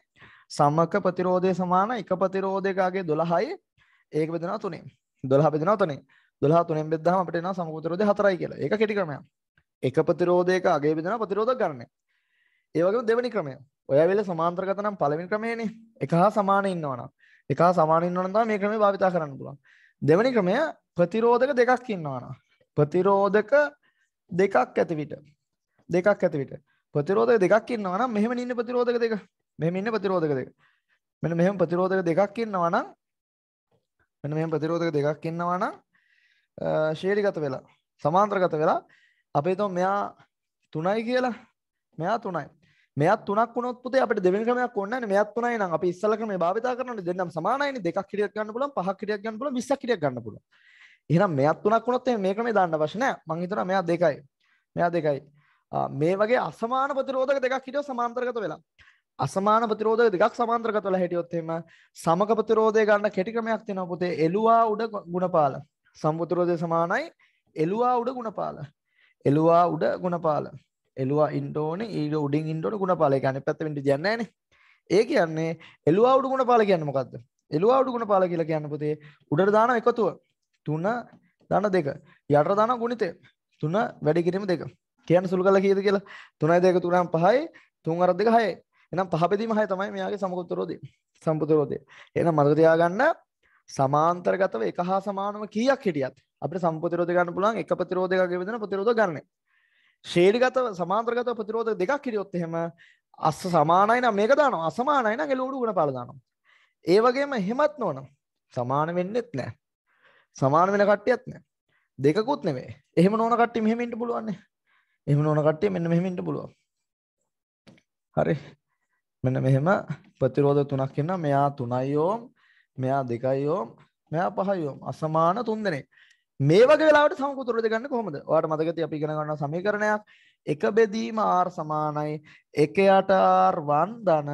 සමක ප්‍රතිරෝධය සමාන එක ප්‍රතිරෝධයක අගේ 12යි. ඒක බෙදෙනවා 3. 12 බෙදෙනවා 3. 12 3ෙන් බෙද්දාම අපිට එනවා සමග ප්‍රතිරෝධය 4යි කියලා. ඒක කෙටි ක්‍රමයක්. එක ප්‍රතිරෝධයක අගේ බෙදෙනවා ප්‍රතිරෝධ ගන්න. ඒ වගේම දෙවෙනි ක්‍රමය. ඔය වෙලේ සමාන්තරගත නම් පළවෙනි ක්‍රමයනේ. එක හා සමාන ඉන්නවනම්. එක හා සමාන ඉන්නවනම් තමයි මේ ක්‍රමය භාවිතා කරන්න පුළුවන්. දෙවැනි ක්‍රමය ප්‍රතිරෝධක දෙකක් ඉන්නවාන ප්‍රතිරෝධක දෙකක් ඇතිවිට දෙකක් ඇතිවිට ප්‍රතිරෝධක දෙකක් ඉන්නවනම් මෙහෙම ඉන්න ප්‍රතිරෝධක දෙක මෙහෙම ඉන්න ප්‍රතිරෝධක දෙක මෙන්න මෙහෙම ප්‍රතිරෝධක දෙකක් ඉන්නවනම් මෙන්න මෙහෙම ප්‍රතිරෝධක දෙකක් ඉන්නවනම් ශේලිගත වෙලා සමාන්තරගත වෙලා අපි හිතමු මෙයා 3යි කියලා මෙයා 3යි මෙයත් තුනක් වුණොත් පුතේ අපිට දෙවෙනි ක්‍රමයක් ඕනේ නැහැ මෙයත් තුනයි නම් අපි ඉස්සල ක්‍රමේ භාවිතා කරනවානේ දෙන්නම් සමානයිනේ දෙකක් හිටියක් ගන්න පුළුවන් පහක් හිටියක් ගන්න පුළුවන් 20ක් හිටියක් ගන්න පුළුවන් එහෙනම් මෙයත් තුනක් වුණොත් එහෙනම් මේ ක්‍රමේ දාන්න අවශ්‍ය නැහැ මම හිතනවා මෙයා දෙකයි මෙයා දෙකයි මේ වගේ අසමාන ප්‍රතිරෝධක දෙකක් හිටියොත් සමාන්තරගත වෙලා අසමාන ප්‍රතිරෝධක දෙකක් සමාන්තරගත වෙලා හිටියොත් එහෙම සමක ප්‍රතිරෝධය ගන්න කෙටි ක්‍රමයක් තියෙනවා පුතේ එළුවා උඩ ගුණපාල සම්ප්‍රතිරෝධය සමානයි එළුවා උඩ ගුණපාල එළුවා උඩ ගුණපාල එලවා ඉන්ඩෝන ඊට උඩින් ඉන්ඩෝන ගුණ පාල ගන පැත්තවිට ජන්නන ඒ කියන්නේ එලවාවඩු ගුණ පාල කියන්න මොකක්ද එලවාවඩු ගුණ පාල කියලා කියන්න පොතේ උඩට දාන එකතුව තුන්න දන දෙක යට දාන ගුණිතේ තුන වැඩි කිරීම දෙක කියන සුළු කල කියද කියලා තුනයි දෙක තුනම් පහයි තුන් අර දෙක හය එනම් පහපෙදීම හය තමයි මෙයාගේ සමකුත්තරෝදේ සම්පුතරෝදේ එනම් මර්ගතියාගන්න සමාන්තර්ගතව එක හා සමානම කියක් හිටියත් අප සම්පතිරෝධ ගන්න පුලන් එක පතිරෝධක ගෙදන පතිරෝධ ගන්න ශේලිගත සමාන්ත්‍රගත ප්‍රතිරෝධ දෙකක් කිරියොත් එහෙම අස්ස සමානයි නම් මේක දානවා අසමානයි නම් එළවලු ගුණ පාල දානවා ඒ වගේම එහෙමත් නෝන සමාන වෙන්නෙත් නැහැ සමාන වෙන කට්ටියත් නැහැ දෙකකුත් නෙමෙයි එහෙම නෝන කට්ටිය මෙහෙම ඉන්න පුළුවන් නේ එහෙම නෝන කට්ටිය මෙන්න මෙහෙම ඉන්න පුළුවන් හරි මෙන්න මෙහෙම ප්‍රතිරෝධ තුනක් ඉන්නවා මෙයා 3යි ඕම් මෙයා 2යි ඕම් මෙයා 5යි ඕම් අසමාන තුන් දෙනෙක් මේ වගේ වෙලාවට සමකුතුර දෙකන්න කොහොමද? ඔයාලට මතකද අපි ඉගෙන ගන්න සමීකරණයක් එක බෙදීම r සමානයි 1ට r1 ධන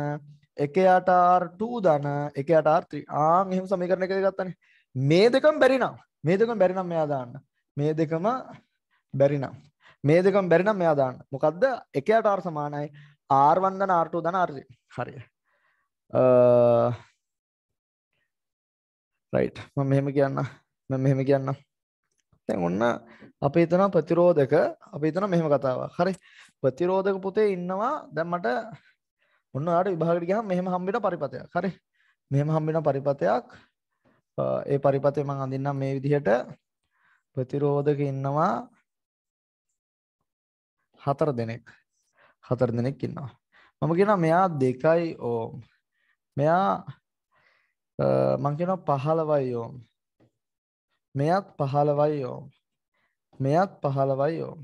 1ට r2 ධන 1ට r3 ආන් එහෙම සමීකරණයක ගත්තානේ. මේ දෙකම බැරි නම් මේ දෙකම බැරි නම් මෙයා දාන්න. මේ දෙකම බැරි නම් මේ දෙකම බැරි නම් මෙයා දාන්න. මොකද්ද? 1ට r සමානයි r1 ධන r2 ධන r3. හරි. අ රයිට් මම මෙහෙම කියන්න. මම මෙහෙම කියන්නම්. දැන් ඔන්න අපි හිතන ප්‍රතිරෝධක අපි හිතන මෙහෙම කතාවක්. හරි. ප්‍රතිරෝධක පුතේ ඉන්නවා දැන් මට ඔන්න ඔයාලට විභාගෙට ගියහම මෙහෙම හම්බෙන පරිපතයක්. හරි. මෙහෙම හම්බෙන පරිපතයක් ඒ පරිපතේ මම අඳින්නම් මේ විදිහට ප්‍රතිරෝධක ඉන්නවා හතර දෙනෙක් හතර දෙනෙක් ඉන්නවා මම කියනවා මෙයා දෙකයි ඕම් මෙයා මං කියනවා පහළවයි ඕම් මෙයත් 15යි ඕම්. මෙයත් 15යි ඕම්.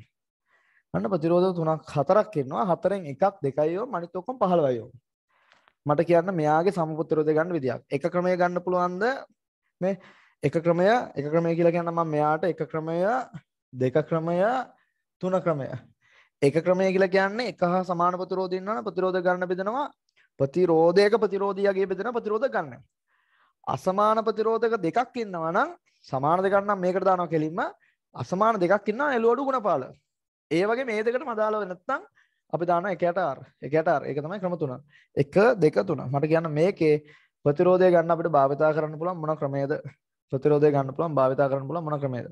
අන්න ප්‍රතිරෝධ තුනක් හතරක් ඉන්නවා. හතරෙන් එකක් දෙකයි ඕම් අනිත් ඔක්කොම 15යි ඕම්. මට කියන්න මෙයාගේ සමප්‍රතිරෝධය ගන්න විදියක්. එක ක්‍රමය ගන්න පුළුවන්ද? මේ එක ක්‍රමය එක ක්‍රමය කියලා කියන්න මම මෙයාට එක ක්‍රමය දෙක ක්‍රමය තුන ක්‍රමය එක ක්‍රමය කියලා කියන්නේ එක හා සමාන ප්‍රතිරෝධය ඉන්නවනේ ප්‍රතිරෝධ ගන්න බෙදනවා ප්‍රතිරෝධයක ප්‍රතිරෝධියගේ බෙදෙන ප්‍රතිරෝධ ගන්න. අසමාන ප්‍රතිරෝධක දෙකක් ඉන්නවා නම් සමාන දෙකක් නම් මේකට දානවා කෙලින්ම අසමාන දෙකක් ඉන්නා එළු අඩු ගුණපාල. ඒ වගේ මේ දෙකටම අදාළව නැත්නම් අපි දානවා 1ට r 1ට r ඒක තමයි ක්‍රම තුන. 1 2 3. මට කියන්න මේකේ ප්‍රතිරෝධය ගන්න අපිට භාවිතා කරන්න පුළුවන් මොන ක්‍රමයේද? ප්‍රතිරෝධය ගන්න පුළුවන් භාවිතා කරන්න පුළුවන් මොන ක්‍රමයේද?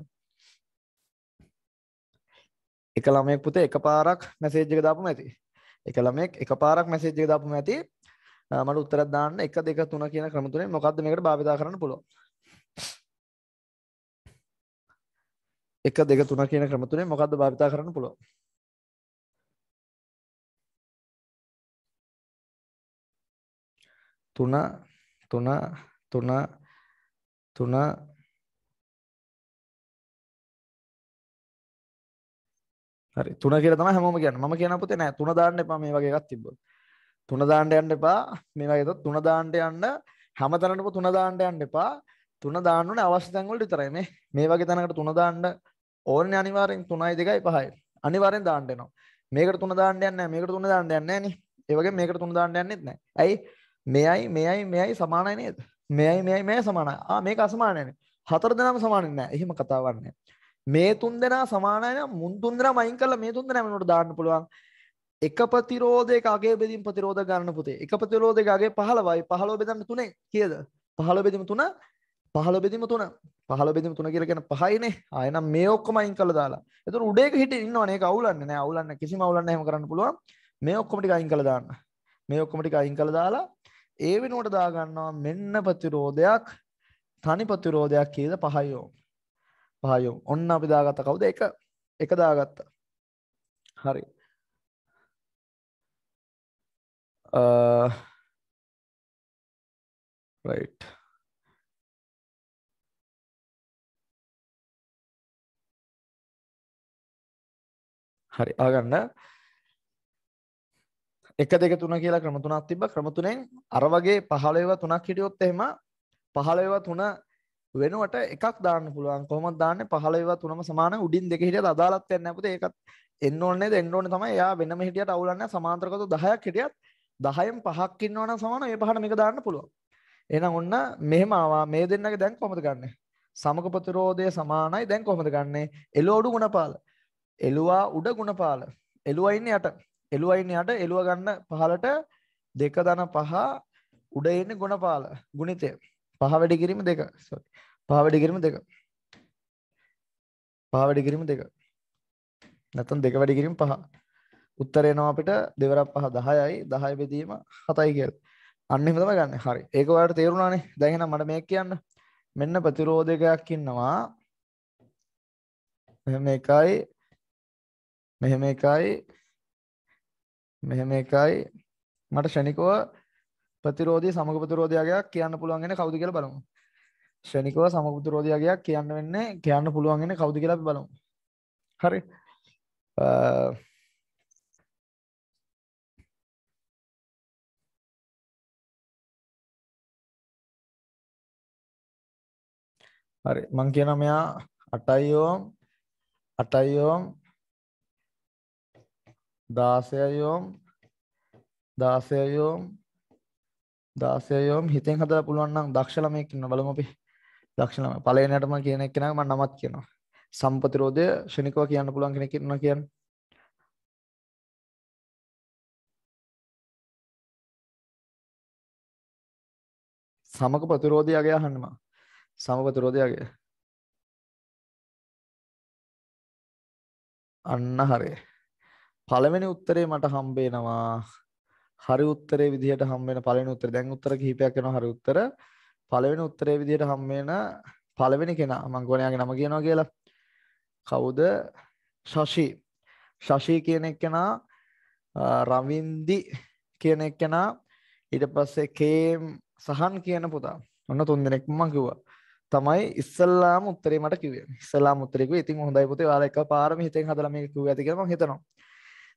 එක ළමයෙක් පුතේ එකපාරක් මැසේජ් එක දාපුම ඇති. එක ළමයෙක් එකපාරක් මැසේජ් එක දාපුම ඇති. මට උත්තරයක් දාන්න 1 2 3 කියන ක්‍රම තුනේ මොකද්ද මේකට භාවිතා කරන්න පුළුවන්? එක දෙක තුන කියන ක්‍රම තුනේ මොකද්ද භාවිතා කරන්න පුළුවන් තුන තුන තුන තුන හරි තුන කියලා තමයි හැමෝම කියන්නේ මම කියන පුතේ නෑ තුන දාන්න එපා මේ වගේ එකක් තිබ්බොත් තුන දාන්න යන්න එපා මේ වගේ දොත් තුන දාන්න යන්න හැමතැනටම තුන දාන්න යන්න එපා තුන දාන්න ඕනේ අවශ්‍ය තැන් වලට විතරයි මේ මේ වගේ තැනකට තුන දාන්න ඕනේ අනිවාර්යෙන් 3යි 2යි 5යි අනිවාර්යෙන් දාන්න එනවා. මේකට 3 දාන්න යන්නේ නැහැ. මේකට 3 දාන්න යන්නේ නැහැ නේ. ඒ වගේ මේකට 3 දාන්න යන්නෙත් නැහැ. ඇයි? මෙයයි මෙයයි මෙයයි සමානයි නේද? මෙයයි මෙයයි මෙයයි සමානයි. ආ මේක අසමානයි නේ. හතර දෙනාම සමාන නෑ එහෙම කතාවක් නෑ මේ තුන් දෙනා සමානයි නම් මුන් තුන් දෙනාම අයින් කරලා මේ තුන් දෙනා වෙනුවට දාන්න පුළුවන් එක ප්‍රතිරෝධයක අගේ බෙදීම් ප්‍රතිරෝධ ගන්න පුතේ එක ප්‍රතිරෝධයක අගේ 15යි 15 බෙදන්න තුනේ කීයද 15 බෙදීම තුන 15 බෙදීම 3 15 බෙදීම 3 කියලා කියන්නේ 5යිනේ ආ එහෙනම් මේ ඔක්කොම අයින් කරලා දාලා එතකොට උඩ එක හිටින් ඉන්නවනේ ඒක අවුලන්නේ නෑ අවුලන්නේ කිසිම අවුලන්නේ නැහැ එහෙම කරන්න පුළුවන් මේ ඔක්කොම ටික අයින් කරලා දාන්න මේ ඔක්කොම ටික අයින් කරලා දාලා ඒ වෙනුවට දාගන්නවා මෙන්න ප්‍රතිරෝධයක් තනි ප්‍රතිරෝධයක් කියලා පහයි ඕම්. පහයි ඕම්. ඔන්න අපි දාගත්ත කවුද? එක එක දාගත්තා. හරි. අ right හරි ආගන්න එක දෙක තුන කියලා ක්‍රම තුනක් තිබ්බ ක්‍රම තුනෙන් අර වගේ 15 තුනක් හිටියොත් එහෙම 15 තුන වෙනුවට එකක් දාන්න පුළුවන් කොහොමද දාන්නේ 15 තුනම සමාන උඩින් දෙක හිටියත් අදාළත් වෙන්නේ නැහැ පුතේ ඒකත් එන්න ඕනේ නේද එන්න ඕනේ තමයි එයා වෙනම හිටියට අවුලක් නැහැ සමාන්තරකතු 10ක් හිටියත් 10න් 5ක් ඉන්නවනම් සමාන ඒ පහට මේක දාන්න පුළුවන් එහෙනම් ඔන්න මෙහෙම ආවා මේ දෙන්නගේ දැන් කොහොමද ගන්නෙ සමග ප්‍රතිරෝධය සමානයි දැන් කොහොමද ගන්නෙ එළෝඩු ගුණපාල එළුවා උඩ ගුණපාල එළුවයින්න යට එළුවයින්න යට එළුව ගන්න පහලට දෙක දන පහ උඩ එන්න ගුණපාල ගුණිතය පහ වැඩි කිරීම දෙක පහ වැඩි කිරීම දෙක පහ වැඩි කිරීම දෙක නැතන් දෙක වැඩි කිරීම පහ උත්තරයනවා අපිට දෙවරක් පහ දහයයි දහය බෙදීම හතයි කියල් අන්නෙම තම ගන්න හරි ඒක ඔයාට තේරුණානේ දැන් මට මේක කියන්න මෙන්න ප්‍රතිරෝධකයක් ඉන්නවා මෙහෙම එකයි මෙහෙම එකයි මෙහෙම එකයි මට ෂණිකව ප්‍රතිරෝධී සමග ප්‍රතිරෝධයගයක් කියන්න පුළුවන් වෙන්නේ කවුද කියලා බලමු. ෂණිකව සමග ප්‍රතිරෝධයගයක් කියන්න වෙන්නේ කියන්න පුළුවන් වෙන්නේ කවුද කියලා අපි බලමු. හරි. හරි මං කියනවා මෙයා 8 ඕම් 8 ඕම් දාසයයෝම් දාසයයෝම් දාසයයෝම් හිතෙන් හදලා පුළුවන් නම් දක්ෂ ළමයෙක් ඉන්න බලමු අපි දක්ෂ ළමයා පළවෙනියටම කියන එක කෙනා මම නමත් කියනවා සම්පතිරෝධය ශනිකව කියන්න පුළුවන් කෙනෙක් ඉන්නවා කියන්නේ සමක ප්‍රතිරෝධයගේ අහන්න මම සමක ප්‍රතිරෝධයගේ අන්න හරියි පළවෙනි උත්තරේ මට හම්බේනවා හරි උත්තරේ විදිහට හම් වෙන පළවෙනි උත්තරේ දැන් උත්තර කිහිපයක් එනවා හරි උත්තර පළවෙනි උත්තරේ විදිහට හම් වෙන පළවෙනි කෙනා මම ගෝණයාගේ නම කියනවා කියලා කවුද ශෂි ශෂි කියන එක්කෙනා රවින්දි කියන එක්කෙනා ඊට පස්සේ කේම් සහන් කියන පුතා ඔන්න තුන් දෙනෙක් මම කිව්වා තමයි ඉස්සල්ලාම උත්තරේ මට කිව්වේ ඉස්සල්ලාම උත්තරේ කිව්වේ ඉතින් හොඳයි පුතේ ඔයාලා එකපාරම හිතෙන් හදලා මේක කිව්වා ඇති කියලා මම හිතනවා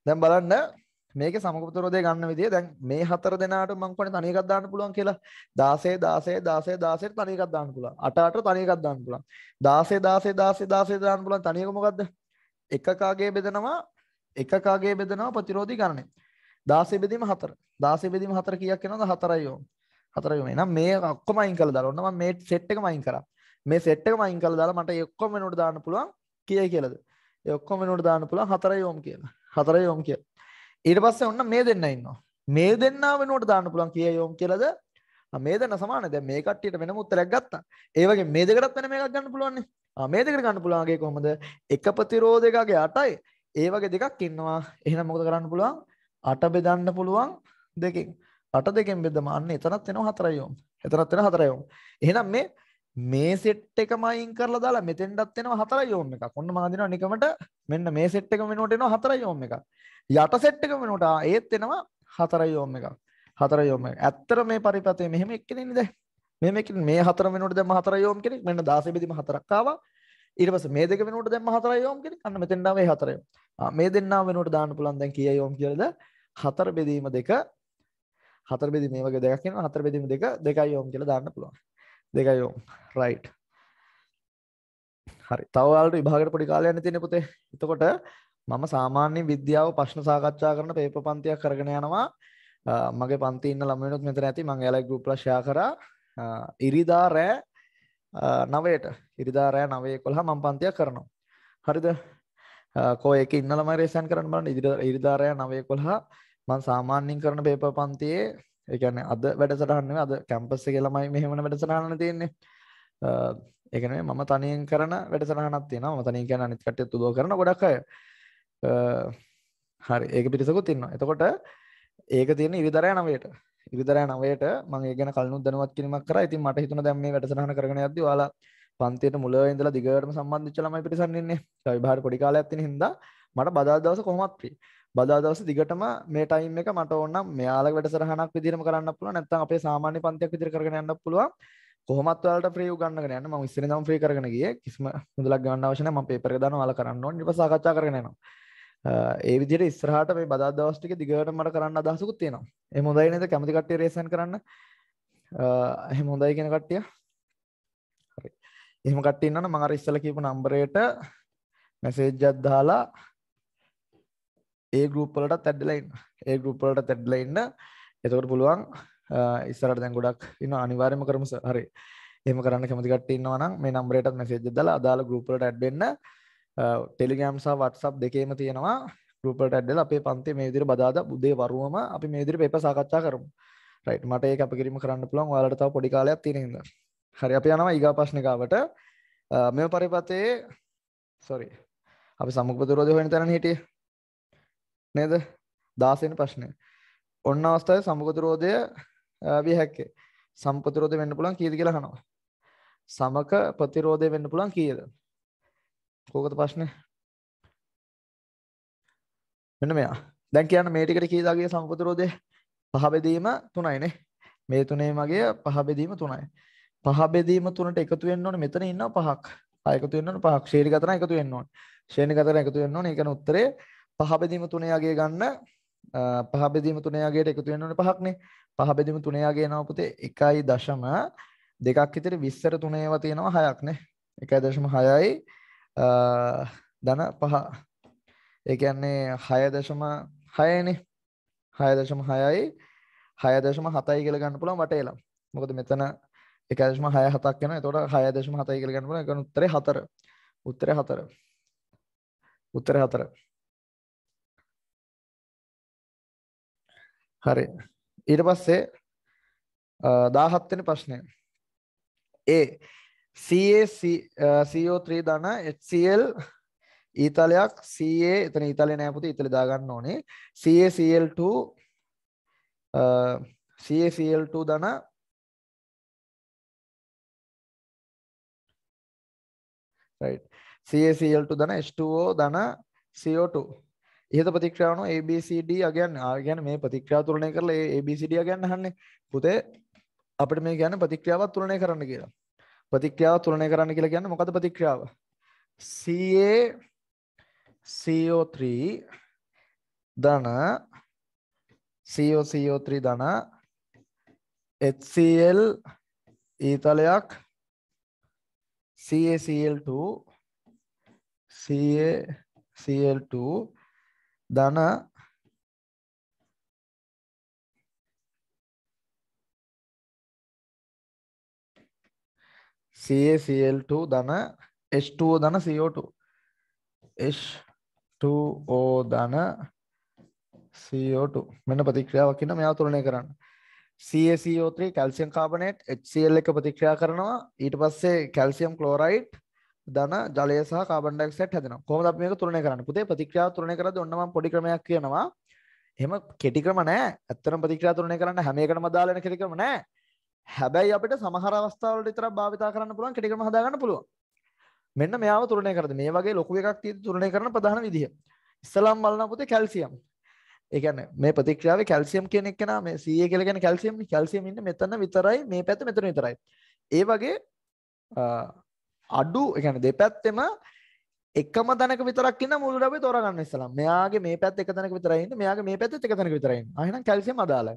දැන් බලන්න මේකේ සමකපුතරෝදේ ගන්න විදිය දැන් මේ හතර දෙනාට මම කොහොනේ තනි එකක් දාන්න පුළුවන් කියලා 16 16 16 16 තනි එකක් දාන්න පුළුවන් 8 8 තනි එකක් දාන්න පුළුවන් 16 16 16 16 දාන්න පුළුවන් තනි එක මොකද්ද එකකාගේ බෙදනවා එකකාගේ බෙදනවා ප්‍රතිරෝධී ගණනේ 16 බෙදීම 4 16 බෙදීම 4 කීයක් වෙනවද 4යි ඕම 4යි ඕම එහෙනම් මේ ඔක්කොම අයින් කරලා දාලා ඔන්න මම මේ සෙට් එකම අයින් කරා මේ සෙට් එකම අයින් කරලා දාලා මට ඒ ඔක්කොම වෙනුවට දාන්න පුළුවන් කීයයි කියලාද ඒ ඔක්කොම වෙනුවට දාන්න පුළුවන් 4යි ඕම කියලා හතරේ යෝම් කිය. ඊට පස්සේ ඔන්න මේ දෙන්න ඉන්නවා. මේ දෙන්නා වෙනුවට දාන්න පුළුවන් කීය යෝම් කියලාද? මේ දෙන්න සමානයි. දැන් මේ කට්ටියට වෙනම උත්තරයක් ගත්තා. ඒ වගේ මේ දෙකටත් වෙනම එකක් ගන්න පුළුවන් නේ. මේ දෙකට ගන්න පුළුවන්ගේ කොහොමද? එක ප්‍රතිරෝධයකගේ 8යි. ඒ වගේ දෙකක් ඉන්නවා. එහෙනම් මොකද කරන්න පුළුවන්? 8 බෙදන්න පුළුවන් දෙකෙන්. 8 දෙකෙන් බෙදම අන්න එතනත් එනවා 4 යෝම්. එතනත් එනවා 4 යෝම්. එහෙනම් මේ මේ සෙට් එකම අයින් කරලා දාලා මෙතෙන්ටත් එනවා 4 යෝම් එකක්. ඔන්න මම දිනවා නිකමට මෙන්න මේ සෙට් එක වෙනුවට එනවා 4 යෝම් එකක්. යට සෙට් එක වෙනුවට ඒත් එනවා 4 යෝම් එකක්. 4 යෝම් එකක්. ඇත්තට මේ පරිපතේ මෙහෙම එක්කනේ නේද? මෙහෙම එක්කනේ මේ 4 වෙනුවට දැම්ම 4 යෝම් කෙනෙක් මෙන්න 16 බෙදීම 4ක් ආවා. ඊට පස්සේ මේ දෙක වෙනුවට දැම්ම 4 යෝම් කෙනෙක් අන්න මෙතෙන්ට ආවේ 4 යෝම්. මේ දෙන්නා වෙනුවට දාන්න පුළුවන් දැන් කීය යෝම් කියලාද? 4 බෙදීම 2 4 බෙදීම මේ වගේ දෙකක් වෙනවා 4 බෙදීම 2 2 යෝම් කියලා දාන්න පුළුවන්. දෙකයි ඕම් රයි් හරි තවලට විභාගට පොඩි කාලයන්න තියෙන පුතේ එතකොට මම සාමාන්‍ය විද්‍යාව ප්‍රශ්න සාකච්ඡා කරන පේප පන්තියක් කරගෙන යනවා මගේ පන්තින්න ළමයනුත් මෙතර ඇති මං ඇලක් ගුප්ලශා කර ඉරිදා රෑ නවයට ඉරිදා රෑ නවය කොළහ මං පන්තියක් කරනවා හරිද කෝයක ඉන්නලම රේසන් කරන බලන්න ඉදිරි ඉරිදාරය නවය කොළහා මං සාමාන්‍යින් කරන පේප පන්තියේ ඒකන අද වැඩසටහන්න අද කැම්පස් එක ළමයි මෙහෙමන වැඩසටහන තියෙන්නේ ඒකන මම තනයෙන් කරන වැඩසටහනත් තියෙන ම තනය කියන අනිත් කට තුදෝ කරන ගොඩක් හරි ඒක පිරිසකුත් තින්න එතකොට ඒක තියෙන ඉරිදරය නවයට ඉරිදරය නවයට මගේ ගෙන කලු දනුවත් කිරීමක් කර ඉතින් මට හිතුන දැම්ම වැඩසටහන කරන ඇද වාලා පන්තියට මුල ඉඳලා දිගටම සම්බන්ධිච්ච ළමයි පිරිසන්නන්නේ විභාර පොඩි කාලයක් තියෙන හින්දා මට බදා දවස කොහොමත් ප්‍රී බදා දවස දිගටම මේ ටයිම් එක මට ඕනම් මෙයාලගේ වැඩසටහනක් විදිහටම කරන්න පුළුවන් නැත්නම් අපේ සාමාන්‍ය පන්තියක් විදිහට කරගෙන යන්න පුළුවන් කොහොමත් ඔයාලට ෆ්‍රී උගන්නගෙන යන්න මම ඉස්සරේ නම් ෆ්‍රී කරගෙන ගියේ කිසිම මුදලක් ගන්න අවශ්‍ය නැහැ මම පේපර් එක දානවා ඔයාලා කරන්න ඕනේ ඊට පස්සේ සාකච්ඡා කරගෙන යනවා ඒ විදිහට ඉස්සරහට මේ බදා දවස් ටික දිගට මට කරන්න අදහසකුත් තියෙනවා එහෙම හොඳයි නේද කැමති කට්ටිය රේසන් කරන්න එහෙම හොඳයි කියන කට්ටිය හරි එහෙම කට්ටිය ඉන්නවනම් මම අර ඉස්සලා කියපු නම්බරයට මැසේජ් එකක් දාලා ඒ ගරුප් වලටත් ඇඩ්ලා ඉන්න. ඒ ගරුප් වලටත් ඇඩ්ලා ඉන්න. එතකොට පුළුවන් ඉස්සරහට දැන් ගොඩක් ඉන්න අනිවාර්යයෙන්ම කරමු හරි. එහෙම කරන්න කැමති කට්ටිය ඉන්නවා නම් මේ නම්බරයටත් මැසේජ් එක දාලා අදාළ ගරුප් වලට ඇඩ් වෙන්න. Telegram සහ WhatsApp දෙකේම තියෙනවා. ගරුප් වලට ඇඩ් වෙලා අපේ පන්තියේ මේ විදිහට බදාදා උදේ වරුවම අපි මේ විදිහට පේපර් සාකච්ඡා කරමු. රයිට් මට ඒක අපිරිම කරන්න පුළුවන් ඔයාලට තව පොඩි කාලයක් තියෙන හින්දා. හරි අපි යනවා ඊගා ප්‍රශ්න කාවට. මේ පරිපතේ සෝරි. අපි සමුගපතුරෝදේ හොයන තැන හිටියේ. නේද දාසන ප්‍රශ්නය ඔන්න අවස්ථාව සමගතුරෝධය විය හැක්කේ සම්පතිරෝධ වෙන්න පුළන් කීද කියලා හනවා සමක ප්‍රතිරෝධය වෙන්න පුළන් කියද කෝකත ප්‍රශ්නය මෙන්න මෙයා දැන් කියන්න මේටිකට කීදාගේ සම්පතිරෝධය පහබෙදීම තුනයිනේ මේ තුනේ මගේ පහබෙදීම තුනයි පහබෙදීම තුනට එකතු වෙන්න ඕනේ මෙතන ඉන්නවා පහක් ආ එකතු වෙන්න ඕනේ පහක් ශ්‍රේණි ගතන එකතු වෙන්න ඕනේ ශ්‍රේණි ගතන එකතු වෙන්න ඕනේ ඒකන උත්තරේ 0.5 පහ බෙදීම තුනේ යගේ ගන්න පහ බෙදීම තුනේ යගේට එකතු වෙන්න ඕනේ පහක්නේ. පහ බෙදීම තුනේ යගේ නම පුතේ 1.2 දෙකක් විතර 20ට තුනේ ඒවා තියෙනවා හයක්නේ. 1.6යි ධන පහ. ඒ කියන්නේ 6.6නේ. 6.6යි 6.7යි කියලා ගන්න පුළුවන් වටේලම්. මොකද මෙතන 1.67ක් වෙනවා. එතකොට 6.7යි කියලා ගන්න පුළුවන්. ඒක උත්තරේ 4. උත්තරේ 4. උත්තරේ 4. හරි ඊට පස්සේ 17 වෙනි ප්‍රශ්නය A CaC CO3 ධන HCl ඊතලයක් CA එතන ඊතලේ නෑ පුතේ ඊතලේ දාගන්න ඕනේ CaCl2 CaCl2 ධන right CaCl2 ධන H2O ධන CO2 ඉහත ප්‍රතික්‍රියාවන ABCD අගයන් ගැන මේ ප්‍රතික්‍රියාව තුලනය කරලා ඒ ABCD අගයන් අහන්නේ පුතේ අපිට මේ කියන්නේ ප්‍රතික්‍රියාවක් තුලනය කරන්න කියලා. ප්‍රතික්‍රියාව තුලනය කරන්න කියලා කියන්නේ මොකද ප්‍රතික්‍රියාව? CA CO3 ධන CO CO3 ධන HCl ඊතලයක් CaCl2 CaCl2 ධන CaCl2 ධන H2O ධන CO2 H2O ධන CO2 මෙන්න ප්‍රතික්‍රියාවක් ඉන්න මෙයා තුලනය කරන්න CaCO3 කැල්සියම් කාබනේට් HCl එක ප්‍රතික්‍රියා කරනවා ඊට පස්සේ කැල්සියම් ක්ලෝරයිඩ් ධන ජලය සහ කාබන් ඩයොක්සයිඩ් හැදෙනවා. කොහොමද අපි මේක තුලනය කරන්නේ? පුතේ ප්‍රතික්‍රියාව තුලනය කරද්දී ඔන්න මම පොඩි ක්‍රමයක් කියනවා. එහෙම කෙටි ක්‍රම නැහැ. ඇත්තටම ප්‍රතික්‍රියාව තුලනය කරන්න හැම එකටම අදාළ වෙන කෙටි ක්‍රම නැහැ. හැබැයි අපිට සමහර අවස්ථාවලට විතරක් භාවිතා කරන්න පුළුවන් කෙටි ක්‍රම හදාගන්න පුළුවන්. මෙන්න මෙයාව තුලනය කරද්දී මේ වගේ ලොකු එකක් තියෙද්දී තුලනය කරන ප්‍රධාන විදිහ. ඉස්සලම් බලන පුතේ කැල්සියම්. ඒ කියන්නේ මේ ප්‍රතික්‍රියාවේ කැල්සියම් කියන එක නා මේ CA කියලා කියන්නේ කැල්සියම් නේ. කැල්සියම් ඉන්නේ මෙතන විතරයි මේ පැත්ත මෙතන විතරයි. ඒ වගේ අඩු එකන දෙපැත්තෙම එකම තැනක විතරක් ඉන්න මුළු ඩබේ තෝරගන්න ඉස්සලා. මෙයාගේ මේ පැත්ත එක තැනක විතරයි ඉන්න, මෙයාගේ මේ පැත්තෙත් එක තැනක විතරයි ඉන්න. ආ එහෙනම් කැල්සියම් අදාළයි.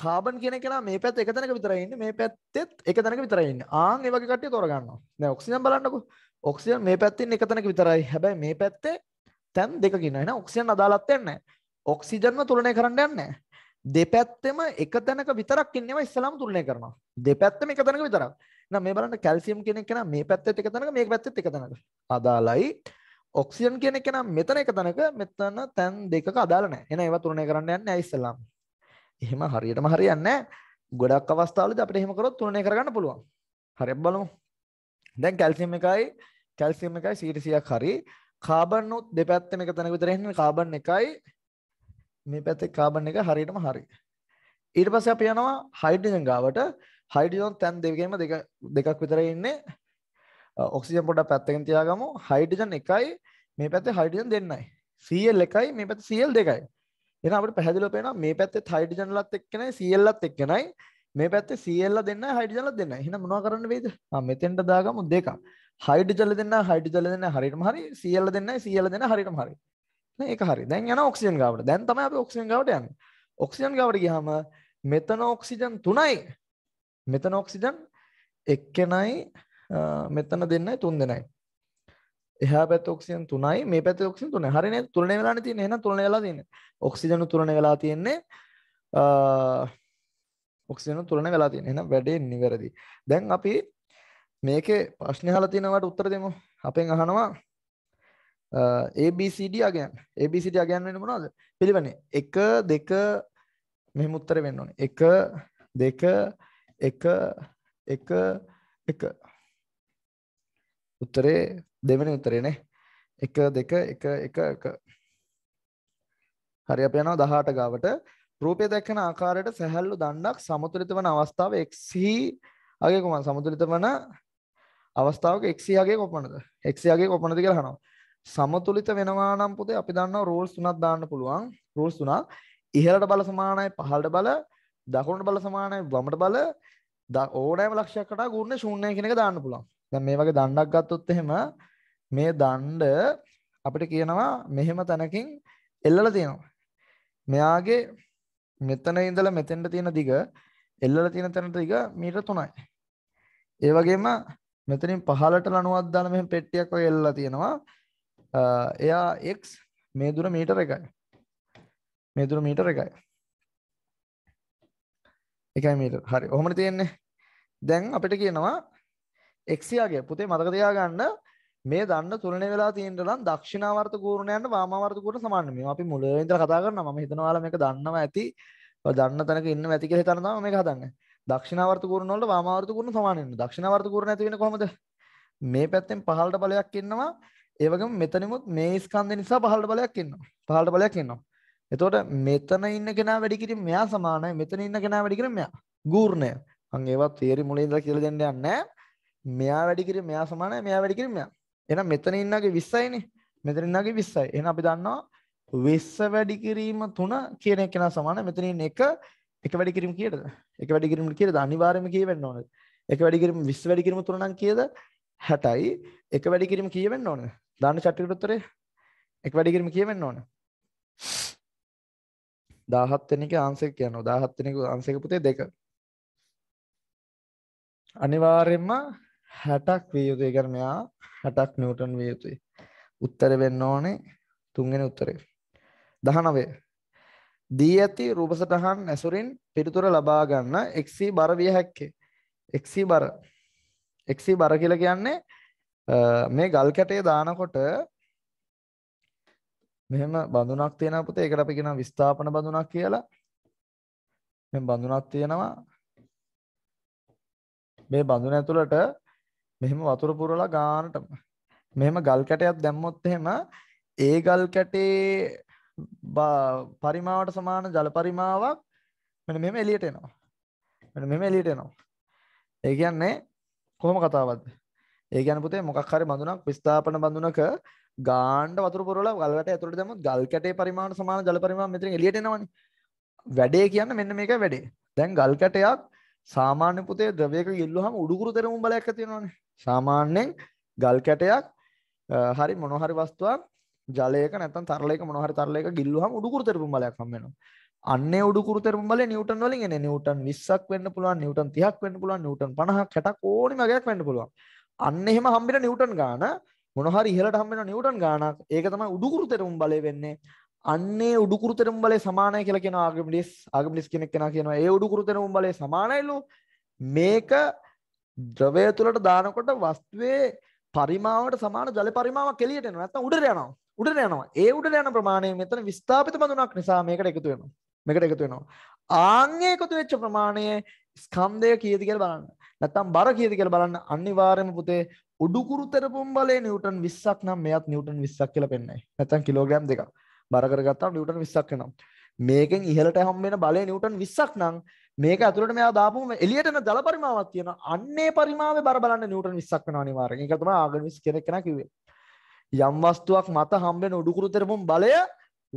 කාබන් කියන කෙනා මේ පැත්ත එක තැනක විතරයි ඉන්නේ, මේ පැත්තෙත් එක තැනක විතරයි ඉන්නේ. ආන් ඒ වගේ කට්ටිය තෝරගන්නවා. දැන් ඔක්සිජන් බලන්නකෝ. ඔක්සිජන් මේ පැත්තෙන් එක තැනක විතරයි. හැබැයි මේ පැත්තේ තැන් දෙකකින් නෑ. එහෙනම් ඔක්සිජන් අදාළත් වෙන්නේ නෑ. ඔක්සිජන්ව තුලනය කරන්න යන්නේ නෑ. දෙපැත්තෙම එක තැනක විතරක් ඉන්නව ඉස්සලාම තුලනය කරනවා. දෙපැත්තම එක තැනක විතරක්. එහෙනම් මේ බලන්න කැල්සියම් කියන එක නම් මේ පැත්තෙත් එක තැනක මේක පැත්තෙත් එක තැනක අදාළයි ඔක්සිජන් කියන එක නම් මෙතන එක තැනක මෙතන තැන් දෙකක අදාළ නැහැ. එහෙනම් ඒවා තුනනේ කරන්න යන්නේ ඇයි ඉස්සලාම. එහෙම හරියටම හරියන්නේ ගොඩක් අවස්ථාවලදී අපිට එහෙම කරොත් තුනනේ කරගන්න පුළුවන්. හරි බලමු. දැන් කැල්සියම් එකයි කැල්සියම් එකයි සීරිසියක් හරි කාබන් උත් දෙපැත්තම එක තැනක විතර එන්නේ කාබන් එකයි මේ පැත්තේ කාබන් එක හරියටම හරි. ඊට පස්සේ අපි යනවා හයිඩ්‍රජන් ගාවට හයිඩියෝන් තැන් දෙකම දෙකක් විතර ඉන්නේ ඔක්සිජන් පොඩ පැත්තකින් තියාගමු හයිඩජන් එකයි මේ පැත්තේ හයිඩජන් දෙන්නයි සියල් එකයි මේ පැත් සියල් දෙකයි එන අපට පැහදිලෝ පේෙන මේ පැත්තේ හයිඩිජන්ලත් එක්කනයි සියල්ලත් එක්කනයි මේ පැත්තේ සියල්ල දෙන්න හයිඩිජල දෙන්න හෙන මොවා කරන්න වේද මෙතෙන්ට දාගමු දෙක හයිඩිජල දෙන්න හයිඩිජල දෙන්න හරිටම හරි සියල්ල දෙන්න සියල දෙන්න හරිටම හරි ඒ හරි දැන් යන ඔක්සිජන් ගාවට දැන් තමයි ඔක්සිජන් ගවට යන්න ඔක්සිජන් ගවට ගහම මෙතන ඔක්සිජන් තුනයි මෙතන ඔක්සිජන් එක්කෙනයි මෙතන දෙන්නයි තුන් දෙනයි එහා පැත් ඔක්සියන් තුනයි මේ පැත් ඔක්සින් තුන හරින තුරණ වෙලා තියෙන එන තුරණ වෙලා තියෙන ඔක්සිජන තුරණ වෙලා තියෙන්නේ ඔක්සිජන තුරණ වෙලා තියෙන එන වැඩේ නිවැරදි දැන් අපි මේකේ ප්‍රශ්නේ අහලා තිනවට උත්තර දෙමු අපෙන් අහනවා ABCD අගයන් ABCD අගයන් වෙන්නේ මොනවද පිළිවෙන්නේ 1 2 මෙහෙම උත්තර වෙන්න ඕනේ 1 2 එක එක එක උත්තරේ දෙවැනි උත්තරේනේ එක දෙක එක එක එක හරි අප යනවා දහට ගාවට රූපය දැක්කන ආකාරයට සැහැල්ලු දණ්ඩක් සමතුලිත වන අවස්ථාව එක්සි අගේ කොමන් සමතුලිත වන අවස්ථාවක එක්සි අගේ කොපමණද එක්සි අගේ කොපමණද කියලා අහනවා සමතුලිත වෙනවා නම් පුතේ අපි දන්නවා රූල්ස් තුනක් දාන්න පුළුවන් රූල්ස් තුනක් ඉහළට බල සමානයි පහළට බල දකුණට බල සමානයි වමට බල ඕනෑම ලක්ෂයක් කටා ගුණේ ශූන්‍ය කියන එක දාන්න පුළුවන්. දැන් මේ වගේ දණ්ඩක් ගත්තොත් එහෙම මේ දණ්ඩ අපිට කියනවා මෙහෙම තැනකින් එල්ලලා තියෙනවා. මෙයාගේ මෙතන ඉඳලා මෙතෙන්ට තියෙන දිග එල්ලලා තියෙන තැනට දිග මීටර 3යි. ඒ වගේම මෙතනින් පහලට ලණුවක් දාලා මෙහෙම පෙට්ටියක් වගේ එල්ලලා තියෙනවා. එයා x මේ දුර මීටර 1යි. මේ දුර මීටර 1යි. එකයි මීටර් හරි ඔහොමට තියෙන්නේ දැන් අපිට කියනවා එක්සියාගේ පුතේ මතක තියාගන්න මේ දන්න තුලන වෙලා තියෙන නම් දක්ෂිනාවර්ත කූර්ණයන්ට වාමාවර්ත කූර්ණ සමාන මේවා අපි මුල ඉඳලා කතා කරනවා මම හිතනවා ඔයාලා මේක දන්නවා ඇති ඔය දන්න තැනක ඉන්න ඇති කියලා හිතන තමයි මේක හදන්නේ දක්ෂිනාවර්ත කූර්ණ වල වාමාවර්ත කූර්ණ සමාන වෙනවා දක්ෂිනාවර්ත කූර්ණ ඇති වෙන්නේ කොහොමද මේ පැත්තෙන් පහළට බලයක් ඉන්නවා ඒ වගේම මෙතනෙමුත් මේ ස්කන්ධය නිසා පහළට බලයක් ඉන්නවා පහළට බලයක් ඉන්නවා එතකොට මෙතන ඉන්න කෙනා වැඩි කිරීම මෙයා සමානයි මෙතන ඉන්න කෙනා වැඩි කිරීම මෙයා ගූර්ණය මං ඒවත් තියරි මුලින් ඉඳලා කියලා දෙන්න යන්නේ මෙයා වැඩි කිරීම මෙයා සමානයි මෙයා වැඩි කිරීම මෙයා එහෙනම් මෙතන ඉන්නගේ 20යිනේ මෙතන ඉන්නගේ 20යි එහෙනම් අපි දන්නවා 20 වැඩි කිරීම 3 කියන එක කෙනා සමානයි මෙතන ඉන්න එක එක වැඩි කිරීම කීයද එක වැඩි කිරීම කීයද අනිවාර්යයෙන්ම කියවෙන්න ඕනද එක වැඩි කිරීම 20 වැඩි කිරීම 3 නම් කීයද 60යි එක වැඩි කිරීම කියවෙන්න ඕනද දාන්න චට්ටිකට උත්තරේ එක වැඩි කිරීම කියවෙන්න ඕනද දාහත්තනක ආන්සෙක් කියනවා දාහත්තනක අන්සක පුතේ දෙක අනිවාර්යෙන්ම හැටක් විය යුතුයි කර මෙයා හැටක් නිවටන් විය යුතුයි උත්තර වෙන්න ඕනේ තුන්ගෙන උත්තරේ දහනවේ දී ඇති රූපසටහන් ඇසුරින් පිරිතුර ලබා ගන්න එක්සී බර විය හැක්කේ එක්සී බර එක්සී බර කියලා කියන්නේ මේ ගල් කැටේ දානකොට මෙහෙම බඳුනක් තියෙනවා පුතේ. ඒකට අපි කියනවා විස්ථාපන බඳුනක් කියලා. මෙහෙම බඳුනක් තියෙනවා. මේ බඳුන ඇතුළට මෙහෙම වතුර පුරලා ගානටම මෙහෙම ගල් කැටයක් දැම්මොත් එහෙම ඒ ගල් කැටේ පරිමාවට සමාන ජල පරිමාවක් මෙන්න මෙහෙම එළියට එනවා. මෙන්න මෙහෙම එළියට එනවා. ඒ කියන්නේ කොහොම කතාවක්ද? ඒ කියන්නේ පුතේ මොකක් හරි බඳුනක් විස්ථාපන බඳුනක ගාන්ඩ වතුර පුරල ගල්වට ඇතුට දම ගල් කැටේ පරිමාණ සමාන ජල පරිමාණ මෙතරින් එලියටෙනවන වැඩේ කියන්න මෙන්න මේක වැඩේ දැන් ගල් කැටයක් සාමාන්‍ය පුතේ ද්‍රවයක ඉල්ලුහම උඩුකුරු තෙරම් බලයක් තියෙනවන සාමාන්‍යෙන් ගල් කැටයක් හරි මොනොහරි වස්තුවක් ජලයක නැතන් තරලයක මොහරි තරලයක ගිල්ලුහම උඩුකුරු තෙරම් බලයක් හම්මෙනවා අන්න උඩුකුරු තෙරම් බල නිවටන් වලින් එන නිවටන් විස්සක් වෙන්න පුළුවන් නිවටන් තියක් වෙන්න පුළුවන් නිවටන් පණහක් කැටක් ඕනි මගයක් වෙන්න පුළුවන් අන්න එහෙම හම්බෙන නිවටන් ගාන මොන හරි ඉහළට හම්බ වෙන නිව්ටන් ගාණක්. ඒක තමයි උඩුකුරු තෙරම් බලය වෙන්නේ. අන්නේ උඩුකුරු තෙරම් බලය සමානයි කියලා කියන ආගමිලිස් ආගමිලිස් කෙනෙක් කෙනා කියනවා ඒ උඩුකුරු තෙරම් බලය සමානයිලු මේක ද්‍රවය තුළට දානකොට වස්තුවේ පරිමාවට සමාන ජල පරිමාවක් එළියට එනවා නැත්නම් උඩට යනවා උඩට යනවා ඒ උඩට යන ප්‍රමාණය මෙතන විස්ථාපිත බඳුනක් නිසා මේකට එකතු වෙනවා මේකට එකතු වෙනවා ආන් එකතු වෙච්ච ප්‍රමාණය ස්කන්ධය කීයද කියලා බලන්න නැත්නම් බර කීයද කියලා බලන්න අනිවාර්යයෙන්ම පුතේ උඩුකුරු තරපුම් බලේ නිවටන් 20ක් නම් මෙයත් නිවටන් 20ක් කියලා පෙන්නයි. නැත්නම් කිලෝග්‍රෑම් දෙකක්. බර කරගත්තාම නිවටන් 20ක් වෙනවා. මේකෙන් ඉහළට හම් වෙන බලේ නිවටන් 20ක් නම් මේක ඇතුළට මෙයා දාපුම එළියට එන දල පරිමාවක් තියෙනවා. අන්නේ පරිමාවේ බර බලන්න නිවටන් 20ක් වෙනවා අනිවාර්යෙන්. ඒක තමයි ආගමිස් කෙනෙක් කෙනා කිව්වේ. යම් වස්තුවක් මත හම් වෙන උඩුකුරු තරපුම් බලය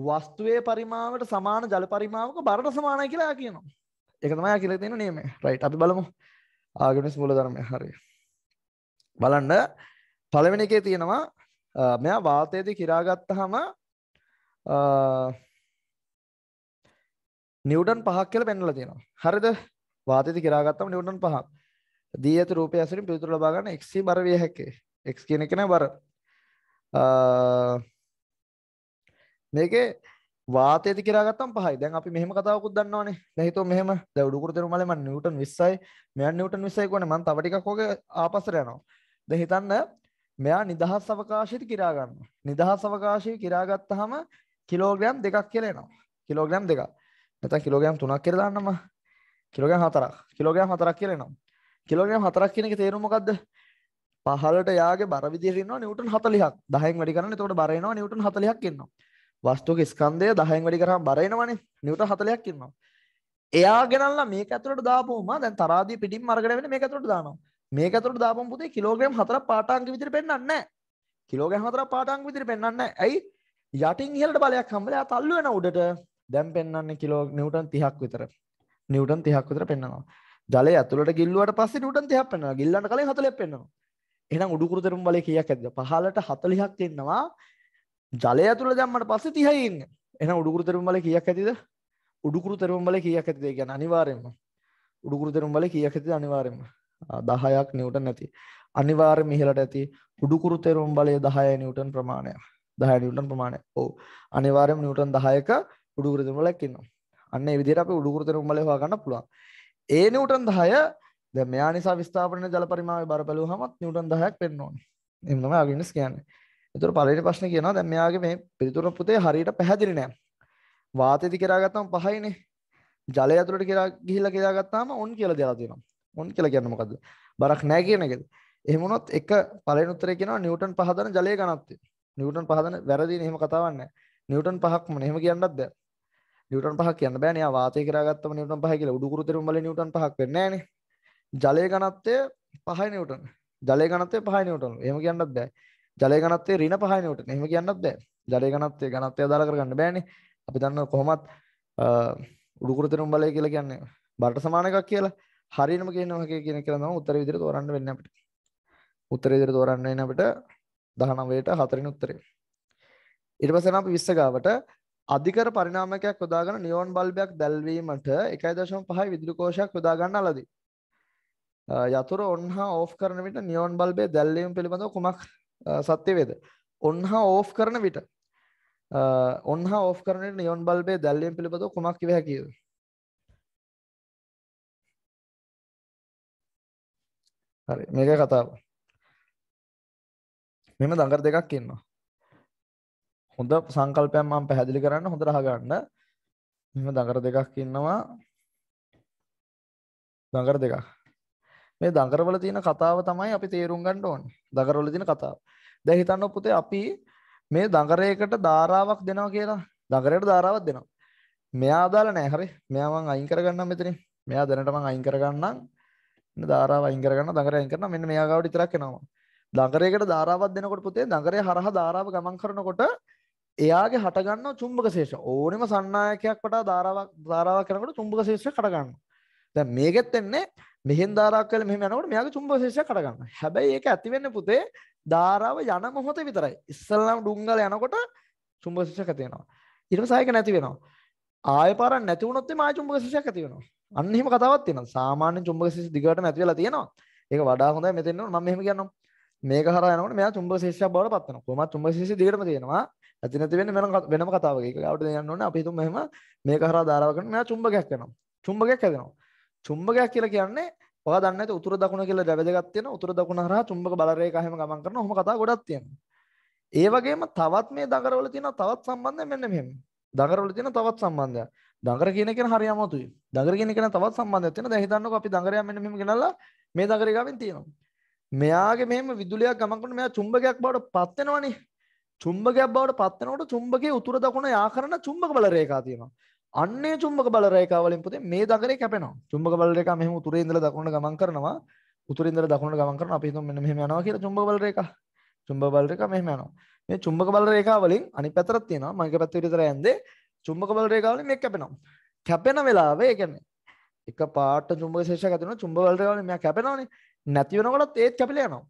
වස්තුවේ පරිමාවට සමාන ජල පරිමාවක බරට සමානයි කියලා කියනවා. ඒක තමයි කියලා තියෙන නියමය. රයිට් අපි බලමු. ආගමිස් මූලධර්මය හරියට බලන්න පළවෙනි එකේ තියෙනවා මෙයා වාතයේදී කිරාගත්තාම නිවටන් පහක් කියලා පෙන්වලා තියෙනවා. හරිද? වාතයේදී කිරාගත්තාම නිවටන් පහක්. දී ඇති රූපය ඇසුරින් පිළිතුරු ලබා ගන්න x බර විය හැකේ. x කියන එක නෑ බර. මේකේ වාතයේදී කිරාගත්තාම පහයි. දැන් අපි මෙහෙම කතාවකුත් දන්නවනේ. දැන් හිතුව මෙහෙම දැන් උඩුකුරු දෙනු මලේ මම නිවටන් 20යි. මෙයන් නිවටන් 20යි කියන්නේ මම තව ටිකක් වගේ ආපස්සට යනවා. දැන් හිතන්න මෙයා නිදහස් අවකාශයට කිරා ගන්නවා. නිදහස් අවකාශය කිරා ගත්තාම කිලෝග්‍රෑම් දෙකක් කියලා එනවා. කිලෝග්‍රෑම් දෙකක්. නැත්නම් කිලෝග්‍රෑම් තුනක් කියලා දාන්නම කිලෝග්‍රෑම් හතරක්. කිලෝග්‍රෑම් හතරක් කියලා එනවා. කිලෝග්‍රෑම් හතරක් කියන එකේ තේරුම මොකද්ද? පහළට යාගේ බර විදිහට ඉන්නවා නිව්ටන් 40ක්. 10න් වැඩි කරන්න එතකොට බර එනවා නිව්ටන් 40ක් ඉන්නවා. වස්තුවක ස්කන්ධය 10න් වැඩි කරාම බර එනවනේ නිව්ටන් 40ක් ඉන්නවා. එයා ගෙනල්ලා මේක ඇතුළට දාපුවම දැන් තරාදී පිටින් මර්ගඩ වෙන මේක ඇතුළට දානවා. මේක ඇතුළට දාපන් පුතේ කිලෝග්‍රෑම් 4ක් පාටාංග විදිහට පෙන්වන්නේ නැහැ. කිලෝග්‍රෑම් 4ක් පාටාංග විදිහට පෙන්වන්නේ නැහැ. ඇයි? යටින් ඉහළට බලයක් හම්බලා තල්ලු වෙන උඩට දැන් පෙන්වන්නේ කිලෝ නිව්ටන් 30ක් විතර. නිව්ටන් 30ක් විතර පෙන්වනවා. ජලය ඇතුළට ගිල්ලුවට පස්සේ නිව්ටන් 30ක් පෙන්වනවා. ගිල්ලන්න කලින් 40ක් පෙන්වනවා. එහෙනම් උඩු කුරුතරුම් බලය කීයක් ඇද්ද? පහළට 40ක් තියෙනවා. ජලය ඇතුළට දැම්මට පස්සේ 30යි ඉන්නේ. එහෙනම් උඩු කුරුතරුම් බලය කීයක් ඇතිද? උඩුකුරු තරුම් බල කියක් ඇතිද ගැන අනිවාරෙන්ම උඩුකුරු තරුම් බල කියක් ඇතිද අනිවාරෙන්ම දහයක් නිවටන් ඇති අනිවාර් මිහලට ඇති හුඩුකුරු තෙරුම් බලය දහය නිවටන් ප්‍රමාණය දහය නිවටන් ප්‍රමාණය ඕ අනිවාරම නිවටන් දහයක උඩුගුරතුම ලැක්කින්නවා අන්න විදිර අප උඩුගුරතෙරුම් බල හගන්න පුළුවන් ඒ නිවටන් දහය ද මෙයා නිසා විස්ථාපන ජල පරිමාව බර පැලූ හමත් නිවටන් දහයක් පෙන්නවන එමම අගිනිස් කියන්න එතුර පලට ප්‍රශ්න කියනවා දැ මෙයාගේ මේ පිරිතුර පුතේ හරිට පැහැදිලි නෑ වාතති කරාගත්තම පහයිනේ ජලය ඇතුළට කියලා ගිහිල්ල කියාගත්තාම ඔන් කියල දෙලා තියෙනවා මොන් කියලා කියන්නේ මොකද්ද? බරක් නැහැ කියන එකද? එහෙම වුණොත් එක පළවෙනි උත්තරේ කියනවා නිව්ටන් පහදන ජලයේ ඝනත්වය. නිව්ටන් පහදන වැරදිනේ එහෙම කතාවක් නැහැ. නිව්ටන් පහක්ම නේ එහෙම කියන්නත් බෑ. නිව්ටන් පහක් කියන්න බෑනේ. ආ වාතය කරාගත්තම නිව්ටන් පහයි කියලා උඩුකුරු තෙරුම් වල නිව්ටන් පහක් වෙන්නේ නැහනේ. ජලයේ ඝනත්වය 5 නිව්ටන්. ජලයේ ඝනත්වය 5 නිව්ටන්. එහෙම කියන්නත් බෑ. ජලය ඝනත්වය ඍණ 5 නිව්ටන්. එහෙම කියන්නත් බෑ. ජලය ඝනත්වය ඝනත්වය අදාළ කරගන්න බෑනේ. අපි දන්නවා කොහොමත් උඩුකුරු තෙරුම් බලය කියලා කියන්නේ බරට සමාන එකක් කියලා. හරියනම කියනවා වගේ කියන එක තමයි උත්තර විදිහට තෝරන්න වෙන්නේ අපිට. උත්තර විදිහට තෝරන්න වෙන්නේ අපිට 19ට 4 වෙනි උත්තරේ. ඊට පස්සේ අපි 20 ගාවට අධිකර පරිණාමකයක් යොදාගෙන නියෝන් බල්බයක් දැල්වීමට 1.5 විදුලි කෝෂයක් යොදා ගන්නාලදී යතුරු ඔන් හා ඕෆ් කරන විට නියෝන් බල්බය දැල්වීම පිළිබඳව කුමක් සත්‍ය වේද? ඔන් හා ඕෆ් කරන විට ඔන් හා ඕෆ් කරන විට නියෝන් බල්බය දැල්වීම පිළිබඳව කුමක් කිව හැකියිද? හරි මේක කතාව මෙම දඟර දෙකක් ඉන්නවා හොඳ සංකල්පයන් මම පැහැදිලි කරන්න හොඳ රහගන්න මෙම දඟර දෙකක් ඉන්නවා දඟර දෙකක් මේ දඟරවල තියෙන කතාව තමයි අපි තේරුම් ගන්න ඕනේ දඟරවල තියෙන කතාව දැන් හිතන්න පුතේ අපි මේ දඟරයකට ධාරාවක් දෙනවා කියලා දඟරයට ධාරාවක් දෙනවා මෙයා අදාළ නැහැ හරි මෙයා මං අයින් කරගන්නම් මෙතනින් මෙයා දැනට මං අයින් කරගන්නම් එන්න ධාරාව අයින් කරගන්න දඟරය අයින් කරනවා මෙන්න මෙයා ගාවට විතරක් එනවා දඟරයකට ධාරාවක් දෙනකොට පුතේ දඟරය හරහා ධාරාව ගමන් කරනකොට එයාගේ හටගන්නවා චුම්බක ශේෂ ඕනෙම සන්නායකයක් වටා ධාරාවක් ධාරාවක් කරනකොට චුම්බක ශේෂය කඩගන්නවා දැන් මේකෙත් එන්නේ මෙහෙන් ධාරාවක් කළා මෙහෙම යනකොට මෙයාගේ චුම්බක ශේෂය කඩගන්නවා හැබැයි ඒක ඇති වෙන්නේ පුතේ ධාරාව යන මොහොත විතරයි ඉස්සල්ලාම ඩුංගල යනකොට චුම්බක ශේෂයක් ඇති වෙනවා ඊට පස්සේ ඒක නැති වෙනවා ආය පාරක් නැති වුණොත් එම ආය චුම්බක ශේෂයක් ඇති වෙනවා අන්න එහෙම කතාවක් තියෙනවා. සාමාන්‍ය චුම්බක ශේෂ දිගටම ඇති වෙලා තියෙනවා. ඒක වඩා හොඳයි මෙතෙන් නම් මම මෙහෙම කියන්නම්. මේක හරහා යනකොට මෙයා චුම්බක ශේෂයක් බවට පත් වෙනවා. කොහොමද චුම්බක ශේෂය දිගටම තියෙනවා. ඇති නැති වෙන්නේ වෙනම වෙනම කතාවක. ඒක ආවට යන්න ඕනේ. අපි හිතමු මෙහෙම මේක හරහා ධාරාවක් කරන මෙයා චුම්බකයක් වෙනවා. චුම්බකයක් හැදෙනවා. චුම්බකයක් කියලා කියන්නේ ඔයා දන්නේ නැති උතුර දකුණ කියලා වැදගත් තියෙන උතුර දකුණ හරහා චුම්බක බල රේඛා හැම ගමන් කරන ඔහොම කතා ගොඩක් තියෙනවා. ඒ වගේම තවත් මේ දගරවල තියෙන තවත් සම්බන්ධයක් මෙන්න මෙහෙම. දගරවල තියෙන තවත් සම්බන්ධයක්. දඟර කියන එක හරි අමාරුයි. දඟර කියන එක නම් තවත් සම්බන්ධයක් තියෙනවා. දැන් හිතන්නකෝ අපි දඟරයා මෙන්න මෙහෙම ගෙනල්ලා මේ දඟරේ ගාවෙන් තියෙනවා. මෙයාගේ මෙහෙම විදුලියක් ගමන් කරන මෙයා චුම්බකයක් බවට පත් වෙනවනේ. චුම්බකයක් බවට පත් වෙනකොට චුම්බකයේ උතුර දකුණ යා කරන චුම්බක බල රේඛා තියෙනවා. අන්නේ චුම්බක බල රේඛා වලින් පුතේ මේ දඟරේ කැපෙනවා. චුම්බක බල රේඛා මෙහෙම උතුරේ ඉඳලා දකුණට ගමන් කරනවා. උතුරේ ඉඳලා දකුණට ගමන් කරනවා. අපි හිතමු මෙන්න මෙහෙම යනවා කියලා චුම්බක බල රේඛා. චුම්බක බල රේඛා මෙහෙම යනවා. මේ චුම්බක බල රේඛා වලින් අනිත් පැත්තට තියෙනවා. මගේ පැත්ත විතර යන්නේ චුම්බක බල රේඛාවලින් මේක කැපෙනවා. කැපෙන වෙලාවේ ඒ කියන්නේ එක පාට චුම්බක ශේෂයක් ඇති වෙනවා චුම්බක බල රේඛාවලින් මෙයා කැපෙනවනේ. නැති වෙනකොටත් ඒත් කැපිලා යනවා.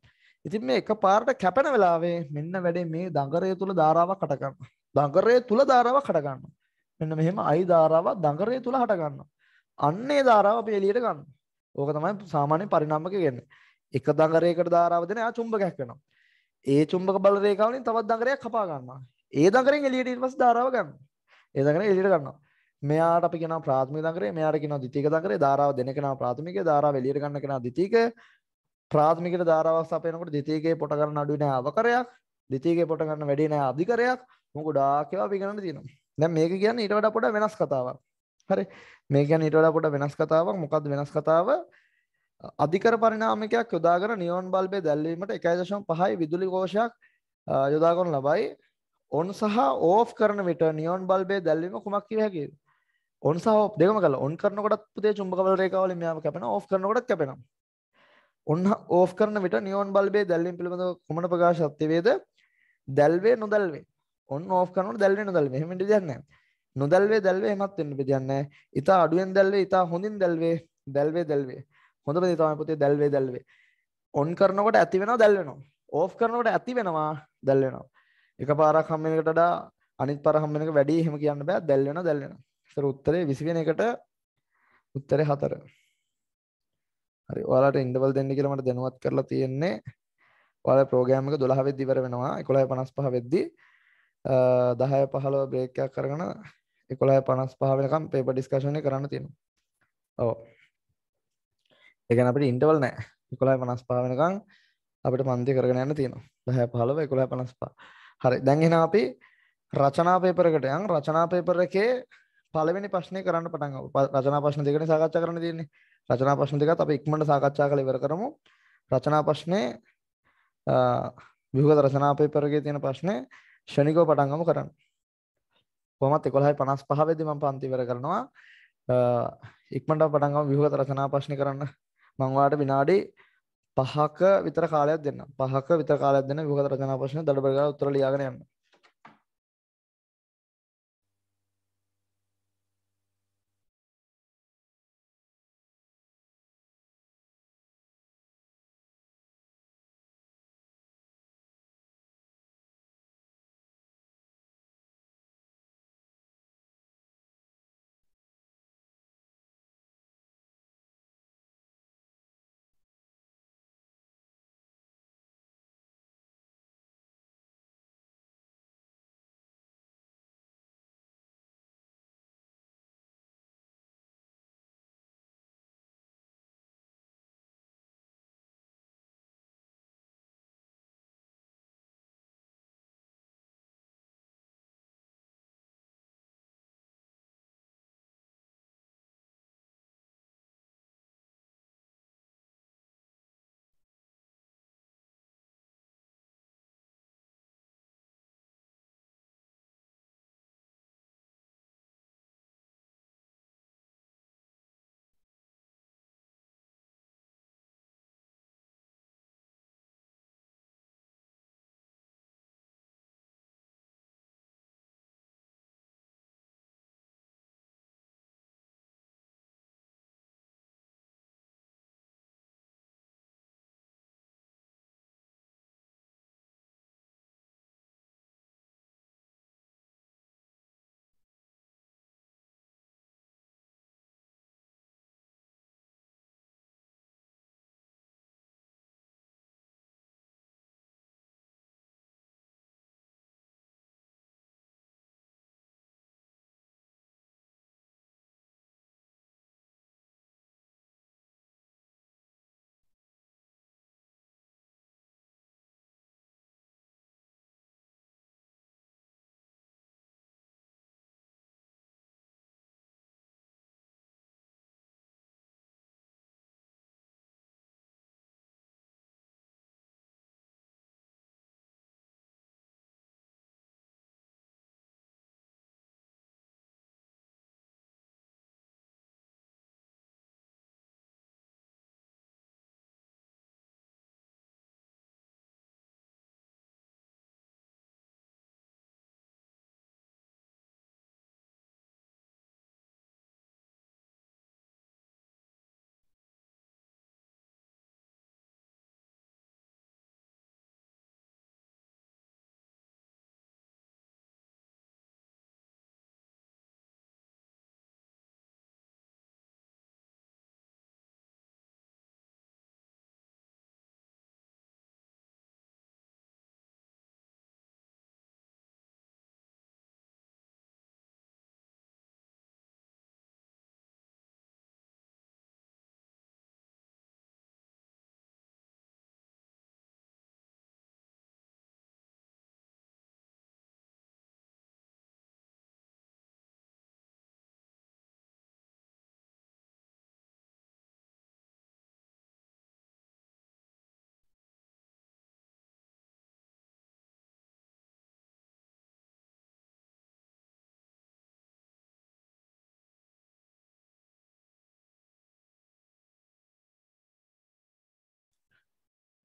ඉතින් මේ එක පාට කැපෙන වෙලාවේ මෙන්න වැඩේ මේ දඟරය තුල ධාරාවක් හට ගන්නවා. දඟරය තුල ධාරාවක් හට ගන්නවා. මෙන්න මෙහෙම අයි ධාරාවක් දඟරය තුල හට ගන්නවා. අන්නේ ධාරාව අපි එළියට ගන්නවා. ඕක තමයි සාමාන්‍ය පරිණාමක කියන්නේ. එක දඟරයකට ධාරාව දෙන එයා චුම්බකයක් වෙනවා. ඒ චුම්බක බල රේඛාවලින් තවත් දඟරයක් කපා ගන්නවා. ඒ දඟරෙන් එළියට ඊට පස්සේ ධාරාව ගන්නවා. ඒදගෙන එලියට ගන්නවා මෙයාට අපි කෙනා ප්‍රාථමික දකරේ මෙයාට කෙනා ද්විතීක දකරේ ධාරාව දෙන කෙනා ප්‍රාථමික ධාරාව එලියට ගන්න කෙනා ද්විතීක ප්‍රාථමිකට ධාරාවක් සපයනකොට ද්විතීකේ පොට ගන්න අඩුයි නෑ අවකරයක් ද්විතීකේ පොට ගන්න වැඩි නෑ අධිකරයක් මොකද ගොඩාක් ඒවා අපි ගණන් තියෙනවා දැන් මේක කියන්නේ ඊට වඩා පොඩ්ඩක් වෙනස් කතාවක් හරි මේ කියන්නේ ඊට වඩා පොඩ්ඩක් වෙනස් කතාවක් මොකද්ද වෙනස් කතාව අධිකර පරිණාමකයක් යොදාගෙන නියෝන් බල්බේ දැල්වීමට 1.5යි විදුලි කෝෂයක් යොදා ගන්න ලබයි ඔන් සහ ඕෆ් කරන විට නියෝන් බල්බේ දැල්වීම කුමක් කිය හැකිද ඔන් සහ දෙකම කල ඔන් කරනකොටත් පුතේ චුම්බකවල රේඛාවල මෙයාම කැපෙන ඕෆ් කරනකොටත් කැපෙනවා ඔන් ඕෆ් කරන විට නියෝන් බල්බේ දැල්වීම පිළිබඳව කුමන ප්‍රකාශයක් තිබේද දැල්වේ නොදැල්වේ ඔන් ඕෆ් කරනකොට දැල්වේ නොදැල්වේ එහෙම දෙයක් නැහැ නොදැල්වේ දැල්වේ එහෙමත් වෙන්න දෙයක් නැහැ ඊට අඩුවෙන් දැල්වේ ඊට හොඳින් දැල්වේ දැල්වේ දැල්වේ හොඳම දේ තමයි පුතේ දැල්වේ දැල්වේ ඔන් කරනකොට ඇති වෙනවා දැල් වෙනවා ඕෆ් කරනකොට ඇති වෙනවා දැල් වෙනවා එක පාරක් හම්බෙනකට වඩා අනිත් පාර හම්බෙන එක වැඩි එහෙම කියන්න බෑ දැල් වෙනවා දැල් වෙනවා. ඒතර උත්තරේ 20 වෙන එකට උත්තරේ 4. හරි ඔයාලට ඉන්ටර්වල් දෙන්න කියලා මට දැනුවත් කරලා තියෙන්නේ. ඔයාලා ප්‍රෝග්‍රෑම් එක 12 වෙද්දි ඉවර වෙනවා 11:55 වෙද්දි 10 15 බ්‍රේක් එකක් කරගෙන 11:55 වෙනකම් පේපර් ඩිස්කෂන් එක කරන්න තියෙනවා. ඔව්. ඒ කියන්නේ අපිට ඉන්ටර්වල් නැහැ. 11:55 වෙනකම් අපිට පන්ති කරගෙන යන්න තියෙනවා. 10 15 11:55. හරි දැන් එහෙනම් අපි රචනා පේපරකට යන් රචනා පේපර එකේ පළවෙනි ප්‍රශ්නේ කරන්න පටන් ගමු. රචනා ප්‍රශ්න දෙකනේ සාකච්ඡා කරන්න තියෙන්නේ. රචනා ප්‍රශ්න දෙකත් අපි ඉක්මනට සාකච්ඡා කරලා ඉවර කරමු. රචනා ප්‍රශ්නේ විවිධ රචනා පේපර එකේ තියෙන ප්‍රශ්නේ ෂණිකව පටන් ගමු කරන්න. කොහොමත් 11:55 වෙද්දි මම පන්ති ඉවර කරනවා. ඉක්මනට පටන් ගමු විවිධ රචනා ප්‍රශ්නේ කරන්න. මම වාට විනාඩි 0.5 පහක විතර කාලයක් දෙන්න. පහක විතර කාලයක් දෙන්න විගත රචනා ප්‍රශ්න දඩබර කරලා උත්තර ලියාගෙන යන්න.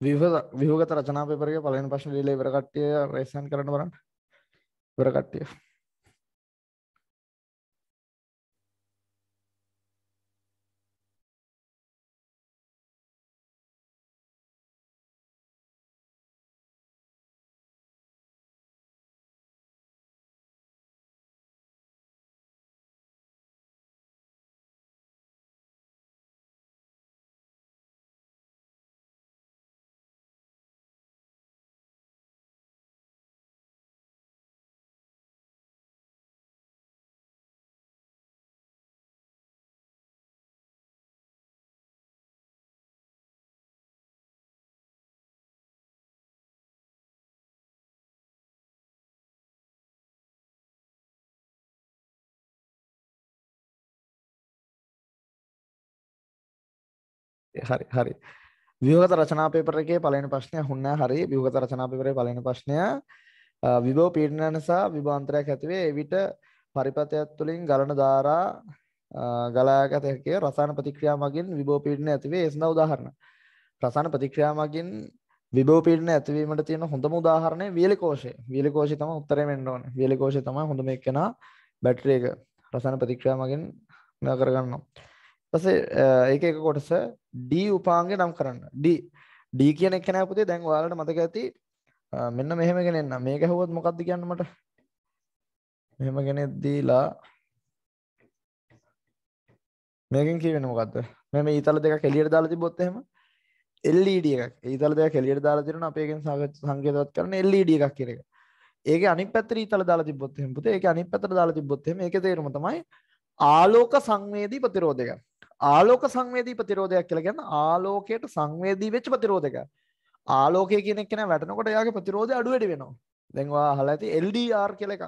විහගත රචනා පෙපරගේ පලන පශ්න ල ඉවරකට්ටිය රේසන් කරන බරන්න ඉවරකට්ටිය හරි හරි වියෝගත රචනා පේපර එකේ පළවෙනි ප්‍රශ්නය හුන්නා හරි වියෝගත රචනා පේපරේ පළවෙනි ප්‍රශ්නය විභව පීඩන නිසා විභාන්තරයක් ඇතිවේ එවිට පරිපතයක් තුළින් ගලන ධාරා ගලාගත හැකිය රසායන ප්‍රතික්‍රියා මගින් විභව පීඩන ඇතිවේ ඒ සඳහා උදාහරණ රසායන ප්‍රතික්‍රියා මගින් විභව පීඩන ඇතිවීමට තියෙන හොඳම උදාහරණය වියලි කෝෂය වියලි කෝෂය තමයි උත්තරේ වෙන්න ඕනේ වියලි කෝෂය තමයි හොඳම එක්කෙනා බැටරි එක රසායන ප්‍රතික්‍රියා මගින් කරගන්නවා ඊපස්සේ ඒක එක කොටස D උපාංගේ නම් කරන්න. D D කියන එක නෑ පුතේ දැන් ඔයාලට මතක ඇති මෙන්න මෙහෙම ගෙනෙන්න. මේක ඇහුවොත් මොකද්ද කියන්න මට? මෙහෙම ගෙනෙත් දීලා මේකෙන් කියවෙන්නේ මොකද්ද? මේ ඊතල දෙකක් එළියට දාලා තිබ්බොත් එහෙම LED එකක්. ඊතල දෙකක් එළියට දාලා තිරන අපි එකෙන් සංකේතවත් කරන LED එකක් කියන එක. ඒක අනිත් පැත්තට ඊතල දාලා තිබ්බොත් එහෙම පුතේ ඒක අනිත් පැත්තට දාලා තිබ්බොත් එහෙම ඒකේ තේරුම තමයි ආලෝක සංවේදී ප්‍රතිරෝධයක්. ආලෝක සංවේදී ප්‍රතිරෝධයක් කියලා කියන්නේ ආලෝකයට සංවේදී වෙච්ච ප්‍රතිරෝධයක්. ආලෝකය කියන එක නේ වැටෙනකොට එයාගේ ප්‍රතිරෝධය අඩු වැඩි වෙනවා. දැන් ඔයා අහලා ඇති LDR කියලා එකක්.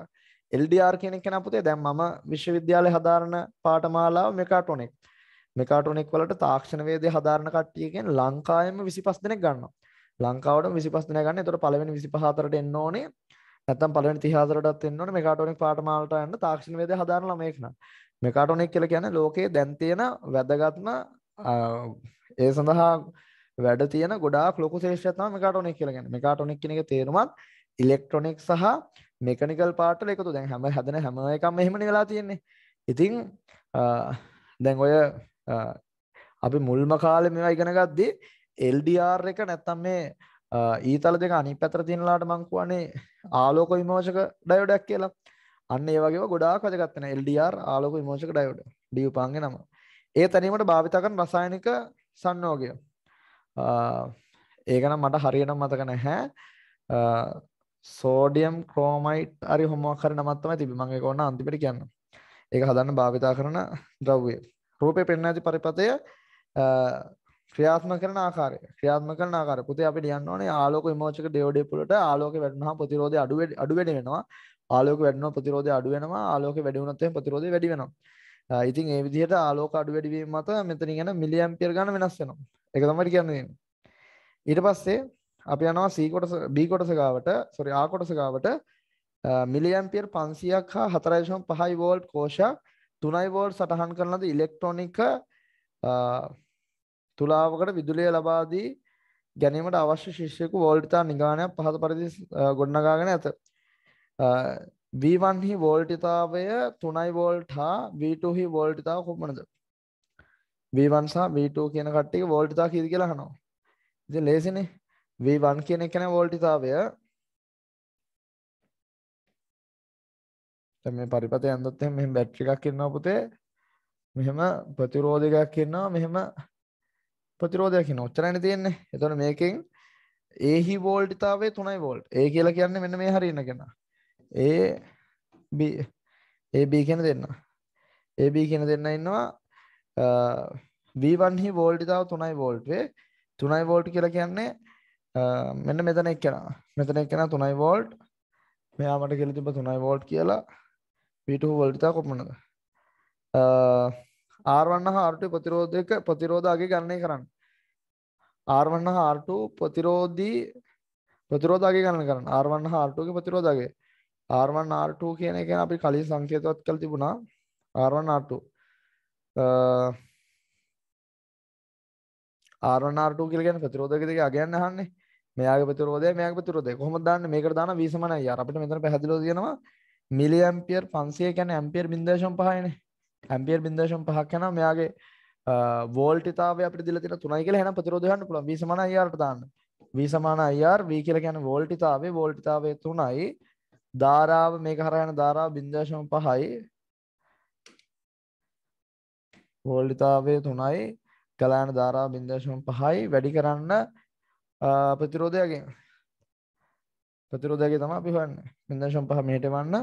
LDR කියන එක නේ පුතේ දැන් මම විශ්වවිද්‍යාලේ හදාරන පාඨමාලාව මෙකාටොනික්. මෙකාටොනික් වලට තාක්ෂණ වේදේ හදාරන කට්ටියගෙන් ලංකාවෙම 25 දෙනෙක් ගන්නවා. ලංකාවටම 25 දෙනෙක් ගන්න. එතකොට පළවෙනි 24ට එන්න ඕනේ. නැත්තම් පළවෙනි 34ටත් එන්න ඕනේ මෙකාටොනික් පාඨමාලාවට යන්න තාක්ෂණ වේදේ හදාරන ළමයෙක් නම්. මෙකාටොනික් කියලා කියන්නේ ලෝකයේ දැන් තියෙන වැදගත්ම ඒ සඳහා වැඩ තියෙන ගොඩාක් ලොකු ශේෂ්ත්‍රය තමයි මෙකාටොනික් කියලා කියන්නේ. මෙකාටොනික් කියන එකේ තේරුමත් ඉලෙක්ට්‍රොනික සහ මෙකනිකල් පාර්ට් වල එකතු. දැන් හැම හැදෙන හැම එකක්ම එහෙමනේ වෙලා තියෙන්නේ. ඉතින් දැන් ඔය අපි මුල්ම කාලේ මේවා ඉගෙන ගද්දී LDR එක නැත්තම් මේ ඊතල දෙක අනිත් පැත්තට තියෙනලාට මං කියන්නේ ආලෝක විමෝචක ඩයෝඩයක් කියලා. අන්න ඒ වගේම ගොඩාක් වැදගත් වෙන LDR ආලෝක විමෝචක ඩයෝඩ් D උපාංගයේ නම. ඒ තැනීමට භාවිත කරන රසායනික සංයෝගය. ඒක නම් මට හරියටම මතක නැහැ. සෝඩියම් ක්‍රෝමයිට් හරි හොමක් හරි නමක් තමයි තිබි. මම ඒක ඕන අන්තිමට කියන්නම්. ඒක හදන්න භාවිත කරන ද්‍රව්‍ය. රූපේ පෙන්වන ඇති පරිපතය ක්‍රියාත්මක කරන ආකාරය ක්‍රියාත්මක කරන ආකාරය පුතේ අපි ලියන්න ඕනේ ආලෝක විමෝචක ඩයෝඩේ පුලට ආලෝකය වැටුනහම ප්‍රතිරෝධය අඩු අඩු වෙනවා ආලෝක වැඩිනොත් ප්‍රතිරෝධය අඩු වෙනවා ආලෝකය වැඩි වුණොත් එහෙම ප්‍රතිරෝධය වැඩි වෙනවා ඉතින් ඒ විදිහට ආලෝක අඩු වැඩි වීම මත මෙතන කියන මිලි ඇම්පියර් ගන්න වෙනස් වෙනවා ඒක තමයි කියන්නේ ඊට පස්සේ අපි යනවා C කොටස B කොටස ගාවට sorry A කොටස ගාවට මිලි ඇම්පියර් 500ක් හා 4.5 වෝල්ට් කෝෂයක් 3 වෝල්ට් සටහන් කරන ලද ඉලෙක්ට්‍රොනික තුලාවකට විදුලිය ලබා දී ගැනීමට අවශ්‍ය ශිෂ්‍යයෙකු වෝල්ට් තා නිගානයක් පහත පරිදි ගොඩනගාගෙන ඇත. V1 හි වෝල්ටිතාවය 3යි වෝල්ට් හා V2 හි වෝල්ටිතාව කොපමණද? V1 සහ V2 කියන කට්ටිය වෝල්ටිතාව කීයද කියලා අහනවා. ඉතින් ලේසිනේ. V1 කියන එක නේ වෝල්ටිතාවය. දැන් මේ පරිපතේ ඇඳුත් එහෙම මෙහෙම බැටරි එකක් ඉන්නවා පුතේ. මෙහෙම ප්‍රතිරෝධකයක් ඉන්නවා මෙහෙම ප්‍රතිරෝධයක් ඉන්නවා. ඔච්චරයිනේ තියෙන්නේ. එතකොට මේකෙන් A හි වෝල්ටිතාවය 3යි වෝල්ට්. A කියලා කියන්නේ මෙන්න මේ හරියන කෙනා. ඒ AB කියන දෙන්න. AB කියන දෙන්න ඉන්නවා V1 හි වෝල්ටතාව 3යි වෝල්ට් වේ. 3යි වෝල්ට් කියලා කියන්නේ මෙන්න මෙතන එක්කෙනා. මෙතන එක්කෙනා 3යි වෝල්ට්. මෙයා මට කියලා තිබ්බ 3යි වෝල්ට් කියලා V2 වෝල්ටතාව කොපමණද? R1 හා R2 ප්‍රතිරෝධයක ප්‍රතිරෝධාගේ ගණනය කරන්න. R1 හා R2 ප්‍රතිරෝධී ප්‍රතිරෝධාගේ ගණන කරන්න. R1 හා R2 ගේ ප්‍රතිරෝධාගේ R1 R2 කියන එක අපි කලින් සංකේතවත් කරලා තිබුණා R1 R2 R1 R2 කියලා කියන්නේ ප්‍රතිරෝධක දෙක අගයන් අහන්නේ මෙයාගේ ප්‍රතිරෝධය මෙයාගේ ප්‍රතිරෝධය කොහොමද දාන්නේ මේකට දාන V සමානයි R අපිට මෙතන පැහැදිලිව තියෙනවා මිලි ඇම්පියර් 500 කියන්නේ ඇම්පියර් 0.5 නේ ඇම්පියර් 0.5ක් යනවා මෙයාගේ වෝල්ටිතාවය අපිට දීලා තියෙන 3යි කියලා එහෙනම් ප්‍රතිරෝධය ගන්න පුළුවන් V සමානයි R ට දාන්න V සමාන IR V කියලා කියන්නේ වෝල්ටිතාවේ වෝල්ටිතාවේ 3යි ධාරාව මේක හරහා යන ධාරාව 0.5යි වෝල්ටතාවය 3යි කළා යන ධාරාව 0.5යි වැඩි කරන්න ප්‍රතිරෝධයගෙන් ප්‍රතිරෝධයගේ තමයි අපි හොයන්නේ 0.5 මෙහෙට වන්න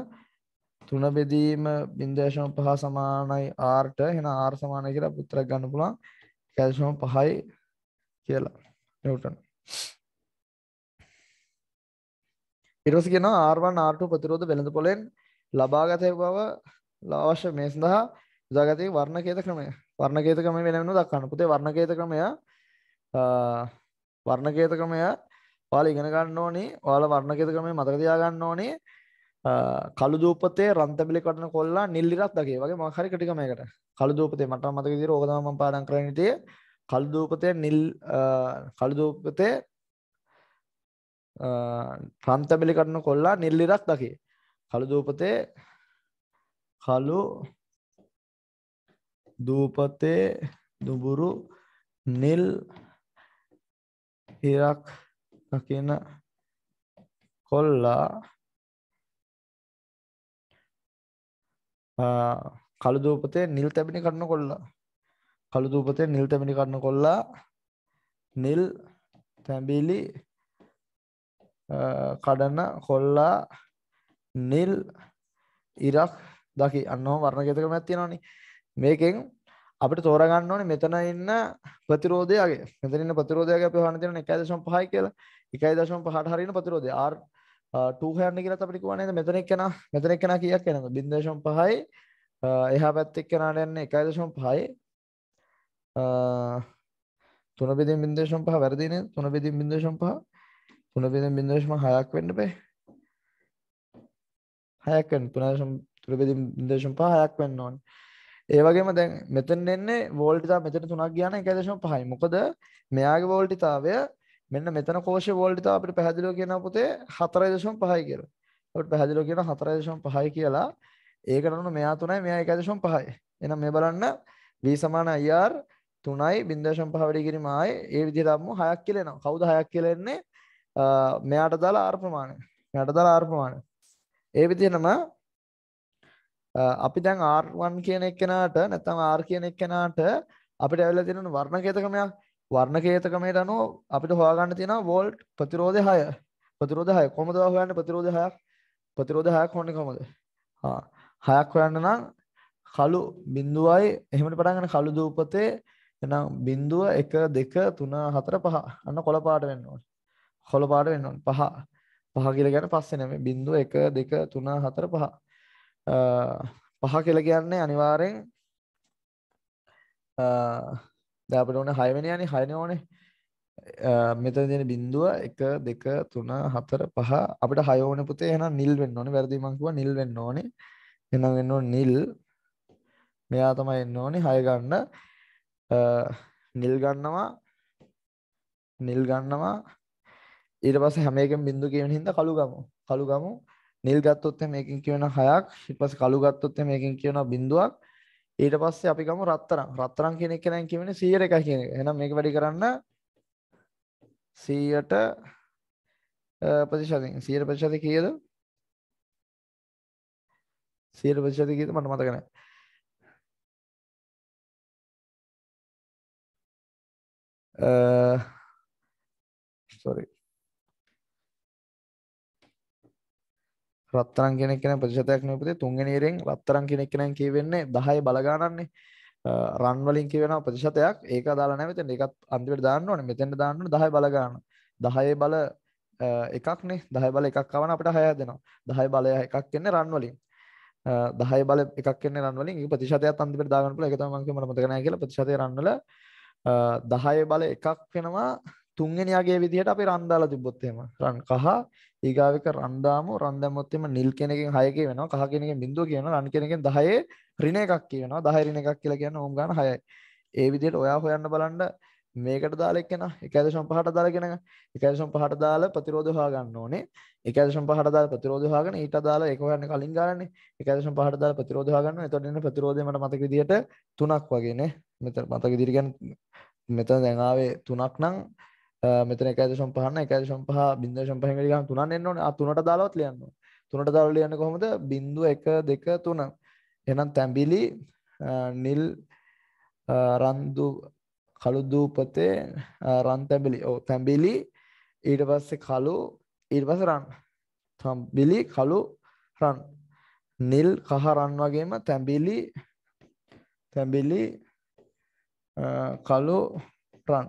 3 බෙදීම 0.5 සමානයි r ට එහෙනම් r සමානයි කියලා අපි උත්තරයක් ගන්න පුළුවන් කැල්සියම් 5යි කියලා නිව්ටන් ඊටවස කියනවා R1 R2 ප්‍රතිරෝධ වෙළඳ පොලෙන් ලබාගත බව අවශ්‍ය මේ සඳහා යොදාගත යුතු වර්ණකේත ක්‍රමය. වර්ණකේත ක්‍රමය වෙන වෙනම දක්වන්න. පුතේ වර්ණකේත ක්‍රමය වර්ණකේත ක්‍රමය ඔයාලා ඉගෙන ගන්න ඕනේ. ඔයාලා වර්ණකේත ක්‍රමය මතක තියා ගන්න ඕනේ. කළු දූපතේ රන්තබිලි කඩන කොල්ලා නිල් ඉරක් දගේ වගේ මොකක් හරි ටික මේකට. කළු දූපතේ මට මතක විදිහට ඕක තමයි මම පාඩම් කරන්නේ. කළු දූපතේ නිල් කළු දූපතේ ප්‍රන්තබිලි කරන කොල්ලා නිල්ලිරක් දකි. කළු දූපතේ කළු දූපතේ දුබුරු නිල් හිරක් දකින කොල්ලා කළු දූපතේ නිල් තැබිණි කරන කොල්ලා කළු දූපතේ නිල් තැබිණි කරන කොල්ලා නිල් තැඹිලි කඩන කොල්ලා නිල් ඉරක් දකි අන්නෝ වර්ණ ගෙතකම ඇත්තිෙනවානි මේකෙන් අපට තෝරගන්න ඕනේ මෙතන ඉන්න ප්‍රතිරෝධයගේ මෙතන ඉන්න ප්‍රතිරෝධයගේ අපි හොයන තියෙන 1.5යි කියලා 1.5ට හරියන ප්‍රතිරෝධය R 2 හොයන්න කියලා අපිට කියවන්නේ මෙතන එක්කන මෙතන එක්කන කීයක් එනවද 0.5යි එහා පැත්තේ එක්කනට යන්නේ 1.5යි අ 3.5 වැරදි නේද 3.5 තුන බිඳ බිදශම හයක් වෙන්න බේ හයකෙන් තුනශම් තුරබෙදි දේශම් පහයක් වෙන්න ඕන් ඒවගේම දැන් මෙතන එන්නේ වෝල්ටිතා මෙතන තුනක් කියන එක දේශම පහයි මොකද මෙයාගේ වෝල්ටිතාවය මෙන්න මෙතන කෝෂ වෝල්ටිතාව අපිට පැහැදිලිව කියන පුතේ හතරයි දශම පහයි කියලා අපිට පැහැදිලිව කියන හතරයි දශම පහයි කියලා ඒකට අනුව මෙයා තුනයි මෙයා එකයි දශම පහයි එහෙනම් මේ බලන්න v සමාන ir 3යි 0.5 වැඩි කිරීම ආයේ ඒ විදිහට අම්මු 6ක් කියලා එනවා කවුද 6ක් කියලා එන්නේ මෙයාට දාලා R ප්‍රමාණය. මෙයාට දාලා R ප්‍රමාණය. ඒ විදිහටම අපි දැන් R1 කියන එක්කෙනාට නැත්නම් R කියන එක්කෙනාට අපිට ඇවිල්ලා තියෙන වර්ණකේතකමයක් වර්ණකේතකමයට අනුව අපිට හොයාගන්න තියෙනවා වෝල්ට් ප්‍රතිරෝධය 6. ප්‍රතිරෝධය 6. කොහොමද හොයන්නේ ප්‍රතිරෝධය 6ක්? ප්‍රතිරෝධය 6ක් හොයන්නේ කොහොමද? හා 6ක් හොයන්න නම් කළු බිඳුවයි එහෙමට පටන් ගන්න කළු දූපතේ එහෙනම් බිඳුව 1 2 3 4 5 අන්න කොළ පාට වෙන්න ඕනේ. හොල පාට වෙන්න ඕනේ. පහ. පහ කියලා කියන්නේ පස්සේ නෙමෙයි. 0 1 2 3 4 5. පහ කියලා කියන්නේ අනිවාර්යෙන් දැන් අපිට ඕනේ 6 වෙනි යන්නේ 6 නේ ඕනේ. මෙතන තියෙන බිඳුව 1 2 3 4 5 අපිට 6 ඕනේ පුතේ එහෙනම් නිල් වෙන්න ඕනේ වැරදි මං කිව්වා නිල් වෙන්න ඕනේ එහෙනම් වෙන්න ඕනේ නිල් මෙයා තමයි එන්න ඕනේ 6 ගන්න නිල් ගන්නවා නිල් ගන්නවා ඊට පස්සේ හැම එකෙන් බින්දු කියවෙන හින්දා කළු ගමු. කළු ගමු. නිල් ගත්තොත් එහෙනම් මේකෙන් කියවෙන 6ක්. ඊට පස්සේ කළු ගත්තොත් එහෙනම් මේකෙන් කියවෙන බින්දුවක්. ඊට පස්සේ අපි ගමු රත්තරන්. රත්තරන් කියන එක නම් කියවෙන්නේ 101 කියන එක. එහෙනම් මේක වැඩි කරන්න 100ට ප්‍රතිශතයෙන් 100 ප්‍රතිශතය කීයද? 100 ප්‍රතිශතය කීයද මට මතක නැහැ. අ sorry රත්තරන් කෙනෙක් කෙන ප්‍රතිශතයක් නපති තුන්ගෙනීරෙන් රත්තරන් කෙනෙක් කෙනෙන් කියවෙන්නේ දහය බලගානන්නේ රන්වලින් කියවෙන ප්‍රතිශතයක් ඒක දාලා නැවත එකත් අන්තිවට දාන්න ඕන මෙතෙන්ට දාන්න දහය බලගාන දහයේ බල එකක්නේ දහය බල එකක් කවන අපට හය දෙනවා දහය බලය එකක් කෙන්නේ රන්වලින් දහය බල එකක් කෙන්නේ රන්වලින් ප්‍රතිශතයක් අන්තිමට දාගන්න පුළුවන් ඒක තමයි මම මතක නැහැ කියලා ප්‍රතිශතය රන්වල දහය බල එකක් වෙනවා තුන්වෙනියාගේ විදිහට අපි රන් දාලා තිබ්බොත් එහෙම රන් කහ ඊගාවෙක රන් දාමු රන් දැම්මොත් එහෙම නිල් කෙනකින් 6 කේ වෙනවා කහ කෙනකින් බිඳුව කියනවා රන් කෙනකින් 10 ඍණ එකක් කියනවා 10 ඍණ එකක් කියලා කියන්නේ ඕම් ගන්න 6යි ඒ විදිහට ඔයා හොයන්න බලන්න මේකට දාලා එක්කෙන 1.5ට දාලා කෙනක 1.5ට දාලා ප්‍රතිරෝධය හොයාගන්න ඕනේ 1.5ට දාලා ප්‍රතිරෝධය හොයාගෙන ඊට දාලා ඒක හොයන්න කලින් ගානනේ 1.5ට දාලා ප්‍රතිරෝධය හොයාගන්න. එතකොට එන්න ප්‍රතිරෝධය මට මතක විදියට 3ක් වගේ නේ. මෙතන මතක විදියට කියන්නේ මෙතන දැන් ආවේ 3ක් නම් මෙතන එකද සම්පහන්න එකද සම්පහ බින්ද සම්පහගලි තුනන් එන්න ඕන තුනට දාලවත් ලියන්න තුනට දාල ලියන්න කොහොමද බින්දුව එක දෙක තුන එහෙනම් තැඹිලි නිල් රන්දු කළු දූපතේ රන් තැඹිලි ඔව් තැඹිලි ඊට පස්සේ කළු ඊට පස්සේ රන් තැඹිලි කළු රන් නිල් කහ රන් වගේම තැඹිලි තැඹිලි කළු රන්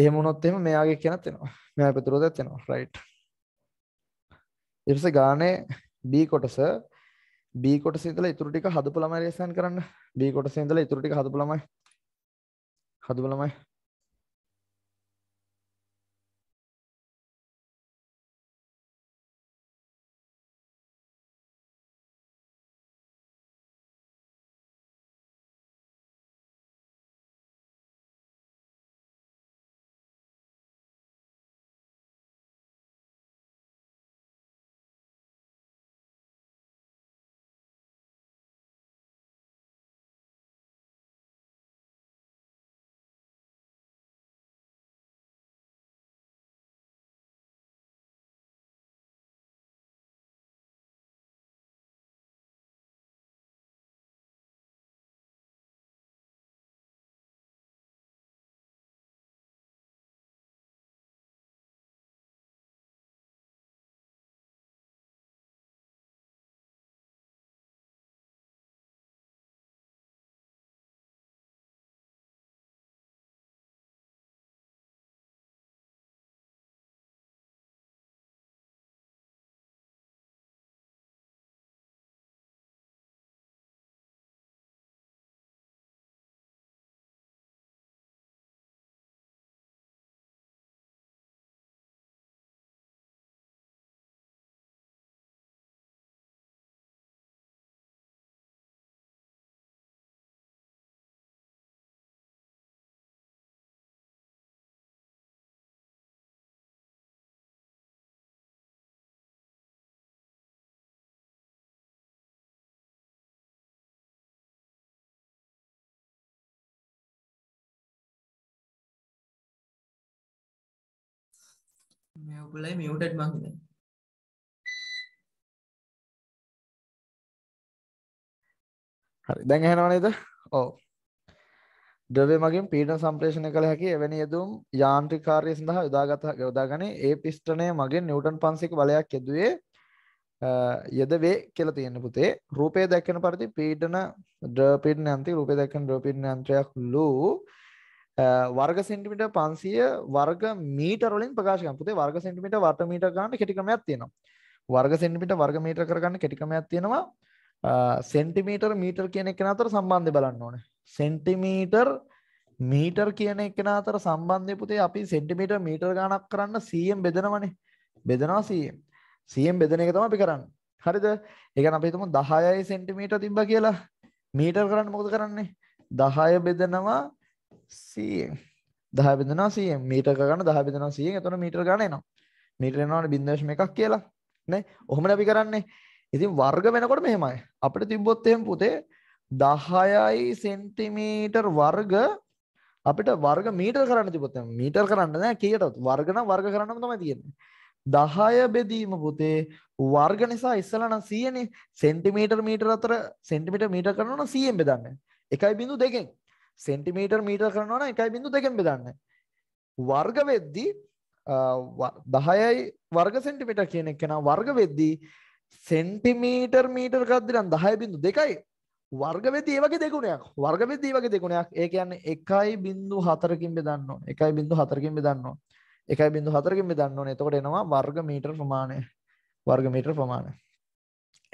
එහෙම වුණොත් එහෙම මෙයාගේ කෙනත් එනවා. මෙයා ප්‍රතිරෝධයත් එනවා. රයිට්. ඊට පස්සේ ගානේ B කොටස B කොටසේ ඉඳලා ඉතුරු ටික හදපු ළමයි රේසන් කරන්න. B කොටසේ ඉඳලා ඉතුරු ටික හදපු ළමයි. හදපු ළමයි. මේ ඔයගොල්ලෝ මියුටඩ් මං හිතන්නේ. හරි දැන් ඇහෙනව නේද? ඔව්. ද්‍රව්‍ය මගින් පීඩන සම්ප්‍රේෂණය කළ හැකි එවැනි යෙදුම් යාන්ත්‍රික කාර්ය සඳහා යොදාගත යොදාගනි. ඒ පිස්ටනය මගින් නිව්ටන් 500ක බලයක් යෙදුවේ යද වේ කියලා තියෙන පුතේ. රූපය දැක්කන පරිදි පීඩන ද්‍රව්‍ය පීඩන යන්ත්‍රය රූපය දැක්කන ද්‍රව්‍ය පීඩන යන්ත්‍රයක් ලූ වර්ග uh, සෙන්ටිමිට පන්සිය වර්ග මීටරලින් ප්‍රකාශකම් පුතේ වර්ග සෙන්ටිමිට වට මීට ගන්න කෙටිකමයක් තියෙනවා වර්ග සෙන්ටිමිට වර්ග මීටර කරගන්න කෙටිකමයක් තියෙනවා සෙන්ටිමීටර් uh, මීටර් කියන එක අතර සම්බන්ධය බලන්න ඕනේ සෙන්ටිමීටර් මීටර් කියන එක අතර සම්බන්ධය පුතේ අපි සෙන්ටිමීටර් මීටර් ගණක් කරන්න 100න් බෙදනවනේ බෙදනවා 100න් 100න් බෙදන එක තමයි අපි කරන්නේ හරිද ඒ කියන්නේ අපි හිතමු 10යි සෙන්ටිමීටර් තිබ්බා කියලා මීටර් කරන්න මොකද කරන්නේ 10 බෙදනවා සීයෙන් දහ බිඳනා සිය මීට ගන්න දහ බිඳනා සියෙන් එතන මීටර් ගන්න එනවා මීටර් එනවනේ බින්දශම එකක් කියලා නේ ඔහොමනේ අපි කරන්නේ ඉතින් වර්ග වෙනකොට මෙහෙමයි අපිට තිබ්බොත් එහෙම පුතේ 10යි සෙන්ටිමීටර් වර්ග අපිට වර්ග මීටර් කරන්න තිබ්බොත් මීටර් කරන්න නෑ කීයටවත් වර්ග නම් වර්ග කරන්නම තමයි තියෙන්නේ 10 බෙදීම පුතේ වර්ග නිසා ඉස්සලා නම් 100නේ සෙන්ටිමීටර් මීටර් අතර සෙන්ටිමීටර් මීටර් කරනවා නම් 100ෙන් බෙදන්නේ 1.2 එකෙන් සෙන්ටිමීටර් මීටර් කරනවා නම් 1.2 බෙදන්න. වර්ග වෙද්දී 10යි වර්ග සෙන්ටිමීටර් කියන එක නම් වර්ග වෙද්දී සෙන්ටිමීටර් මීටර් එකක් දිනම් 10.2යි වර්ග වෙද්දී ඒ වගේ දෙගුණයක්. වර්ග වෙද්දී ඒ වගේ දෙගුණයක්. ඒ කියන්නේ 1.4කින් බෙදන්න ඕනේ. 1.4කින් බෙදන්න ඕනේ. 1.4කින් බෙදන්න ඕනේ. එතකොට එනවා වර්ග මීටර ප්‍රමාණය. වර්ග මීටර ප්‍රමාණය.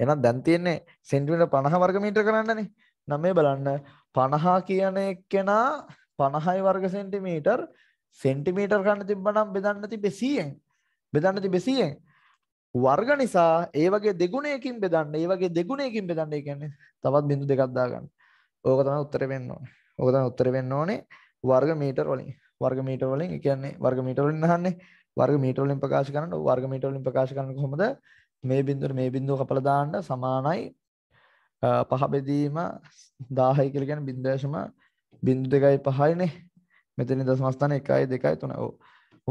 එහෙනම් දැන් තියෙන්නේ සෙන්ටිමීටර් 50 වර්ග මීටර කරන්නනේ. නම් මේ බලන්න 50 කියන එක්කෙනා 50යි වර්ග සෙන්ටිමීටර් සෙන්ටිමීටර් ගන්න තිබ්බනම් බෙදන්න තිබ්බේ 100ෙන් බෙදන්න තිබ්බේ 100ෙන් වර්ග නිසා ඒ වගේ දෙගුණයකින් බෙදන්න ඒ වගේ දෙගුණයකින් බෙදන්න ඒ කියන්නේ තවත් බිඳු දෙකක් දාගන්න ඕක තමයි උත්තරේ වෙන්න ඕනේ ඕක තමයි උත්තරේ වෙන්න ඕනේ වර්ග මීටර් වලින් වර්ග මීටර් වලින් ඒ කියන්නේ වර්ග මීටර් වලින් අහන්නේ වර්ග මීටර් වලින් ප්‍රකාශ කරන්න වර්ග මීටර් වලින් ප්‍රකාශ කරන්න කොහොමද මේ බිඳුවට මේ බිඳුව කපලා දාන්න සමානයි පහබෙදීම දාහය කලගැන බින්දේශම බින්දු දෙකයි පහයිනේ මෙතනි දස්මස්ථාන එකයි දෙකයි තුන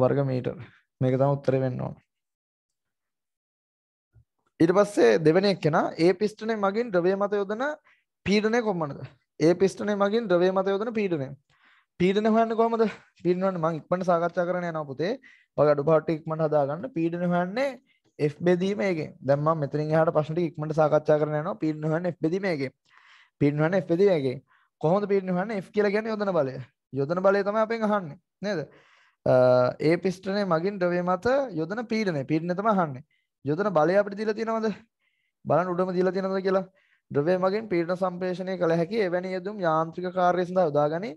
වර්ග මීටර් මේක තම උත්තර වෙන්න ඕන ඊට පස්සේ දෙවනයක් කෙන ඒ පිස්ටනේ මගින් ද්‍රවේ මත යොදන පීඩනය කොම්මනද ඒ පිස්ටනේ මගින් ද්‍රවේ මත යොදන පීඩනය පීඩන හන්න කොමද පිඩනට මං ඉක්මට සාකච්ඡා කරන යන පුතේ වගඩු පාටික් මට හදාගන්න පීඩන හන්නේ F බෙදීම එකෙන් දැන් මම මෙතනින් එහාට ප්‍රශ්න ටික ඉක්මනට සාකච්ඡා කරන්න යනවා පීඩන හොයන්න F බෙදීම එකෙන් පීඩන හොයන්න F බෙදීම එකෙන් කොහොමද පීඩන හොයන්නේ F කියලා කියන්නේ යොදන බලය යොදන බලය තමයි අපෙන් අහන්නේ නේද ඒ පිස්ටනේ මගින් ද්‍රව්‍ය මත යොදන පීඩනය පීඩනය තමයි අහන්නේ යොදන බලය අපිට දීලා තියෙනවද බලන්න උඩම දීලා තියෙනවද කියලා ද්‍රව්‍ය මගින් පීඩන සම්ප්‍රේෂණය කළ හැකි එවැනි යෙදුම් යාන්ත්‍රික කාර්යය සඳහා යොදාගනි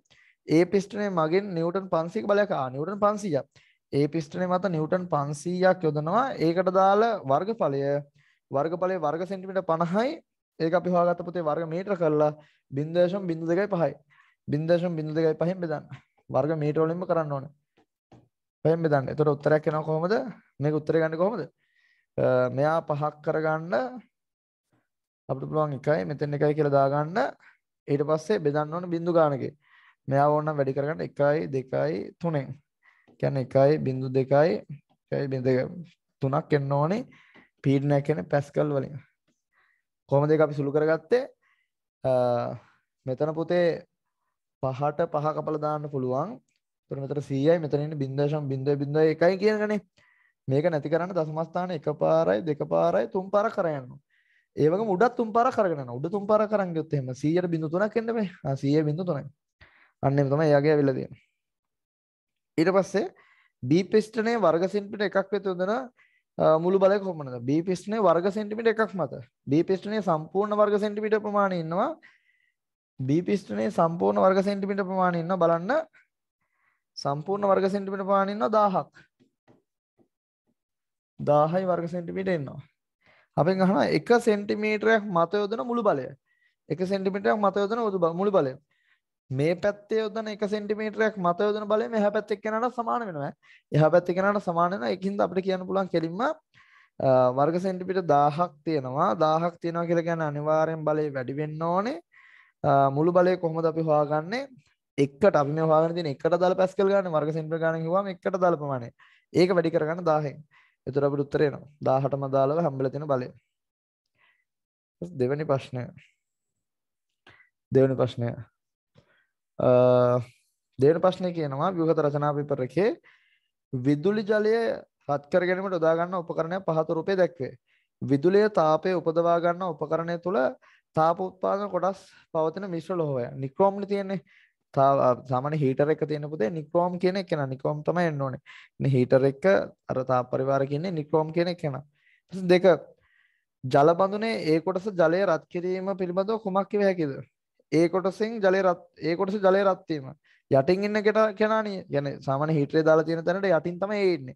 ඒ පිස්ටනේ මගින් නිව්ටන් 500ක බලයක් ආ නිව්ටන් 500ක් ඒ පිස්ටනේ මත නිවටන් 500ක් යොදනවා ඒකට දාල වර්ගඵලය වර්ගඵලයේ වර්ග සෙන්ටිමීටර් 50යි ඒක අපි හොයාගත්ත පොතේ වර්ග මීටර කරලා 0.02යි 0.02යි පහෙන් බෙදන්න වර්ග මීටර වලින්ම කරන්න ඕනේ පහෙන් බෙදන්න එතකොට උත්තරයක් එනවා කොහොමද මේක උත්තරේ ගන්න කොහොමද මෙයා පහක් කරගන්න අපිට පුළුවන් එකයි මෙතෙන් එකයි කියලා දාගන්න ඊට පස්සේ බෙදන්න ඕන බිඳු ගානකේ මෙයා ඕනනම් වැඩි කරගන්න එකයි දෙකයි තුනෙන් කියන්නේ 1.2 1.3ක් එන්න ඕනේ පීඩනයක් කියන්නේ පැස්කල් වලින්. කොහොමද ඒක අපි සුළු කරගත්තේ? මෙතන පුතේ පහට පහ කපලා දාන්න පුළුවන්. එතකොට මෙතන 100යි මෙතන ඉන්නේ 0.001යි කියන ගනේ. මේක නැති කරන්න දශමස්ථාන එකපාරයි දෙකපාරයි තුන්පාරක් කරා යනවා. ඒ වගේම උඩත් තුන් පාරක් අරගෙන යනවා. උඩ තුන් පාරක් අරන් ගියොත් එහෙම 100ට 0.3ක් එන්න බෑ. ආ 100.3යි. අන්න එහෙම තමයි එයාගේ ඇවිල්ලා තියෙන්නේ. ඊට පස්සේ B පිස්ටනේ වර්ග සෙන්ටිමීටර එකක් වෙත යොදන මුළු බලය කොහොමද? B පිස්ටනේ වර්ග සෙන්ටිමීටර එකක් මත. B පිස්ටනේ සම්පූර්ණ වර්ග සෙන්ටිමීටර ප්‍රමාණය ඉන්නවා. B පිස්ටනේ සම්පූර්ණ වර්ග සෙන්ටිමීටර ප්‍රමාණය ඉන්නවා බලන්න. සම්පූර්ණ වර්ග සෙන්ටිමීටර ප්‍රමාණය ඉන්නවා 1000ක්. 1000යි වර්ග සෙන්ටිමීටර ඉන්නවා. අපෙන් අහනවා 1 සෙන්ටිමීටරයක් මත යොදන මුළු බලය. 1 සෙන්ටිමීටරයක් මත යොදන මුළු බලය. මේ පැත්තේ යොදන 1 සෙන්ටිමීටරයක් මත යොදන බලය මෙහා පැත්තේ කෙනාට සමාන වෙනවා. එහා පැත්තේ කෙනාට සමාන වෙනවා. ඒකින්ද අපිට කියන්න පුළුවන් කෙලින්ම වර්ග සෙන්ටිමීටර 1000ක් තියෙනවා. 1000ක් තියෙනවා කියලා කියන්නේ අනිවාර්යෙන් බලය වැඩි වෙන්න ඕනේ. මුළු බලය කොහොමද අපි හොයාගන්නේ? එකට අපි මේ හොයාගෙන තියෙන එකට දාලා පැස්කල් ගන්න වර්ග සෙන්ටිමීටර ගන්න කිව්වම එකට දාලා ප්‍රමාණය. ඒක වැඩි කරගන්න 1000ෙන්. එතකොට අපිට උත්තරේ එනවා. 18ම දාලව හම්බෙලා තියෙන බලය. දෙවෙනි ප්‍රශ්නය. දෙවෙනි ප්‍රශ්නය. දේන ප්‍රශ්නය කියනවා ව්‍යගත රචනා පිපරකේ විදුලි ජලය රත්කර ගැනීමට උදාගන්න උපකරණය පහත රූපේ දැක්වේ. විදුලිය තාපය උපදවා ගන්න උපකරණය තුළ තාප උත්පාදන කොටස් පවතින මිශ්‍ර ලෝහය. නික්‍රෝම්ලි තියෙන්නේ සාමාන්‍ය හීටර් එක තියෙන පුතේ නික්‍රෝම් කියන එක කෙනා නික්‍රෝම් තමයි එන්න ඕනේ. ඉතින් හීටර් එක අර තාප පරිවාර කියන්නේ නික්‍රෝම් කියන එක කෙනා. දෙක ජල බඳුනේ ඒ කොටස ජලය රත් කිරීම පිළිබඳව කුමක් කිව හැකිද? ඒ කොටසින් ජලය රත් ඒ කොටස ජලය රත් වීම. යටින් ඉන්න කෙනානේ يعني සාමාන්‍ය හීටරේ දාලා තියෙන තැනට යටින් තමයි එන්නේ.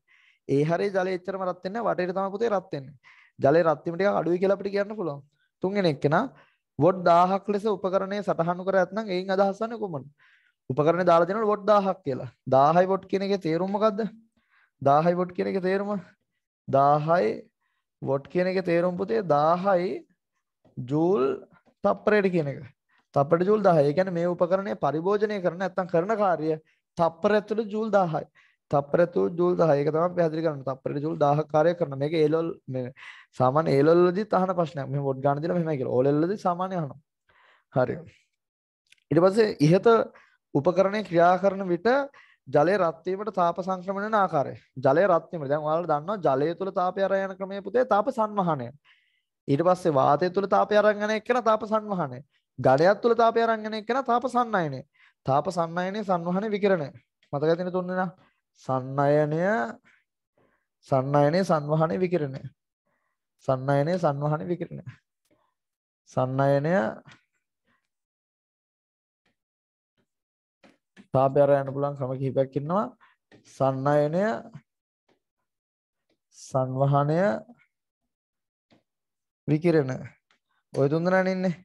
ඒ හරේ ජලය එච්චරම රත් වෙන්නේ නැහැ. වටේට තමයි පුතේ රත් වෙන්නේ. ජලය රත් වීම ටිකක් අඩුයි කියලා අපිට කියන්න පුළුවන්. තුන්වෙනි එක්කෙනා වොඩ් 1000ක් ලෙස උපකරණය සටහන් කර ඇතනම් එයින් අදහස් වන්නේ කොහොමද? උපකරණ දාලා දෙනකොට වොට් 1000ක් කියලා. 1000යි වොට් කියන එකේ තේරුම මොකද්ද? 1000යි වොට් කියන එකේ තේරුම 1000යි වොට් කියන එකේ තේරුම පුතේ 1000යි ජූල් තප්පරයට කියන එක. තප්පරට ජූල් 1000. ඒ කියන්නේ මේ උපකරණය පරිභෝජනය කරන නැත්තම් කරන කාර්ය තප්පර ඇතුළේ ජූල් 1000යි. තප්පර ඇතුළේ ජූල් 1000. ඒක තමයි පැහැදිලි කරන්නේ. තප්පරට ජූල් 1000ක් කාර්ය කරන. මේක ඒලොල් මේ සාමාන්‍ය ඒලොල් වලදී තහන ප්‍රශ්නයක්. මෙහෙම වොඩ් ගන්න දිනවා මෙහෙමයි කියලා. ඕලෙල් වලදී සාමාන්‍ය අහනවා. හරි. ඊට පස්සේ ඉහත උපකරණය ක්‍රියා කරන විට ජලය රත් වීමට තාප සංක්‍රමණය වෙන ආකාරය. ජලය රත් වීම. දැන් ඔයාලා දන්නවා ජලය තුල තාපය අරගෙන යන ක්‍රමයේ පුතේ තාප සංවහනය. ඊට පස්සේ වාතය තුල තාපය අරගෙන යන එක තාප සංවහනය. ගඩයක් තුල තාපය අරන් යන එකන තාප සන්නයනය. තාප සන්නයනය සංවහන විකිරණය. මතක තියෙන තුන් දෙනා. සන්නයනය සන්නයනය සංවහන විකිරණය. සන්නයනය සංවහන විකිරණය. සන්නයනය තාපය අර යන්න පුළුවන් ක්‍රම කිහිපයක් ඉන්නවා. සන්නයනය සංවහනය විකිරණ. ඔය තුන් දෙනානේ ඉන්නේ.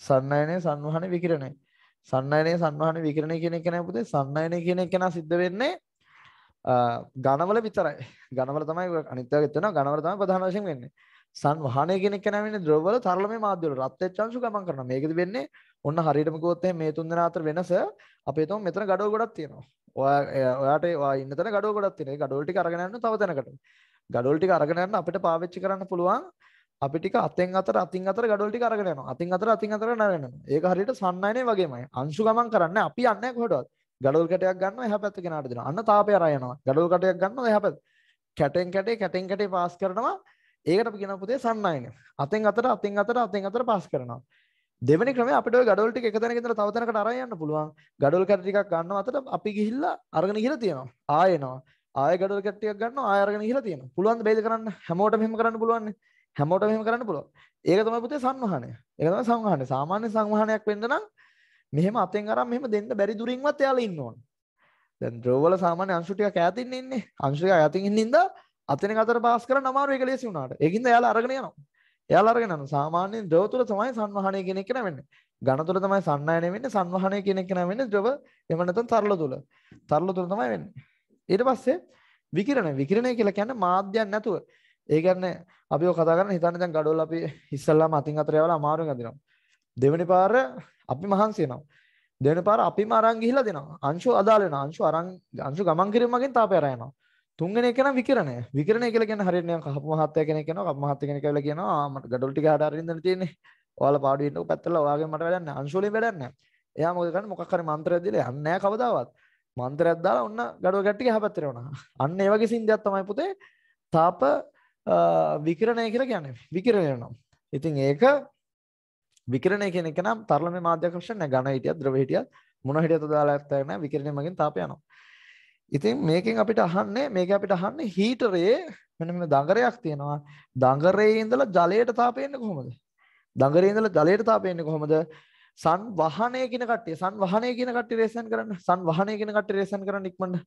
සන්නයනේ සංවහන විකිරණය. සන්නයනේ සංවහන විකිරණය කියන එක නෑ පුතේ සන්නයනේ කියන එක නා සිද්ධ වෙන්නේ ඝනවල විතරයි. ඝනවල තමයි අනිත් ඒවාගෙත් වෙනවා ඝනවල තමයි ප්‍රධාන වශයෙන් වෙන්නේ. සංවහනය කියන එක නෑ වෙන්නේ ද්‍රවවල තරලමය මාධ්‍ය වල රත් වෙච්ච අංශු ගමන් කරනවා. මේකද වෙන්නේ ඔන්න හරියටම කිව්වොත් එහෙනම් මේ තුන් දෙනා අතර වෙනස අපේ තෝම මෙතන ගඩොල් ගොඩක් තියෙනවා. ඔයා ඔයාට ඔයා ඉන්න තැන ගඩොල් ගොඩක් තියෙනවා. ඒ ගඩොල් ටික අරගෙන යන්න තව තැනකට. ගඩොල් ටික අරගෙන යන්න අපිට පාවිච්චි කරන්න පුළුවන් අපි ටික අතෙන් අතට අතින් අතට gadol ටික අරගෙන යනවා. අතින් අතට අතින් අතට නරගෙන යනවා. ඒක හරියට සන්නයනේ වගේමයි. අංශු ගමන් කරන්නේ අපි යන්නේ කොහටවත්. gadol කැටයක් ගන්නවා එහා පැත්ත කෙනාට දෙනවා. අන්න තාපය අරය යනවා. gadol කැටයක් ගන්නවා එහා පැත්ත. කැටෙන් කැටේ කැටෙන් කැටේ පාස් කරනවා. ඒකට අපි කියනවා පුතේ සන්නයනේ. අතෙන් අතට අතින් අතට අතින් අතට පාස් කරනවා. දෙවැනි ක්‍රමය අපිට ඔය gadol ටික එක තැනක ඉඳලා තව තැනකට අරන් යන්න පුළුවන්. gadol කැට ටිකක් ගන්නවා අතට අපි ගිහිල්ලා අරගෙන ගිහලා තියෙනවා. ආයෙනවා. ආයෙ gadol කැට ටිකක් ගන්නවා ආයෙ අරගෙන ගිහලා තියෙනවා. පුළුවන් ද බේද කරන්න? හැමෝටම එහෙම කරන්න පුළුවන්නේ. හැමෝටම එහෙම කරන්න පුළුවන්. ඒක තමයි පුතේ සංවහනය. ඒක තමයි සංවහනය. සාමාන්‍ය සංවහනයක් වෙන්න නම් මෙහෙම අතෙන් අරන් මෙහෙම දෙන්න බැරි දුරින්වත් එයාලා ඉන්න ඕන. දැන් ඩ්‍රෝ වල සාමාන්‍ය අංශු ටික ඈතින් ඉන්නේ. අංශු ටික ඈතින් ඉන්න ඉඳා අතෙන් අතට පාස් කරන්න අමාරු ඒක ලේසි වුණාට. ඒකින්ද එයාලා අරගෙන යනවා. එයාලා අරගෙන යනවා. සාමාන්‍යයෙන් ඩ්‍රෝ තුල තමයි සංවහනය කියන එක නැවෙන්නේ. ඝන තුල තමයි සංනයනය වෙන්නේ. සංවහනය කියන එක නැවෙන්නේ ද්‍රව එහෙම නැත්නම් තරල තුල. තරල තුල තමයි වෙන්නේ. ඊට පස්සේ විකිරණය. විකිරණය කියලා කියන්නේ මාධ්‍යයක් නැතුව ඒ කියන්නේ අපි ඔය කතා කරන්නේ හිතන්නේ දැන් gadol අපි ඉස්සල්ලාම අතින් අතර යවලා අමාරුවෙන් අදිනවා. දෙවෙනි පාර අපි මහන්සි වෙනවා. දෙවෙනි පාර අපිම අරන් ගිහිලා දෙනවා. අංශු අදාළ වෙනවා. අංශු අරන් අංශු ගමන් කිරීම මගින් තාපය අර යනවා. තුන්වෙනි එක නම් විකිරණය. විකිරණය කියලා කියන්නේ හරියට නිකන් කහපු මහත්තයා කෙනෙක් කියනවා. කහපු මහත්තයා කෙනෙක් කියලා කියනවා මට gadol ටික හරියට අරින්න දෙන්න තියෙන්නේ. ඔයාලා පාඩු වෙන්නකෝ පැත්තල ඔයාගෙන් මට වැඩක් නැහැ. අංශු වලින් වැඩක් නැහැ. එයා මොකද කරන්නේ මොකක් හරි මන්ත්‍රයක් දීලා යන්නේ නැහැ කවදාවත්. මන්ත්‍රයක් දාලා ඔන්න gadol ගැට්ටික යහපැත්තට යනවා. අන්න ඒ වගේ සින්දයක් තමයි පුතේ තාප විකිරණය කියලා කියන්නේ විකිරණය වෙනවා. ඉතින් ඒක විකිරණය කියන එක නම් තරලමය මාධ්‍යාකර්ෂණ නැහැ ඝන හිටියත් ද්‍රව හිටියත් මොන හිටියත් උදාලයක් තැක නැහැ විකිරණය මගින් තාපය යනවා. ඉතින් මේකෙන් අපිට අහන්නේ මේක අපිට අහන්නේ හීටරයේ මෙන්න මේ දඟරයක් තියෙනවා. දඟරේ ඉඳලා ජලයට තාපය එන්නේ කොහොමද? දඟරේ ඉඳලා ජලයට තාපය එන්නේ කොහොමද? සංවහණය කියන කට්ටිය සංවහණය කියන කට්ටිය රේසන් කරන්න සංවහණය කියන කට්ටිය රේසන් කරන්න ඉක්මනට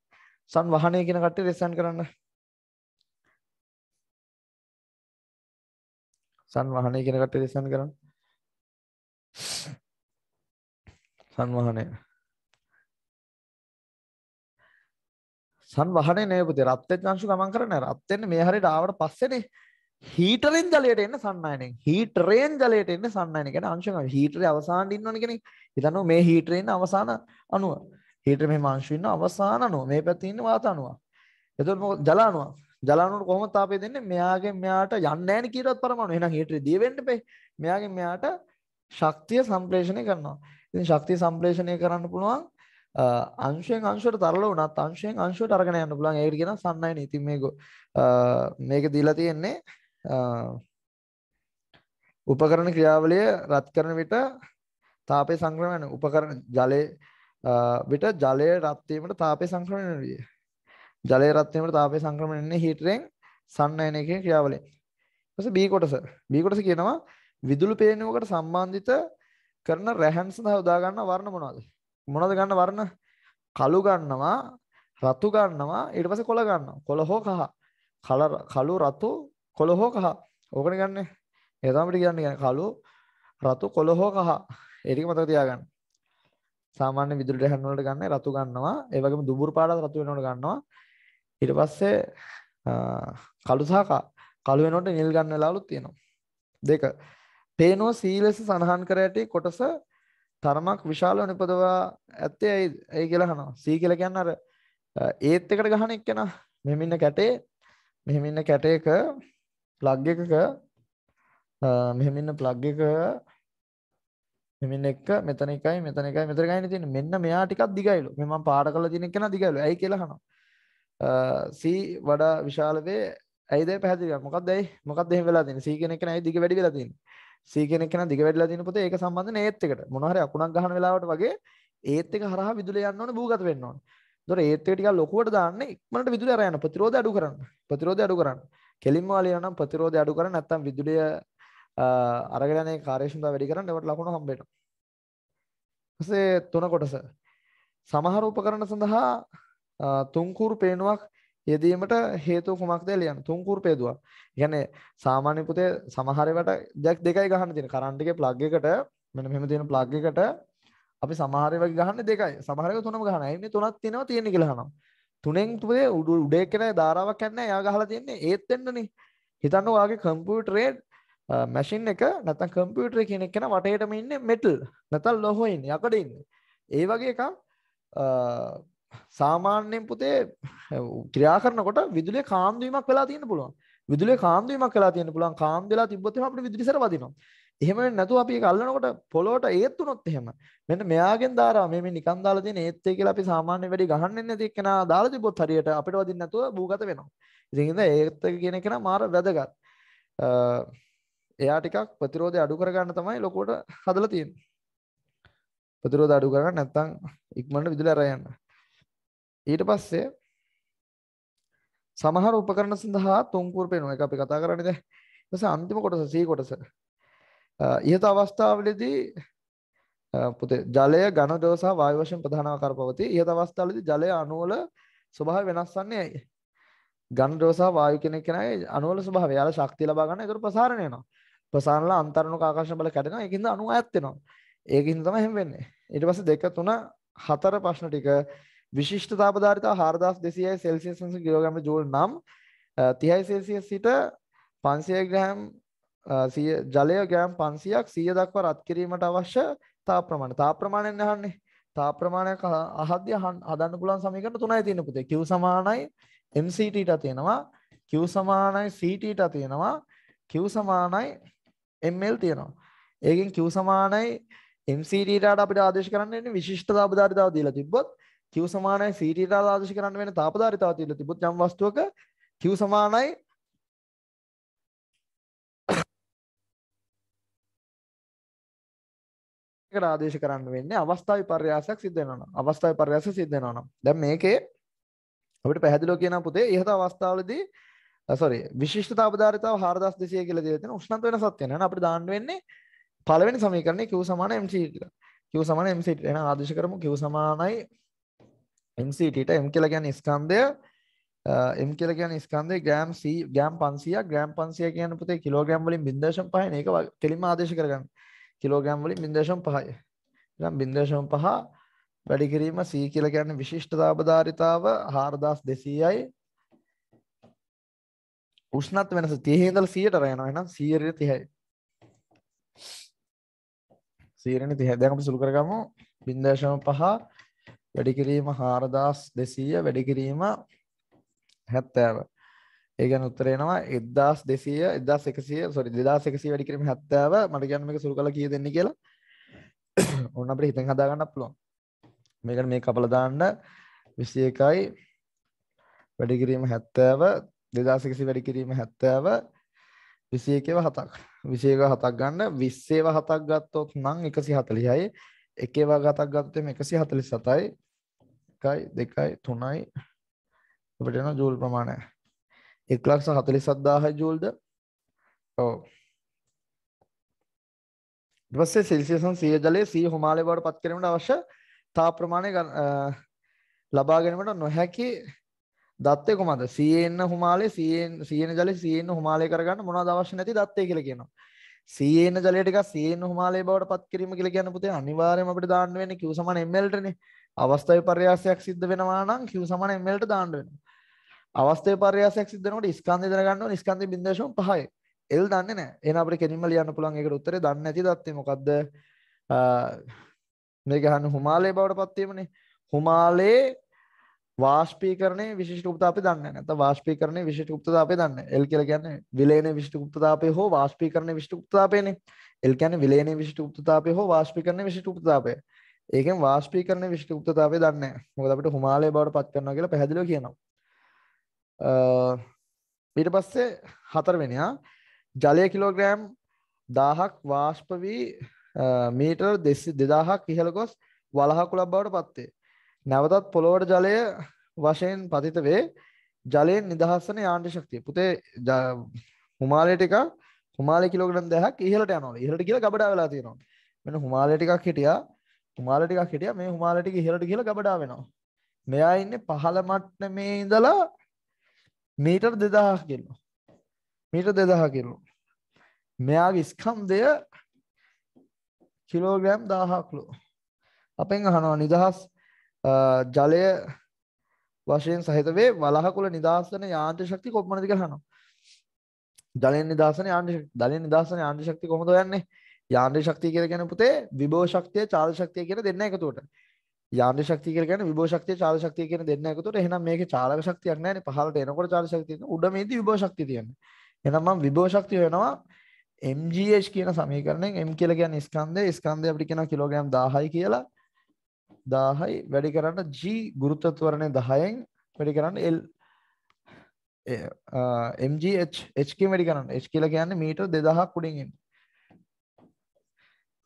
සංවහණය කියන කට්ටිය රේසන් කරන්න සංවහනය කියන කටේ දේශනා කරන්න. සංවහනය. සංවහනය නේ පුතේ රත් වෙච්ච අංශු ගමන් කරන්නේ රත් වෙන්නේ මේ හැරෙට ආවට පස්සේනේ හීටරෙන් ජලයට එන්න සන්නයනෙන් හීටරෙන් ජලයට එන්න සන්නයන ගැන අංශක හීටරේ අවසානට ඉන්නවනේ කෙනෙක් හිතනවා මේ හීටරේ ඉන්න අවසාන අණුව හීටරේ මේ අංශු ඉන්න අවසාන අණුව මේ පැත්තේ ඉන්න වාත අණුව එතකොට මොකද ජල අණුව ජලානුවට කොහොමද තාපය දෙන්නේ? මෙයාගෙන් මෙයාට යන්නේ නැහැ නේ කීරවත් පරමාණු. එහෙනම් හීටරේ දිය වෙන්න බෑ. මෙයාගෙන් මෙයාට ශක්තිය සම්ප්‍රේෂණය කරනවා. ඉතින් ශක්තිය සම්ප්‍රේෂණය කරන්න පුළුවන් අංශයෙන් අංශයට තරල වුණත් අංශයෙන් අංශයට අරගෙන යන්න පුළුවන්. ඒකට කියනවා සන්නයන. ඉතින් මේක මේක දීලා තියෙන්නේ උපකරණ ක්‍රියාවලිය රත් කරන විට තාපය සංක්‍රමණය උපකරණ ජලයේ විට ජලය රත් වීමට තාපය සංක්‍රමණය වෙනවා. ජලය රත් වීමට තාපය සංක්‍රමණය වෙන්නේ හීටරෙන් සන්නයනය කියන ක්‍රියාවලියෙන්. ඊපස්සේ B කොටස. B කොටස කියනවා විදුලි පේනුවකට සම්බන්ධිත කරන රැහන් සඳහා උදා ගන්න වර්ණ මොනවද? මොනවද ගන්න වර්ණ? කළු ගන්නවා, රතු ගන්නවා, ඊට පස්සේ කොළ ගන්නවා. කොළ හෝ කහ. කල කළු රතු කොළ හෝ කහ. ඕකනේ ගන්නෙ. ඒ තමයි අපිට කියන්නේ කළු රතු කොළ හෝ කහ. ඒ ටික මතක තියාගන්න. සාමාන්‍ය විදුලි රැහන් වලට ගන්න රතු ගන්නවා. ඒ වගේම දුඹුරු පාට රතු වෙනකොට ගන්නවා. ඊට පස්සේ කළු සහ කළු වෙනකොට නිල් ගන්න වෙලාවලුත් තියෙනවා. දෙක පේනෝ සීලස සඳහන් කර ඇති කොටස තරමක් විශාලව නිපදවා ඇත්තේ ඇයි ඇයි කියලා අහනවා. සී කියලා කියන්නේ අර ඒත් එකට ගහන එක්කන මෙහෙම ඉන්න කැටේ මෙහෙම ඉන්න කැටයක ප්ලග් එකක මෙහෙම ඉන්න ප්ලග් එක මෙමින් එක මෙතන එකයි මෙතන එකයි මෙතන එකයි තියෙන්නේ මෙන්න මෙයා ටිකක් දිගයිලු මේ මම පාඩ කරලා තියෙන එක නා දිගයිලු ඇයි කියලා අහනවා සී වඩා විශාලවේ ඇයිද පැදික මොකක්ද මොකක් දෙහ වෙලා තින සීකෙනෙක් නයි දිග වැඩි වෙලා තින් සීකෙනෙක් න දිග වැඩලා තින පොත ඒක සම්බන්ධ ඒත්තකට මොනහර අකුණක් ගහන වෙලාවට වගේ ඒත් එක හරහා විදුල යන්න ඕන භූගත වෙන්න ඕන. ඒතොර ඒත් එක ටිකක් ලොකුවට දාන්න ඉක්මනට විදුල අර යන ප්‍රතිරෝධය අඩු කරන්න. ප්‍රතිරෝධය අඩු කරන්න. කෙලින්ම වාලිය නම් ප්‍රතිරෝධය අඩු කරන්න නැත්නම් විදුලිය අරගෙන යන කාර්යක්ෂමතාව වැඩි කරන්න ඒවට ලකුණු හම්බ වෙනවා. ඊපස්සේ තුන කොටස. සමහර උපකරණ සඳහා තුන්කුරු පේනුවක් යෙදීමට හේතු කුමක්ද ලියන්න තුන්කුරු පේදුවා. يعني සාමාන්‍ය පුතේ සමහරවට ජැක් දෙකයි ගහන්න තියෙන. කරන්ට් එකේ ප්ලග් එකට මෙන්න මෙහෙම තියෙන ප්ලග් එකට අපි සමහර වෙලාවට ගහන්නේ දෙකයි. සමහර වෙලාවට තුනම ගහනවා. එන්නේ තුනක් තියෙනවා තියෙන්නේ කියලා අහනවා. තුනෙන් පුතේ උඩේ කෙනා ධාරාවක් යන්නේ එයා ගහලා තියන්නේ ඒත් වෙන්නනේ. හිතන්න ඔයාගේ කම්පියුටරේ මැෂින් එක නැත්නම් කම්පියුටර් එකේ කෙනෙක් කෙනා වටේටම ඉන්නේ මෙටල් නැත්නම් ලොහෝ ඉන්නේ යකඩ ඉන්නේ. ඒ වගේ එකක් සාමාන්‍යයෙන් පුතේ ක්‍රියා කරනකොට විදුලිය කාන්දු වීමක් වෙලා තියෙන්න පුළුවන්. විදුලිය කාන්දු වීමක් වෙලා තියෙන්න පුළුවන්. කාන්දු වෙලා තිබ්බොත් එහෙම අපිට විදුලි සැර වදිනවා. එහෙම වෙන්නේ නැතුව අපි ඒක අල්ලනකොට පොළොවට ඒත් උනොත් එහෙම මෙන්න මෙයාගෙන් දාරා මේ මේ නිකන් දාලා තියෙන ඒත් ඒ කියලා අපි සාමාන්‍ය වැඩි ගහන්නේ නැති එක්කෙනා දාලා තිබ්බොත් හරියට අපිට වදින්න නැතුව භූගත වෙනවා. ඉතින් ඉතින් ඒත් කියන එක නම් මාර වැදගත්. එයා ටිකක් ප්‍රතිරෝධය අඩු කරගන්න තමයි ලොකුවට හදලා තියෙන්නේ. ප්‍රතිරෝධ අඩු කරගන්න නැත්නම් ඉක්මනට විදුලි අරයන්න. ඊට පස්සේ සමහර උපකරණ සඳහා තුන්කූර පෙනුම එක අපි කතා කරන්නේ දැන් ඊට පස්සේ අන්තිම කොටස සී කොටස ඉහත අවස්ථාවලදී පුතේ ජලය ඝන දෝස සහ වායු වශයෙන් ප්‍රධාන ආකාර පවතී ඉහත අවස්ථාවලදී ජලය අණු වල ස්වභාවය වෙනස් වන්නේ ඇයි ඝන දෝස සහ වායු කෙනෙක් කෙනාගේ අණු වල ස්වභාවය යාල ශක්තිය ලබා ගන්න ඒකට ප්‍රසාරණය වෙනවා ප්‍රසාරණලා අන්තර්ණුක ආකර්ෂණ බල කැඩෙනවා ඒකින්ද අණු ඈත් වෙනවා ඒකින්ද තමයි එහෙම වෙන්නේ ඊට පස්සේ දෙක තුන හතර ප්‍රශ්න ටික විශිෂ්ට තාපධාරිතා හාරදස් දෙසියයි සෙල්සියස් කිලෝගම ජූල් නම් තිහයි සෙල්සිය සිට පන්සිය ග්‍රෑම් ජලය ගෑම් පන්සියක් සිය දක්ව රත් කිරීමට අවශ්‍ය තා ප්‍රමාණ තා ප්‍රමාණයෙන් අහන්නේ තා ප්‍රමාණයක් අහද්‍ය හදන්න පුලන් සමීකරණ තුනයි තියෙන පුතේ කිව් සමානයි MCTට තියෙනවා කිව් සමානයි CTට තියෙනවා කිව් සමානයි ML තියෙනවා ඒකෙන් කිව් සමානයි MCTට අපිට ආදේශ කරන්න වෙන්නේ විශිෂ්ට තාපධාරිතාව දීලා තිබ්බොත් Q සමානයි CT ට ආදේශ කරන්න වෙන තාපධාරිතාව තියලා තිබුත් යම් වස්තුවක Q සමානයි එකට ආදේශ කරන්න වෙන්නේ අවස්ථා විපර්යාසයක් සිද්ධ වෙනවා නම් අවස්ථා විපර්යාසය සිද්ධ වෙනවා නම් දැන් මේකේ අපිට පැහැදිලිව කියන පුතේ ඉහත අවස්ථාවලදී sorry විශිෂ්ට තාපධාරිතාව 4200 කියලා දීලා තියෙන උෂ්ණත්ව වෙනසක් වෙනවා නේද අපිට දාන්න වෙන්නේ පළවෙනි සමීකරණය Q සමාන mc කියලා Q සමාන mc එහෙනම් ආදේශ කරමු Q සමානයි MCTට M කියලා කියන්නේ ස්කන්ධය M කියලා කියන්නේ ස්කන්ධේ ග්‍රෑම් C ග්‍රෑම් 500ක් ග්‍රෑම් 500 කියන පුතේ කිලෝග්‍රෑම් වලින් 0.5 නේ ඒක කෙලින්ම ආදේශ කරගන්න. කිලෝග්‍රෑම් වලින් 0.5යි. ග්‍රෑම් 0.5 වැඩි කිරීම C කියලා කියන්නේ විශිෂ්ට දාබදාරිතාව 4200යි. උෂ්ණත් වෙනස 30 ඉඳලා 100ට යනවා. එහෙනම් 100 30යි. 100 30 දැන් අපි සුළු කරගමු 0.5 වැඩි කිරීම 4200 වැඩි කිරීම 70. ඒ කියන්නේ උත්තර එනවා 1200 1100 sorry 2100 වැඩි කිරීම 70 මට කියන්න මේක සුළු කරලා කීය දෙන්නේ කියලා. *clears throat* ඕන අපිට හිතෙන් හදා ගන්නත් පුළුවන්. මේකට මේ කපලා දාන්න 21යි වැඩි කිරීම 70 2100 වැඩි කිරීම 70 21ව 7ක් 21ව 7ක් ගන්න 20ව 7ක් ගත්තොත් නම් 140යි එකේවා ගතක් ගත්තොත් 147යි එකයි දෙකයි තුනයි අපිට එන ජූල් ප්‍රමාණය එක් ලක්ෂ හතලිසත් දාහයි ජූල්ද ඕ ඉවස්සේ සිල්සියසන් සිය ජලය සී හොමාලය බවට පත් කිරීමට අවශ්‍ය තා ප්‍රමාණය ලබාගෙනීමට නොහැකි දත්තය කොමද සියන්න හුමාලේ සියෙන් සියන ජල සියෙන් හුමාලය කරගන්න මොනවද අවශ්‍ය නැති දත්තය කියලා කියනවා සීයන ජලය ටික සීයන හුමාලය බවට පත් කිරීම කියලා කියන පුතේ අනිවාර්යයෙන්ම අපිට දාන්න වෙන්නේ Q ml ටනේ. අවස්ථා විපර්යාසයක් සිද්ධ වෙනවා නම් Q ml ට දාන්න වෙනවා. අවස්ථා විපර්යාසයක් සිද්ධ වෙනකොට ස්කන්ධය දැනගන්න ඕනේ ස්කන්ධයේ 0.5යි. L දන්නේ නැහැ. එහෙනම් අපිට කෙනින්ම ලියන්න පුළුවන් ඒකට උත්තරේ දන්නේ නැති தත්ත්වය මොකද්ද? මේක අහන්න හුමාලය බවට පත් වීමනේ. හුමාලයේ වාෂ්පීකරණය විශිෂ්ට උපතාපය දන්න නැත වාෂ්පීකරණය විශිෂ්ට උපතාපය දන්න එල් කියල කියන්නේ විලේන විශිෂ්ට උපතාපය හෝ වාෂ්පීකරණය විශිෂ්ට උපතාපයනේ එල් කියන්නේ විලේන විශිෂ්ට උපතාපය හෝ වාෂ්පීකරණය විශිෂ්ට උපතාපය ඒකෙන් වාෂ්පීකරණය විශිෂ්ට උපතාපය දන්නේ මොකද අපිට හිමාලය බවට පත් කරනවා කියලා පැහැදිලිව කියනවා ඊට පස්සේ හතරවෙනියා ජලය කිලෝග්‍රෑම් 1000ක් වාෂ්ප වී මීටර් 2000ක් ඉහළ ගොස් වලහකුලක් බවට පත් වේ නැවතත් පොළොවට ජලය වශයෙන් පතිත වේ ජලයෙන් නිදහස්සන යාන්ට ශක්තිය පුතේ හුමාලයට එක හුමාල කිලෝග්‍රම් දෙහක් ඉහලට යනවා ඉහලට කියලා ගබඩා වෙලා තියෙනවා මෙන්න හුමාල ටිකක් හිටියා හුමාල ටිකක් හිටියා මේ හුමාල ටික ඉහලට කියලා ගබඩා වෙනවා මෙයා ඉන්නේ පහළ මට්ටමේ ඉඳලා මීටර් 2000 කිලෝ මීටර් 2000 කිලෝ මෙයාගේ ස්කන්ධය කිලෝග්‍රෑම් 1000 කිලෝ අපෙන් අහනවා නිදහස් ජලය වශයෙන් සහිතවේ වලහකුල නිදහසන යාන්ත්‍ර ශක්ති කොප්මනති කරහනවා ජලයෙන් නිදහසන යාන්ට දලින් නිදහසන යාන්ත්‍ර ශක්ති කොහොඳ යන්නේ යාන්ත්‍ර ශක්තිය කියර ගැන පුතේ විභෝ ශක්තිය චාල ශක්තිය කියෙන දෙන්න එකතුවට යාන්ත්‍ර ශක්තිය කිය ගැන විභෝ ශක්තිය චාල ශක්තිය කියෙන දෙන්න එකතුට එහනම් මේක චාලක ශක්තියක් නෑන පහලට එනකොට චාල ශක්තිය උඩමේදී විභෝ ශක්තිය තියන්නේ එනම් මම විභෝ ශක්තිය වෙනවා MGH කියන සමීකරණයෙන් M කියලා කියන්නේ ස්කන්ධය ස්කන්ධය අපිට කියනවා කිලෝග්‍රෑම් 1000යි කියලා 1000යි වැඩි කරන්න G ගුරුත්වත්වරණය 10න් වැඩි කරන්න L MGH H කින් වැඩි කරන්න H කියලා කියන්නේ මීටර් 2000ක් උඩින් එන්න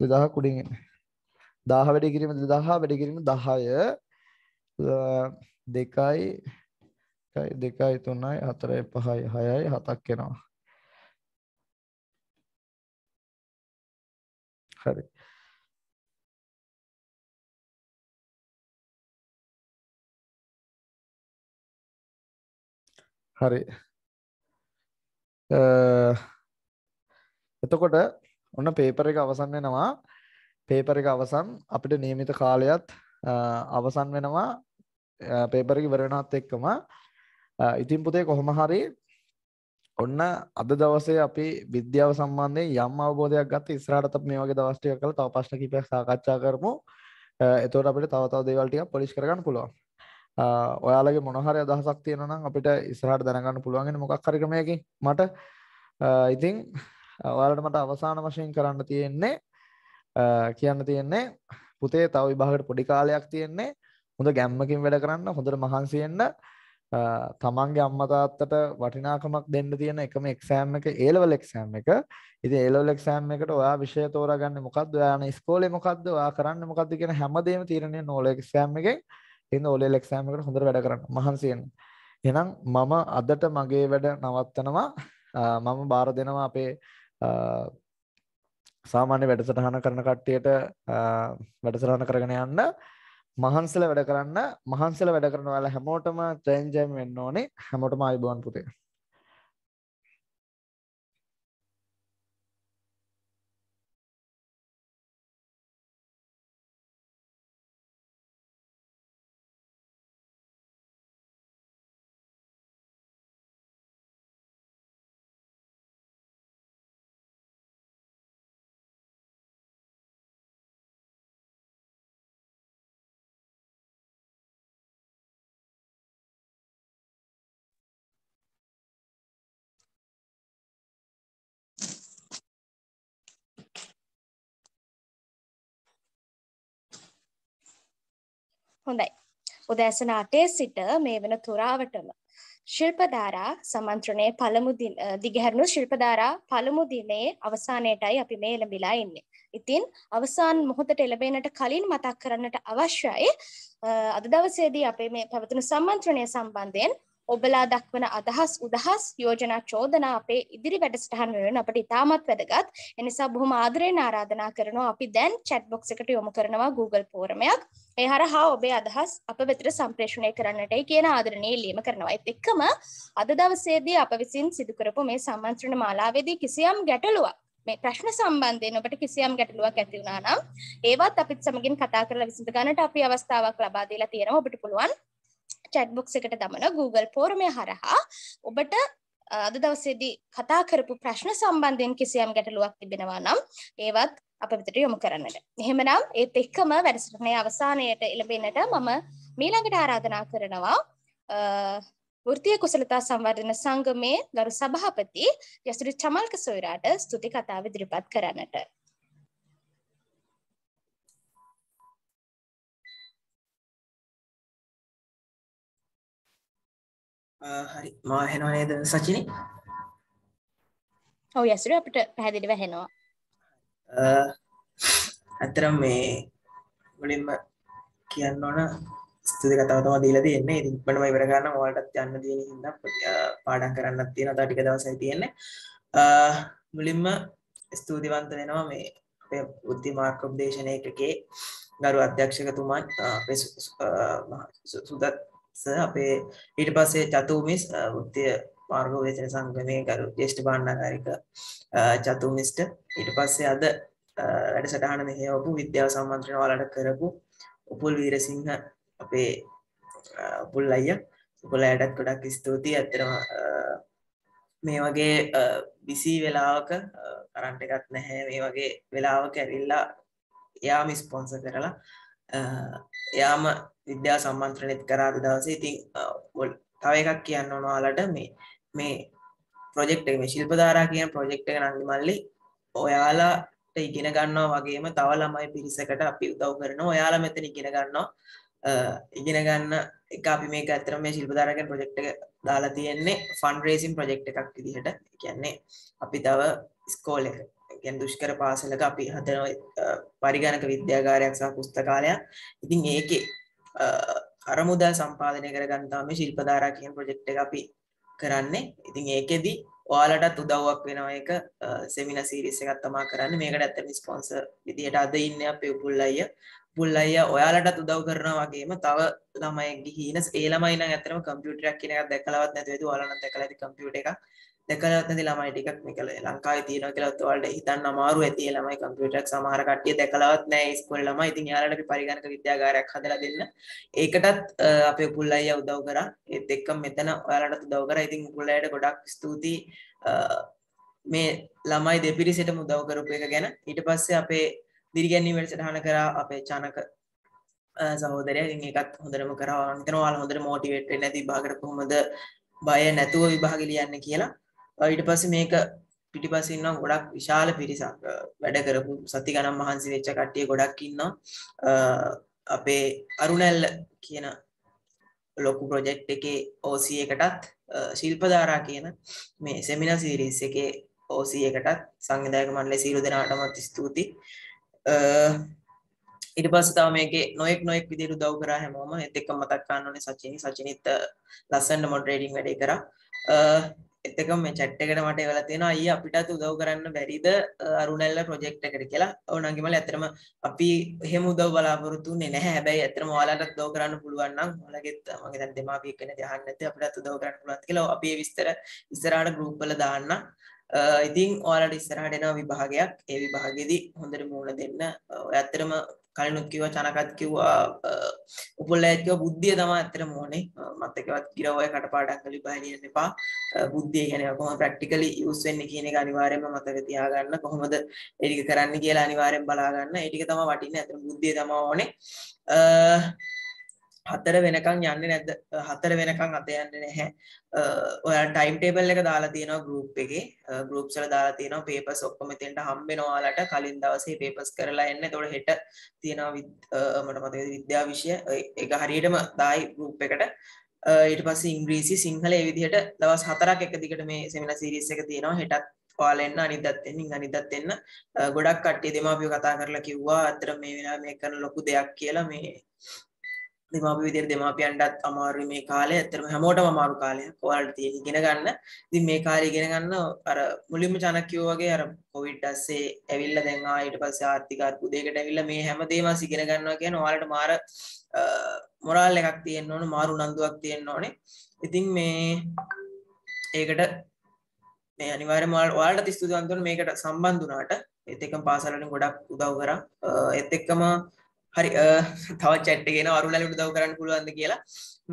2000ක් උඩින් එන්න 1000 වැඩි කිරීම 2000 වැඩි කිරීම 10 දෙකයි දෙකයි තුනයි හතරයි පහයි හයයි හතක් එනවා හරි හරි එතකොට ඔන්න පේපර එක අවසන් වෙනවා පේපර එක අවසන් අපිට නියමිත කාලයත් අවසන් වෙනවා පේපර එක ඉවර වෙනවත් එක්කම ඉතින් පුතේ කොහොම හරි ඔන්න අද දවසේ අපි විද්‍යාව සම්බන්ධයෙන් යම් අවබෝධයක් ගත්ත ඉස්සරහට අපි මේ වගේ දවස් ටිකක් කරලා තව ප්‍රශ්න කිහිපයක් සාකච්ඡා කරමු. එතකොට අපිට තව තව දේවල් ටිකක් පොලිෂ් කරගන්න පුළුවන්. ඔයාලගේ මොන හරි අදහසක් තියෙනවා නම් අපිට ඉස්සරහට දැනගන්න පුළුවන් වෙන මොකක් හරි ක්‍රමයකින් මට ඉතින් ඔයාලට මට අවසාන වශයෙන් කරන්න තියෙන්නේ කියන්න තියෙන්නේ පුතේ තව විභාගයට පොඩි කාලයක් තියෙන්නේ හොඳ ගැම්මකින් වැඩ කරන්න හොඳට මහන්සි වෙන්න තමන්ගේ අම්මා තාත්තට වටිනාකමක් දෙන්න තියෙන එකම එක්සෑම් එක A level exam එක. ඉතින් A level exam එකට ඔයා විෂය තෝරාගන්නේ මොකද්ද? ඔයා යන ඉස්කෝලේ මොකද්ද? ඔයා කරන්නේ මොකද්ද කියන හැමදේම තීරණය no level exam එකෙන් ඉතින් ඕලෙල් එක්සෑම් එකට හොඳට වැඩ කරන්න මහන්සි වෙන්න. එහෙනම් මම අදට මගේ වැඩ නවත්තනවා. මම බාර දෙනවා අපේ සාමාන්‍ය වැඩසටහන කරන කට්ටියට වැඩසටහන කරගෙන යන්න මහන්සල වැඩ කරන්න මහන්සල වැඩ කරනවාල හැමෝටම තැන්ජම් වෙන්න ඕනේ හැමෝටම අයිබෝන් පුතේ හොඳයි. උදෑසන අටේ සිට මේ වන තුරාවටම ශිල්පධාරා සමන්ත්‍රණය පළමු දිගහැරුණු ශිල්පධාරා පළමු දිනේ අවසානයටයි අපි මේ එළඹිලා ඉන්නේ. ඉතින් අවසාන මොහොතට එළඹෙනට කලින් මතක් කරන්නට අවශ්‍යයි අද දවසේදී අපේ මේ පැවතුණු සම්මන්ත්‍රණය සම්බන්ධයෙන් ඔබලා දක්වන අදහස් උදහස් යෝජනා චෝදනා අපේ ඉදිරි වැඩසටහන් වෙනුවෙන් අපට ඉතාමත් වැදගත්. එනිසා බොහොම ආදරයෙන් ආරාධනා කරනවා අපි දැන් chat box එකට යොමු කරනවා Google පෝරමයක්. ඒ හරහා ඔබේ අදහස් අප වෙතට සම්ප්‍රේෂණය කරන්නටයි කියන ආදරණීය ඉල්ලීම කරනවා. ඒත් එක්කම අද දවසේදී අප විසින් සිදු කරපු මේ සම්මන්ත්‍රණ මාලාවේදී කිසියම් ගැටලුවක් මේ ප්‍රශ්න සම්බන්ධයෙන් ඔබට කිසියම් ගැටලුවක් ඇති වුණා නම් ඒවත් අපිත් සමගින් කතා කරලා විසඳ ගන්නට අපි අවස්ථාවක් ලබා දීලා තියෙනවා ඔබට පුළුවන් චැට් බොක්ස් එකට දමන Google පෝරමය හරහා ඔබට අද දවසේදී කතා කරපු ප්‍රශ්න සම්බන්ධයෙන් කිසියම් ගැටලුවක් තිබෙනවා නම් ඒවත් අප විතට යොමු කරන්නට. එහෙමනම් ඒත් එක්කම වැඩසටහනේ අවසානයට එළඹෙන්නට මම මීළඟට ආරාධනා කරනවා වෘතිය කුසලතා සංවර්ධන සංගමේ ගරු සභාපති යසුරි චමල්ක සොයරාට ස්තුති කතාව ඉදිරිපත් කරන්නට. හරි මා හෙනවා නේද සචිනි ඔව් යසිර අපිට පැහැදිලිව හෙනවා ඇත්තරම් මේ මුලින්ම කියන්න ඕන ස්තුති කතාව තමයි දීලා තියෙන්නේ. ඉතින් ඉක්මනම ඉවර කරන්න ඔයාලටත් යන්න තියෙන හින්දා පාඩම් කරන්නත් තියෙනවා. තව ටික දවසයි තියෙන්නේ. මුලින්ම ස්තුතිවන්ත වෙනවා මේ අපේ බුද්ධි මාර්ගෝපදේශන ඒකකේ ගරු අධ්‍යක්ෂකතුමන් අපේ සුදත් අපේ ඊට පස්සේ චතුමිස් වෘත්තීය මාර්ග වේතන සංගමයේ ගරු ජේෂ්ඨ භාණ්ඩාගාරික චතුමිස්ට ඊට පස්සේ අද වැඩසටහන මෙහෙවපු විද්‍යාව සම්මන්ත්‍රණ වලට කරපු උපුල් වීරසිංහ අපේ උපුල් අයියා උපුල් අයටත් ගොඩක් ස්තුතියි ඇත්තටම මේ වගේ බිසි වෙලාවක කරන්ට් එකක් නැහැ මේ වගේ වෙලාවක ඇවිල්ලා යාම ස්පොන්සර් කරලා එයාම විද්‍යා සම්මන්ත්‍රණයත් කරාද දවසේ ඉතින් තව එකක් කියන්න ඕනවාලට මේ මේ ප්‍රොජෙක්් එක ශිල්පධාරා කියන ප්‍රොජෙක්් එක නන්දිමල්ලි ඔයාලාට ඉගෙන ගන්නවා වගේම තව ළමයි පිරිසකට අපි උදව් කරන ඔයාලා මෙතන ඉගෙන ගන්නවා ඉගෙන ගන්න එක අපි මේ ඇතර මේ ශිල්පධාරකෙන් ප්‍රොජෙක්් එක දාලා තියෙන්නේ ෆන් රේසින් ප්‍රජෙක්් එකක් විදිහට කියන්නේ අපි තව ස්කෝල් එක ගැන් දුෂ්කර පාසලක අපි හදන පරිගණක විද්‍යාගාරයක් සහ පුස්තකාලයක් ඉතින් ඒක අරමුදල් සම්පාධනය කරගන්නාම ශිල්පධාරා කියන ප්‍රජෙක්් එක අපි කරන්නේ ඉතින් ඒකෙදී ඔයාලටත් උදව්වක් වෙනවා එක සෙමින සීරිස් එකක් තමා කරන්න මේකට ඇත්තම ස්පොන්ස විදිහට අද ඉන්න අපේ උපුල් අයිය පුල් අයිය ඔයාලටත් උදව් කරනවා වගේම තව ළමයි ගිහින ඒ ළමයි නම් ඇත්තටම කම්පියුටරයක් කියන එකක් දැකලවත් නැතුව ඇති ඔයාලා නම් දැකලා ඇති කම්පියුටර් එකක් දැකලත් නැති ළමයි ටිකක් මේකල ලංකාවේ තියෙනවා කියලා ඔයාලට හිතන්න අමාරු ඇති ඒ ළමයි කම්පියුටරයක් සමහර කට්ටිය දැකලවත් නැහැ ඉස්කෝලේ ළමයි. ඉතින් එයාලට අපි පරිගණක විද්‍යාගාරයක් හදලා දෙන්න. ඒකටත් අපේ උපුල් අයියා උදව් කරා. ඒත් එක්කම මෙතන ඔයාලටත් උදව් කරා. ඉතින් උපුල් අයියට ගොඩක් ස්තුතියි. මේ ළමයි දෙපිරිසටම උදව් කරපු එක ගැන. ඊට පස්සේ අපේ දිරිගැන්වීමට සටහන කරා අපේ චානක සහෝදරය ඉතින් ඒකත් හොඳටම කරා. හිතනවා ඔයාලා හොඳට මොටිවේට් වෙන්න ඇති විභාගකට කොහොමද බය නැතුව විභාග ලියන්න කියලා. ඊට පස්සේ මේක පිටිපස්සේ ඉන්නවා ගොඩක් විශාල පිරිසක් වැඩ කරපු සති ගණන් මහන්සි වෙච්ච කට්ටිය ගොඩක් ඉන්නවා අපේ අරුණැල්ල කියන ලොකු ප්‍රොජෙක්ට් එකේ OC එකටත් ශිල්පධාරා කියන මේ සෙමිනා සීරීස් එකේ OC එකටත් සංවිධායක මණ්ඩලයේ සියලු දෙනාටම ස්තුතියි ඉට පස්ස තම මේ නොෙක් නොෙක් විදිරු දව් කරා හැමෝම එත් එක්ක මතක් කාන්නනේ සචිනි සචිනිත ලස්සන්න මොඩ රේඩිං වැඩේ කර එතක මේ චැට් එකට මට එවලා තියෙනවා අයියා අපිටත් උදව් කරන්න බැරිද අරුණැල්ල ප්‍රොජෙක්ට් එකට කියලා. ඕනගේ මල ඇත්තටම අපි එහෙම උදව් බලාපොරොත්තු වෙන්නේ නැහැ. හැබැයි ඇත්තටම ඔයාලට උදව් කරන්න පුළුවන් නම් ඔයාලගෙත් මගේ දැන් දෙමාපිය කෙනෙක් දහන්න නැති අපිටත් උදව් කරන්න පුළුවන් කියලා අපි ඒ විස්තර ඉස්සරහට ගෲප් වල දාන්න. ඉතින් ඔයාලට ඉස්සරහට එන විභාගයක් ඒ විභාගෙදී හොඳට මූණ දෙන්න. ඔය ඇත්තටම කලිනුත් කිව්වා චනකත් කිව්වා උපොල්ලෑත් කිව්වා බුද්ධිය තමයි ඇත්තටම ඕනේ මත් එකවත් කිරව ඔය කටපාඩම් කරලි බලන්න එපා බුද්ධිය කියන්නේ කොහොමද ප්‍රැක්ටිකලි යූස් වෙන්නේ කියන එක අනිවාර්යයෙන්ම මතක තියාගන්න කොහොමද ඒ ටික කරන්න කියලා අනිවාර්යෙන් බලා ගන්න ඒ ටික තමයි වටින්නේ ඇත්තටම බුද්ධිය තමයි ඕනේ හතර වෙනකං යන්න නැද හතර වෙනකං අත යන්න නැහැ ඔයා ටයිම් ටේබල් එක දාලා තියෙනවා ගරුප් එකේ ගරුප් වල දාලා තියෙනවා පේපර්ස් ඔක්කොම එතෙන්ට හම්බෙනවා ඔයාලට කලින් දවසේ පේපර්ස් කරලා එන්න එතකොට හෙට තියෙනවා මට මතකයි විද්‍යා විෂය ඒක හරියටම දායි ගරුප් එකට ඊට පස්සේ ඉංග්‍රීසි සිංහල ඒ විදිහට දවස් හතරක් එක දිගට මේ සෙමිනා සීරීස් එක තියෙනවා හෙටත් පාලෙන්න්න අනිදත් එන්න අනිදත් එන්න ගොඩක් කට්ටිය දෙමාපිය කතා කරලා කිව්වා අතර මේ වෙන මේ කරන ලොකු දෙයක් කියලා මේ දෙමාපිය විදිහට දෙමාපියන්ටත් අමාරුයි මේ කාලේ. ඇත්තටම හැමෝටම අමාරු කාලයක්. ඔයාලට තියෙන ඉගෙන ගන්න. ඉතින් මේ කාලේ ඉගෙන ගන්න අර මුලින්ම චනක් කිව්වා වගේ අර කොවිඩ් ඇස්සේ ඇවිල්ලා දැන් ආ ඊට පස්සේ ආර්ථික අර්බුදයකට ඇවිල්ලා මේ හැමදේම ඉගෙන ගන්නවා කියන්නේ ඔයාලට මාර මොරාල් එකක් තියෙන්න ඕන, මාරු උනන්දුවක් තියෙන්න ඕනේ. ඉතින් මේ ඒකට මේ අනිවාර්යයෙන්ම ඔයාලට ස්තුතිවන්ත වෙන මේකට සම්බන්ධ වුණාට ඒත් එක්කම පාසලට ගොඩක් උදව් කරා. ඒත් එක්කම හරි තව චැට්ගෙන අරුණැලට දව කරන්න පුළුවන්ද කියලා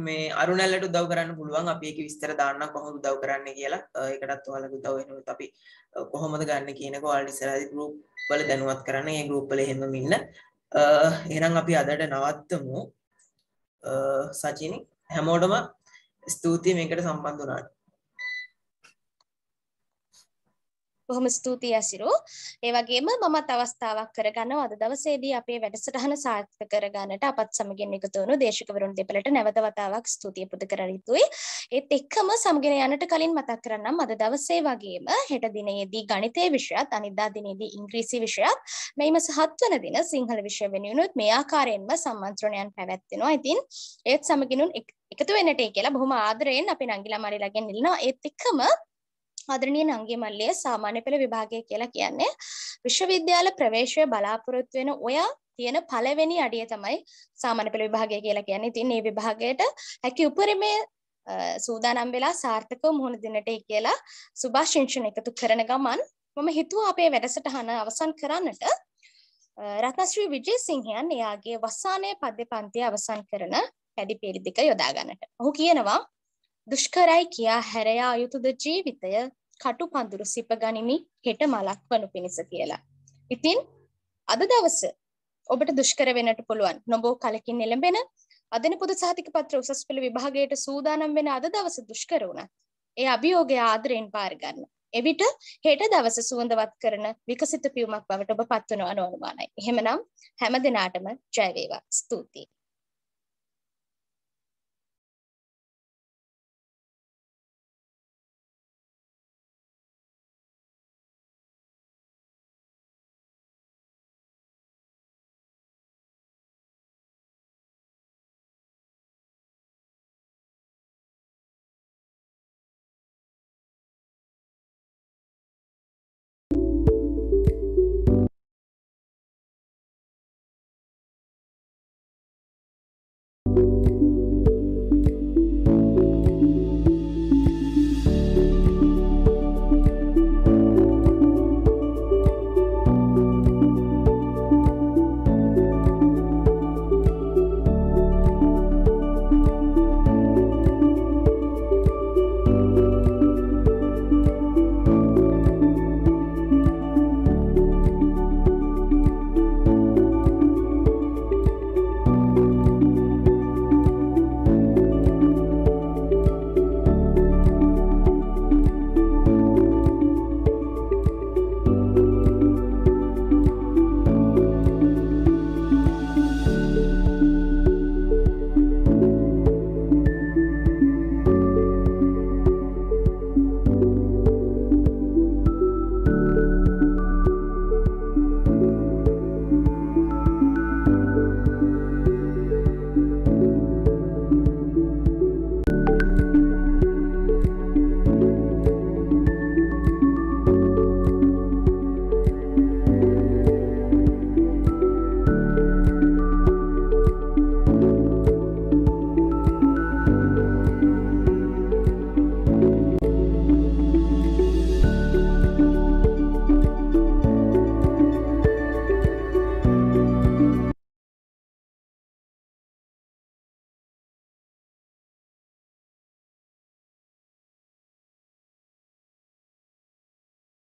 මේ අරුණැල්ලට දව කරන්න පුළුවන් අපඒක විස්තර දාන්න කොහොම දව කරන්න කියලා එකටත් ඔහල දව වෙන අපි කොහොමද ගන්න කියනක වාල්ඩි සරදි ගරුප් වල දැනුවත් කරන්න ඒ ගරුප්පල හෙම ඉන්න එහෙනම් අපි අදට නවත්තමු සචිනි හැමෝටම ස්තුතියි මේකට සම්බන්ධනාට බොහොම ස්තුතියි ඇසිරු. ඒ වගේම මමත් අවස්ථාවක් කරගන්නවා අද දවසේදී අපේ වැඩසටහන සාර්ථක කරගන්නට අපත් සමගින් එකතු වුණු දේශකවරුන් දෙපළට නැවත වතාවක් ස්තුතිය පුද කර යුතුයි. ඒත් එක්කම සමගෙන යන්නට කලින් මතක් කරන්නම් අද දවසේ වගේම හෙට දිනයේදී ගණිතයේ විෂයත් අනිද්දා දිනේදී ඉංග්‍රීසි විෂයත් මෙයිම සහත් වන දින සිංහල විෂය වෙනුවෙනුත් මේ ආකාරයෙන්ම සම්මන්ත්‍රණයන් පැවැත්වෙනවා. ඉතින් ඒත් සමගිනුන් එකතු වෙන්නට කියලා බොහොම ආදරයෙන් අපි නංගිලා මරිලාගෙන් ඉල්ලනවා. ඒත් එක්කම ආදරණීය නංගි මල්ලිය සාමාන්‍ය පෙළ විභාගය කියලා කියන්නේ විශ්වවිද්‍යාල ප්‍රවේශය බලාපොරොත්තු වෙන ඔය තියෙන පළවෙනි අඩිය තමයි සාමාන්‍ය පෙළ විභාගය කියලා කියන්නේ. ඉතින් මේ විභාගයට හැකි උපරිමයේ සූදානම් වෙලා සාර්ථකව මුහුණ දෙන්නටයි කියලා සුභාශිංෂණ එකතු කරන ගමන් මම හිතුවා අපේ වැඩසටහන අවසන් කරන්නට රත්නශ්‍රී විජේසිංහයන් එයාගේ වසානය පද්‍ය පන්තිය අවසන් කරන පැඩි පෙරි දෙක යොදා ගන්නට. ඔහු කියනවා දුෂ්කරයි කියා හැරයා යුතුද ජීවිතය කටු පඳුරු සිප ගනිමි හෙට මලක් වනු පිණිස කියලා. ඉතින් අද දවස ඔබට දුෂ්කර වෙනට පුළුවන් නොබෝ කලකින් එළඹෙන අදන පුද සාතික පත්‍ර උසස් පෙළ විභාගයට සූදානම් වෙන අද දවස දුෂ්කර වුණත් ඒ අභියෝගය ආදරයෙන් පාරගන්න. එවිට හෙට දවස සුවඳවත් කරන විකසිත පියුමක් බවට ඔබ පත්වනවා නොවනවානයි. එහෙමනම් හැම දෙනාටම ජයවේවා ස්තුතියි.